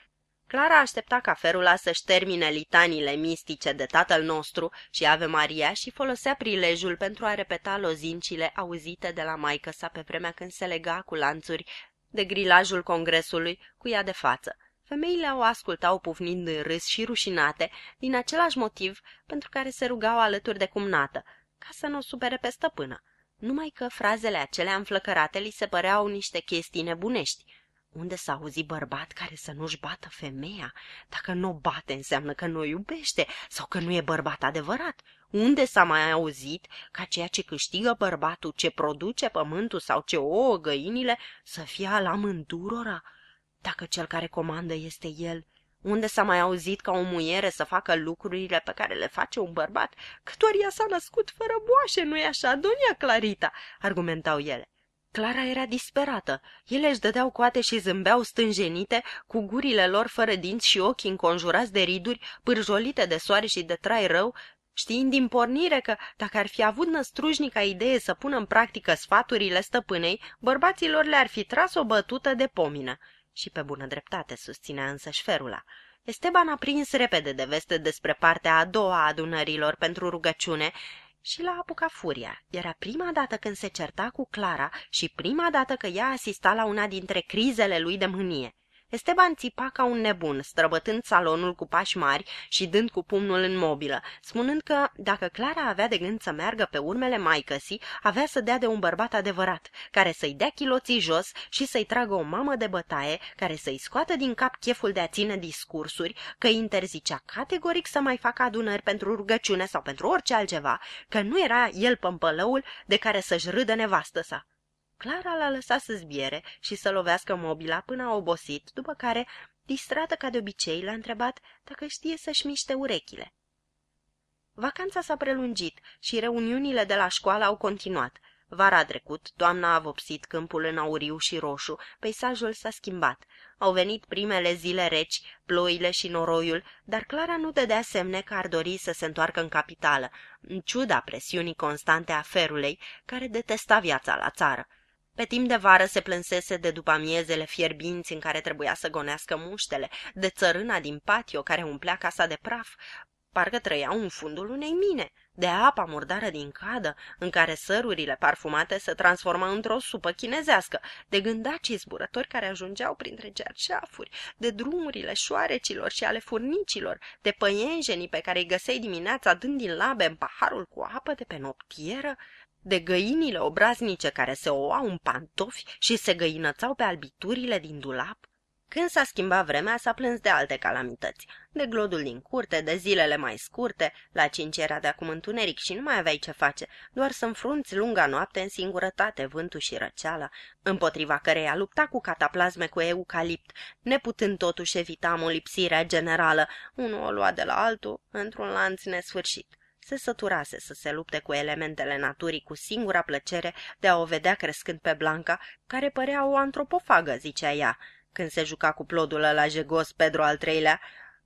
Clara aștepta ca Ferula să-și termine litanile mistice de Tatăl nostru și Ave Maria și folosea prilejul pentru a repeta lozincile auzite de la maică sa pe vremea când se lega cu lanțuri de grilajul congresului cu ea de față. Femeile o ascultau pufnind în râs și rușinate, din același motiv pentru care se rugau alături de cumnată, ca să nu o supere pe stăpână. Numai că frazele acelea înflăcărate li se păreau niște chestii nebunești. Unde s-a auzit bărbat care să nu-și bată femeia? Dacă nu o bate, înseamnă că nu o iubește sau că nu e bărbat adevărat. Unde s-a mai auzit ca ceea ce câștigă bărbatul, ce produce pământul sau ce ouă găinile, să fie al amândurora? Dacă cel care comandă este el, unde s-a mai auzit ca o muiere să facă lucrurile pe care le face un bărbat, că doar ea s-a născut fără boașe, nu-i așa, doamna Clarita? Argumentau ele. Clara era disperată. Ele își dădeau coate și zâmbeau stânjenite, cu gurile lor fără dinți și ochii înconjurați de riduri, pârjolite de soare și de trai rău, știind din pornire că, dacă ar fi avut năstrușnica idee să pună în practică sfaturile stăpânei, bărbaților le-ar fi tras o bătută de pomină. Și pe bună dreptate susținea însă șferula. Esteban a prins repede de veste despre partea a doua a adunărilor pentru rugăciune și l-a apucat furia. Era prima dată când se certa cu Clara și prima dată că ea asista la una dintre crizele lui de mânie. Esteban țipa ca un nebun, străbătând salonul cu pași mari și dând cu pumnul în mobilă, spunând că, dacă Clara avea de gând să meargă pe urmele maicăsii, avea să dea de un bărbat adevărat, care să-i dea chiloții jos și să-i tragă o mamă de bătaie, care să-i scoată din cap cheful de a ține discursuri, că interzicea categoric să mai facă adunări pentru rugăciune sau pentru orice altceva, că nu era el pămpălăul de care să-și râdă nevastă sa. Clara l-a lăsat să zbiere și să lovească mobila până a obosit, după care, distrată ca de obicei, l-a întrebat dacă știe să-și miște urechile. Vacanța s-a prelungit și reuniunile de la școală au continuat. Vara a trecut, Doamna a vopsit câmpul în auriu și roșu, peisajul s-a schimbat. Au venit primele zile reci, ploile și noroiul, dar Clara nu dădea semne că ar dori să se întoarcă în capitală, în ciuda presiunii constante a ferulei, care detesta viața la țară. Pe timp de vară se plânsese de după miezele fierbinți în care trebuia să gonească muștele, de țărâna din patio care umplea casa de praf, parcă trăiau în fundul unei mine, de apa murdară din cadă, în care sărurile parfumate se transformau într-o supă chinezească, de gândacii zburători care ajungeau printre cerceafuri, de drumurile șoarecilor și ale furnicilor, de păienjenii pe care îi găseai dimineața dând din labe în paharul cu apă de pe noptieră, de găinile obraznice care se oau în pantofi și se găinățau pe albiturile din dulap, când s-a schimbat vremea, s-a plâns de alte calamități, de glodul din curte, de zilele mai scurte, la cinci era de acum întuneric și nu mai aveai ce face, doar să înfrunți lunga noapte în singurătate, vântul și răceala, împotriva căreia lupta cu cataplasme cu eucalipt, neputând totuși evita molipsirea generală, unul o lua de la altul într-un lanț nesfârșit. Se săturase să se lupte cu elementele naturii cu singura plăcere de a o vedea crescând pe Blanca, care părea o antropofagă, zicea ea, când se juca cu plodul la jegos Pedro al treilea.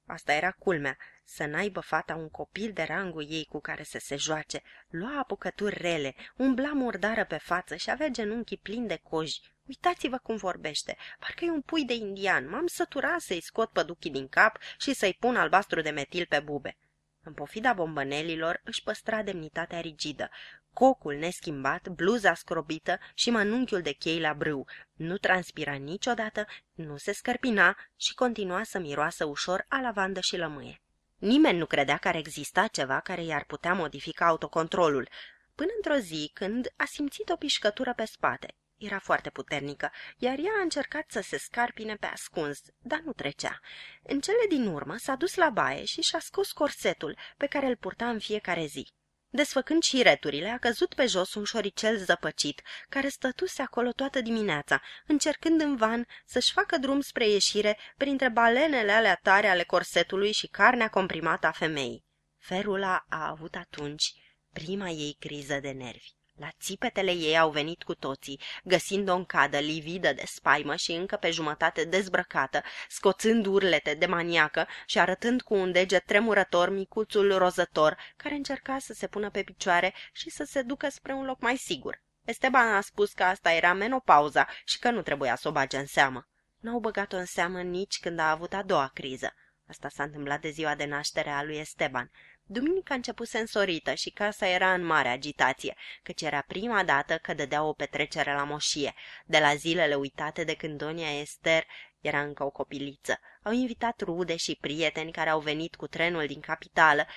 Asta era culmea, să n-aibă fata un copil de rangul ei cu care să se joace, lua apucături rele, umbla murdară pe față și avea genunchii plini de coji. Uitați-vă cum vorbește, parcă e un pui de indian, m-am săturat să-i scot păduchii din cap și să-i pun albastru de metil pe bube. În pofida bombănelilor își păstra demnitatea rigidă, cocul neschimbat, bluza scrobită și mănunchiul de chei la brâu. Nu transpira niciodată, nu se scărpina și continua să miroasă ușor a lavandă și lămâie. Nimeni nu credea că ar exista ceva care i-ar putea modifica autocontrolul, până într-o zi când a simțit o pișcătură pe spate. Era foarte puternică, iar ea a încercat să se scarpine pe ascuns, dar nu trecea. În cele din urmă s-a dus la baie și și-a scos corsetul pe care îl purta în fiecare zi. Desfăcând și returile, a căzut pe jos un șoricel zăpăcit, care stătuse acolo toată dimineața, încercând în van să-și facă drum spre ieșire printre balenele alea tare ale corsetului și carnea comprimată a femeii. Ferula a avut atunci prima ei criză de nervi. La țipetele ei au venit cu toții, găsind-o în cadă, lividă de spaimă și încă pe jumătate dezbrăcată, scoțând urlete de maniacă și arătând cu un deget tremurător micuțul rozător, care încerca să se pună pe picioare și să se ducă spre un loc mai sigur. Esteban a spus că asta era menopauza și că nu trebuia să o bage în seamă. N-au băgat-o în seamă nici când a avut a doua criză. Asta s-a întâmplat de ziua de naștere a lui Esteban. Duminica începuse însorită și casa era în mare agitație, căci era prima dată că dădea o petrecere la moșie. De la zilele uitate de când Donia Ester era încă o copiliță. Au invitat rude și prieteni care au venit cu trenul din capitală,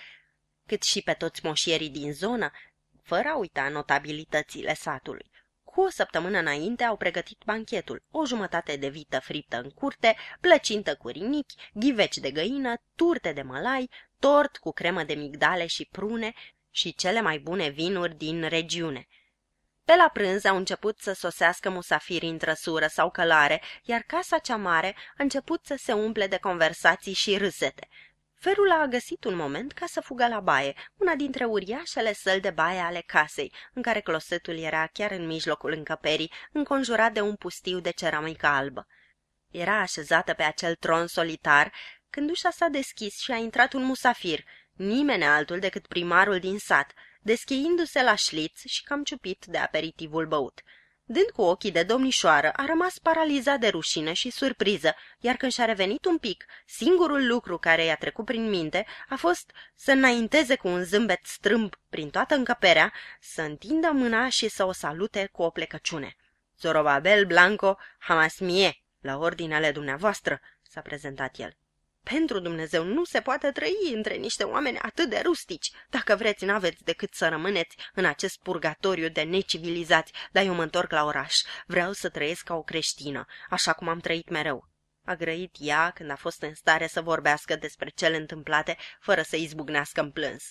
cât și pe toți moșierii din zonă, fără a uita notabilitățile satului. Cu o săptămână înainte au pregătit banchetul, o jumătate de vită friptă în curte, plăcintă cu rinichi, ghiveci de găină, turte de mălai, tort cu cremă de migdale și prune și cele mai bune vinuri din regiune. Pe la prânz au început să sosească musafiri în trăsură sau călare, iar casa cea mare a început să se umple de conversații și râsete. Ferula a găsit un moment ca să fugă la baie, una dintre uriașele săli de baie ale casei, în care closetul era chiar în mijlocul încăperii, înconjurat de un pustiu de ceramică albă. Era așezată pe acel tron solitar când ușa s-a deschis și a intrat un musafir, nimeni altul decât primarul din sat, deschiindu se la șliț și cam ciupit de aperitivul băut. Dând cu ochii de domnișoară, a rămas paralizat de rușine și surpriză, iar când și-a revenit un pic, singurul lucru care i-a trecut prin minte a fost să înainteze cu un zâmbet strâmb prin toată încăperea, să întindă mâna și să o salute cu o plecăciune. Zorobabel Blanco Hamasmie, la ordinele dumneavoastră, s-a prezentat el. Pentru Dumnezeu nu se poate trăi între niște oameni atât de rustici. Dacă vreți, n-aveți decât să rămâneți în acest purgatoriu de necivilizați, dar eu mă întorc la oraș. Vreau să trăiesc ca o creștină, așa cum am trăit mereu. A grăit ea când a fost în stare să vorbească despre cele întâmplate fără să izbucnească în plâns.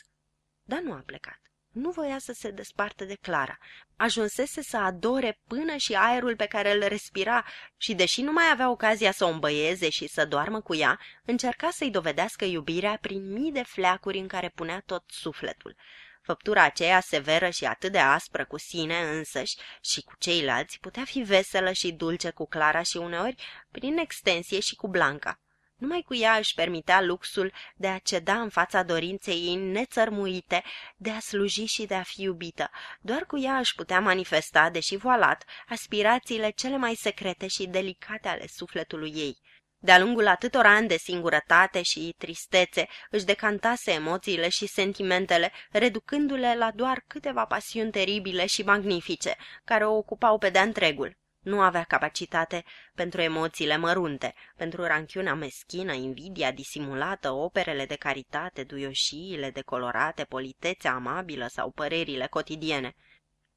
Dar nu a plecat. Nu voia să se despartă de Clara. Ajunsese să adore până și aerul pe care îl respira și, deși nu mai avea ocazia să o îmbăieze și să doarmă cu ea, încerca să-i dovedească iubirea prin mii de fleacuri în care punea tot sufletul. Făptura aceea severă și atât de aspră cu sine însăși și cu ceilalți putea fi veselă și dulce cu Clara și uneori, prin extensie și cu Blanca. Numai cu ea își permitea luxul de a ceda în fața dorinței ei nețărmuite, de a sluji și de a fi iubită. Doar cu ea își putea manifesta, deși voalat, aspirațiile cele mai secrete și delicate ale sufletului ei. De-a lungul atâtor ani de singurătate și tristețe, își decantase emoțiile și sentimentele, reducându-le la doar câteva pasiuni teribile și magnifice, care o ocupau pe de-a întregul. Nu avea capacitate pentru emoțiile mărunte, pentru ranchiuna meschină, invidia disimulată, operele de caritate, duioșiile decolorate, politețea amabilă sau părerile cotidiene.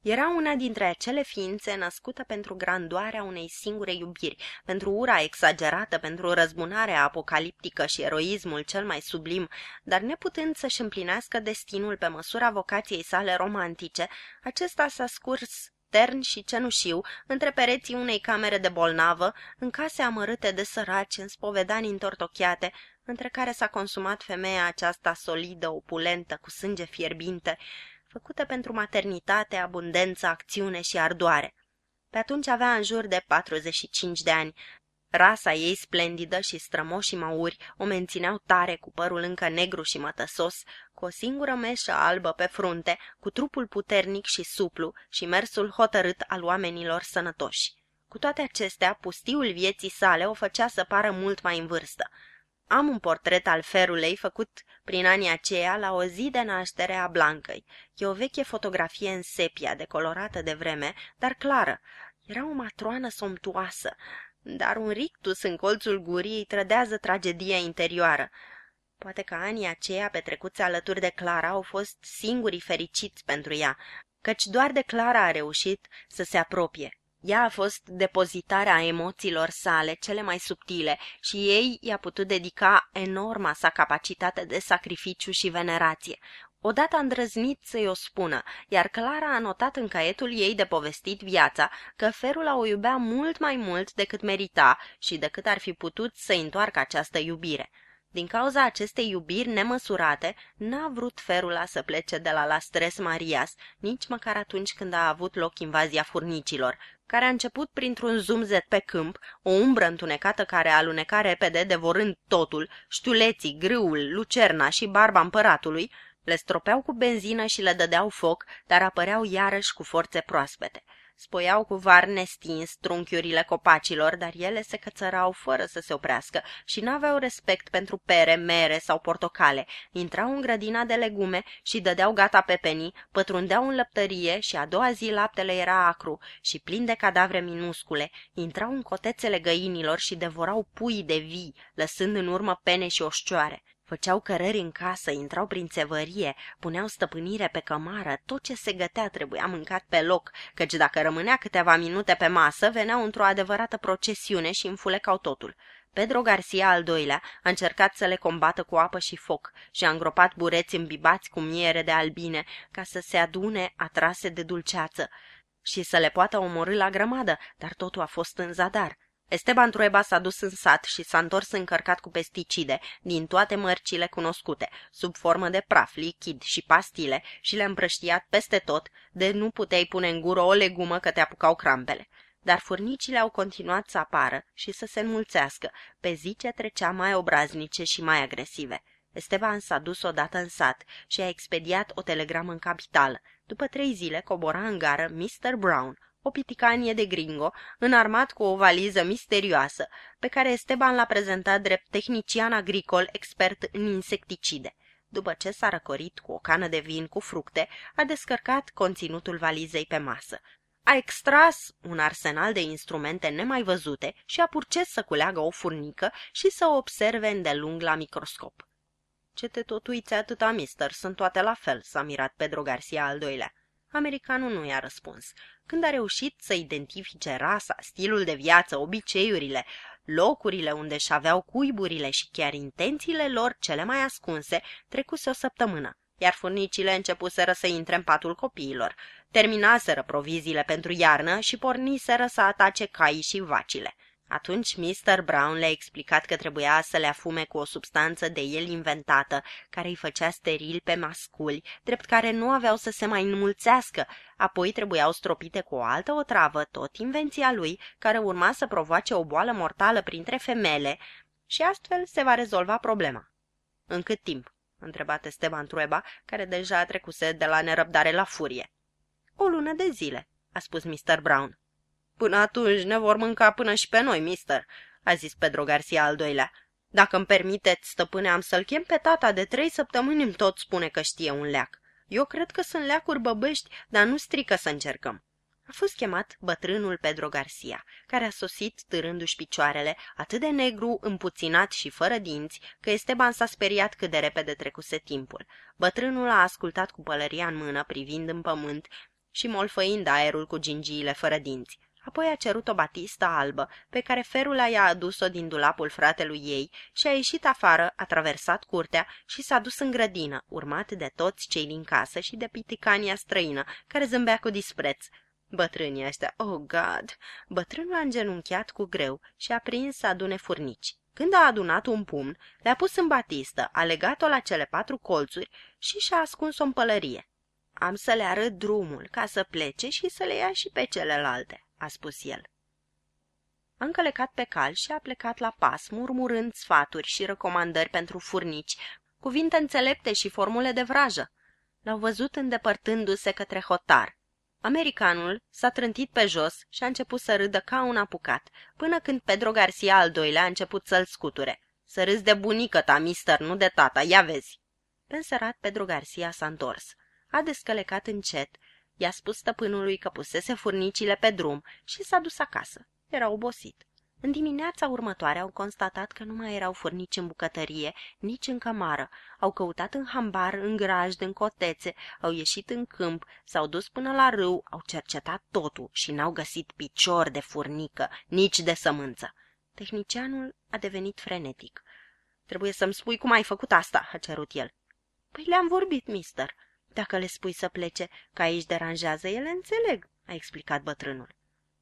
Era una dintre acele ființe născută pentru grandoarea unei singure iubiri, pentru ura exagerată, pentru răzbunarea apocaliptică și eroismul cel mai sublim, dar neputând să-și împlinească destinul pe măsura vocației sale romantice, acesta s-a scurs tern și cenușiu între pereții unei camere de bolnavă, în case amărâte de săraci, în spovedani întortocheate, între care s-a consumat femeia aceasta solidă, opulentă, cu sânge fierbinte, făcută pentru maternitate, abundență, acțiune și ardoare. Pe atunci avea în jur de 45 de ani, Rasa ei splendidă și strămoșii mauri o mențineau tare cu părul încă negru și mătăsos, cu o singură meșă albă pe frunte, cu trupul puternic și suplu și mersul hotărât al oamenilor sănătoși. Cu toate acestea, pustiul vieții sale o făcea să pară mult mai în vârstă. Am un portret al ferulei făcut prin anii aceia la o zi de naștere a Blancăi. E o veche fotografie în sepia, decolorată de vreme, dar clară. Era o matroană somtuoasă dar un rictus în colțul gurii trădează tragedia interioară. Poate că anii aceia petrecuți alături de Clara au fost singurii fericiți pentru ea, căci doar de Clara a reușit să se apropie. Ea a fost depozitarea emoțiilor sale cele mai subtile și ei i-a putut dedica enorma sa capacitate de sacrificiu și venerație, Odată a îndrăznit să-i o spună, iar Clara a notat în caietul ei de povestit viața că Ferula o iubea mult mai mult decât merita și decât ar fi putut să întoarcă această iubire. Din cauza acestei iubiri nemăsurate, n-a vrut Ferula să plece de la Lastres Marias, nici măcar atunci când a avut loc invazia furnicilor, care a început printr-un zumzet pe câmp, o umbră întunecată care aluneca repede, devorând totul, știuleții, grâul, lucerna și barba împăratului, le stropeau cu benzină și le dădeau foc, dar apăreau iarăși cu forțe proaspete. Spoiau cu var nestins trunchiurile copacilor, dar ele se cățărau fără să se oprească și n-aveau respect pentru pere, mere sau portocale. Intrau în grădina de legume și dădeau gata pepenii, pătrundeau în lăptărie și a doua zi laptele era acru și plin de cadavre minuscule. Intrau în cotețele găinilor și devorau pui de vii, lăsând în urmă pene și oșcioare. Făceau cărări în casă, intrau prin țevărie, puneau stăpânire pe cămară, tot ce se gătea trebuia mâncat pe loc, căci dacă rămânea câteva minute pe masă, veneau într-o adevărată procesiune și înfulecau totul. Pedro Garcia al doilea a încercat să le combată cu apă și foc și a îngropat bureți îmbibați cu miere de albine ca să se adune atrase de dulceață și să le poată omorâ la grămadă, dar totul a fost în zadar. Esteban Trueba s-a dus în sat și s-a întors încărcat cu pesticide din toate mărcile cunoscute, sub formă de praf, lichid și pastile și le-a împrăștiat peste tot, de nu puteai pune în gură o legumă că te apucau crampele. Dar furnicile au continuat să apară și să se înmulțească, pe zi ce trecea mai obraznice și mai agresive. Esteban s-a dus odată în sat și a expediat o telegramă în capitală. După trei zile cobora în gară Mr. Brown, o piticanie de gringo, înarmat cu o valiză misterioasă, pe care Esteban l-a prezentat drept tehnician agricol expert în insecticide. După ce s-a răcorit cu o cană de vin cu fructe, a descărcat conținutul valizei pe masă. A extras un arsenal de instrumente nemai văzute și a purces să culeagă o furnică și să o observe îndelung la microscop. Ce te totuiți atâta, mister, sunt toate la fel," s-a mirat Pedro Garcia al doilea. Americanul nu i-a răspuns. Când a reușit să identifice rasa, stilul de viață, obiceiurile, locurile unde își aveau cuiburile și chiar intențiile lor cele mai ascunse, trecuse o săptămână, iar furnicile începuseră să intre în patul copiilor. Terminaseră proviziile pentru iarnă și porniseră să atace caii și vacile. Atunci Mr. Brown le-a explicat că trebuia să le afume cu o substanță de el inventată, care îi făcea steril pe masculi, drept care nu aveau să se mai înmulțească, apoi trebuiau stropite cu o altă otravă, tot invenția lui, care urma să provoace o boală mortală printre femele, și astfel se va rezolva problema. În cât timp? întrebat Esteban Trueba, care deja trecuse de la nerăbdare la furie. O lună de zile, a spus Mr. Brown. Până atunci ne vor mânca până și pe noi, mister, a zis Pedro Garcia al doilea. Dacă îmi permiteți, stăpâne, am să-l chem pe tata de trei săptămâni îmi tot spune că știe un leac. Eu cred că sunt leacuri băbești, dar nu strică să încercăm. A fost chemat bătrânul Pedro Garcia, care a sosit târându-și picioarele, atât de negru, împuținat și fără dinți, că Esteban s-a speriat cât de repede trecuse timpul. Bătrânul a ascultat cu pălăria în mână, privind în pământ și molfăind aerul cu gingiile fără dinți. Apoi a cerut o batistă albă, pe care Ferula i-a adus-o din dulapul fratelui ei și a ieșit afară, a traversat curtea și s-a dus în grădină, urmat de toți cei din casă și de piticania străină, care zâmbea cu dispreț. Bătrânii ăștia, oh God! Bătrânul a îngenunchiat cu greu și a prins să adune furnici. Când a adunat un pumn, le-a pus în batistă, a legat-o la cele patru colțuri și și-a ascuns-o în pălărie. Am să le arăt drumul, ca să plece și să le ia și pe celelalte a spus el. A încălecat pe cal și a plecat la pas, murmurând sfaturi și recomandări pentru furnici, cuvinte înțelepte și formule de vrajă. L-au văzut îndepărtându-se către hotar. Americanul s-a trântit pe jos și a început să râdă ca un apucat, până când Pedro Garcia al doilea a început să-l scuture. Să râzi de bunică ta, mister, nu de tata, ia vezi! Pensărat, Pedro Garcia s-a întors. A descălecat încet I-a spus stăpânului că pusese furnicile pe drum și s-a dus acasă. Era obosit. În dimineața următoare au constatat că nu mai erau furnici în bucătărie, nici în cămară. Au căutat în hambar, în grajd, în cotețe, au ieșit în câmp, s-au dus până la râu, au cercetat totul și n-au găsit picior de furnică, nici de sămânță. Tehnicianul a devenit frenetic. Trebuie să-mi spui cum ai făcut asta," a cerut el. Păi le-am vorbit, mister," Dacă le spui să plece, că aici deranjează, ele înțeleg, a explicat bătrânul.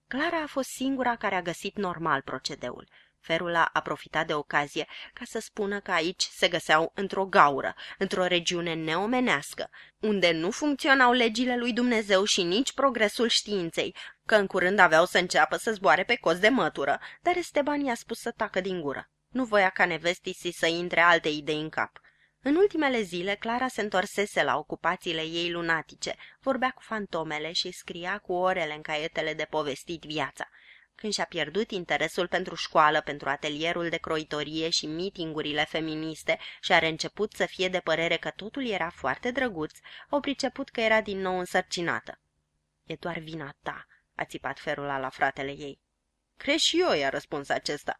Clara a fost singura care a găsit normal procedeul. Ferula a profitat de ocazie ca să spună că aici se găseau într-o gaură, într-o regiune neomenească, unde nu funcționau legile lui Dumnezeu și nici progresul științei, că în curând aveau să înceapă să zboare pe cos de mătură, dar Esteban i-a spus să tacă din gură. Nu voia ca nevestii să intre alte idei în cap. În ultimele zile, Clara se întorsese la ocupațiile ei lunatice, vorbea cu fantomele și scria cu orele în caietele de povestit viața. Când și-a pierdut interesul pentru școală, pentru atelierul de croitorie și mitingurile feministe și a reînceput să fie de părere că totul era foarte drăguț, au priceput că era din nou însărcinată. E doar vina ta," a țipat ferul la fratele ei. „Crezi și eu," i-a răspuns acesta.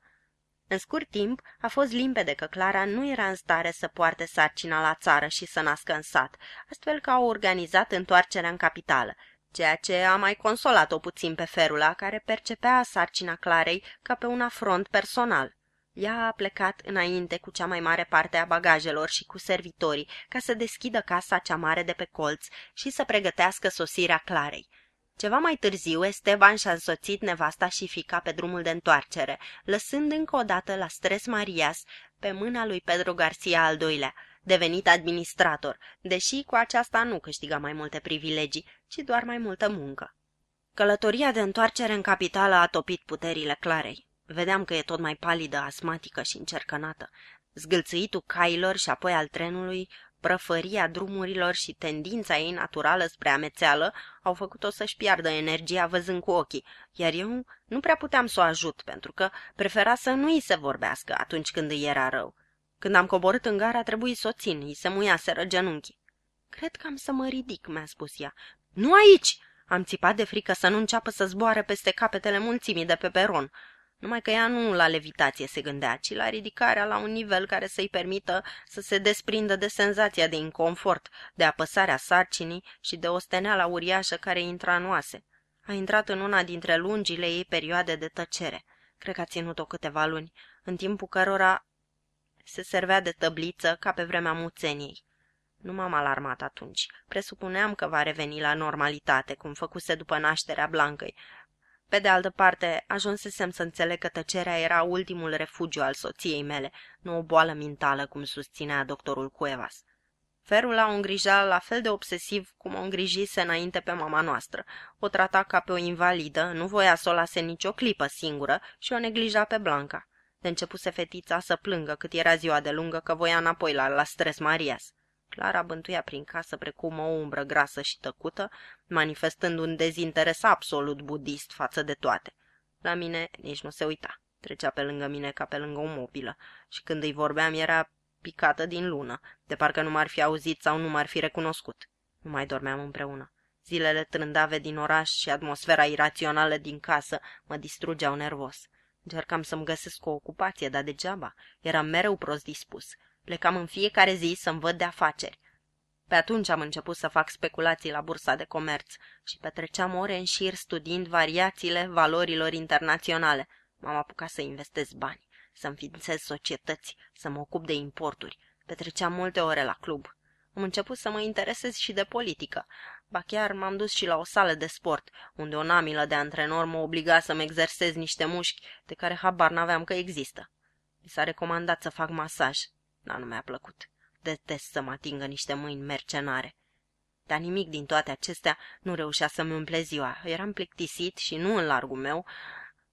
În scurt timp, a fost limpede că Clara nu era în stare să poarte sarcina la țară și să nască în sat, astfel că au organizat întoarcerea în capitală, ceea ce a mai consolat-o puțin pe Ferula, care percepea sarcina Clarei ca pe un afront personal. Ea a plecat înainte cu cea mai mare parte a bagajelor și cu servitorii ca să deschidă casa cea mare de pe colț și să pregătească sosirea Clarei. Ceva mai târziu, Esteban și-a însoțit nevasta și fica pe drumul de întoarcere, lăsând încă o dată la stres Marias pe mâna lui Pedro Garcia al doilea, devenit administrator, deși cu aceasta nu câștiga mai multe privilegii, ci doar mai multă muncă. Călătoria de întoarcere în capitală a topit puterile Clarei. Vedeam că e tot mai palidă, asmatică și încercănată. Zgâlțâitul cailor și apoi al trenului Prăfăria drumurilor și tendința ei naturală spre amețeală au făcut-o să-și piardă energia văzând cu ochii, iar eu nu prea puteam să o ajut, pentru că prefera să nu îi se vorbească atunci când îi era rău. Când am coborât în gara, trebuie să o țin, îi se muiaseră genunchii. Cred că am să mă ridic, mi-a spus ea. Nu aici! Am țipat de frică să nu înceapă să zboare peste capetele mulțimii de pe peron. Numai că ea nu la levitație se gândea, ci la ridicarea la un nivel care să-i permită să se desprindă de senzația de inconfort, de apăsarea sarcinii și de osteneala uriașă care intra în oase. A intrat în una dintre lungile ei perioade de tăcere. Cred că a ținut-o câteva luni, în timpul cărora se servea de tăbliță ca pe vremea muțeniei. Nu m-am alarmat atunci. Presupuneam că va reveni la normalitate, cum făcuse după nașterea Blancăi, pe de altă parte, ajunsesem să înțeleg că tăcerea era ultimul refugiu al soției mele, nu o boală mentală, cum susținea doctorul Cuevas. Ferula o îngrija la fel de obsesiv cum o îngrijise înainte pe mama noastră. O trata ca pe o invalidă, nu voia să o lase nicio clipă singură și o neglija pe Blanca. De începuse fetița să plângă cât era ziua de lungă că voia înapoi la Las Tres Marias. Clara bântuia prin casă precum o umbră grasă și tăcută, manifestând un dezinteres absolut budist față de toate. La mine nici nu se uita. Trecea pe lângă mine ca pe lângă o mobilă și când îi vorbeam era picată din lună, de parcă nu m-ar fi auzit sau nu m-ar fi recunoscut. Nu mai dormeam împreună. Zilele trândave din oraș și atmosfera irațională din casă mă distrugeau nervos. Încercam să-mi găsesc o ocupație, dar degeaba. Eram mereu prost dispus. Plecam în fiecare zi să-mi văd de afaceri. Pe atunci am început să fac speculații la bursa de comerț și petreceam ore în șir studiind variațiile valorilor internaționale. M-am apucat să investez bani, să înființez societăți, să mă ocup de importuri. Petreceam multe ore la club. Am început să mă interesez și de politică. Ba chiar m-am dus și la o sală de sport, unde o namilă de antrenor mă obliga să-mi exersez niște mușchi de care habar n-aveam că există. Mi s-a recomandat să fac masaj, dar nu mi-a plăcut. Detest să mă atingă niște mâini mercenare. Dar nimic din toate acestea nu reușea să-mi umple ziua. Eram plictisit și nu în largul meu.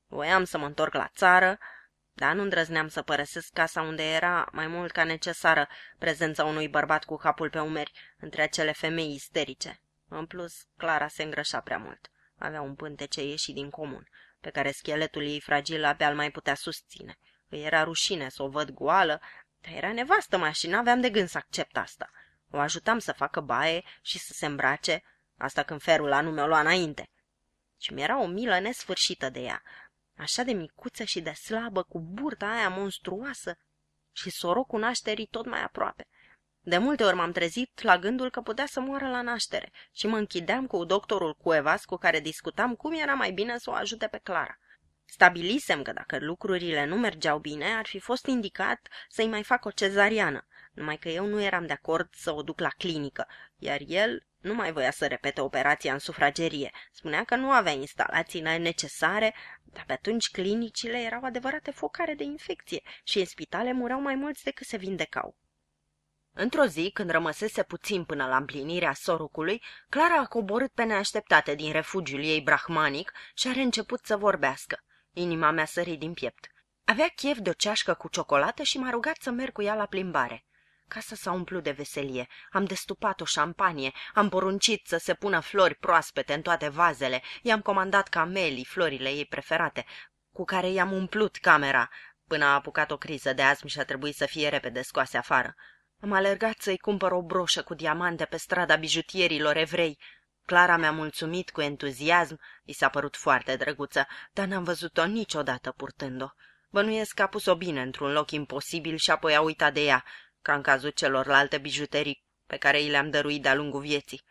Voiam să mă întorc la țară, dar nu îndrăzneam să părăsesc casa unde era mai mult ca necesară prezența unui bărbat cu capul pe umeri între acele femei isterice. În plus, Clara se îngrășa prea mult. Avea un ce ieși din comun, pe care scheletul ei fragil abia îl mai putea susține. Îi era rușine să o văd goală, dar era nevastă mea și n-aveam de gând să accept asta. O ajutam să facă baie și să se îmbrace, asta când ferul anu mi-o lua înainte. Și mi-era o milă nesfârșită de ea, așa de micuță și de slabă, cu burta aia monstruoasă și sorocul nașterii tot mai aproape. De multe ori m-am trezit la gândul că putea să moară la naștere și mă închideam cu doctorul Cuevas cu care discutam cum era mai bine să o ajute pe Clara. Stabilisem că dacă lucrurile nu mergeau bine, ar fi fost indicat să-i mai fac o cezariană, numai că eu nu eram de acord să o duc la clinică, iar el nu mai voia să repete operația în sufragerie. Spunea că nu avea instalații necesare, dar pe atunci clinicile erau adevărate focare de infecție și în spitale mureau mai mulți decât se vindecau. Într-o zi, când rămăsese puțin până la împlinirea sorocului, Clara a coborât pe neașteptate din refugiul ei brahmanic și a început să vorbească. Inima mea sări din piept. Avea chef de o ceașcă cu ciocolată și m-a rugat să merg cu ea la plimbare. Casa s-a umplut de veselie, am destupat o șampanie, am poruncit să se pună flori proaspete în toate vazele, i-am comandat camelii, florile ei preferate, cu care i-am umplut camera, până a apucat o criză de azm și a trebuit să fie repede scoase afară. Am alergat să-i cumpăr o broșă cu diamante pe strada bijutierilor evrei. Clara mi-a mulțumit cu entuziasm, i s-a părut foarte drăguță, dar n-am văzut-o niciodată purtând-o. Bănuiesc că a pus-o bine într-un loc imposibil și apoi a uitat de ea, ca în cazul celorlalte bijuterii pe care i le-am dăruit de-a lungul vieții.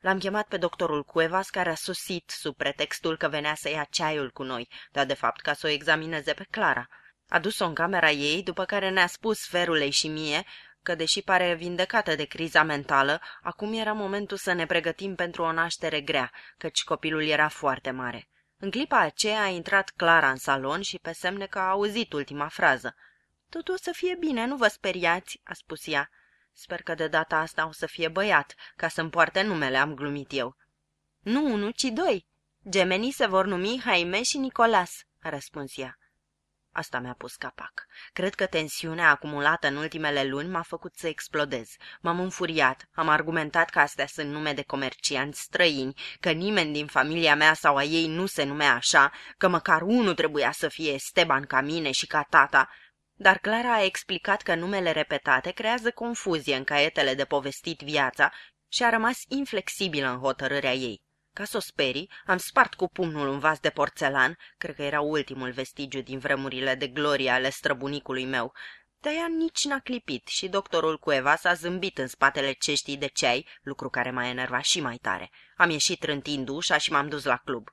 L-am chemat pe doctorul Cuevas, care a susit sub pretextul că venea să ia ceaiul cu noi, dar de fapt ca să o examineze pe Clara. A dus-o în camera ei, după care ne-a spus ferulei și mie că, deși pare vindecată de criza mentală, acum era momentul să ne pregătim pentru o naștere grea, căci copilul era foarte mare. În clipa aceea a intrat Clara în salon și pe semne că a auzit ultima frază. Totul o să fie bine, nu vă speriați," a spus ea. Sper că de data asta o să fie băiat, ca să-mi poarte numele, am glumit eu." Nu unu, ci doi. Gemenii se vor numi Haime și Nicolas," a răspuns ea. Asta mi-a pus capac. Cred că tensiunea acumulată în ultimele luni m-a făcut să explodez. M-am înfuriat, am argumentat că astea sunt nume de comercianți străini, că nimeni din familia mea sau a ei nu se numea așa, că măcar unul trebuia să fie Esteban ca mine și ca tata. Dar Clara a explicat că numele repetate creează confuzie în caietele de povestit viața și a rămas inflexibilă în hotărârea ei. Ca să o sperii, am spart cu pumnul un vas de porțelan, cred că era ultimul vestigiu din vremurile de glorie ale străbunicului meu, dar ea nici n-a clipit și doctorul Cueva s-a zâmbit în spatele ceștii de ceai, lucru care m-a enervat și mai tare. Am ieșit rântind ușa și m-am dus la club.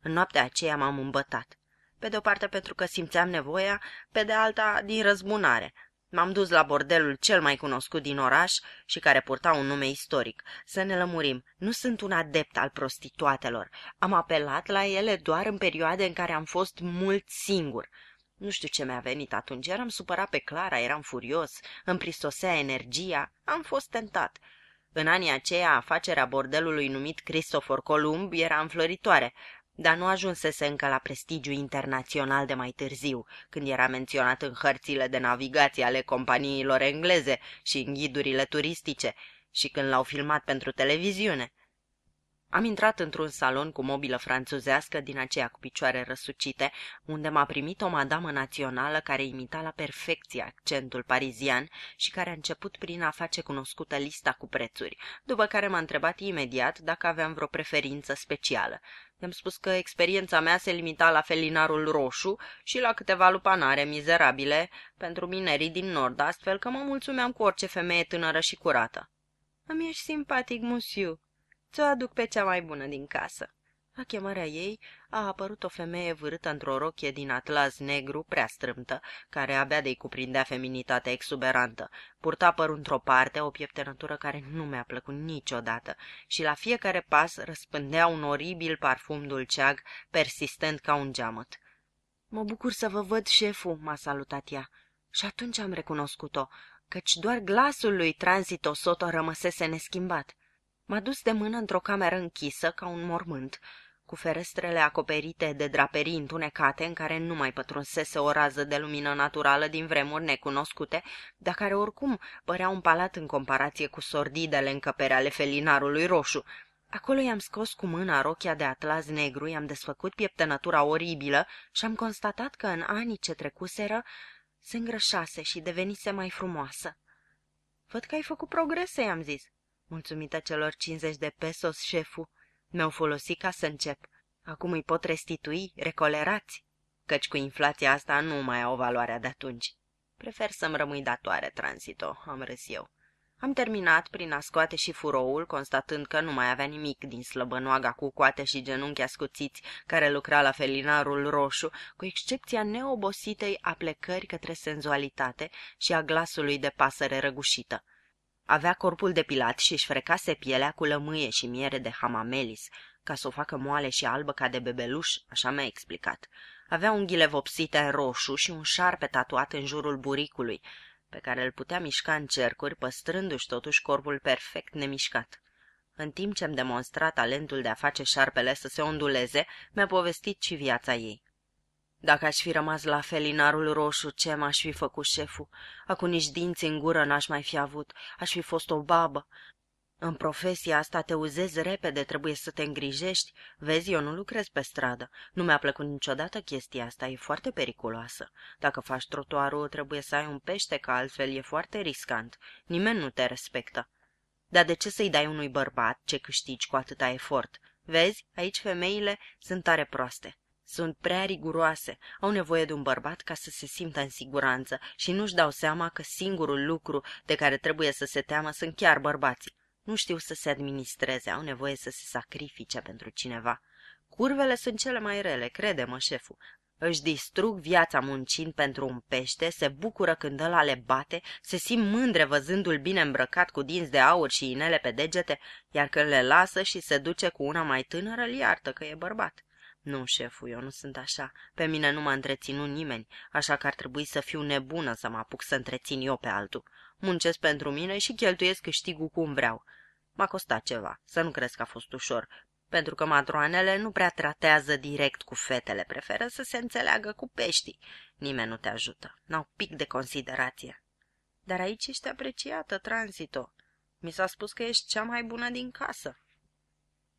În noaptea aceea m-am îmbătat. Pe de o parte pentru că simțeam nevoia, pe de alta din răzbunare. M-am dus la bordelul cel mai cunoscut din oraș și care purta un nume istoric. Să ne lămurim, nu sunt un adept al prostituatelor. Am apelat la ele doar în perioade în care am fost mult singur. Nu știu ce mi-a venit atunci, eram supărat pe Clara, eram furios, îmi prisosea energia, am fost tentat. În anii aceia, afacerea bordelului numit Christopher Columb era înfloritoare dar nu ajunsese încă la prestigiu internațional de mai târziu, când era menționat în hărțile de navigație ale companiilor engleze și în ghidurile turistice și când l-au filmat pentru televiziune. Am intrat într-un salon cu mobilă franțuzească din aceea cu picioare răsucite, unde m-a primit o madamă națională care imita la perfecție accentul parizian și care a început prin a face cunoscută lista cu prețuri, după care m-a întrebat imediat dacă aveam vreo preferință specială. Mi-am spus că experiența mea se limita la felinarul roșu și la câteva lupanare mizerabile pentru minerii din nord, astfel că mă mulțumeam cu orice femeie tânără și curată. Îmi ești simpatic, musiu. Ți-o aduc pe cea mai bună din casă. La chemarea ei a apărut o femeie vârâtă într-o rochie din atlas negru prea strâmtă, care abia de-i cuprindea feminitatea exuberantă. Purta păr într-o parte, o pieptănătură care nu mi-a plăcut niciodată, și la fiecare pas răspândea un oribil parfum dulceag, persistent ca un geamăt. Mă bucur să vă văd, șeful," m-a salutat ea. Și atunci am recunoscut-o, căci doar glasul lui Transito Soto rămăsese neschimbat. M-a dus de mână într-o cameră închisă, ca un mormânt, cu ferestrele acoperite de draperii întunecate în care nu mai pătrunsese o rază de lumină naturală din vremuri necunoscute, dar care oricum părea un palat în comparație cu sordidele încăpere ale felinarului roșu. Acolo i-am scos cu mâna rochia de atlas negru, i-am desfăcut pieptănătura oribilă și am constatat că în anii ce trecuseră se îngrășase și devenise mai frumoasă. Văd că ai făcut progrese," i-am zis, mulțumită celor cincizeci de pesos, șeful. Mi-au folosit ca să încep. Acum îi pot restitui, recolerați, căci cu inflația asta nu mai au valoarea de atunci. Prefer să-mi rămâi datoare, transito, am râs eu. Am terminat prin a scoate și furoul, constatând că nu mai avea nimic din slăbănoaga cu coate și genunchi ascuțiți care lucra la felinarul roșu, cu excepția neobositei plecări către senzualitate și a glasului de pasăre răgușită. Avea corpul depilat și își frecase pielea cu lămâie și miere de hamamelis, ca să o facă moale și albă ca de bebeluș, așa mi-a explicat. Avea unghiile vopsite roșu și un șarpe tatuat în jurul buricului, pe care îl putea mișca în cercuri, păstrându-și totuși corpul perfect nemișcat. În timp ce îmi demonstra talentul de a face șarpele să se onduleze, mi-a povestit și viața ei. Dacă aș fi rămas la felinarul roșu, ce m-aș fi făcut șeful? Acum nici dinți în gură n-aș mai fi avut, aș fi fost o babă. În profesia asta te uzezi repede, trebuie să te îngrijești. Vezi, eu nu lucrez pe stradă. Nu mi-a plăcut niciodată chestia asta, e foarte periculoasă. Dacă faci trotuarul, trebuie să ai un pește, că altfel e foarte riscant. Nimeni nu te respectă. Dar de ce să-i dai unui bărbat ce câștigi cu atâta efort? Vezi, aici femeile sunt tare proaste. Sunt prea riguroase, au nevoie de un bărbat ca să se simtă în siguranță și nu-și dau seama că singurul lucru de care trebuie să se teamă sunt chiar bărbații. Nu știu să se administreze, au nevoie să se sacrifice pentru cineva. Curvele sunt cele mai rele, crede-mă, șeful. Își distrug viața muncind pentru un pește, se bucură când ăla le bate, se simt mândre văzându-l bine îmbrăcat cu dinți de aur și inele pe degete, iar când le lasă și se duce cu una mai tânără, îl iartă că e bărbat. Nu, șeful, eu nu sunt așa. Pe mine nu m-a întreținut nimeni, așa că ar trebui să fiu nebună să mă apuc să întrețin eu pe altul. Muncesc pentru mine și cheltuiesc câștigul cum vreau. M-a costat ceva, să nu crezi că a fost ușor, pentru că matroanele nu prea tratează direct cu fetele, preferă să se înțeleagă cu peștii. Nimeni nu te ajută, n-au pic de considerație. Dar aici ești apreciată, transito. Mi s-a spus că ești cea mai bună din casă.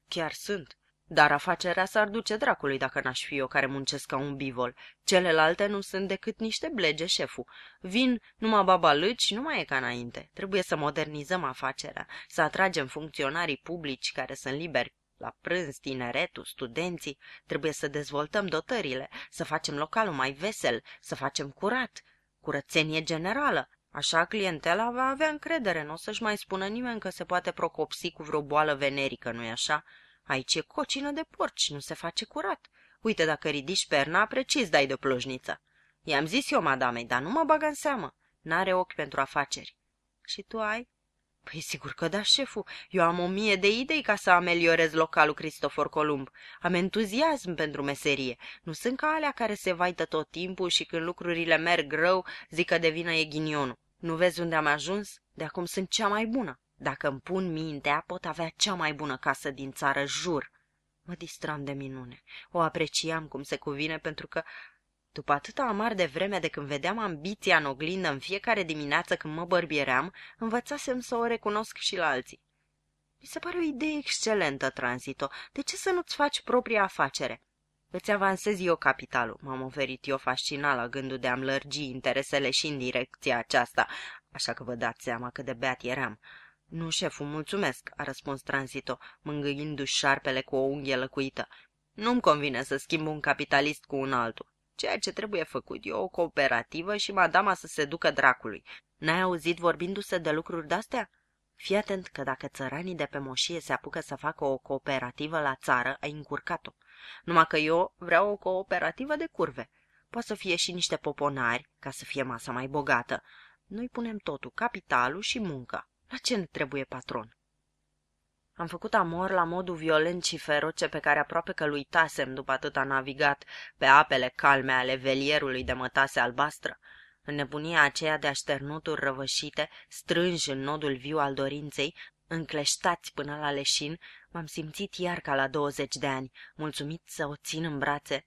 Chiar sunt, dar afacerea s-ar duce dracului dacă n-aș fi eu care muncesc ca un bivol. Celelalte nu sunt decât niște blege, șeful. Vin numai babalâci și nu mai e ca înainte. Trebuie să modernizăm afacerea, să atragem funcționarii publici care sunt liberi la prânz, tineretul, studenții, trebuie să dezvoltăm dotările, să facem localul mai vesel, să facem curat, curățenie generală. Așa clientela va avea încredere, nu o să-și mai spună nimeni că se poate procopsi cu vreo boală venerică, nu-i așa? Aici e cocină de porci, nu se face curat. Uite, dacă ridici perna, precis dai de plojniță. I-am zis eu, madamei, dar nu mă bagă în seamă. N-are ochi pentru afaceri. Și tu ai? Păi sigur că da, șeful. Eu am o mie de idei ca să ameliorez localul Cristofor Columb. Am entuziasm pentru meserie. Nu sunt ca alea care se vaită tot timpul și când lucrurile merg rău, zic că de e ghinionul. Nu vezi unde am ajuns? De acum sunt cea mai bună. Dacă îmi pun mintea, pot avea cea mai bună casă din țară, jur. Mă distram de minune. O apreciam cum se cuvine pentru că, după atâta amar de vreme de când vedeam ambiția în oglindă în fiecare dimineață când mă bărbieream, învățasem să o recunosc și la alții. Mi se pare o idee excelentă, Transito. De ce să nu-ți faci propria afacere? Îți avansez eu capitalul. M-am oferit eu fascinat la gândul de a-mi lărgi interesele și în direcția aceasta, așa că vă dați seama cât de beat eram. Nu, șeful, mulțumesc, a răspuns Transito, mângâindu-și șarpele cu o unghie lăcuită. Nu-mi convine să schimb un capitalist cu un altul. Ceea ce trebuie făcut eu, o cooperativă și madama să se ducă dracului. N-ai auzit vorbindu-se de lucruri de-astea? Fii atent că dacă țăranii de pe moșie se apucă să facă o cooperativă la țară, ai încurcat-o. Numai că eu vreau o cooperativă de curve. Poate să fie și niște poponari, ca să fie masa mai bogată. Noi punem totul, capitalul și munca. La ce ne trebuie patron? Am făcut amor la modul violent și feroce pe care aproape că-l uitasem după atât a navigat pe apele calme ale velierului de mătase albastră, în nebunia aceea de așternuturi răvășite, strânși în nodul viu al dorinței, încleștați până la leșin, m-am simțit iar ca la douăzeci de ani, mulțumit să o țin în brațe,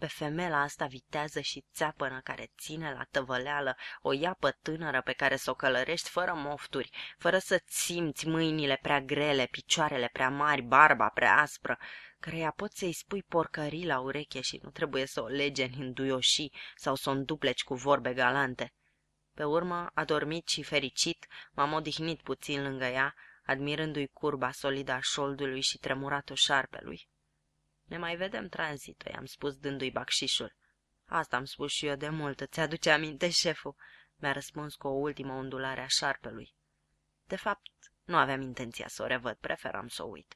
pe femela asta vitează și țeapănă care ține la tăvăleală o iapă tânără pe care să o călărești fără mofturi, fără să simți mâinile prea grele, picioarele prea mari, barba prea aspră, căreia poți să-i spui porcării la ureche și nu trebuie să o lege în hinduioșii sau să o îndupleci cu vorbe galante. Pe urmă, adormit și fericit, m-am odihnit puțin lângă ea, admirându-i curba solidă a șoldului și tremuratul șarpelui. Ne mai vedem tranzită, i-am spus dându-i bacșișul. Asta am spus și eu de mult, îți aduce aminte șeful, mi-a răspuns cu o ultimă undulare a șarpelui. De fapt, nu aveam intenția să o revăd, preferam să o uit.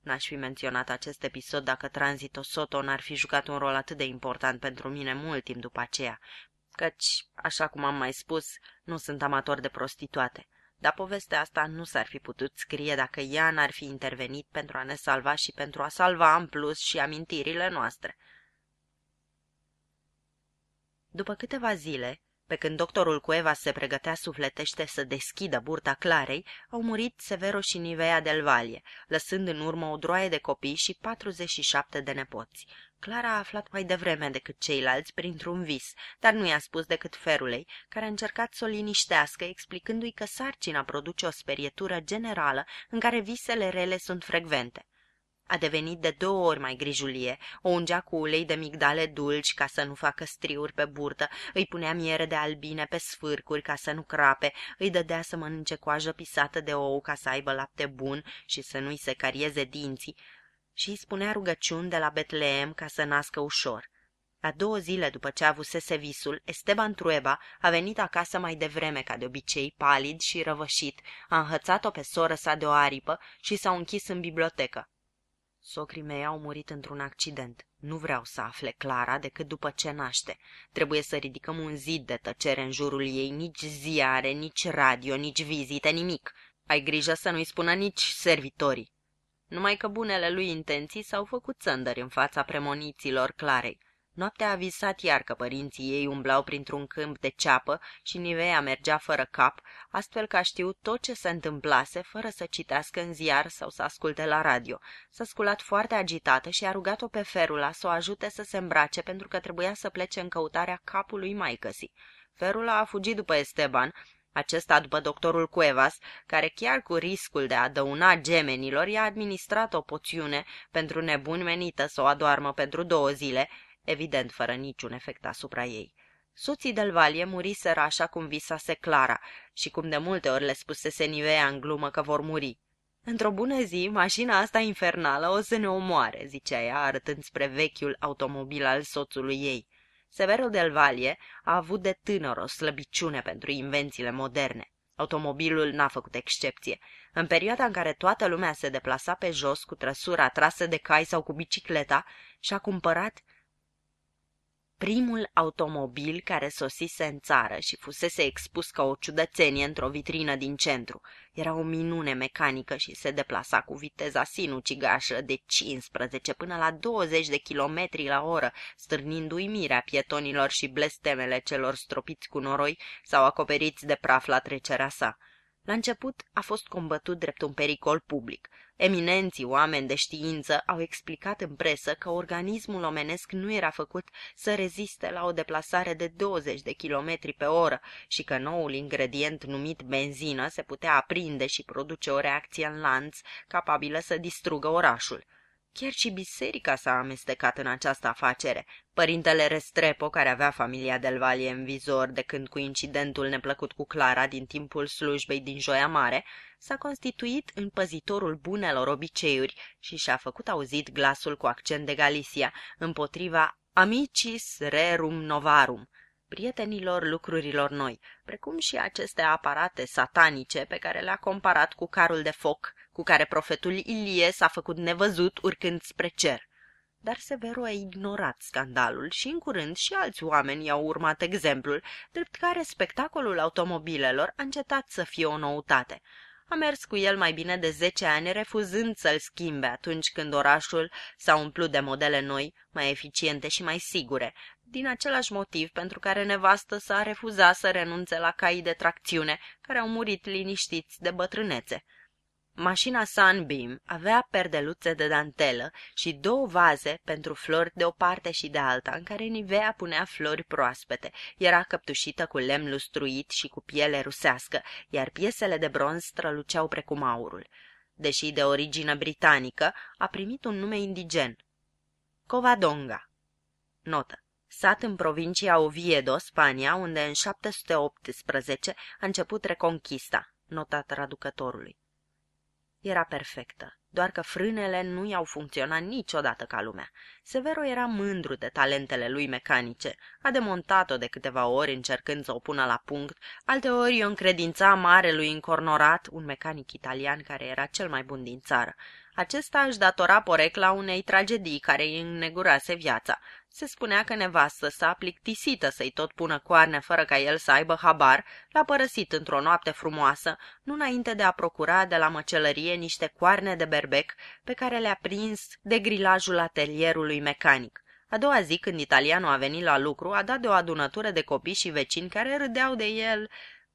N-aș fi menționat acest episod dacă Tranzito Soto n-ar fi jucat un rol atât de important pentru mine mult timp după aceea, căci, așa cum am mai spus, nu sunt amator de prostituate. Dar povestea asta nu s-ar fi putut scrie dacă ea n-ar fi intervenit pentru a ne salva și pentru a salva în plus și amintirile noastre. După câteva zile, pe când doctorul Cueva se pregătea sufletește să deschidă burta Clarei, au murit Severo și Nivea del Valle, lăsând în urmă o droaie de copii și 47 de nepoți. Clara a aflat mai devreme decât ceilalți printr-un vis, dar nu i-a spus decât ferulei, care a încercat să o liniștească, explicându-i că sarcina produce o sperietură generală în care visele rele sunt frecvente. A devenit de două ori mai grijulie, o ungea cu ulei de migdale dulci ca să nu facă striuri pe burtă, îi punea miere de albine pe sfârcuri ca să nu crape, îi dădea să mănânce coajă pisată de ou ca să aibă lapte bun și să nu-i se carieze dinții, și îi spunea rugăciuni de la Betleem ca să nască ușor. La două zile după ce avusese visul, Esteban Trueba a venit acasă mai devreme ca de obicei, palid și răvășit, a înhățat-o pe soră sa de o aripă și s-au închis în bibliotecă. Socrii mei au murit într-un accident. Nu vreau să afle Clara decât după ce naște. Trebuie să ridicăm un zid de tăcere în jurul ei, nici ziare, nici radio, nici vizite, nimic. Ai grijă să nu-i spună nici servitorii numai că bunele lui intenții s-au făcut țăndări în fața premoniților clarei. Noaptea a visat iar că părinții ei umblau printr-un câmp de ceapă și Nivea mergea fără cap, astfel că a știut tot ce se întâmplase fără să citească în ziar sau să asculte la radio. S-a sculat foarte agitată și a rugat-o pe Ferula să o ajute să se îmbrace pentru că trebuia să plece în căutarea capului maicăsii. Ferula a fugit după Esteban, acesta, după doctorul Cuevas, care chiar cu riscul de a dăuna gemenilor, i-a administrat o poțiune pentru nebun menită să o adoarmă pentru două zile, evident fără niciun efect asupra ei. Soții del Valie muriseră așa cum visase Clara și cum de multe ori le spusese Nivea în glumă că vor muri. Într-o bună zi, mașina asta infernală o să ne omoare," zicea ea, arătând spre vechiul automobil al soțului ei. Severo Del Valle a avut de tânăr o slăbiciune pentru invențiile moderne. Automobilul n-a făcut excepție. În perioada în care toată lumea se deplasa pe jos cu trăsura trasă de cai sau cu bicicleta, și-a cumpărat primul automobil care sosise în țară și fusese expus ca o ciudățenie într-o vitrină din centru. Era o minune mecanică și se deplasa cu viteza sinucigașă de 15 până la 20 de kilometri la oră, stârnind uimirea pietonilor și blestemele celor stropiți cu noroi sau acoperiți de praf la trecerea sa. La început a fost combătut drept un pericol public. Eminenții oameni de știință au explicat în presă că organismul omenesc nu era făcut să reziste la o deplasare de 20 de km pe oră și că noul ingredient numit benzină se putea aprinde și produce o reacție în lanț capabilă să distrugă orașul. Chiar și biserica s-a amestecat în această afacere. Părintele Restrepo, care avea familia Del Valle în vizor de când cu incidentul neplăcut cu Clara din timpul slujbei din Joia Mare, s-a constituit în păzitorul bunelor obiceiuri și și-a făcut auzit glasul cu accent de Galicia împotriva Amicis Rerum Novarum, prietenilor lucrurilor noi, precum și aceste aparate satanice pe care le-a comparat cu carul de foc cu care profetul Ilie s-a făcut nevăzut urcând spre cer. Dar Severo a ignorat scandalul și în curând și alți oameni i-au urmat exemplul, drept care spectacolul automobilelor a încetat să fie o noutate. A mers cu el mai bine de zece ani, refuzând să-l schimbe atunci când orașul s-a umplut de modele noi, mai eficiente și mai sigure, din același motiv pentru care nevastă s-a refuzat să renunțe la caii de tracțiune, care au murit liniștiți de bătrânețe. Mașina Sunbeam avea perdeluțe de dantelă și două vaze pentru flori de o parte și de alta, în care Nivea punea flori proaspete. Era căptușită cu lemn lustruit și cu piele rusească, iar piesele de bronz străluceau precum aurul. Deși de origine britanică, a primit un nume indigen. Covadonga. Notă sat în provincia Oviedo, Spania, unde în 718 a început Reconquista, Nota traducătorului. Era perfectă, doar că frânele nu i-au funcționat niciodată ca lumea. Severo era mândru de talentele lui mecanice, a demontat-o de câteva ori încercând să o pună la punct, alteori o încredința marelui încornorat, un mecanic italian care era cel mai bun din țară, acesta își datora porecla unei tragedii care îi înnegurase viața. Se spunea că nevastă sa, plictisită să-i tot pună coarne fără ca el să aibă habar, l-a părăsit într-o noapte frumoasă, nu înainte de a procura de la măcelărie niște coarne de berbec pe care le-a prins de grilajul atelierului mecanic. A doua zi, când italianul a venit la lucru, a dat de o adunătură de copii și vecini care râdeau de el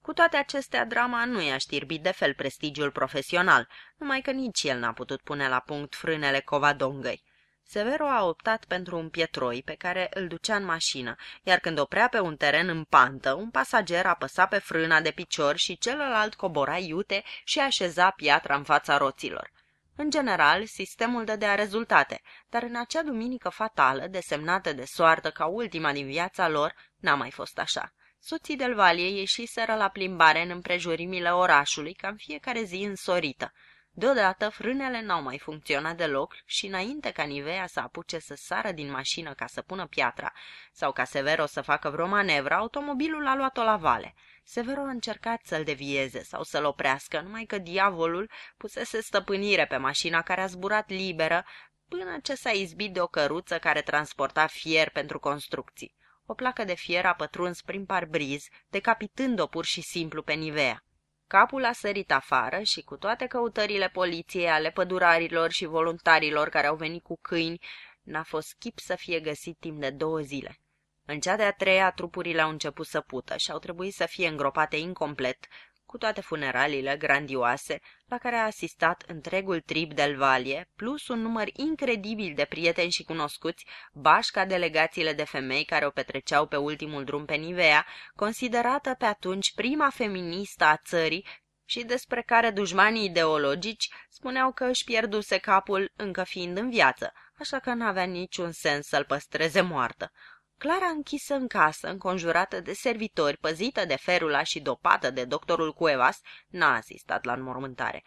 cu toate acestea, drama nu i-a știrbit de fel prestigiul profesional, numai că nici el n-a putut pune la punct frânele covadongăi. Severo a optat pentru un pietroi pe care îl ducea în mașină, iar când oprea pe un teren în pantă, un pasager apăsa pe frâna de picior și celălalt cobora iute și așeza piatra în fața roților. În general, sistemul dădea rezultate, dar în acea duminică fatală, desemnată de soartă ca ultima din viața lor, n-a mai fost așa. Soții del Valie ieșiseră la plimbare în împrejurimile orașului, cam fiecare zi însorită. Deodată frânele n-au mai funcționat deloc și înainte ca Nivea să apuce să sară din mașină ca să pună piatra sau ca Severo să facă vreo manevră, automobilul a luat-o la vale. Severo a încercat să-l devieze sau să-l oprească, numai că diavolul pusese stăpânire pe mașina care a zburat liberă până ce s-a izbit de o căruță care transporta fier pentru construcții. O placă de fier a pătruns prin parbriz, decapitând-o pur și simplu pe Nivea. Capul a sărit afară și cu toate căutările poliției ale pădurarilor și voluntarilor care au venit cu câini, n-a fost chip să fie găsit timp de două zile. În cea de-a treia, trupurile au început să pută și au trebuit să fie îngropate incomplet cu toate funeraliile grandioase la care a asistat întregul trib del Valie, plus un număr incredibil de prieteni și cunoscuți, bașca delegațiile de femei care o petreceau pe ultimul drum pe Nivea, considerată pe atunci prima feministă a țării și despre care dușmanii ideologici spuneau că își pierduse capul încă fiind în viață, așa că n-avea niciun sens să-l păstreze moartă. Clara închisă în casă, înconjurată de servitori, păzită de ferula și dopată de doctorul Cuevas, n-a asistat la înmormântare.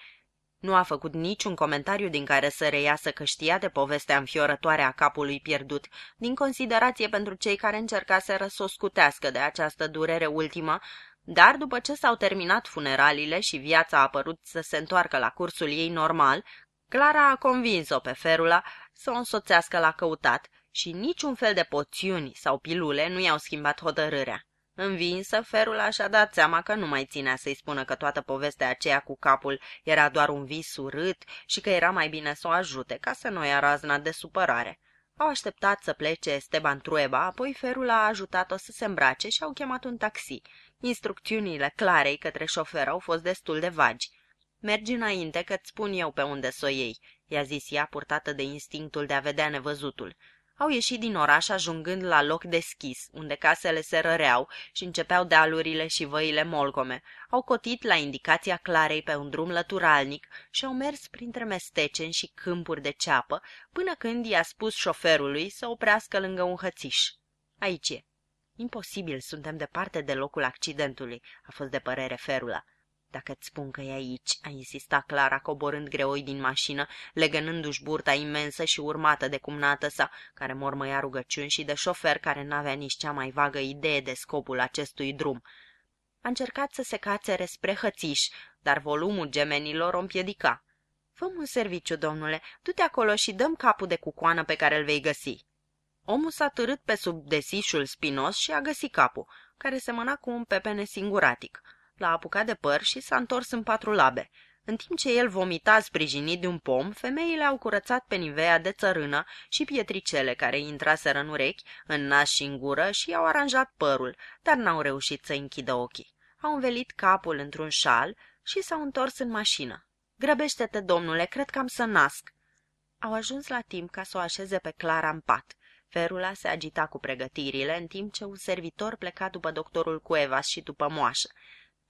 Nu a făcut niciun comentariu din care să reiasă că știa de povestea înfiorătoare a capului pierdut, din considerație pentru cei care încerca să o scutească de această durere ultimă, dar după ce s-au terminat funeralile și viața a apărut să se întoarcă la cursul ei normal, Clara a convins-o pe Ferula să o însoțească la căutat – și niciun fel de poțiuni sau pilule nu i-au schimbat hotărârea. Învinsă, Ferul așa dat seama că nu mai ținea să-i spună că toată povestea aceea cu capul era doar un vis urât și că era mai bine să o ajute ca să nu ia razna de supărare. Au așteptat să plece Esteban Trueba, apoi Ferul a ajutat-o să se îmbrace și au chemat un taxi. Instrucțiunile Clarei către șofer au fost destul de vagi. Mergi înainte că-ți spun eu pe unde să o iei," i-a zis ea, purtată de instinctul de a vedea nevăzutul au ieșit din oraș ajungând la loc deschis, unde casele se răreau și începeau dealurile și văile molcome. Au cotit la indicația Clarei pe un drum lăturalnic și au mers printre mesteceni și câmpuri de ceapă, până când i-a spus șoferului să oprească lângă un hățiș. Aici e. Imposibil, suntem departe de locul accidentului, a fost de părere Ferula. Dacă îți spun că e aici, a insistat Clara, coborând greoi din mașină, legănându-și burta imensă și urmată de cumnată sa, care mormăia rugăciuni și de șofer care n-avea nici cea mai vagă idee de scopul acestui drum. A încercat să se cațere spre hățiș, dar volumul gemenilor o împiedica. fă un serviciu, domnule, du-te acolo și dăm capul de cucoană pe care îl vei găsi." Omul s-a târât pe sub desișul spinos și a găsit capul, care semăna cu un pepene singuratic – l-a apucat de păr și s-a întors în patru labe. În timp ce el vomita sprijinit de un pom, femeile au curățat pe nivea de țărână și pietricele care intraseră în urechi, în nas și în gură și i-au aranjat părul, dar n-au reușit să închidă ochii. Au învelit capul într-un șal și s-au întors în mașină. Grăbește-te, domnule, cred că am să nasc." Au ajuns la timp ca să o așeze pe Clara în pat. Ferula se agita cu pregătirile, în timp ce un servitor pleca după doctorul Cuevas și după moașă.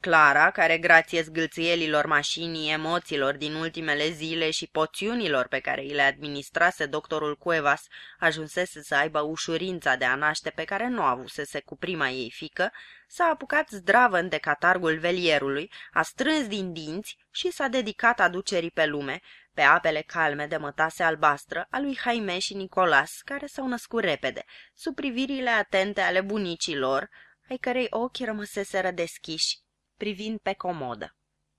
Clara, care grație zgâlțielilor mașinii, emoțiilor din ultimele zile și poțiunilor pe care îi le administrase doctorul Cuevas, ajunsese să aibă ușurința de a naște pe care nu avusese cu prima ei fică, s-a apucat zdravă de catargul velierului, a strâns din dinți și s-a dedicat aducerii pe lume, pe apele calme de mătase albastră a lui Jaime și Nicolas, care s-au născut repede, sub privirile atente ale bunicilor, ai cărei ochi rămăseseră deschiși privind pe comodă.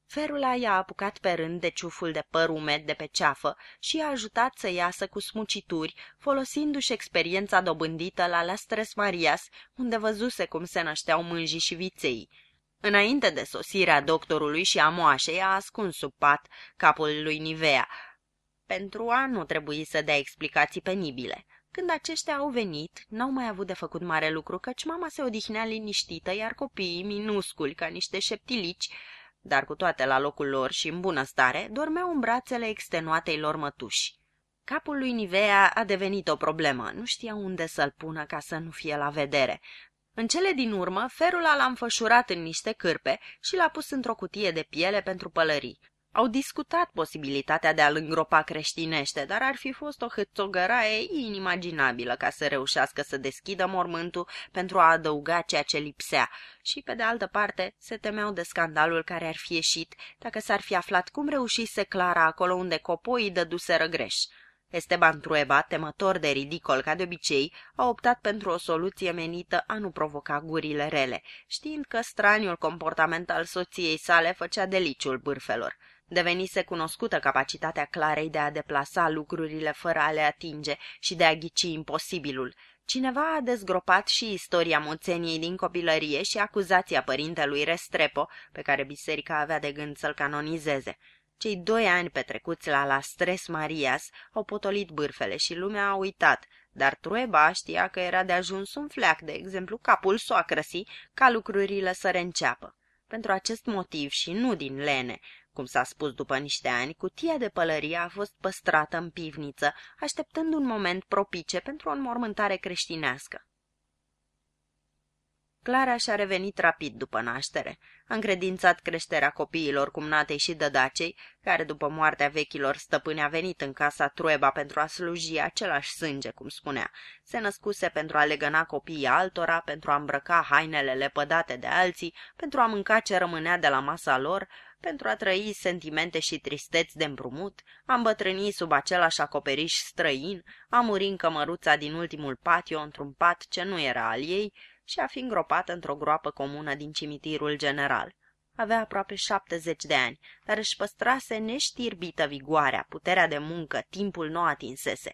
Ferula i-a apucat pe rând de ciuful de păr umed de pe ceafă și i-a ajutat să iasă cu smucituri, folosindu-și experiența dobândită la Las Tres Marias, unde văzuse cum se nășteau mânjii și viței. Înainte de sosirea doctorului și a moașei, a ascuns sub pat capul lui Nivea, pentru a nu trebui să dea explicații penibile. Când aceștia au venit, n-au mai avut de făcut mare lucru, căci mama se odihnea liniștită, iar copiii, minusculi ca niște șeptilici, dar cu toate la locul lor și în bună stare, dormeau în brațele extenuatei lor mătuși. Capul lui Nivea a devenit o problemă, nu știa unde să-l pună ca să nu fie la vedere. În cele din urmă, ferula l-a înfășurat în niște cârpe și l-a pus într-o cutie de piele pentru pălării. Au discutat posibilitatea de a-l îngropa creștinește, dar ar fi fost o hățogăraie inimaginabilă ca să reușească să deschidă mormântul pentru a adăuga ceea ce lipsea și, pe de altă parte, se temeau de scandalul care ar fi ieșit dacă s-ar fi aflat cum reușise Clara acolo unde copoii dăduseră greș. Esteban Trueba, temător de ridicol ca de obicei, a optat pentru o soluție menită a nu provoca gurile rele, știind că straniul comportament al soției sale făcea deliciul bârfelor. Devenise cunoscută capacitatea Clarei de a deplasa lucrurile fără a le atinge și de a ghici imposibilul. Cineva a dezgropat și istoria moțeniei din copilărie și acuzația părintelui Restrepo, pe care biserica avea de gând să-l canonizeze. Cei doi ani petrecuți la la Stres Marias au potolit bârfele și lumea a uitat, dar Trueba știa că era de ajuns un fleac, de exemplu capul soacrăsii, ca lucrurile să reînceapă. Pentru acest motiv și nu din lene, cum s-a spus după niște ani, cutia de pălărie a fost păstrată în pivniță, așteptând un moment propice pentru o înmormântare creștinească. Clara și-a revenit rapid după naștere. A încredințat creșterea copiilor cumnatei și dădacei, care după moartea vechilor stăpâni a venit în casa Trueba pentru a sluji același sânge, cum spunea. Se născuse pentru a legăna copiii altora, pentru a îmbrăca hainele lepădate de alții, pentru a mânca ce rămânea de la masa lor, pentru a trăi sentimente și tristeți de împrumut, a îmbătrâni sub același acoperiș străin, a muri în cămăruța din ultimul patio într-un pat ce nu era al ei și a fi îngropată într-o groapă comună din cimitirul general. Avea aproape 70 de ani, dar își păstrase neștirbită vigoarea, puterea de muncă, timpul nu atinsese.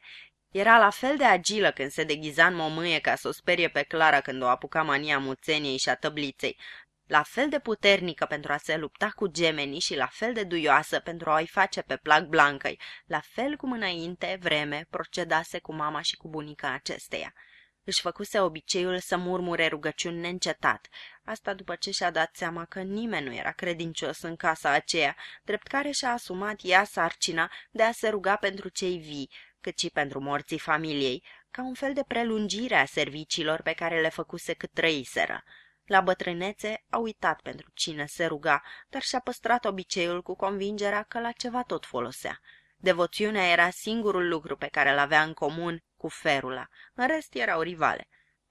Era la fel de agilă când se deghiza în momâie ca să o sperie pe Clara când o apuca mania muțeniei și a tăbliței, la fel de puternică pentru a se lupta cu gemenii și la fel de duioasă pentru a-i face pe plac blancăi, la fel cum înainte vreme procedase cu mama și cu bunica acesteia. Își făcuse obiceiul să murmure rugăciuni neîncetat, asta după ce și-a dat seama că nimeni nu era credincios în casa aceea, drept care și-a asumat ea sarcina de a se ruga pentru cei vii, cât și pentru morții familiei, ca un fel de prelungire a serviciilor pe care le făcuse cât trăiseră. La bătrânețe a uitat pentru cine se ruga, dar și-a păstrat obiceiul cu convingerea că la ceva tot folosea. Devoțiunea era singurul lucru pe care l-avea în comun cu ferula, în rest erau rivale.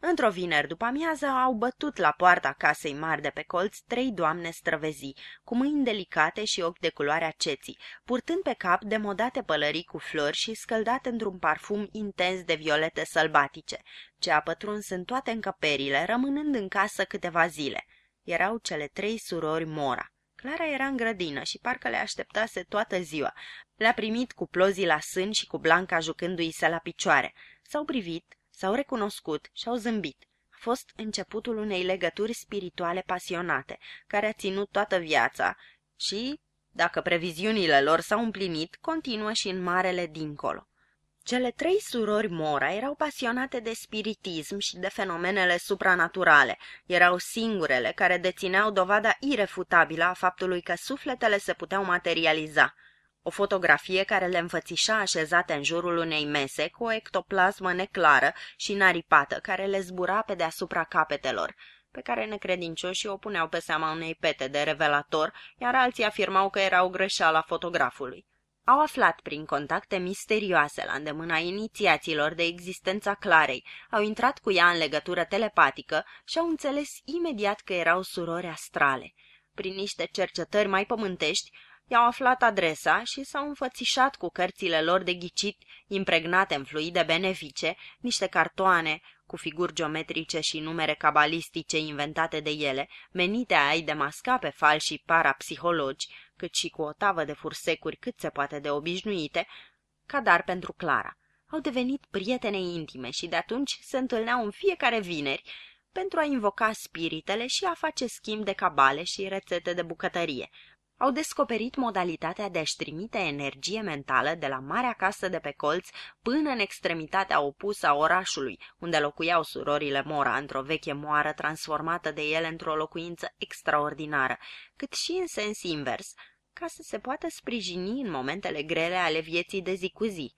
Într-o vineri după amiază au bătut la poarta casei mari de pe colț trei doamne străvezi, cu mâini delicate și ochi de culoarea ceții, purtând pe cap demodate pălării cu flori și scăldate într-un parfum intens de violete sălbatice, ce a pătruns în toate încăperile, rămânând în casă câteva zile. Erau cele trei surori Mora. Clara era în grădină și parcă le așteptase toată ziua. Le-a primit cu plozii la sân și cu Blanca jucându-i se la picioare. S-au privit, S-au recunoscut și au zâmbit. A fost începutul unei legături spirituale pasionate, care a ținut toată viața și, dacă previziunile lor s-au împlinit, continuă și în marele dincolo. Cele trei surori Mora erau pasionate de spiritism și de fenomenele supranaturale. Erau singurele care dețineau dovada irefutabilă a faptului că sufletele se puteau materializa – o fotografie care le înfățișa așezate în jurul unei mese cu o ectoplasmă neclară și naripată care le zbura pe deasupra capetelor, pe care necredincioșii o puneau pe seama unei pete de revelator, iar alții afirmau că erau greșeala fotografului. Au aflat prin contacte misterioase la îndemâna inițiațiilor de existența Clarei, au intrat cu ea în legătură telepatică și au înțeles imediat că erau surori astrale. Prin niște cercetări mai pământești, i-au aflat adresa și s-au înfățișat cu cărțile lor de ghicit, impregnate în fluide benefice, niște cartoane cu figuri geometrice și numere cabalistice inventate de ele, menite a-i demasca pe falșii parapsihologi, cât și cu o tavă de fursecuri cât se poate de obișnuite, ca dar pentru Clara. Au devenit prietene intime și de atunci se întâlneau în fiecare vineri pentru a invoca spiritele și a face schimb de cabale și rețete de bucătărie, au descoperit modalitatea de a-și trimite energie mentală de la marea casă de pe colț până în extremitatea opusă a orașului, unde locuiau surorile Mora într-o veche moară transformată de ele într-o locuință extraordinară, cât și în sens invers, ca să se poată sprijini în momentele grele ale vieții de zi cu zi –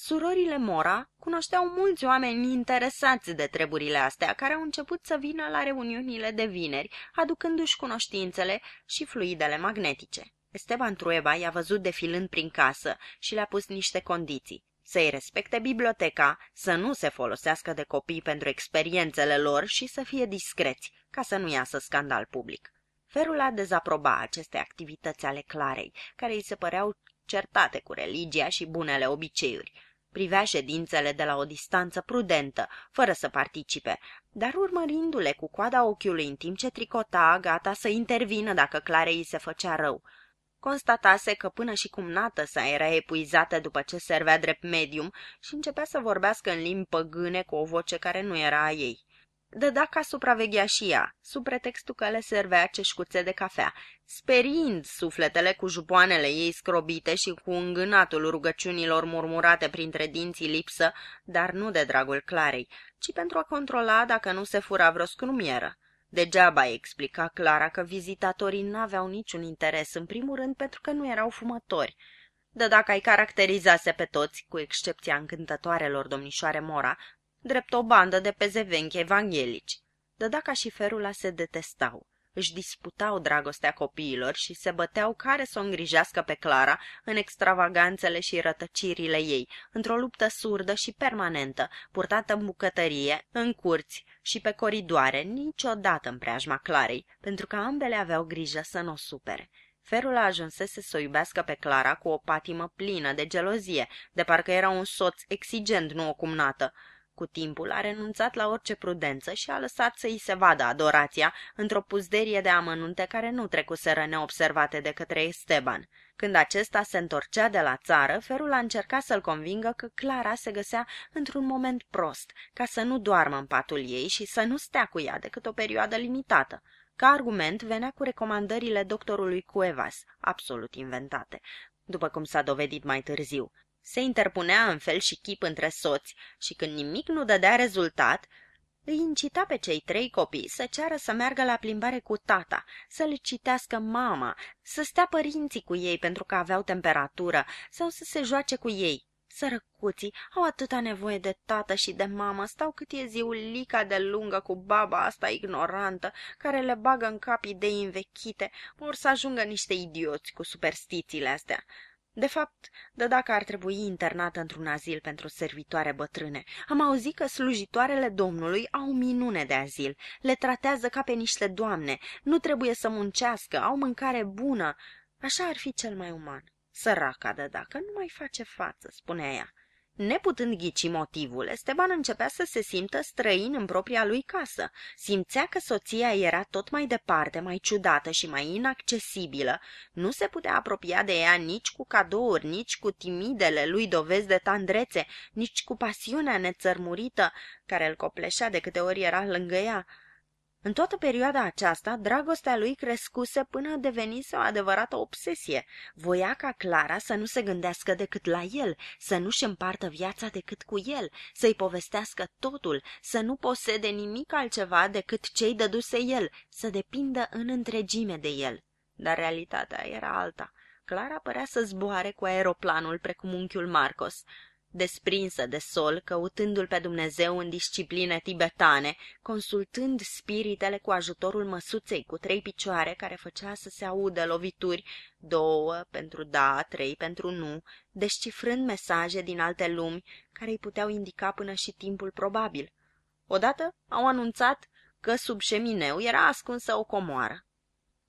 Surorile Mora cunoșteau mulți oameni interesați de treburile astea, care au început să vină la reuniunile de vineri, aducându-și cunoștințele și fluidele magnetice. Esteban Trueba i-a văzut defilând prin casă și le-a pus niște condiții. Să-i respecte biblioteca, să nu se folosească de copii pentru experiențele lor și să fie discreți, ca să nu iasă scandal public. Ferul a dezaproba aceste activități ale Clarei, care îi se păreau certate cu religia și bunele obiceiuri. Privea ședințele de la o distanță prudentă, fără să participe, dar urmărindu-le cu coada ochiului în timp ce tricota, gata să intervină dacă Clarei se făcea rău. Constatase că până și cum nată sa era epuizată după ce servea drept medium și începea să vorbească în limbi păgâne cu o voce care nu era a ei dăda ca supraveghea și ea, sub pretextul că le servea ceșcuțe de cafea, sperind sufletele cu jupoanele ei scrobite și cu îngânatul rugăciunilor murmurate printre dinții lipsă, dar nu de dragul Clarei, ci pentru a controla dacă nu se fura vreo scrumieră. Degeaba explica Clara că vizitatorii n-aveau niciun interes, în primul rând pentru că nu erau fumători, de dacă ai caracterizase pe toți, cu excepția încântătoarelor domnișoare Mora, drept o bandă de pezevenchi evanghelici. Dădaca și Ferula se detestau, își disputau dragostea copiilor și se băteau care să o îngrijească pe Clara în extravaganțele și rătăcirile ei, într-o luptă surdă și permanentă, purtată în bucătărie, în curți și pe coridoare, niciodată în preajma Clarei, pentru că ambele aveau grijă să nu o supere. Ferul a ajunsese să o iubească pe Clara cu o patimă plină de gelozie, de parcă era un soț exigent, nu o cumnată. Cu timpul a renunțat la orice prudență și a lăsat să îi se vadă adorația într-o puzderie de amănunte care nu trecuseră neobservate de către Esteban. Când acesta se întorcea de la țară, Ferul a încercat să-l convingă că Clara se găsea într-un moment prost, ca să nu doarmă în patul ei și să nu stea cu ea decât o perioadă limitată. Ca argument venea cu recomandările doctorului Cuevas, absolut inventate, după cum s-a dovedit mai târziu se interpunea în fel și chip între soți și când nimic nu dădea rezultat, îi incita pe cei trei copii să ceară să meargă la plimbare cu tata, să le citească mama, să stea părinții cu ei pentru că aveau temperatură sau să se joace cu ei. Sărăcuții au atâta nevoie de tată și de mamă, stau cât e ziul lica de lungă cu baba asta ignorantă, care le bagă în cap idei învechite, vor să ajungă niște idioți cu superstițiile astea. De fapt, dă dacă ar trebui internată într-un azil pentru servitoare bătrâne. Am auzit că slujitoarele domnului au minune de azil, le tratează ca pe niște doamne, nu trebuie să muncească, au mâncare bună. Așa ar fi cel mai uman. Săraca dăda, dacă nu mai face față, spunea ea. Neputând ghici motivul, Esteban începea să se simtă străin în propria lui casă. Simțea că soția era tot mai departe, mai ciudată și mai inaccesibilă. Nu se putea apropia de ea nici cu cadouri, nici cu timidele lui dovezi de tandrețe, nici cu pasiunea nețărmurită care îl copleșea de câte ori era lângă ea. În toată perioada aceasta, dragostea lui crescuse până devenise o adevărată obsesie. Voia ca Clara să nu se gândească decât la el, să nu-și împartă viața decât cu el, să-i povestească totul, să nu posede nimic altceva decât ce-i dăduse el, să depindă în întregime de el. Dar realitatea era alta. Clara părea să zboare cu aeroplanul precum unchiul Marcos desprinsă de sol, căutându-l pe Dumnezeu în discipline tibetane, consultând spiritele cu ajutorul măsuței cu trei picioare care făcea să se audă lovituri, două pentru da, trei pentru nu, descifrând mesaje din alte lumi care îi puteau indica până și timpul probabil. Odată au anunțat că sub șemineu era ascunsă o comoară.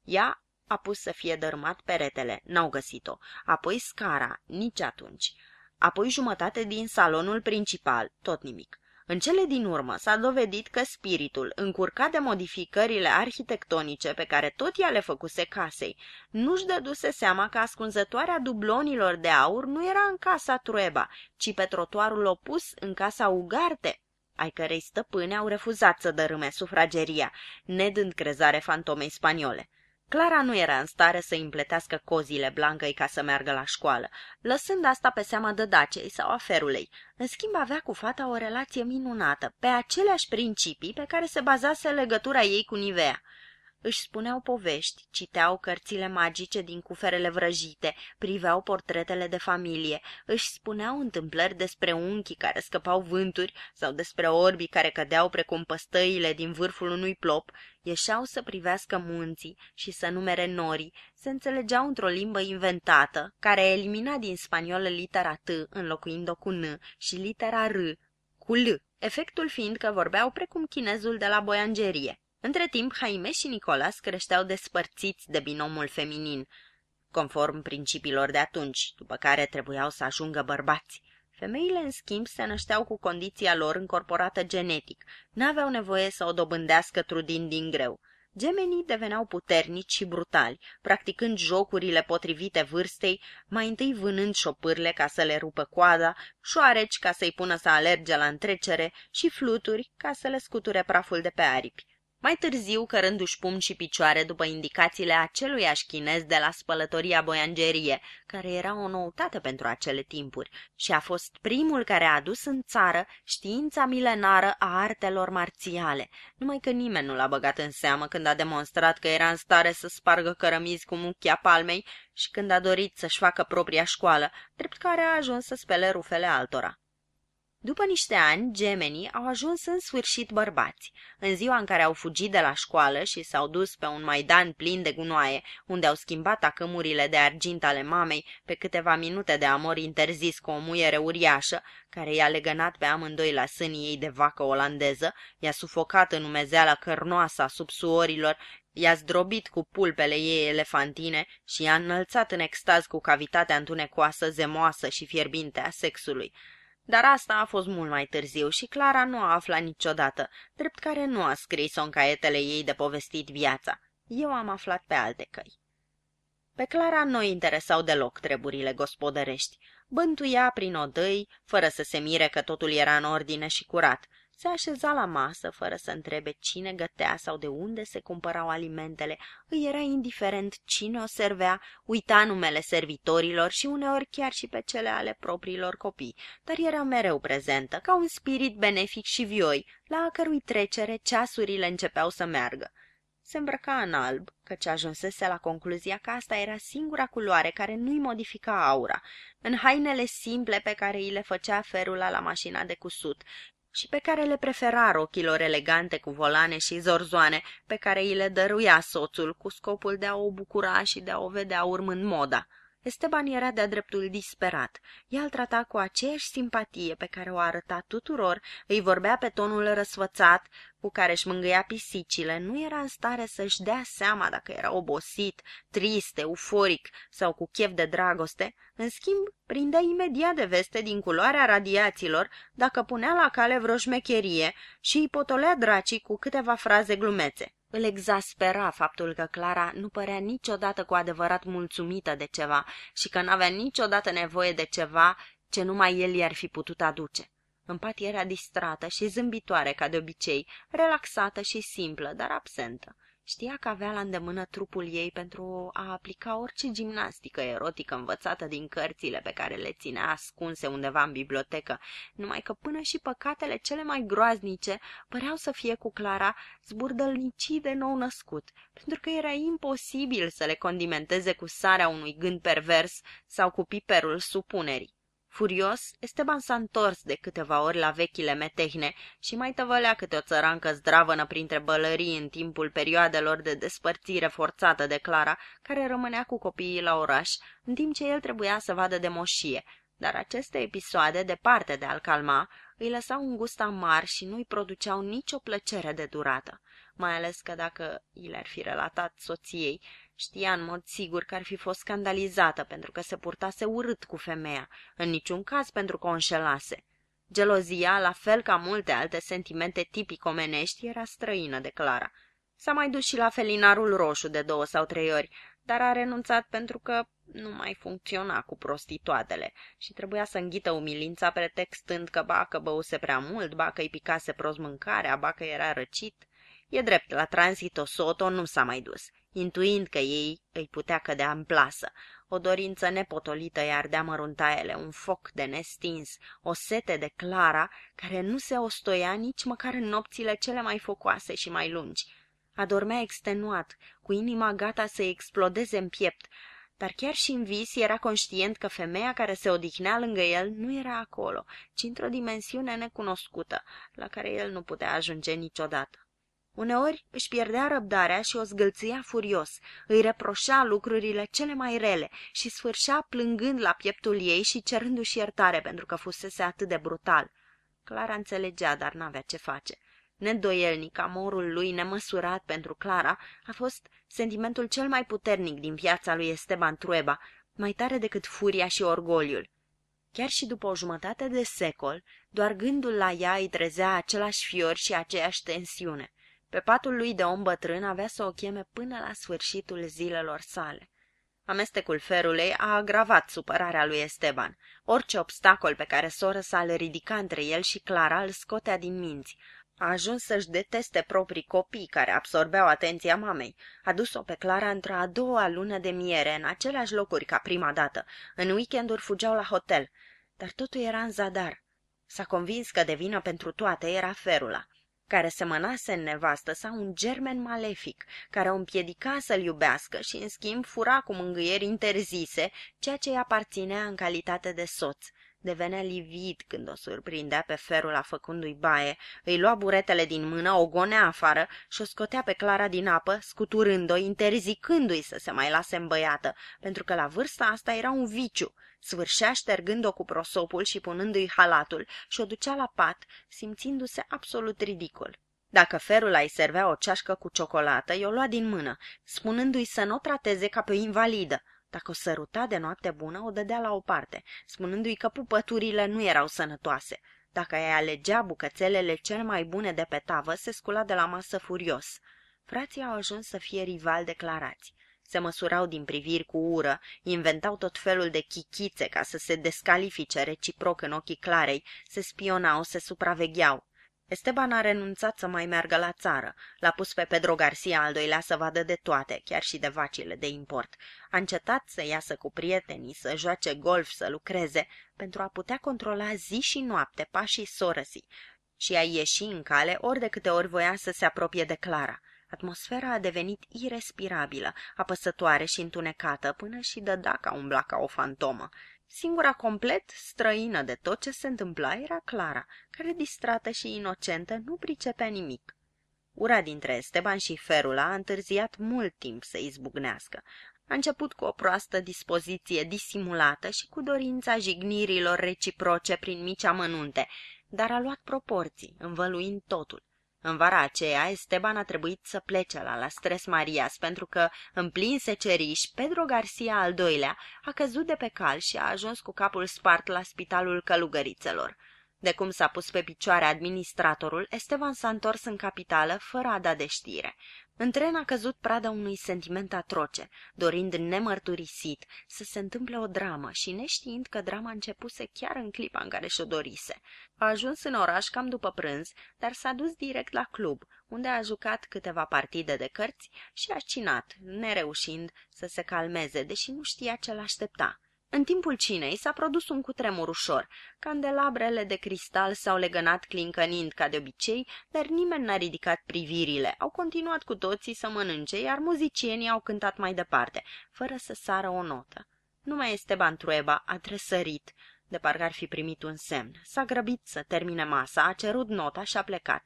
Ea a pus să fie dărmat peretele, n-au găsit-o, apoi scara, nici atunci – apoi jumătate din salonul principal, tot nimic. În cele din urmă s-a dovedit că spiritul, încurcat de modificările arhitectonice pe care tot ea le făcuse casei, nu-și dăduse seama că ascunzătoarea dublonilor de aur nu era în casa Trueba, ci pe trotuarul opus în casa Ugarte, ai cărei stăpâne au refuzat să dărâme sufrageria, nedând crezare fantomei spaniole. Clara nu era în stare să împletească cozile Blancăi ca să meargă la școală, lăsând asta pe seama de sau aferului. În schimb, avea cu fata o relație minunată, pe aceleași principii pe care se bazase legătura ei cu Nivea. Își spuneau povești, citeau cărțile magice din cuferele vrăjite, priveau portretele de familie, își spuneau întâmplări despre unchii care scăpau vânturi sau despre orbii care cădeau precum păstăile din vârful unui plop, ieșeau să privească munții și să numere norii, se înțelegeau într-o limbă inventată, care elimina din spaniolă litera T, înlocuind-o cu N, și litera R, cu L, efectul fiind că vorbeau precum chinezul de la boiangerie. Între timp, Jaime și Nicolas creșteau despărțiți de binomul feminin, conform principiilor de atunci, după care trebuiau să ajungă bărbați. Femeile, în schimb, se nășteau cu condiția lor încorporată genetic, n-aveau nevoie să o dobândească trudind din greu. Gemenii deveneau puternici și brutali, practicând jocurile potrivite vârstei, mai întâi vânând șopârle ca să le rupă coada, șoareci ca să-i pună să alerge la întrecere și fluturi ca să le scuture praful de pe aripi. Mai târziu, cărându-și pumni și picioare după indicațiile aceluiași chinez de la spălătoria boiangerie, care era o noutate pentru acele timpuri și a fost primul care a adus în țară știința milenară a artelor marțiale, numai că nimeni nu l-a băgat în seamă când a demonstrat că era în stare să spargă cărămizi cu muchia palmei și când a dorit să-și facă propria școală, drept care a ajuns să spele rufele altora. După niște ani, gemenii au ajuns în sfârșit bărbați. În ziua în care au fugit de la școală și s-au dus pe un maidan plin de gunoaie, unde au schimbat acămurile de argint ale mamei pe câteva minute de amor interzis cu o muiere uriașă, care i-a legănat pe amândoi la sânii ei de vacă olandeză, i-a sufocat în umezeala cărnoasă a subsuorilor, i-a zdrobit cu pulpele ei elefantine și i-a înălțat în extaz cu cavitatea întunecoasă, zemoasă și fierbinte a sexului. Dar asta a fost mult mai târziu și Clara nu a aflat niciodată, drept care nu a scris-o în caietele ei de povestit viața. Eu am aflat pe alte căi. Pe Clara nu interesau deloc treburile gospodărești. Bântuia prin odăi, fără să se mire că totul era în ordine și curat, se așeza la masă fără să întrebe cine gătea sau de unde se cumpărau alimentele, îi era indiferent cine o servea, uita numele servitorilor și uneori chiar și pe cele ale propriilor copii, dar era mereu prezentă, ca un spirit benefic și vioi, la a cărui trecere ceasurile începeau să meargă se îmbrăca în alb, căci ajunsese la concluzia că asta era singura culoare care nu-i modifica aura, în hainele simple pe care îi le făcea ferula la mașina de cusut și pe care le prefera rochilor elegante cu volane și zorzoane pe care îi le dăruia soțul cu scopul de a o bucura și de a o vedea urmând moda. Esteban era de-a dreptul disperat. El trata cu aceeași simpatie pe care o arăta tuturor, îi vorbea pe tonul răsfățat, cu care își mângâia pisicile, nu era în stare să-și dea seama dacă era obosit, trist, euforic sau cu chef de dragoste, în schimb prindea imediat de veste din culoarea radiaților dacă punea la cale vreo șmecherie și îi potolea dracii cu câteva fraze glumețe. Îl exaspera faptul că Clara nu părea niciodată cu adevărat mulțumită de ceva și că n-avea niciodată nevoie de ceva ce numai el i-ar fi putut aduce. În pat era distrată și zâmbitoare ca de obicei, relaxată și simplă, dar absentă. Știa că avea la îndemână trupul ei pentru a aplica orice gimnastică erotică învățată din cărțile pe care le ținea ascunse undeva în bibliotecă, numai că până și păcatele cele mai groaznice păreau să fie cu Clara zburdălnicii de nou născut, pentru că era imposibil să le condimenteze cu sarea unui gând pervers sau cu piperul supunerii. Furios, Esteban s-a întors de câteva ori la vechile metehne și mai tăvălea câte o țărancă zdravănă printre bălării în timpul perioadelor de despărțire forțată de Clara, care rămânea cu copiii la oraș, în timp ce el trebuia să vadă de moșie. Dar aceste episoade, departe de a-l calma, îi lăsau un gust amar și nu-i produceau nicio plăcere de durată, mai ales că dacă i le-ar fi relatat soției, Știa în mod sigur că ar fi fost scandalizată pentru că se purtase urât cu femeia, în niciun caz pentru că o înșelase. Gelozia, la fel ca multe alte sentimente tipic omenești, era străină de Clara. S-a mai dus și la felinarul roșu de două sau trei ori, dar a renunțat pentru că nu mai funcționa cu prostituatele și trebuia să înghită umilința pretextând că ba că băuse prea mult, ba că îi picase prost mâncarea, ba că era răcit. E drept, la o Soto nu s-a mai dus intuind că ei îi putea cădea în plasă. O dorință nepotolită i ardea măruntaiele, un foc de nestins, o sete de Clara, care nu se ostoia nici măcar în nopțile cele mai focoase și mai lungi. Adormea extenuat, cu inima gata să explodeze în piept, dar chiar și în vis era conștient că femeia care se odihnea lângă el nu era acolo, ci într-o dimensiune necunoscută, la care el nu putea ajunge niciodată. Uneori își pierdea răbdarea și o zgâlția furios, îi reproșa lucrurile cele mai rele și sfârșea plângând la pieptul ei și cerându-și iertare pentru că fusese atât de brutal. Clara înțelegea, dar n-avea ce face. Nedoielnic, amorul lui nemăsurat pentru Clara a fost sentimentul cel mai puternic din viața lui Esteban Trueba, mai tare decât furia și orgoliul. Chiar și după o jumătate de secol, doar gândul la ea îi trezea același fior și aceeași tensiune – pe patul lui de om bătrân avea să o cheme până la sfârșitul zilelor sale. Amestecul ferulei a agravat supărarea lui Esteban. Orice obstacol pe care sora sa îl ridica între el și Clara îl scotea din minți. A ajuns să-și deteste proprii copii care absorbeau atenția mamei. A dus-o pe Clara într-o a doua lună de miere, în aceleași locuri ca prima dată. În weekenduri fugeau la hotel. Dar totul era în zadar. S-a convins că de vină pentru toate era ferula care semănase în nevastă sau un germen malefic, care o împiedica să-l iubească și, în schimb, fura cu mângâieri interzise ceea ce îi aparținea în calitate de soț. Devenea livid când o surprindea pe a făcându-i baie, îi lua buretele din mână, o gonea afară și o scotea pe Clara din apă, scuturând-o, interzicându-i să se mai lase îmbăiată, pentru că la vârsta asta era un viciu. Sfârșea ștergând-o cu prosopul și punându-i halatul și o ducea la pat, simțindu-se absolut ridicol. Dacă ferul ai servea o ceașcă cu ciocolată, i-o lua din mână, spunându-i să nu o trateze ca pe o invalidă. Dacă o săruta de noapte bună, o dădea la o parte, spunându-i că pupăturile nu erau sănătoase. Dacă ea alegea bucățelele cel mai bune de pe tavă, se scula de la masă furios. Frații au ajuns să fie rival declarați. Se măsurau din priviri cu ură, inventau tot felul de chichițe ca să se descalifice reciproc în ochii Clarei, se spionau, se supravegheau. Esteban a renunțat să mai meargă la țară. L-a pus pe Pedro Garcia al doilea să vadă de toate, chiar și de vacile de import. A încetat să iasă cu prietenii, să joace golf, să lucreze, pentru a putea controla zi și noapte pașii sorăsii și a ieși în cale ori de câte ori voia să se apropie de Clara. Atmosfera a devenit irespirabilă, apăsătoare și întunecată, până și dădaca umbla ca o fantomă. Singura complet străină de tot ce se întâmpla era Clara, care, distrată și inocentă, nu pricepea nimic. Ura dintre Esteban și Ferula a întârziat mult timp să izbucnească. A început cu o proastă dispoziție disimulată și cu dorința jignirilor reciproce prin mici amănunte, dar a luat proporții, învăluind totul. În vara aceea, Esteban a trebuit să plece la Las Tres Marias pentru că, în plin seceriș, Pedro Garcia al doilea a căzut de pe cal și a ajuns cu capul spart la spitalul călugărițelor. De cum s-a pus pe picioare administratorul, Esteban s-a întors în capitală fără a da de știre tren a căzut prada unui sentiment atroce, dorind nemărturisit să se întâmple o dramă și neștiind că drama începuse chiar în clipa în care și-o dorise. A ajuns în oraș cam după prânz, dar s-a dus direct la club, unde a jucat câteva partide de cărți și a cinat, nereușind să se calmeze, deși nu știa ce l-aștepta. În timpul cinei s-a produs un cutremur ușor. Candelabrele de cristal s-au legănat clincănind ca de obicei, dar nimeni n-a ridicat privirile. Au continuat cu toții să mănânce, iar muzicienii au cântat mai departe, fără să sară o notă. Nu mai este Bantrueba, a tresărit, de parcă ar fi primit un semn. S-a grăbit să termine masa, a cerut nota și a plecat.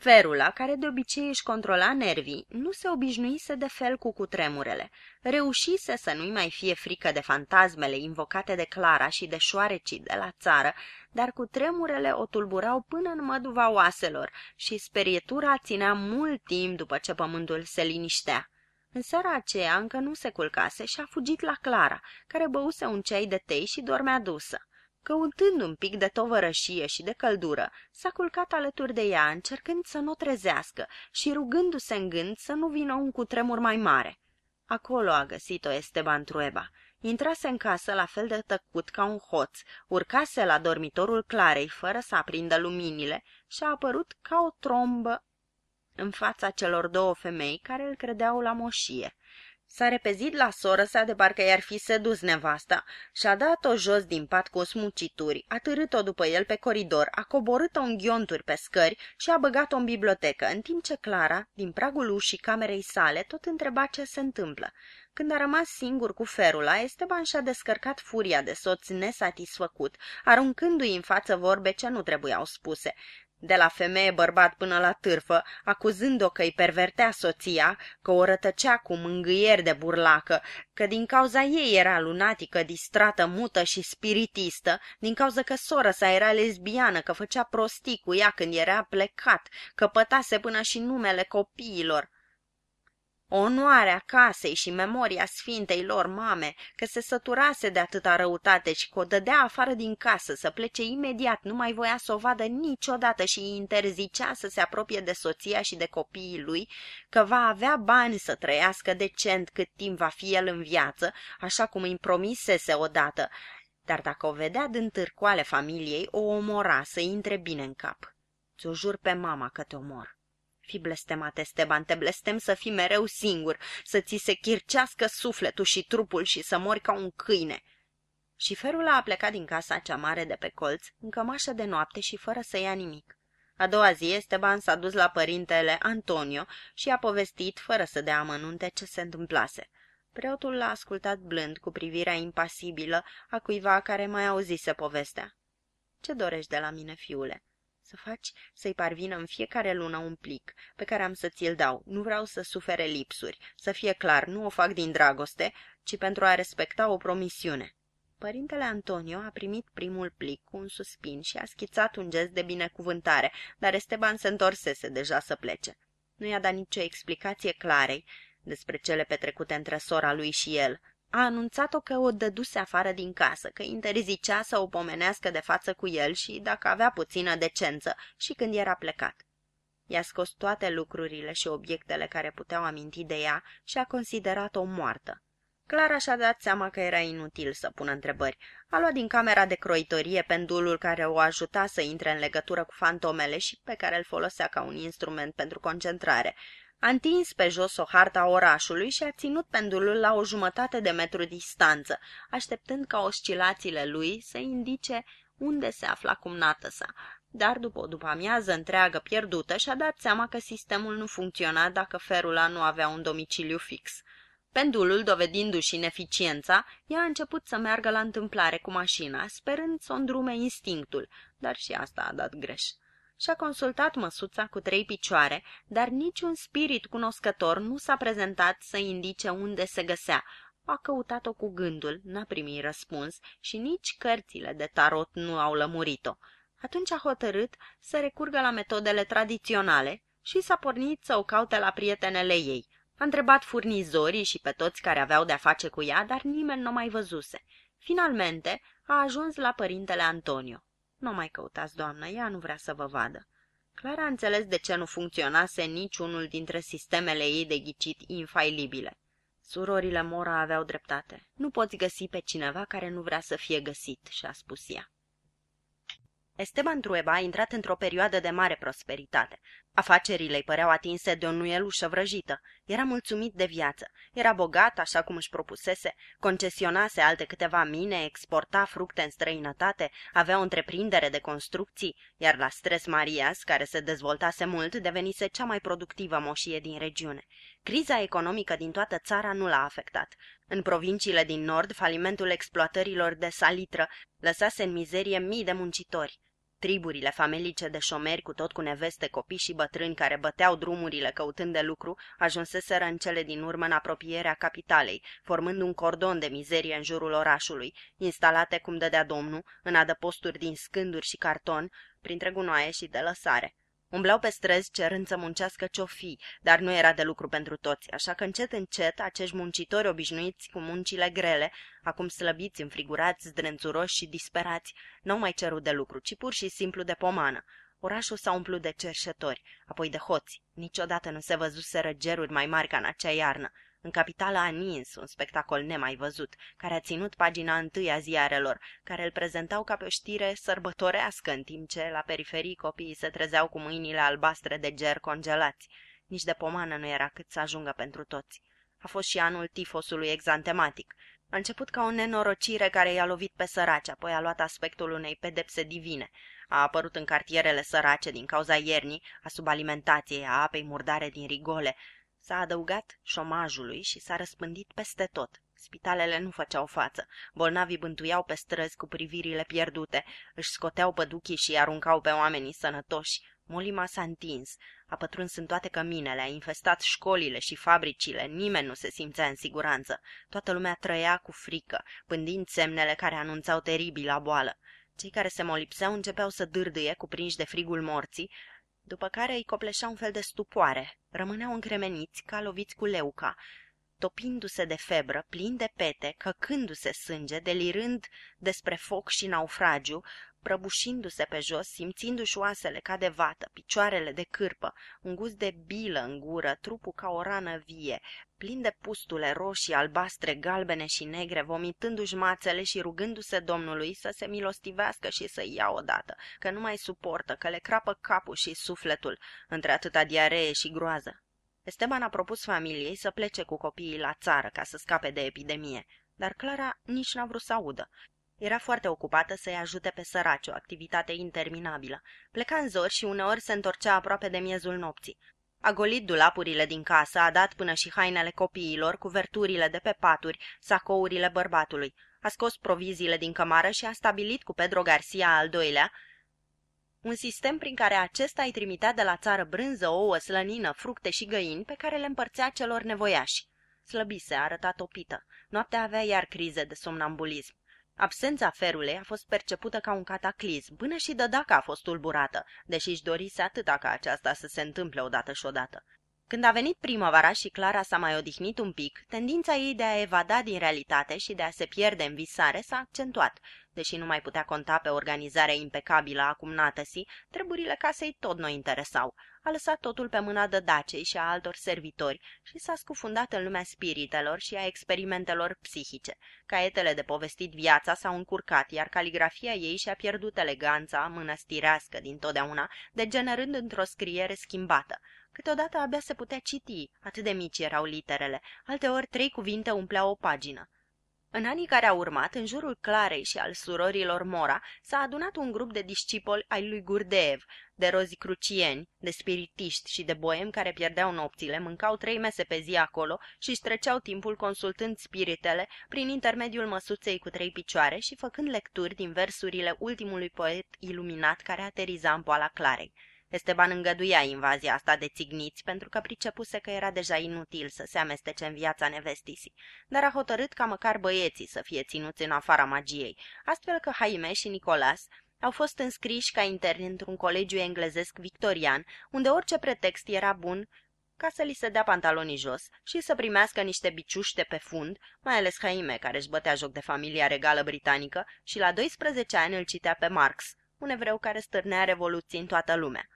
Ferula, care de obicei își controla nervii, nu se obișnuise de fel cu cutremurele. Reușise să nu-i mai fie frică de fantasmele invocate de Clara și de șoarecii de la țară, dar cutremurele o tulburau până în măduva oaselor și sperietura ținea mult timp după ce pământul se liniștea. În seara aceea încă nu se culcase și a fugit la Clara, care băuse un ceai de tei și dormea dusă. Căutând un pic de tovărășie și de căldură, s-a culcat alături de ea, încercând să nu o trezească și rugându-se în gând să nu vină un cutremur mai mare. Acolo a găsit-o Esteban Trueba. Intrase în casă la fel de tăcut ca un hoț, urcase la dormitorul Clarei fără să aprindă luminile și a apărut ca o trombă în fața celor două femei care îl credeau la moșie. S-a repezit la soră sa de parcă i-ar fi sedus nevasta și-a dat-o jos din pat cu smucituri, a târât-o după el pe coridor, a coborât-o în ghionturi pe scări și a băgat-o în bibliotecă, în timp ce Clara, din pragul ușii camerei sale, tot întreba ce se întâmplă. Când a rămas singur cu ferula, Esteban și-a descărcat furia de soț nesatisfăcut, aruncându-i în față vorbe ce nu trebuiau spuse de la femeie bărbat până la târfă, acuzând-o că îi pervertea soția, că o rătăcea cu mângâieri de burlacă, că din cauza ei era lunatică, distrată, mută și spiritistă, din cauza că sora sa era lesbiană, că făcea prostii cu ea când era plecat, că pătase până și numele copiilor onoarea casei și memoria sfintei lor mame, că se săturase de atâta răutate și că o dădea afară din casă să plece imediat, nu mai voia să o vadă niciodată și îi interzicea să se apropie de soția și de copiii lui, că va avea bani să trăiască decent cât timp va fi el în viață, așa cum îi promisese odată, dar dacă o vedea din târcoale familiei, o omora să intre bine în cap. Ți-o jur pe mama că te omor. Fi blestemat, Esteban, te blestem să fii mereu singur, să ți se chircească sufletul și trupul și să mori ca un câine. Și ferul a plecat din casa cea mare de pe colț, în cămașă de noapte și fără să ia nimic. A doua zi, Esteban s-a dus la părintele Antonio și a povestit, fără să dea amănunte, ce se întâmplase. Preotul l-a ascultat blând, cu privirea impasibilă a cuiva care mai auzise povestea. Ce dorești de la mine, fiule?" Să faci să-i parvină în fiecare lună un plic pe care am să ți-l dau. Nu vreau să sufere lipsuri. Să fie clar, nu o fac din dragoste, ci pentru a respecta o promisiune. Părintele Antonio a primit primul plic cu un suspin și a schițat un gest de binecuvântare, dar Esteban se întorsese deja să plece. Nu i-a dat nicio explicație clarei despre cele petrecute între sora lui și el, a anunțat-o că o dăduse afară din casă, că interzicea să o pomenească de față cu el și dacă avea puțină decență și când era plecat. I-a scos toate lucrurile și obiectele care puteau aminti de ea și a considerat-o moartă. Clara și-a dat seama că era inutil să pună întrebări. A luat din camera de croitorie pendulul care o ajuta să intre în legătură cu fantomele și pe care îl folosea ca un instrument pentru concentrare. A întins pe jos o harta orașului și a ținut pendulul la o jumătate de metru distanță, așteptând ca oscilațiile lui să indice unde se afla cumnată sa. Dar după o după-amiază întreagă pierdută și-a dat seama că sistemul nu funcționa dacă ferula nu avea un domiciliu fix. Pendulul, dovedindu-și ineficiența, ea a început să meargă la întâmplare cu mașina, sperând să o îndrume instinctul, dar și asta a dat greș și-a consultat măsuța cu trei picioare, dar niciun spirit cunoscător nu s-a prezentat să indice unde se găsea. A căutat-o cu gândul, n-a primit răspuns și nici cărțile de tarot nu au lămurit-o. Atunci a hotărât să recurgă la metodele tradiționale și s-a pornit să o caute la prietenele ei. A întrebat furnizorii și pe toți care aveau de-a face cu ea, dar nimeni nu mai văzuse. Finalmente, a ajuns la părintele Antonio. Nu mai căutați, doamnă, ea nu vrea să vă vadă. Clara a înțeles de ce nu funcționase niciunul dintre sistemele ei de ghicit infailibile. Surorile Mora aveau dreptate. Nu poți găsi pe cineva care nu vrea să fie găsit, și-a spus ea. Esteban Trueba a intrat într-o perioadă de mare prosperitate. Afacerile îi păreau atinse de o nuielușă vrăjită. Era mulțumit de viață. Era bogat, așa cum își propusese, concesionase alte câteva mine, exporta fructe în străinătate, avea o întreprindere de construcții, iar la Stres Marias, care se dezvoltase mult, devenise cea mai productivă moșie din regiune. Criza economică din toată țara nu l-a afectat. În provinciile din nord, falimentul exploatărilor de salitră lăsase în mizerie mii de muncitori. Triburile familice de șomeri cu tot cu neveste, copii și bătrâni care băteau drumurile căutând de lucru, ajunseseră în cele din urmă în apropierea capitalei, formând un cordon de mizerie în jurul orașului, instalate, cum dădea domnul, în adăposturi din scânduri și carton, printre gunoaie și de lăsare. Umblau pe străzi cerând să muncească ce-o fi, dar nu era de lucru pentru toți, așa că încet încet acești muncitori obișnuiți cu muncile grele, acum slăbiți, înfrigurați, zdrențuroși și disperați, n-au mai cerut de lucru, ci pur și simplu de pomană. Orașul s-a umplut de cerșători, apoi de hoți. Niciodată nu se văzuseră geruri mai mari ca în acea iarnă. În capitala a nins un spectacol nemai văzut, care a ținut pagina întâia ziarelor, care îl prezentau ca pe o știre sărbătorească, în timp ce la periferii copiii se trezeau cu mâinile albastre de ger congelați. Nici de pomană nu era cât să ajungă pentru toți. A fost și anul tifosului exantematic. A început ca o nenorocire care i-a lovit pe săraci, apoi a luat aspectul unei pedepse divine. A apărut în cartierele sărace din cauza iernii, a subalimentației, a apei murdare din rigole, S-a adăugat șomajului și s-a răspândit peste tot. Spitalele nu făceau față. Bolnavii bântuiau pe străzi cu privirile pierdute, își scoteau păduchii și aruncau pe oamenii sănătoși. Molima s-a întins, a pătruns în toate căminele, a infestat școlile și fabricile, nimeni nu se simțea în siguranță. Toată lumea trăia cu frică, pândind semnele care anunțau teribila boală. Cei care se molipseau începeau să dârdâie, cuprinși de frigul morții, după care îi copleșea un fel de stupoare. Rămâneau încremeniți, ca loviți cu leuca, topindu-se de febră, plin de pete, căcându-se sânge, delirând despre foc și naufragiu, prăbușindu-se pe jos, simțindu-și oasele ca de vată, picioarele de cârpă, un gust de bilă în gură, trupul ca o rană vie, plin de pustule roșii, albastre, galbene și negre, vomitându-și mațele și rugându-se Domnului să se milostivească și să ia odată, că nu mai suportă, că le crapă capul și sufletul între atâta diaree și groază. Esteban a propus familiei să plece cu copiii la țară ca să scape de epidemie, dar Clara nici n-a vrut să audă. Era foarte ocupată să-i ajute pe săraci, o activitate interminabilă. Pleca în zori și uneori se întorcea aproape de miezul nopții. A golit dulapurile din casă, a dat până și hainele copiilor, cuverturile de pe paturi, sacourile bărbatului. A scos proviziile din cămară și a stabilit cu Pedro Garcia al doilea un sistem prin care acesta îi trimitea de la țară brânză, ouă, slănină, fructe și găini pe care le împărțea celor nevoiași. Slăbise, arăta topită. Noaptea avea iar crize de somnambulism. Absența ferului a fost percepută ca un cataclism, până și Dădaca a fost tulburată, deși își dorise atâta ca aceasta să se întâmple odată și odată. Când a venit primăvara și Clara s-a mai odihnit un pic, tendința ei de a evada din realitate și de a se pierde în visare s-a accentuat. Deși nu mai putea conta pe organizarea impecabilă a cumnatăsii, treburile casei tot nu interesau a lăsat totul pe mâna dădacei și a altor servitori și s-a scufundat în lumea spiritelor și a experimentelor psihice. Caietele de povestit viața s-au încurcat, iar caligrafia ei și-a pierdut eleganța mănăstirească dintotdeauna, degenerând într-o scriere schimbată. Câteodată abia se putea citi, atât de mici erau literele, alteori trei cuvinte umpleau o pagină. În anii care au urmat, în jurul Clarei și al surorilor Mora, s-a adunat un grup de discipoli ai lui Gurdeev, de rozicrucieni, de spiritiști și de boemi care pierdeau nopțile, mâncau trei mese pe zi acolo și își treceau timpul consultând spiritele prin intermediul măsuței cu trei picioare și făcând lecturi din versurile ultimului poet iluminat care ateriza în boala Clarei. Esteban îngăduia invazia asta de țigniți pentru că pricepuse că era deja inutil să se amestece în viața nevestisii, dar a hotărât ca măcar băieții să fie ținuți în afara magiei, astfel că Jaime și Nicolas au fost înscriși ca interni într-un colegiu englezesc victorian, unde orice pretext era bun ca să li se dea pantalonii jos și să primească niște biciuște pe fund, mai ales Haime, care își bătea joc de familia regală britanică și la 12 ani îl citea pe Marx, un evreu care stârnea revoluții în toată lumea.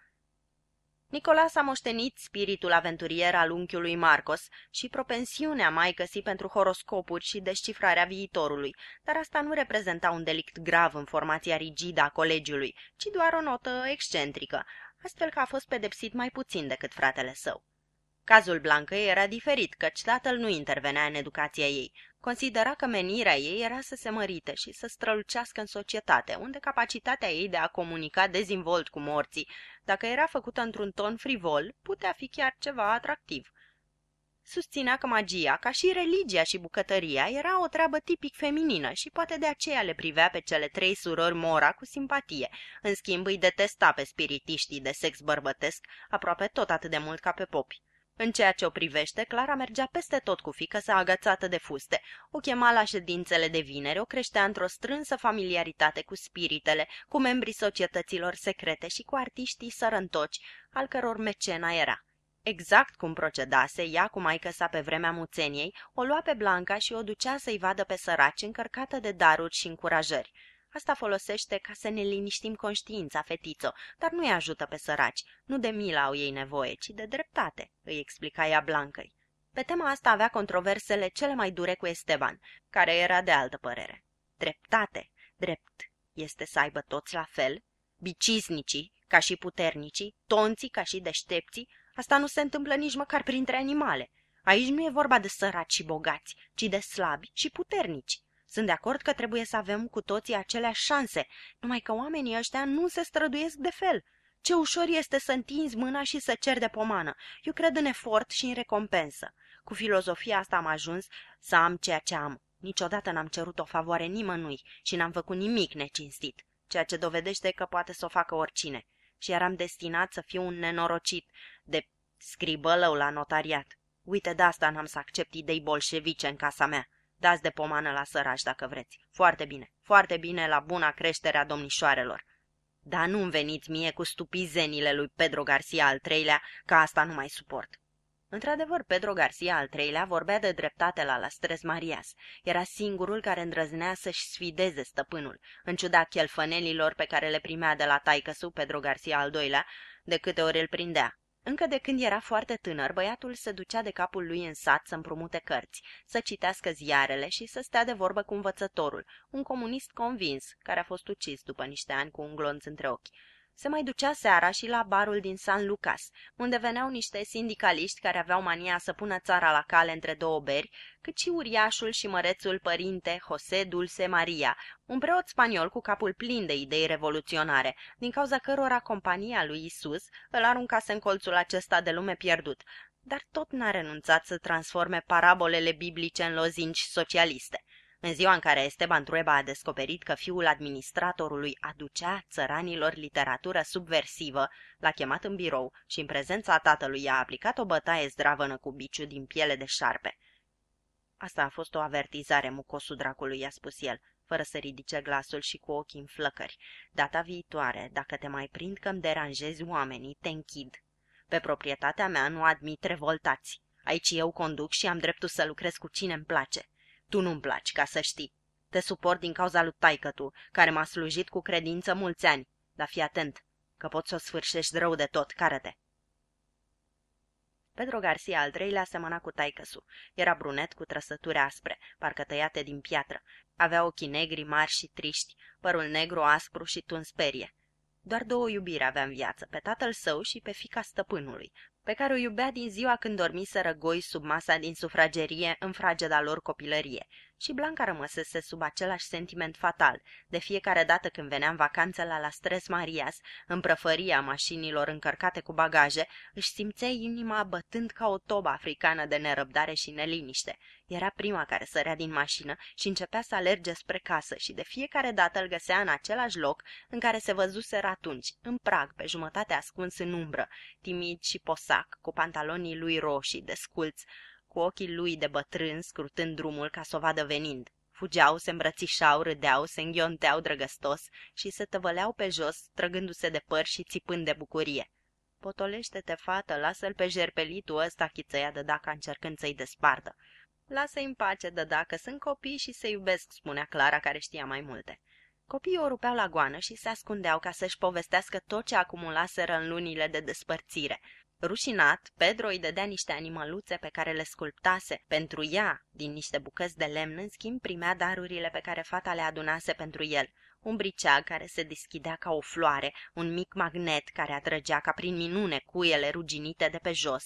Nicolas a moștenit spiritul aventurier al unchiului Marcos și propensiunea găsi pentru horoscopuri și descifrarea viitorului, dar asta nu reprezenta un delict grav în formația rigidă a colegiului, ci doar o notă excentrică, astfel că a fost pedepsit mai puțin decât fratele său. Cazul Blancăi era diferit, căci tatăl nu intervenea în educația ei. Considera că menirea ei era să se mărite și să strălucească în societate, unde capacitatea ei de a comunica dezvolt cu morții, dacă era făcută într-un ton frivol, putea fi chiar ceva atractiv. Susținea că magia, ca și religia și bucătăria, era o treabă tipic feminină și poate de aceea le privea pe cele trei surori Mora cu simpatie. În schimb, îi detesta pe spiritiștii de sex bărbătesc aproape tot atât de mult ca pe popi. În ceea ce o privește, Clara mergea peste tot cu fică sa agățată de fuste. O chema la ședințele de vineri, o creștea într-o strânsă familiaritate cu spiritele, cu membrii societăților secrete și cu artiștii sărăntoci, al căror mecena era. Exact cum procedase ea cu maică sa pe vremea muțeniei, o lua pe Blanca și o ducea să-i vadă pe săraci încărcată de daruri și încurajări. Asta folosește ca să ne liniștim conștiința, fetițo, dar nu-i ajută pe săraci. Nu de milă au ei nevoie, ci de dreptate, îi explica ea Blancăi. Pe tema asta avea controversele cele mai dure cu Esteban, care era de altă părere. Dreptate, drept, este să aibă toți la fel, biciznicii, ca și puternicii, tonții, ca și deștepții, asta nu se întâmplă nici măcar printre animale. Aici nu e vorba de săraci și bogați, ci de slabi și puternici. Sunt de acord că trebuie să avem cu toții aceleași șanse, numai că oamenii ăștia nu se străduiesc de fel. Ce ușor este să întinzi mâna și să ceri de pomană. Eu cred în efort și în recompensă. Cu filozofia asta am ajuns să am ceea ce am. Niciodată n-am cerut o favoare nimănui și n-am făcut nimic necinstit, ceea ce dovedește că poate să o facă oricine. Și eram destinat să fiu un nenorocit de scribălău la notariat. Uite, de asta n-am să accept idei bolșevice în casa mea. Dați de pomană la săraci dacă vreți. Foarte bine, foarte bine la buna creștere a domnișoarelor. Dar nu-mi veniți mie cu stupizenile lui Pedro Garcia al treilea, ca asta nu mai suport. Într-adevăr, Pedro Garcia al treilea vorbea de dreptate la Lastres Marias. Era singurul care îndrăznea să-și sfideze stăpânul, în ciuda chelfănelilor pe care le primea de la taică Pedro Garcia al doilea, de câte ori îl prindea. Încă de când era foarte tânăr, băiatul se ducea de capul lui în sat să împrumute cărți, să citească ziarele și să stea de vorbă cu învățătorul, un comunist convins, care a fost ucis după niște ani cu un glonț între ochi. Se mai ducea seara și la barul din San Lucas, unde veneau niște sindicaliști care aveau mania să pună țara la cale între două beri, cât și uriașul și mărețul părinte José Dulce Maria, un preot spaniol cu capul plin de idei revoluționare, din cauza cărora compania lui Isus îl aruncase în colțul acesta de lume pierdut, dar tot n-a renunțat să transforme parabolele biblice în lozinci socialiste – în ziua în care Esteban Trueba a descoperit că fiul administratorului aducea țăranilor literatură subversivă, l-a chemat în birou și în prezența tatălui i-a aplicat o bătaie zdravănă cu biciu din piele de șarpe. Asta a fost o avertizare, mucosul dracului, i-a spus el, fără să ridice glasul și cu ochii în flăcări. Data viitoare, dacă te mai prind că-mi deranjezi oamenii, te închid. Pe proprietatea mea nu admit revoltați. Aici eu conduc și am dreptul să lucrez cu cine îmi place. Tu nu-mi placi, ca să știi. Te suport din cauza lui taică tu, care m-a slujit cu credință mulți ani. Dar fii atent, că poți să o sfârșești rău de tot, care te Pedro Garcia al treilea semăna cu taicăsu. Era brunet cu trăsături aspre, parcă tăiate din piatră. Avea ochii negri mari și triști, părul negru aspru și tunsperie. sperie. Doar două iubiri avea în viață, pe tatăl său și pe fica stăpânului, pe care o iubea din ziua când dormiseră goi sub masa din sufragerie în frageda lor copilărie, și Blanca rămăsese sub același sentiment fatal, de fiecare dată când venea în vacanță la Las Tres Marias, în prăfăria mașinilor încărcate cu bagaje, își simțea inima bătând ca o tobă africană de nerăbdare și neliniște. Era prima care sărea din mașină și începea să alerge spre casă și de fiecare dată îl găsea în același loc în care se văzuseră atunci, în prag, pe jumătate ascuns în umbră, timid și posac, cu pantalonii lui roșii, desculți, cu ochii lui de bătrân scrutând drumul ca să o vadă venind. Fugeau, se îmbrățișau, râdeau, se înghionteau drăgăstos și se tăvăleau pe jos, trăgându-se de păr și țipând de bucurie. Potolește-te, fată, lasă-l pe jerpelitul ăsta, chițăia de dacă încercând să-i despartă. Lasă-i în pace, de dacă sunt copii și se iubesc, spunea Clara, care știa mai multe. Copiii o rupeau la goană și se ascundeau ca să-și povestească tot ce acumulaseră în lunile de despărțire – Rușinat, Pedro îi dădea niște animăluțe pe care le sculptase pentru ea din niște bucăți de lemn, în schimb primea darurile pe care fata le adunase pentru el. Un briceag care se deschidea ca o floare, un mic magnet care atrăgea ca prin minune cuiele ruginite de pe jos.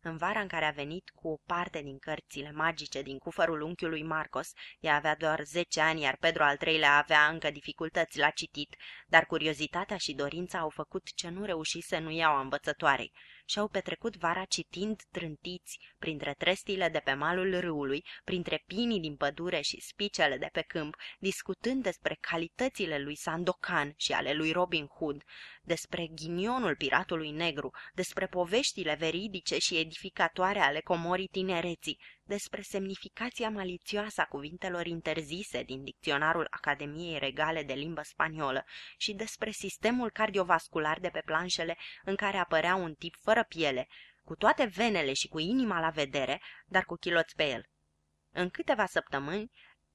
În vara în care a venit cu o parte din cărțile magice din cufărul unchiului Marcos, ea avea doar zece ani, iar Pedro al treilea avea încă dificultăți la citit, dar curiozitatea și dorința au făcut ce nu reușise nu iau învățătoarei și-au petrecut vara citind trântiți printre trestile de pe malul râului, printre pinii din pădure și spicele de pe câmp, discutând despre calitățile lui Sandocan și ale lui Robin Hood, despre ghinionul piratului negru, despre poveștile veridice și edificatoare ale comorii tinereții despre semnificația malițioasă a cuvintelor interzise din dicționarul Academiei Regale de Limbă Spaniolă și despre sistemul cardiovascular de pe planșele în care apărea un tip fără piele, cu toate venele și cu inima la vedere, dar cu chiloți pe el. În câteva săptămâni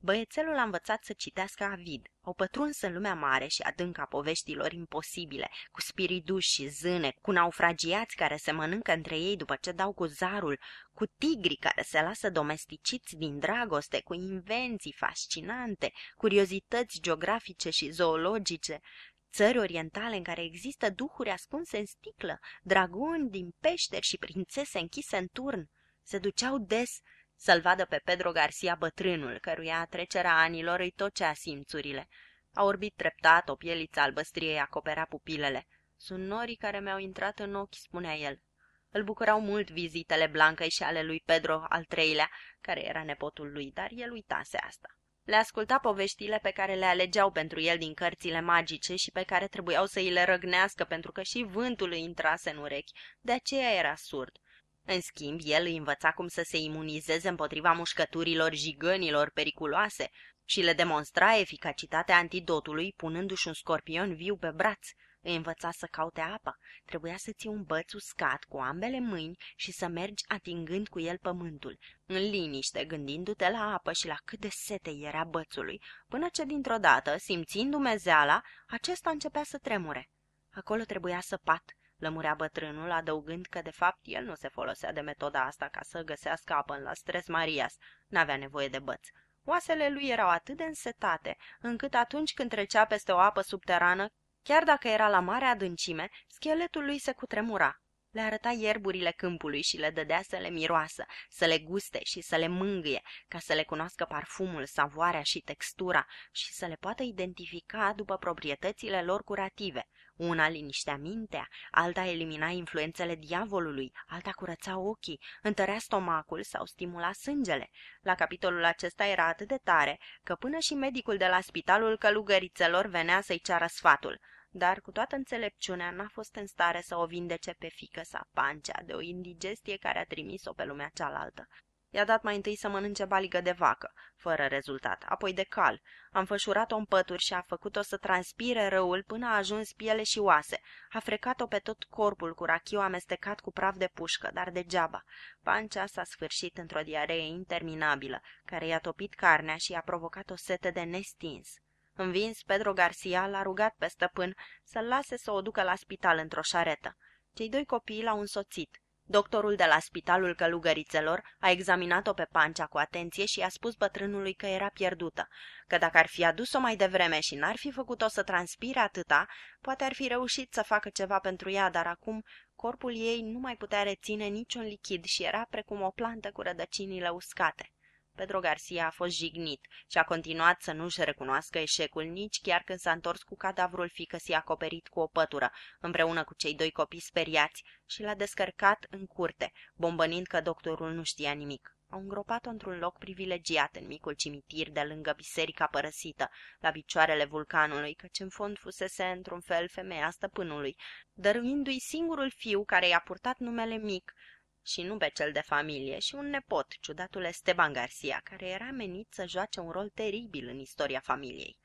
Băiețelul a învățat să citească avid, o pătruns în lumea mare și adâncă a poveștilor imposibile, cu spiriduși și zâne, cu naufragiați care se mănâncă între ei după ce dau cu zarul, cu tigri care se lasă domesticiți din dragoste, cu invenții fascinante, curiozități geografice și zoologice, țări orientale în care există duhuri ascunse în sticlă, dragoni din peșteri și prințese închise în turn. Se duceau des să-l vadă pe Pedro Garcia bătrânul, căruia trecerea anilor îi tocea simțurile. A orbit treptat, o pieliță albăstriei acopera pupilele. Sunt norii care mi-au intrat în ochi, spunea el. Îl bucurau mult vizitele Blancăi și ale lui Pedro al treilea, care era nepotul lui, dar el uitase asta. Le asculta poveștile pe care le alegeau pentru el din cărțile magice și pe care trebuiau să îi le răgnească pentru că și vântul îi intrase în urechi, de aceea era surd. În schimb, el îi învăța cum să se imunizeze împotriva mușcăturilor jigănilor periculoase și le demonstra eficacitatea antidotului punându-și un scorpion viu pe braț. Îi învăța să caute apa. Trebuia să ții un băț uscat cu ambele mâini și să mergi atingând cu el pământul, în liniște, gândindu-te la apă și la cât de sete era bățului, până ce dintr-o dată, simțindu mezeala, acesta începea să tremure. Acolo trebuia să pat lămurea bătrânul, adăugând că de fapt el nu se folosea de metoda asta ca să găsească apă în la stres Marias, n-avea nevoie de băț. Oasele lui erau atât de însetate, încât atunci când trecea peste o apă subterană, chiar dacă era la mare adâncime, scheletul lui se cutremura. Le arăta ierburile câmpului și le dădea să le miroasă, să le guste și să le mângâie, ca să le cunoască parfumul, savoarea și textura și să le poată identifica după proprietățile lor curative – una liniștea mintea, alta elimina influențele diavolului, alta curăța ochii, întărea stomacul sau stimula sângele. La capitolul acesta era atât de tare că până și medicul de la spitalul călugărițelor venea să-i ceară sfatul dar cu toată înțelepciunea n-a fost în stare să o vindece pe fică sa Pancea de o indigestie care a trimis-o pe lumea cealaltă. I-a dat mai întâi să mănânce baligă de vacă, fără rezultat, apoi de cal. Am fășurat-o în pături și a făcut-o să transpire răul până a ajuns piele și oase. A frecat-o pe tot corpul cu rachiu amestecat cu praf de pușcă, dar degeaba. Pancea s-a sfârșit într-o diaree interminabilă, care i-a topit carnea și i-a provocat o sete de nestins. Învins, Pedro Garcia l-a rugat pe stăpân să-l lase să o ducă la spital într-o șaretă. Cei doi copii l-au însoțit. Doctorul de la spitalul călugărițelor a examinat-o pe pancea cu atenție și i-a spus bătrânului că era pierdută, că dacă ar fi adus-o mai devreme și n-ar fi făcut-o să transpire atâta, poate ar fi reușit să facă ceva pentru ea, dar acum corpul ei nu mai putea reține niciun lichid și era precum o plantă cu rădăcinile uscate. Pedro Garcia a fost jignit și a continuat să nu-și recunoască eșecul nici chiar când s-a întors cu cadavrul fiicăsii acoperit cu o pătură, împreună cu cei doi copii speriați, și l-a descărcat în curte, bombănind că doctorul nu știa nimic. Au îngropat-o într-un loc privilegiat în micul cimitir de lângă biserica părăsită, la picioarele vulcanului, căci în fond fusese într-un fel femeia stăpânului, dăruindu-i singurul fiu care i-a purtat numele mic, și nu pe cel de familie, și un nepot, ciudatul Esteban Garcia, care era menit să joace un rol teribil în istoria familiei.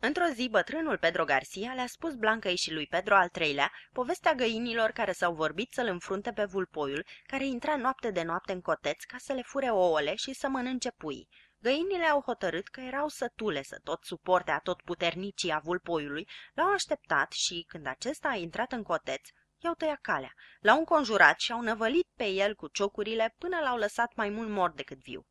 Într-o zi, bătrânul Pedro Garcia le-a spus Blancăi și lui Pedro al treilea povestea găinilor care s-au vorbit să-l înfrunte pe vulpoiul, care intra noapte de noapte în coteț ca să le fure ouăle și să mănânce pui. Găinile au hotărât că erau sătule să tot suporte a tot puternicii a vulpoiului, l-au așteptat și, când acesta a intrat în coteț, i-au tăiat calea, l-au înconjurat și au năvălit pe el cu ciocurile până l-au lăsat mai mult mort decât viu.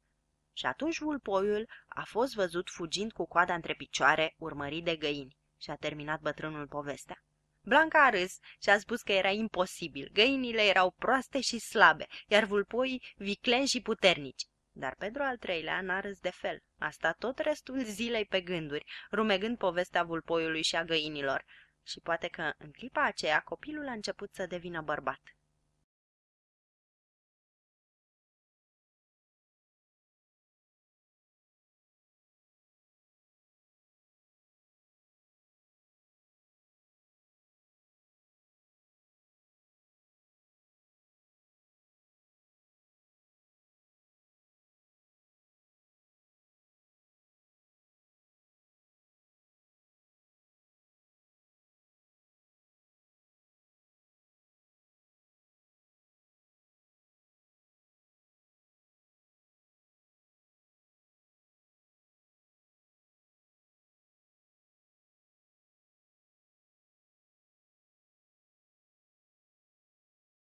Și atunci vulpoiul a fost văzut fugind cu coada între picioare, urmărit de găini, și a terminat bătrânul povestea. Blanca a râs și a spus că era imposibil, găinile erau proaste și slabe, iar vulpoii vicleni și puternici. Dar Pedro al treilea n-a râs de fel. A stat tot restul zilei pe gânduri, rumegând povestea vulpoiului și a găinilor. Și poate că în clipa aceea copilul a început să devină bărbat.